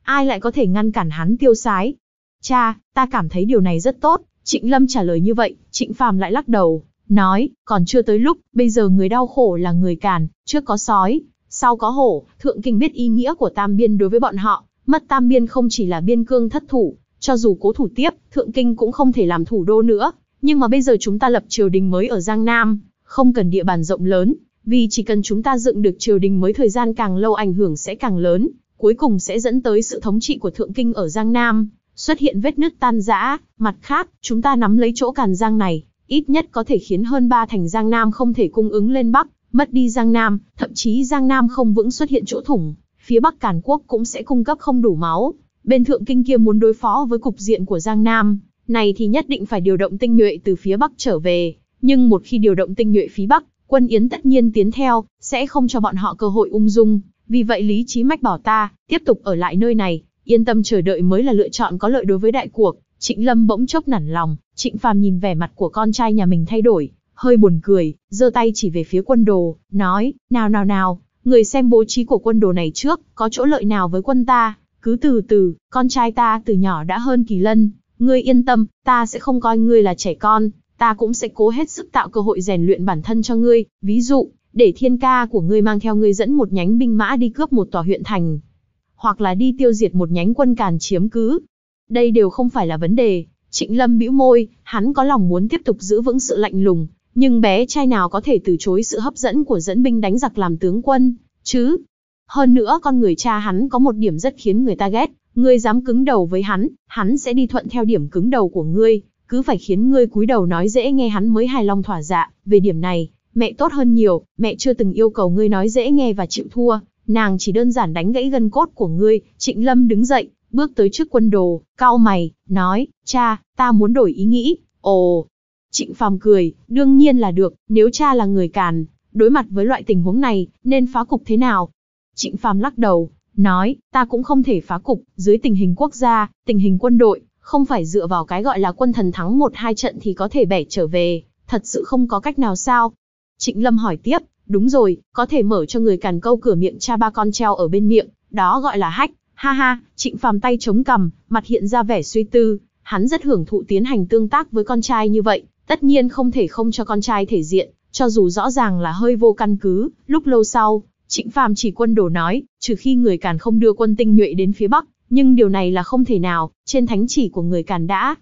Ai lại có thể ngăn cản hắn tiêu sái? Cha, ta cảm thấy điều này rất tốt, Trịnh Lâm trả lời như vậy, Trịnh Phàm lại lắc đầu, nói, còn chưa tới lúc, bây giờ người đau khổ là người càn, trước có sói, sau có hổ, Thượng Kinh biết ý nghĩa của Tam Biên đối với bọn họ, mất Tam Biên không chỉ là biên cương thất thủ, cho dù cố thủ tiếp, Thượng Kinh cũng không thể làm thủ đô nữa, nhưng mà bây giờ chúng ta lập triều đình mới ở Giang Nam, không cần địa bàn rộng lớn, vì chỉ cần chúng ta dựng được triều đình mới thời gian càng lâu ảnh hưởng sẽ càng lớn, cuối cùng sẽ dẫn tới sự thống trị của Thượng Kinh ở Giang Nam, xuất hiện vết nứt tan rã. Mặt khác, chúng ta nắm lấy chỗ Càn Giang này, ít nhất có thể khiến hơn ba thành Giang Nam không thể cung ứng lên Bắc, mất đi Giang Nam, thậm chí Giang Nam không vững xuất hiện chỗ thủng, phía Bắc Càn Quốc cũng sẽ cung cấp không đủ máu. Bên Thượng Kinh kia muốn đối phó với cục diện của Giang Nam, này thì nhất định phải điều động tinh nhuệ từ phía Bắc trở về, nhưng một khi điều động tinh nhuệ phía Bắc, quân Yến tất nhiên tiến theo, sẽ không cho bọn họ cơ hội ung dung, vì vậy lý trí mách bảo ta, tiếp tục ở lại nơi này, yên tâm chờ đợi mới là lựa chọn có lợi đối với đại cuộc. Trịnh Lâm bỗng chốc nản lòng, Trịnh Phàm nhìn vẻ mặt của con trai nhà mình thay đổi, hơi buồn cười, giơ tay chỉ về phía quân đồ, nói, nào nào nào, người xem bố trí của quân đồ này trước, có chỗ lợi nào với quân ta, cứ từ từ, con trai ta từ nhỏ đã hơn kỳ lân, ngươi yên tâm, ta sẽ không coi ngươi là trẻ con, ta cũng sẽ cố hết sức tạo cơ hội rèn luyện bản thân cho ngươi, ví dụ, để thiên ca của ngươi mang theo ngươi dẫn một nhánh binh mã đi cướp một tòa huyện thành, hoặc là đi tiêu diệt một nhánh quân càn chiếm cứ. Đây đều không phải là vấn đề, Trịnh Lâm bĩu môi, hắn có lòng muốn tiếp tục giữ vững sự lạnh lùng, nhưng bé trai nào có thể từ chối sự hấp dẫn của dẫn binh đánh giặc làm tướng quân, chứ? Hơn nữa con người cha hắn có một điểm rất khiến người ta ghét, ngươi dám cứng đầu với hắn, hắn sẽ đi thuận theo điểm cứng đầu của ngươi, cứ phải khiến ngươi cúi đầu nói dễ nghe hắn mới hài lòng thỏa dạ, về điểm này, mẹ tốt hơn nhiều, mẹ chưa từng yêu cầu ngươi nói dễ nghe và chịu thua, nàng chỉ đơn giản đánh gãy gân cốt của ngươi, Trịnh Lâm đứng dậy, bước tới trước quân đồ, cao mày, nói, cha, ta muốn đổi ý nghĩ, ồ. Trịnh Phàm cười, đương nhiên là được, nếu cha là người càn, đối mặt với loại tình huống này, nên phá cục thế nào? Trịnh Phàm lắc đầu, nói, ta cũng không thể phá cục, dưới tình hình quốc gia, tình hình quân đội, không phải dựa vào cái gọi là quân thần thắng một hai trận thì có thể bẻ trở về, thật sự không có cách nào sao? Trịnh Lâm hỏi tiếp, đúng rồi, có thể mở cho người càn câu cửa miệng cha ba con treo ở bên miệng, đó gọi là hách, ha ha, trịnh phàm tay chống cầm, mặt hiện ra vẻ suy tư, hắn rất hưởng thụ tiến hành tương tác với con trai như vậy, tất nhiên không thể không cho con trai thể diện, cho dù rõ ràng là hơi vô căn cứ, lúc lâu sau, trịnh phàm chỉ quân đồ nói, trừ khi người càn không đưa quân tinh nhuệ đến phía bắc, nhưng điều này là không thể nào, trên thánh chỉ của người càn đã.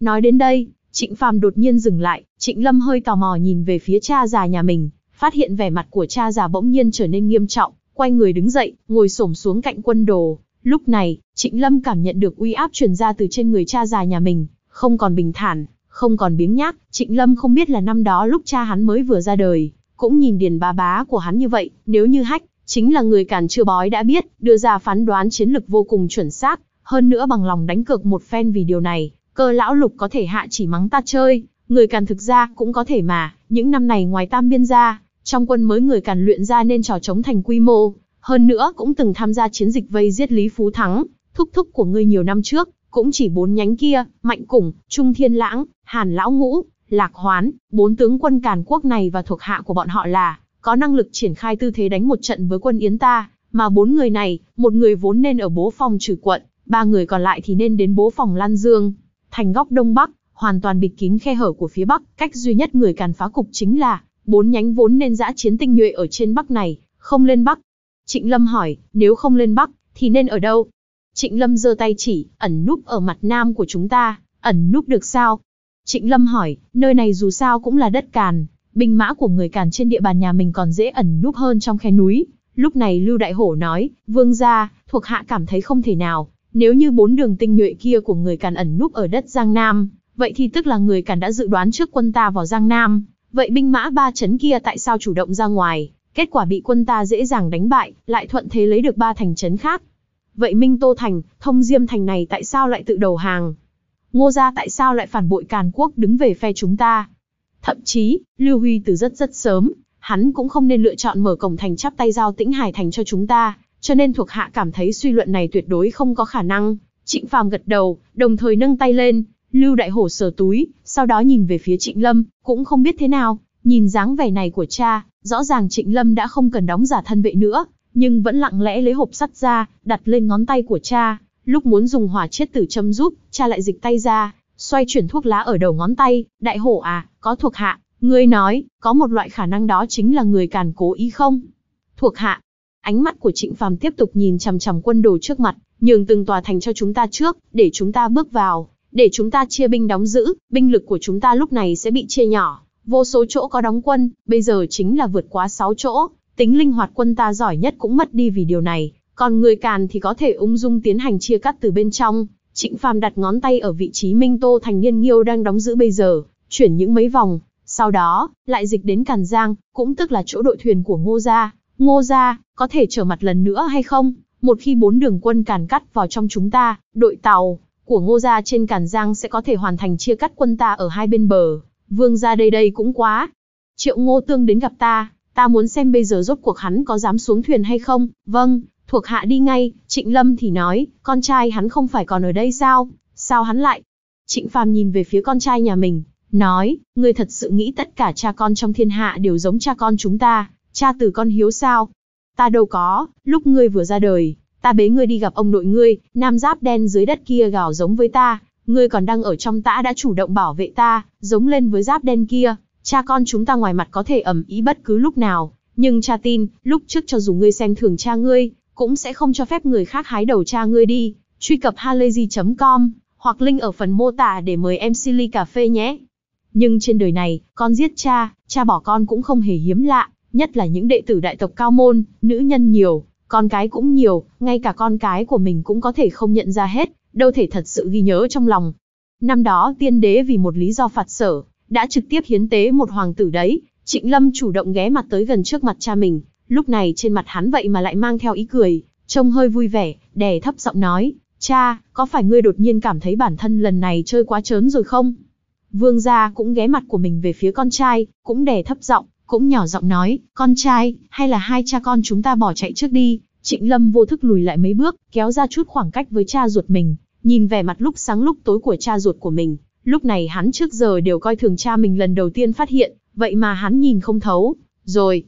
Nói đến đây, Trịnh Phàm đột nhiên dừng lại, Trịnh Lâm hơi tò mò nhìn về phía cha già nhà mình, phát hiện vẻ mặt của cha già bỗng nhiên trở nên nghiêm trọng, quay người đứng dậy, ngồi xổm xuống cạnh quân đồ. Lúc này, Trịnh Lâm cảm nhận được uy áp truyền ra từ trên người cha già nhà mình, không còn bình thản, không còn biếng nhác, Trịnh Lâm không biết là năm đó lúc cha hắn mới vừa ra đời, cũng nhìn điền bá bá của hắn như vậy, nếu như hách, Chính là người càn chưa bói đã biết, đưa ra phán đoán chiến lực vô cùng chuẩn xác, hơn nữa bằng lòng đánh cược một phen vì điều này, cơ lão lục có thể hạ chỉ mắng ta chơi, người càn thực ra cũng có thể mà, những năm này ngoài tam biên ra, trong quân mới người càn luyện ra nên trò chống thành quy mô, hơn nữa cũng từng tham gia chiến dịch vây giết Lý Phú Thắng, thúc thúc của ngươi nhiều năm trước, cũng chỉ bốn nhánh kia, Mạnh Củng, Trung Thiên Lãng, Hàn Lão Ngũ, Lạc Hoán, bốn tướng quân Càn Quốc này và thuộc hạ của bọn họ là có năng lực triển khai tư thế đánh một trận với quân Yến ta, mà bốn người này, một người vốn nên ở bố phòng trừ quận, ba người còn lại thì nên đến bố phòng Lan Dương. Thành góc Đông Bắc, hoàn toàn bịt kín khe hở của phía Bắc, cách duy nhất người càn phá cục chính là, bốn nhánh vốn nên giã chiến tinh nhuệ ở trên Bắc này, không lên Bắc. Trịnh Lâm hỏi, nếu không lên Bắc, thì nên ở đâu? Trịnh Lâm giơ tay chỉ, ẩn núp ở mặt Nam của chúng ta, ẩn núp được sao? Trịnh Lâm hỏi, nơi này dù sao cũng là đất càn, binh mã của người càn trên địa bàn nhà mình còn dễ ẩn núp hơn trong khe núi. Lúc này Lưu Đại Hổ nói, vương gia, thuộc hạ cảm thấy không thể nào, nếu như bốn đường tinh nhuệ kia của người càn ẩn núp ở đất Giang Nam, vậy thì tức là người càn đã dự đoán trước quân ta vào Giang Nam, vậy binh mã ba chấn kia tại sao chủ động ra ngoài, kết quả bị quân ta dễ dàng đánh bại, lại thuận thế lấy được ba thành trấn khác. Vậy Minh Tô Thành, Thông Diêm Thành này tại sao lại tự đầu hàng? Ngô gia tại sao lại phản bội Càn Quốc đứng về phe chúng ta? Thậm chí, Lưu Huy từ rất rất sớm, hắn cũng không nên lựa chọn mở cổng thành chắp tay giao tĩnh hải thành cho chúng ta, cho nên thuộc hạ cảm thấy suy luận này tuyệt đối không có khả năng. Trịnh Phàm gật đầu, đồng thời nâng tay lên, Lưu Đại Hổ sờ túi, sau đó nhìn về phía Trịnh Lâm, cũng không biết thế nào, nhìn dáng vẻ này của cha, rõ ràng Trịnh Lâm đã không cần đóng giả thân vệ nữa, nhưng vẫn lặng lẽ lấy hộp sắt ra, đặt lên ngón tay của cha, lúc muốn dùng hỏa chết tử châm giúp, cha lại dịch tay ra, xoay chuyển thuốc lá ở đầu ngón tay, đại hổ à, có thuộc hạ, ngươi nói, có một loại khả năng đó chính là người càn cố ý không? Thuộc hạ, ánh mắt của trịnh phàm tiếp tục nhìn chằm chằm quân đồ trước mặt, nhường từng tòa thành cho chúng ta trước, để chúng ta bước vào, để chúng ta chia binh đóng giữ, binh lực của chúng ta lúc này sẽ bị chia nhỏ, vô số chỗ có đóng quân, bây giờ chính là vượt quá 6 chỗ, tính linh hoạt quân ta giỏi nhất cũng mất đi vì điều này, còn người càn thì có thể ung dung tiến hành chia cắt từ bên trong, Trịnh Phàm đặt ngón tay ở vị trí Minh Tô thành niên nghiêu đang đóng giữ bây giờ, chuyển những mấy vòng, sau đó, lại dịch đến Càn Giang, cũng tức là chỗ đội thuyền của Ngô Gia. Ngô Gia, có thể trở mặt lần nữa hay không? Một khi bốn đường quân càn cắt vào trong chúng ta, đội tàu của Ngô Gia trên Càn Giang sẽ có thể hoàn thành chia cắt quân ta ở hai bên bờ. Vương gia đây đây cũng quá. Triệu Ngô Tương đến gặp ta, ta muốn xem bây giờ rốt cuộc hắn có dám xuống thuyền hay không. Vâng, Thuộc hạ đi ngay, Trịnh Lâm thì nói, con trai hắn không phải còn ở đây sao, sao hắn lại? Trịnh Phàm nhìn về phía con trai nhà mình, nói, ngươi thật sự nghĩ tất cả cha con trong thiên hạ đều giống cha con chúng ta, cha từ con hiếu sao? Ta đâu có, lúc ngươi vừa ra đời, ta bế ngươi đi gặp ông nội ngươi, nam giáp đen dưới đất kia gào giống với ta, ngươi còn đang ở trong tã đã chủ động bảo vệ ta, giống lên với giáp đen kia, cha con chúng ta ngoài mặt có thể ẩm ý bất cứ lúc nào, nhưng cha tin, lúc trước cho dù ngươi xem thường cha ngươi, cũng sẽ không cho phép người khác hái đầu cha ngươi đi. Truy cập halayzi.com hoặc link ở phần mô tả để mời em Silly Cà Phê nhé. Nhưng trên đời này, con giết cha, cha bỏ con cũng không hề hiếm lạ, nhất là những đệ tử đại tộc cao môn, nữ nhân nhiều, con cái cũng nhiều, ngay cả con cái của mình cũng có thể không nhận ra hết, đâu thể thật sự ghi nhớ trong lòng. Năm đó tiên đế vì một lý do phạt sở, đã trực tiếp hiến tế một hoàng tử đấy, Trịnh Lâm chủ động ghé mặt tới gần trước mặt cha mình, Lúc này trên mặt hắn vậy mà lại mang theo ý cười, trông hơi vui vẻ, đè thấp giọng nói, cha, có phải ngươi đột nhiên cảm thấy bản thân lần này chơi quá trớn rồi không? Vương gia cũng ghé mặt của mình về phía con trai, cũng đè thấp giọng, cũng nhỏ giọng nói, con trai, hay là hai cha con chúng ta bỏ chạy trước đi. Trịnh Lâm vô thức lùi lại mấy bước, kéo ra chút khoảng cách với cha ruột mình, nhìn vẻ mặt lúc sáng lúc tối của cha ruột của mình. Lúc này hắn trước giờ đều coi thường cha mình lần đầu tiên phát hiện, vậy mà hắn nhìn không thấu. Rồi,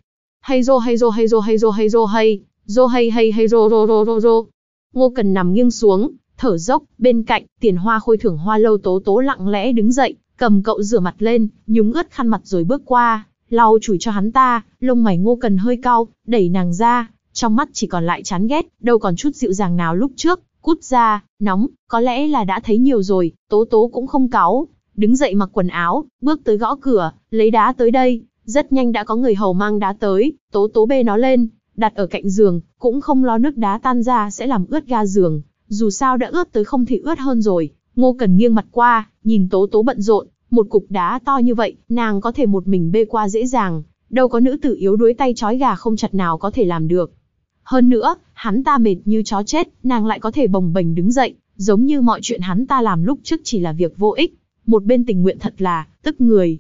hay rô hay rô hay rô hay rô hay rô hay, rô hay hay hay rô rô rô rô rô. Ngô Cần nằm nghiêng xuống, thở dốc, bên cạnh, tiền hoa khôi thưởng hoa lâu tố tố lặng lẽ đứng dậy, cầm cậu rửa mặt lên, nhúng ướt khăn mặt rồi bước qua, lau chùi cho hắn ta, lông mày ngô cần hơi cao, đẩy nàng ra, trong mắt chỉ còn lại chán ghét, đâu còn chút dịu dàng nào lúc trước, cút ra, nóng, có lẽ là đã thấy nhiều rồi, tố tố cũng không cáu, đứng dậy mặc quần áo, bước tới gõ cửa, lấy đá tới đây, rất nhanh đã có người hầu mang đá tới, tố tố bê nó lên, đặt ở cạnh giường, cũng không lo nước đá tan ra sẽ làm ướt ga giường. Dù sao đã ướt tới không thể ướt hơn rồi, ngô cần nghiêng mặt qua, nhìn tố tố bận rộn, một cục đá to như vậy, nàng có thể một mình bê qua dễ dàng, đâu có nữ tử yếu đuối tay trói gà không chặt nào có thể làm được. Hơn nữa, hắn ta mệt như chó chết, nàng lại có thể bồng bềnh đứng dậy, giống như mọi chuyện hắn ta làm lúc trước chỉ là việc vô ích. Một bên tình nguyện thật là, tức người,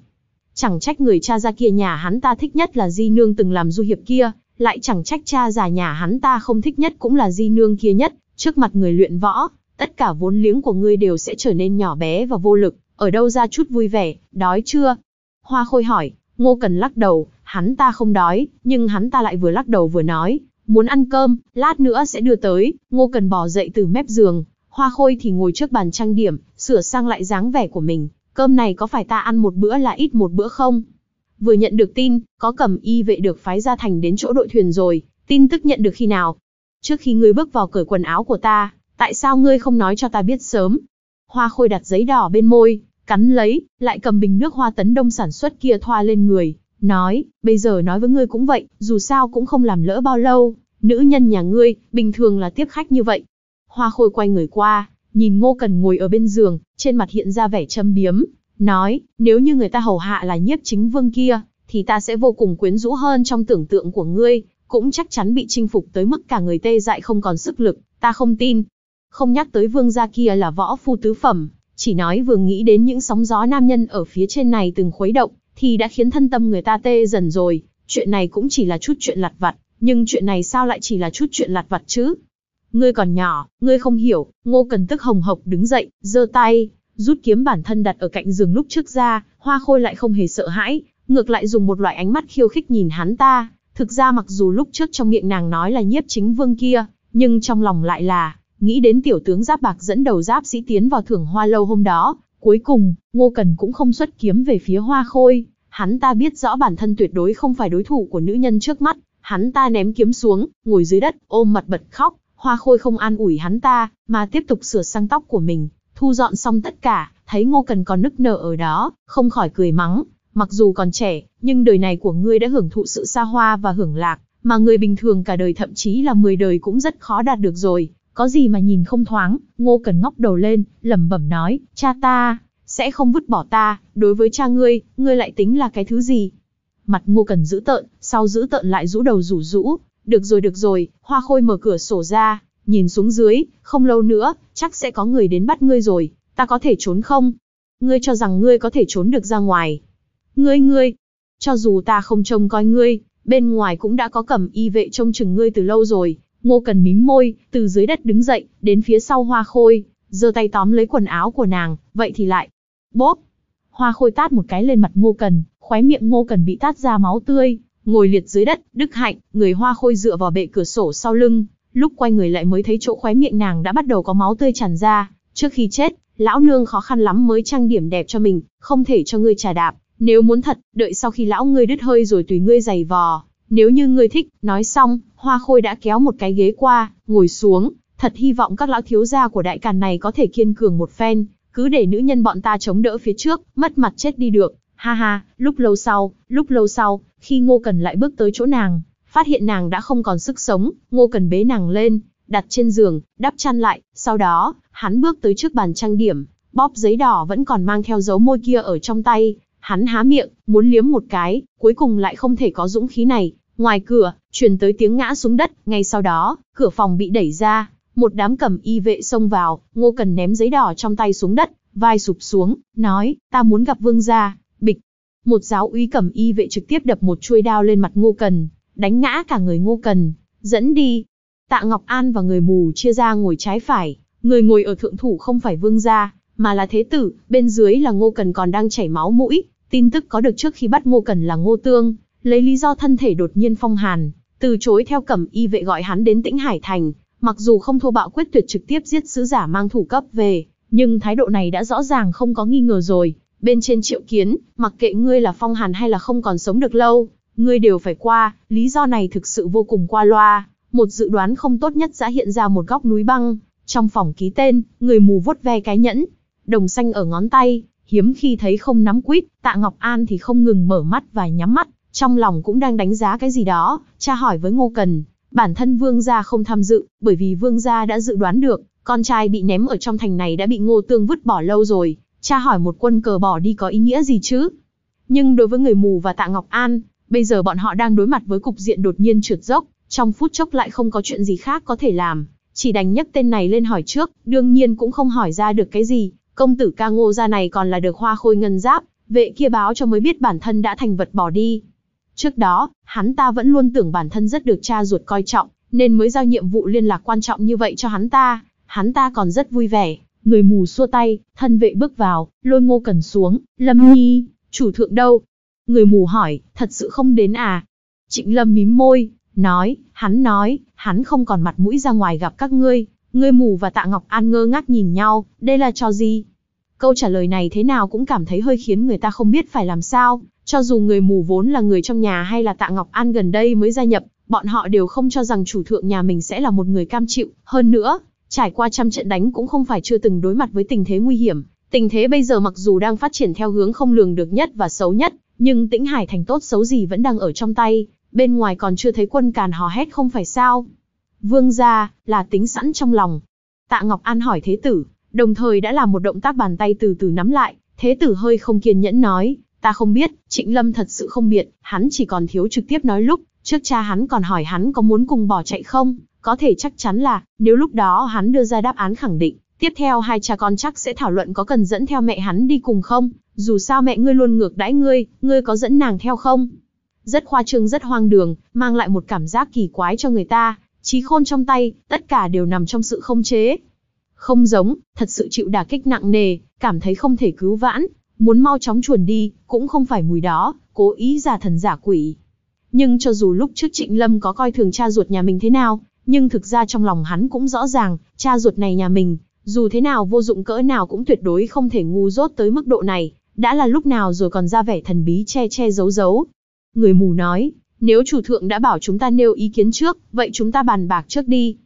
Chẳng trách người cha ra kia nhà hắn ta thích nhất là di nương từng làm du hiệp kia, lại chẳng trách cha già nhà hắn ta không thích nhất cũng là di nương kia nhất, trước mặt người luyện võ, tất cả vốn liếng của ngươi đều sẽ trở nên nhỏ bé và vô lực, ở đâu ra chút vui vẻ, đói chưa? Hoa Khôi hỏi, Ngô Cần lắc đầu, hắn ta không đói, nhưng hắn ta lại vừa lắc đầu vừa nói, muốn ăn cơm, lát nữa sẽ đưa tới, Ngô Cần bò dậy từ mép giường, Hoa Khôi thì ngồi trước bàn trang điểm, sửa sang lại dáng vẻ của mình, Cơm này có phải ta ăn một bữa là ít một bữa không? Vừa nhận được tin, có cẩm y vệ được phái ra thành đến chỗ đội thuyền rồi, tin tức nhận được khi nào? Trước khi ngươi bước vào cởi quần áo của ta, tại sao ngươi không nói cho ta biết sớm? Hoa khôi đặt giấy đỏ bên môi, cắn lấy, lại cầm bình nước hoa tấn đông sản xuất kia thoa lên người, nói, bây giờ nói với ngươi cũng vậy, dù sao cũng không làm lỡ bao lâu, nữ nhân nhà ngươi, bình thường là tiếp khách như vậy. Hoa khôi quay người qua, nhìn Ngô Cần ngồi ở bên giường, trên mặt hiện ra vẻ châm biếm, nói, nếu như người ta hầu hạ là nhiếp chính vương kia, thì ta sẽ vô cùng quyến rũ hơn trong tưởng tượng của ngươi, cũng chắc chắn bị chinh phục tới mức cả người tê dại không còn sức lực, ta không tin. Không nhắc tới vương gia kia là võ phu tứ phẩm, chỉ nói vừa nghĩ đến những sóng gió nam nhân ở phía trên này từng khuấy động, thì đã khiến thân tâm người ta tê dần rồi, chuyện này cũng chỉ là chút chuyện lặt vặt, nhưng chuyện này sao lại chỉ là chút chuyện lặt vặt chứ? Ngươi còn nhỏ, ngươi không hiểu, ngô cần tức hồng hộc đứng dậy, giơ tay, rút kiếm bản thân đặt ở cạnh giường lúc trước ra, hoa khôi lại không hề sợ hãi, ngược lại dùng một loại ánh mắt khiêu khích nhìn hắn ta. Thực ra mặc dù lúc trước trong miệng nàng nói là nhiếp chính vương kia, nhưng trong lòng lại là, nghĩ đến tiểu tướng giáp bạc dẫn đầu giáp sĩ tiến vào thưởng hoa lâu hôm đó, cuối cùng, ngô cần cũng không xuất kiếm về phía hoa khôi. Hắn ta biết rõ bản thân tuyệt đối không phải đối thủ của nữ nhân trước mắt, hắn ta ném kiếm xuống, ngồi dưới đất, ôm mặt bật khóc, Hoa Khôi không an ủi hắn ta, mà tiếp tục sửa sang tóc của mình, thu dọn xong tất cả, thấy Ngô Cần còn nức nở ở đó, không khỏi cười mắng, mặc dù còn trẻ, nhưng đời này của ngươi đã hưởng thụ sự xa hoa và hưởng lạc, mà người bình thường cả đời thậm chí là 10 đời cũng rất khó đạt được rồi, có gì mà nhìn không thoáng, Ngô Cần ngóc đầu lên, lẩm bẩm nói, cha ta, sẽ không vứt bỏ ta, đối với cha ngươi, ngươi lại tính là cái thứ gì? Mặt Ngô Cần giữ tợn, sau giữ tợn lại rũ đầu rủ rũ, được rồi được rồi, hoa khôi mở cửa sổ ra, nhìn xuống dưới, không lâu nữa, chắc sẽ có người đến bắt ngươi rồi, ta có thể trốn không? Ngươi cho rằng ngươi có thể trốn được ra ngoài. Ngươi ngươi, cho dù ta không trông coi ngươi, bên ngoài cũng đã có cẩm y vệ trông chừng ngươi từ lâu rồi. Ngô Cần mím môi, từ dưới đất đứng dậy, đến phía sau hoa khôi, giơ tay tóm lấy quần áo của nàng, vậy thì lại. Bốp! Hoa khôi tát một cái lên mặt Ngô Cần, khóe miệng Ngô Cần bị tát ra máu tươi, Ngồi liệt dưới đất, Đức Hạnh, người hoa khôi dựa vào bệ cửa sổ sau lưng, lúc quay người lại mới thấy chỗ khóe miệng nàng đã bắt đầu có máu tươi tràn ra, trước khi chết, lão nương khó khăn lắm mới trang điểm đẹp cho mình, không thể cho ngươi trà đạp, nếu muốn thật, đợi sau khi lão ngươi đứt hơi rồi tùy ngươi giày vò, nếu như ngươi thích, nói xong, hoa khôi đã kéo một cái ghế qua, ngồi xuống, thật hy vọng các lão thiếu gia của đại càn này có thể kiên cường một phen, cứ để nữ nhân bọn ta chống đỡ phía trước, mất mặt chết đi được, Ha ha, lúc lâu sau, lúc lâu sau, khi Ngô Cần lại bước tới chỗ nàng, phát hiện nàng đã không còn sức sống, Ngô Cần bế nàng lên, đặt trên giường, đắp chăn lại, sau đó, hắn bước tới trước bàn trang điểm, bóp giấy đỏ vẫn còn mang theo dấu môi kia ở trong tay, hắn há miệng, muốn liếm một cái, cuối cùng lại không thể có dũng khí này. Ngoài cửa, truyền tới tiếng ngã xuống đất, ngay sau đó, cửa phòng bị đẩy ra, một đám cầm y vệ xông vào, Ngô Cần ném giấy đỏ trong tay xuống đất, vai sụp xuống, nói, ta muốn gặp vương gia, một giáo úy cầm y vệ trực tiếp đập một chuôi đao lên mặt Ngô Cần, đánh ngã cả người Ngô Cần, dẫn đi. Tạ Ngọc An và người mù chia ra ngồi trái phải, người ngồi ở thượng thủ không phải vương gia, mà là thế tử, bên dưới là Ngô Cần còn đang chảy máu mũi. Tin tức có được trước khi bắt Ngô Cần là Ngô Tương, lấy lý do thân thể đột nhiên phong hàn, từ chối theo cẩm y vệ gọi hắn đến Tĩnh Hải Thành, mặc dù không thô bạo quyết tuyệt trực tiếp giết sứ giả mang thủ cấp về, nhưng thái độ này đã rõ ràng không có nghi ngờ rồi, bên trên triệu kiến, mặc kệ ngươi là phong hàn hay là không còn sống được lâu, ngươi đều phải qua, lý do này thực sự vô cùng qua loa, một dự đoán không tốt nhất đã hiện ra một góc núi băng, trong phòng ký tên, người mù vuốt ve cái nhẫn, đồng xanh ở ngón tay, hiếm khi thấy không nắm quýt, tạ Ngọc An thì không ngừng mở mắt và nhắm mắt, trong lòng cũng đang đánh giá cái gì đó, Cha hỏi với Ngô Cần, bản thân vương gia không tham dự, bởi vì vương gia đã dự đoán được, con trai bị ném ở trong thành này đã bị Ngô Tương vứt bỏ lâu rồi, Cha hỏi một quân cờ bỏ đi có ý nghĩa gì chứ? Nhưng đối với người mù và Tạ Ngọc An, bây giờ bọn họ đang đối mặt với cục diện đột nhiên trượt dốc, trong phút chốc lại không có chuyện gì khác có thể làm, chỉ đành nhấc tên này lên hỏi trước, đương nhiên cũng không hỏi ra được cái gì, công tử ca ngô ra này còn là được hoa khôi ngân giáp, vệ kia báo cho mới biết bản thân đã thành vật bỏ đi. Trước đó, hắn ta vẫn luôn tưởng bản thân rất được cha ruột coi trọng, nên mới giao nhiệm vụ liên lạc quan trọng như vậy cho hắn ta, hắn ta còn rất vui vẻ. Người mù xua tay, thân vệ bước vào, lôi ngô cần xuống, Lâm Nhi, chủ thượng đâu? Người mù hỏi, thật sự không đến à? Trịnh Lâm mím môi, nói, hắn nói, hắn không còn mặt mũi ra ngoài gặp các ngươi. Ngươi mù và tạ Ngọc An ngơ ngác nhìn nhau, đây là cho gì? Câu trả lời này thế nào cũng cảm thấy hơi khiến người ta không biết phải làm sao, cho dù người mù vốn là người trong nhà hay là tạ Ngọc An gần đây mới gia nhập, bọn họ đều không cho rằng chủ thượng nhà mình sẽ là một người cam chịu, hơn nữa, Trải qua trăm trận đánh cũng không phải chưa từng đối mặt với tình thế nguy hiểm, tình thế bây giờ mặc dù đang phát triển theo hướng không lường được nhất và xấu nhất, nhưng Tĩnh Hải thành tốt xấu gì vẫn đang ở trong tay, bên ngoài còn chưa thấy quân càn hò hét không phải sao? Vương gia là tính sẵn trong lòng. Tạ Ngọc An hỏi thế tử, đồng thời đã làm một động tác bàn tay từ từ nắm lại, thế tử hơi không kiên nhẫn nói, ta không biết, Trịnh Lâm thật sự không biết, hắn chỉ còn thiếu trực tiếp nói lúc, trước cha hắn còn hỏi hắn có muốn cùng bỏ chạy không, có thể chắc chắn là, nếu lúc đó hắn đưa ra đáp án khẳng định, tiếp theo hai cha con chắc sẽ thảo luận có cần dẫn theo mẹ hắn đi cùng không, dù sao mẹ ngươi luôn ngược đãi ngươi, ngươi có dẫn nàng theo không? Rất khoa trương rất hoang đường, mang lại một cảm giác kỳ quái cho người ta, trí khôn trong tay, tất cả đều nằm trong sự không chế. Không giống, thật sự chịu đả kích nặng nề, cảm thấy không thể cứu vãn, muốn mau chóng chuồn đi, cũng không phải mùi đó, cố ý giả thần giả quỷ. Nhưng cho dù lúc trước Trịnh Lâm có coi thường cha ruột nhà mình thế nào, nhưng thực ra trong lòng hắn cũng rõ ràng, cha ruột này nhà mình, dù thế nào vô dụng cỡ nào cũng tuyệt đối không thể ngu dốt tới mức độ này, đã là lúc nào rồi còn ra vẻ thần bí che che giấu giấu. Người mù nói, nếu chủ thượng đã bảo chúng ta nêu ý kiến trước, vậy chúng ta bàn bạc trước đi.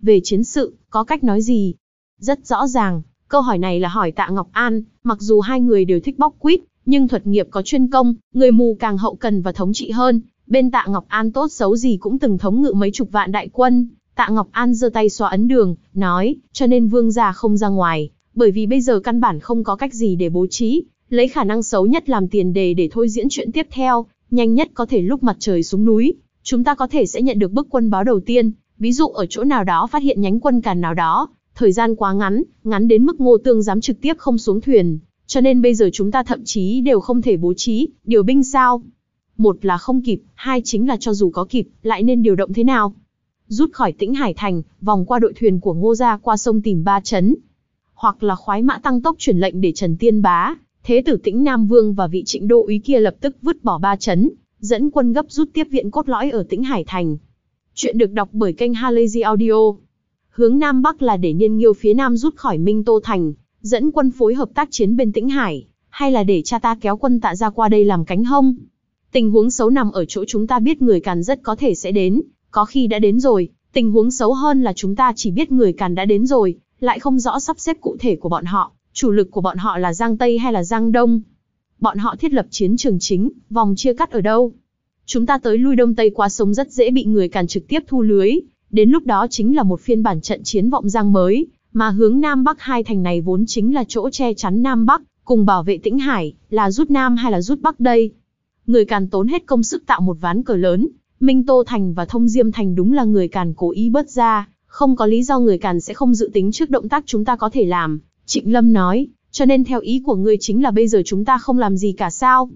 Về chiến sự, có cách nói gì? Rất rõ ràng, câu hỏi này là hỏi Tạ Ngọc An, mặc dù hai người đều thích bóc quýt, nhưng thuật nghiệp có chuyên công, người mù càng hậu cần và thống trị hơn, Bên Tạ Ngọc An tốt xấu gì cũng từng thống ngự mấy chục vạn đại quân, Tạ Ngọc An giơ tay xóa ấn đường, nói, cho nên vương gia không ra ngoài, bởi vì bây giờ căn bản không có cách gì để bố trí, lấy khả năng xấu nhất làm tiền đề để thôi diễn chuyện tiếp theo, nhanh nhất có thể lúc mặt trời xuống núi, chúng ta có thể sẽ nhận được bức quân báo đầu tiên, ví dụ ở chỗ nào đó phát hiện nhánh quân cản nào đó, thời gian quá ngắn, ngắn đến mức ngô tương dám trực tiếp không xuống thuyền, cho nên bây giờ chúng ta thậm chí đều không thể bố trí, điều binh sao, một là không kịp, hai chính là cho dù có kịp, lại nên điều động thế nào. Rút khỏi tĩnh Hải Thành, vòng qua đội thuyền của Ngô Gia qua sông tìm ba chấn. Hoặc là khoái mã tăng tốc truyền lệnh để Trần Tiên Bá, thế tử tĩnh Nam Vương và vị trịnh đô úy kia lập tức vứt bỏ ba chấn, dẫn quân gấp rút tiếp viện cốt lõi ở tĩnh Hải Thành. Chuyện được đọc bởi kênh Halazy Audio. Hướng Nam Bắc là để nhân nghiêu phía Nam rút khỏi Minh Tô Thành, dẫn quân phối hợp tác chiến bên tĩnh Hải, hay là để cha ta kéo quân tạ ra qua đây làm cánh hông. Tình huống xấu nằm ở chỗ chúng ta biết người càn rất có thể sẽ đến, có khi đã đến rồi, tình huống xấu hơn là chúng ta chỉ biết người càn đã đến rồi, lại không rõ sắp xếp cụ thể của bọn họ, chủ lực của bọn họ là Giang Tây hay là Giang Đông. Bọn họ thiết lập chiến trường chính, vòng chia cắt ở đâu? Chúng ta tới lui Đông Tây qua sông rất dễ bị người càn trực tiếp thu lưới, đến lúc đó chính là một phiên bản trận chiến vọng Giang mới, mà hướng Nam Bắc hai thành này vốn chính là chỗ che chắn Nam Bắc, cùng bảo vệ Tĩnh Hải, là rút Nam hay là rút Bắc đây? người càn tốn hết công sức tạo một ván cờ lớn, Minh Tô Thành và Thông Diêm Thành đúng là người càn cố ý bớt ra, không có lý do người càn sẽ không dự tính trước động tác chúng ta có thể làm, Trịnh Lâm nói, cho nên theo ý của ngươi chính là bây giờ chúng ta không làm gì cả sao.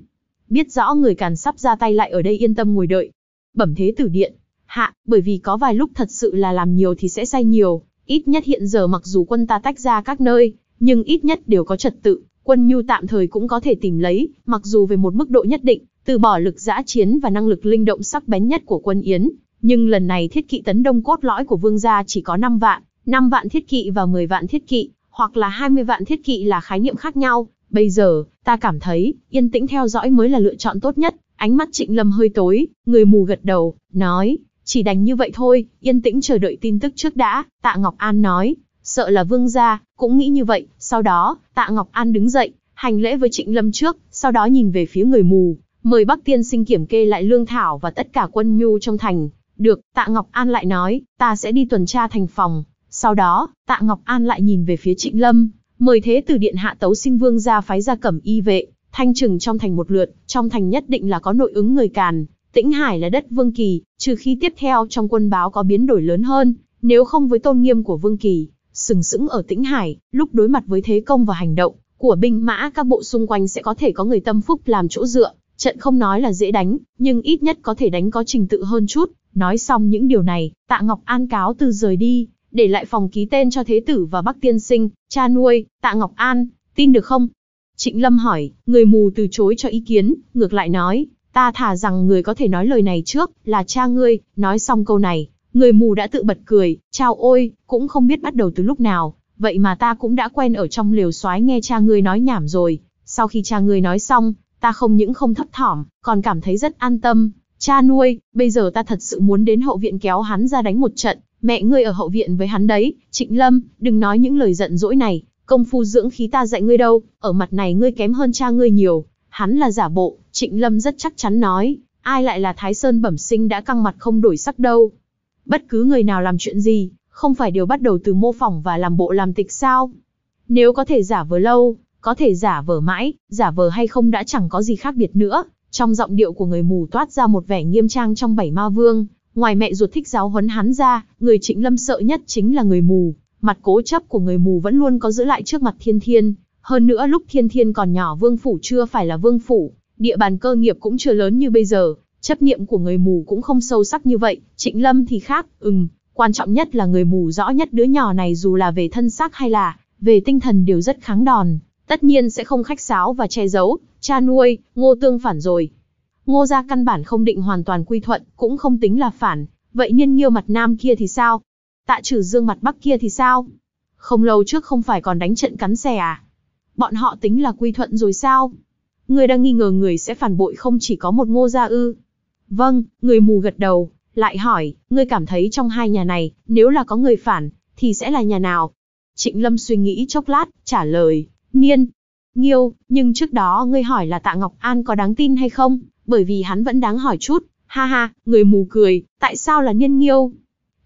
Biết rõ người càn sắp ra tay lại ở đây yên tâm ngồi đợi. Bẩm thế tử điện, hạ, bởi vì có vài lúc thật sự là làm nhiều thì sẽ sai nhiều, ít nhất hiện giờ mặc dù quân ta tách ra các nơi, nhưng ít nhất đều có trật tự, quân nhu tạm thời cũng có thể tìm lấy, mặc dù về một mức độ nhất định, từ bỏ lực giã chiến và năng lực linh động sắc bén nhất của quân Yến, nhưng lần này thiết kỵ tấn đông cốt lõi của vương gia chỉ có 5 vạn, 5 vạn thiết kỵ và 10 vạn thiết kỵ, hoặc là 20 vạn thiết kỵ là khái niệm khác nhau. Bây giờ, ta cảm thấy, yên tĩnh theo dõi mới là lựa chọn tốt nhất. Ánh mắt trịnh lâm hơi tối, người mù gật đầu, nói, chỉ đánh như vậy thôi, yên tĩnh chờ đợi tin tức trước đã, tạ Ngọc An nói, sợ là vương gia, cũng nghĩ như vậy, sau đó, tạ Ngọc An đứng dậy, hành lễ với trịnh lâm trước, sau đó nhìn về phía người mù, mời Bắc Tiên sinh kiểm kê lại lương thảo và tất cả quân nhu trong thành. Được, Tạ Ngọc An lại nói, ta sẽ đi tuần tra thành phòng. Sau đó, Tạ Ngọc An lại nhìn về phía Trịnh Lâm, mời thế tử điện hạ tấu sinh vương ra phái ra cẩm y vệ, thanh trừng trong thành một lượt, trong thành nhất định là có nội ứng người càn, Tĩnh Hải là đất Vương Kỳ, trừ khi tiếp theo trong quân báo có biến đổi lớn hơn, nếu không với tôn nghiêm của Vương Kỳ, sừng sững ở Tĩnh Hải, lúc đối mặt với thế công và hành động của binh mã các bộ xung quanh sẽ có thể có người tâm phúc làm chỗ dựa, Trận không nói là dễ đánh, nhưng ít nhất có thể đánh có trình tự hơn chút. Nói xong những điều này, Tạ Ngọc An cáo từ rời đi, để lại phòng ký tên cho Thế Tử và Bắc Tiên Sinh, cha nuôi, Tạ Ngọc An, tin được không? Trịnh Lâm hỏi, người mù từ chối cho ý kiến, ngược lại nói, ta thả rằng người có thể nói lời này trước, là cha ngươi, nói xong câu này, người mù đã tự bật cười, chao ôi, cũng không biết bắt đầu từ lúc nào, vậy mà ta cũng đã quen ở trong liều soái nghe cha ngươi nói nhảm rồi. Sau khi cha ngươi nói xong, ta không những không thấp thỏm, còn cảm thấy rất an tâm. Cha nuôi, bây giờ ta thật sự muốn đến hậu viện kéo hắn ra đánh một trận, mẹ ngươi ở hậu viện với hắn đấy, Trịnh Lâm, đừng nói những lời giận dỗi này, công phu dưỡng khí ta dạy ngươi đâu, ở mặt này ngươi kém hơn cha ngươi nhiều, hắn là giả bộ, Trịnh Lâm rất chắc chắn nói, ai lại là Thái Sơn bẩm sinh đã căng mặt không đổi sắc đâu. Bất cứ người nào làm chuyện gì, không phải đều bắt đầu từ mô phỏng và làm bộ làm tịch sao? Nếu có thể giả vờ lâu, có thể giả vờ mãi, giả vờ hay không đã chẳng có gì khác biệt nữa. Trong giọng điệu của người mù toát ra một vẻ nghiêm trang trong bảy ma vương. Ngoài mẹ ruột thích giáo huấn hắn ra, người trịnh lâm sợ nhất chính là người mù. Mặt cố chấp của người mù vẫn luôn có giữ lại trước mặt thiên thiên. Hơn nữa lúc thiên thiên còn nhỏ vương phủ chưa phải là vương phủ, địa bàn cơ nghiệp cũng chưa lớn như bây giờ, chấp niệm của người mù cũng không sâu sắc như vậy, Trịnh Lâm thì khác, ừm, quan trọng nhất là người mù rõ nhất đứa nhỏ này dù là về thân xác hay là về tinh thần đều rất kháng đòn, Tất nhiên sẽ không khách sáo và che giấu, cha nuôi, ngô tương phản rồi. Ngô gia căn bản không định hoàn toàn quy thuận, cũng không tính là phản, vậy nhiên nghiêu mặt nam kia thì sao? Tạ trừ dương mặt bắc kia thì sao? Không lâu trước không phải còn đánh trận cắn xe à? Bọn họ tính là quy thuận rồi sao? Người đang nghi ngờ người sẽ phản bội không chỉ có một ngô gia ư. Vâng, người mù gật đầu, lại hỏi, người cảm thấy trong hai nhà này, nếu là có người phản, thì sẽ là nhà nào? Trịnh Lâm suy nghĩ chốc lát, trả lời, Niên, Nghiêu, nhưng trước đó ngươi hỏi là Tạ Ngọc An có đáng tin hay không, bởi vì hắn vẫn đáng hỏi chút, ha ha, người mù cười, tại sao là Niên Nghiêu?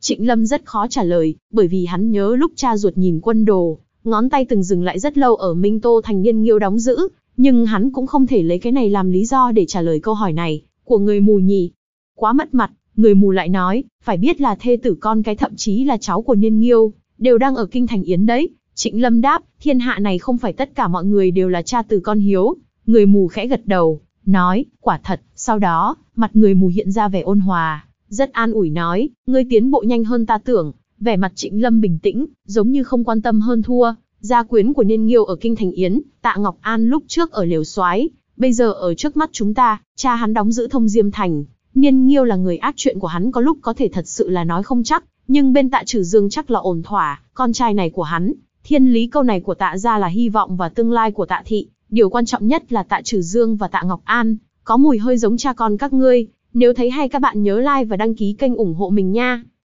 Trịnh Lâm rất khó trả lời, bởi vì hắn nhớ lúc cha ruột nhìn quân đồ, ngón tay từng dừng lại rất lâu ở Minh Tô thành Niên Nghiêu đóng giữ, nhưng hắn cũng không thể lấy cái này làm lý do để trả lời câu hỏi này, của người mù nhỉ. Quá mất mặt, người mù lại nói, phải biết là thê tử con cái thậm chí là cháu của Niên Nghiêu, đều đang ở kinh thành Yến đấy, Trịnh Lâm đáp, thiên hạ này không phải tất cả mọi người đều là cha từ con hiếu. Người mù khẽ gật đầu, nói, quả thật, sau đó, mặt người mù hiện ra vẻ ôn hòa, rất an ủi nói, ngươi tiến bộ nhanh hơn ta tưởng, vẻ mặt Trịnh Lâm bình tĩnh, giống như không quan tâm hơn thua. Gia quyến của Niên Nghiêu ở Kinh Thành Yến, Tạ Ngọc An lúc trước ở Liều Soái, bây giờ ở trước mắt chúng ta, cha hắn đóng giữ thông Diêm Thành. Niên Nghiêu là người ác chuyện của hắn có lúc có thể thật sự là nói không chắc, nhưng bên Tạ Trừ Dương chắc là ổn thỏa, con trai này của hắn, Thiên lý câu này của tạ gia là hy vọng và tương lai của tạ thị, điều quan trọng nhất là tạ trừ Dương và tạ Ngọc An, có mùi hơi giống cha con các ngươi, nếu thấy hay các bạn nhớ like và đăng ký kênh ủng hộ mình nha.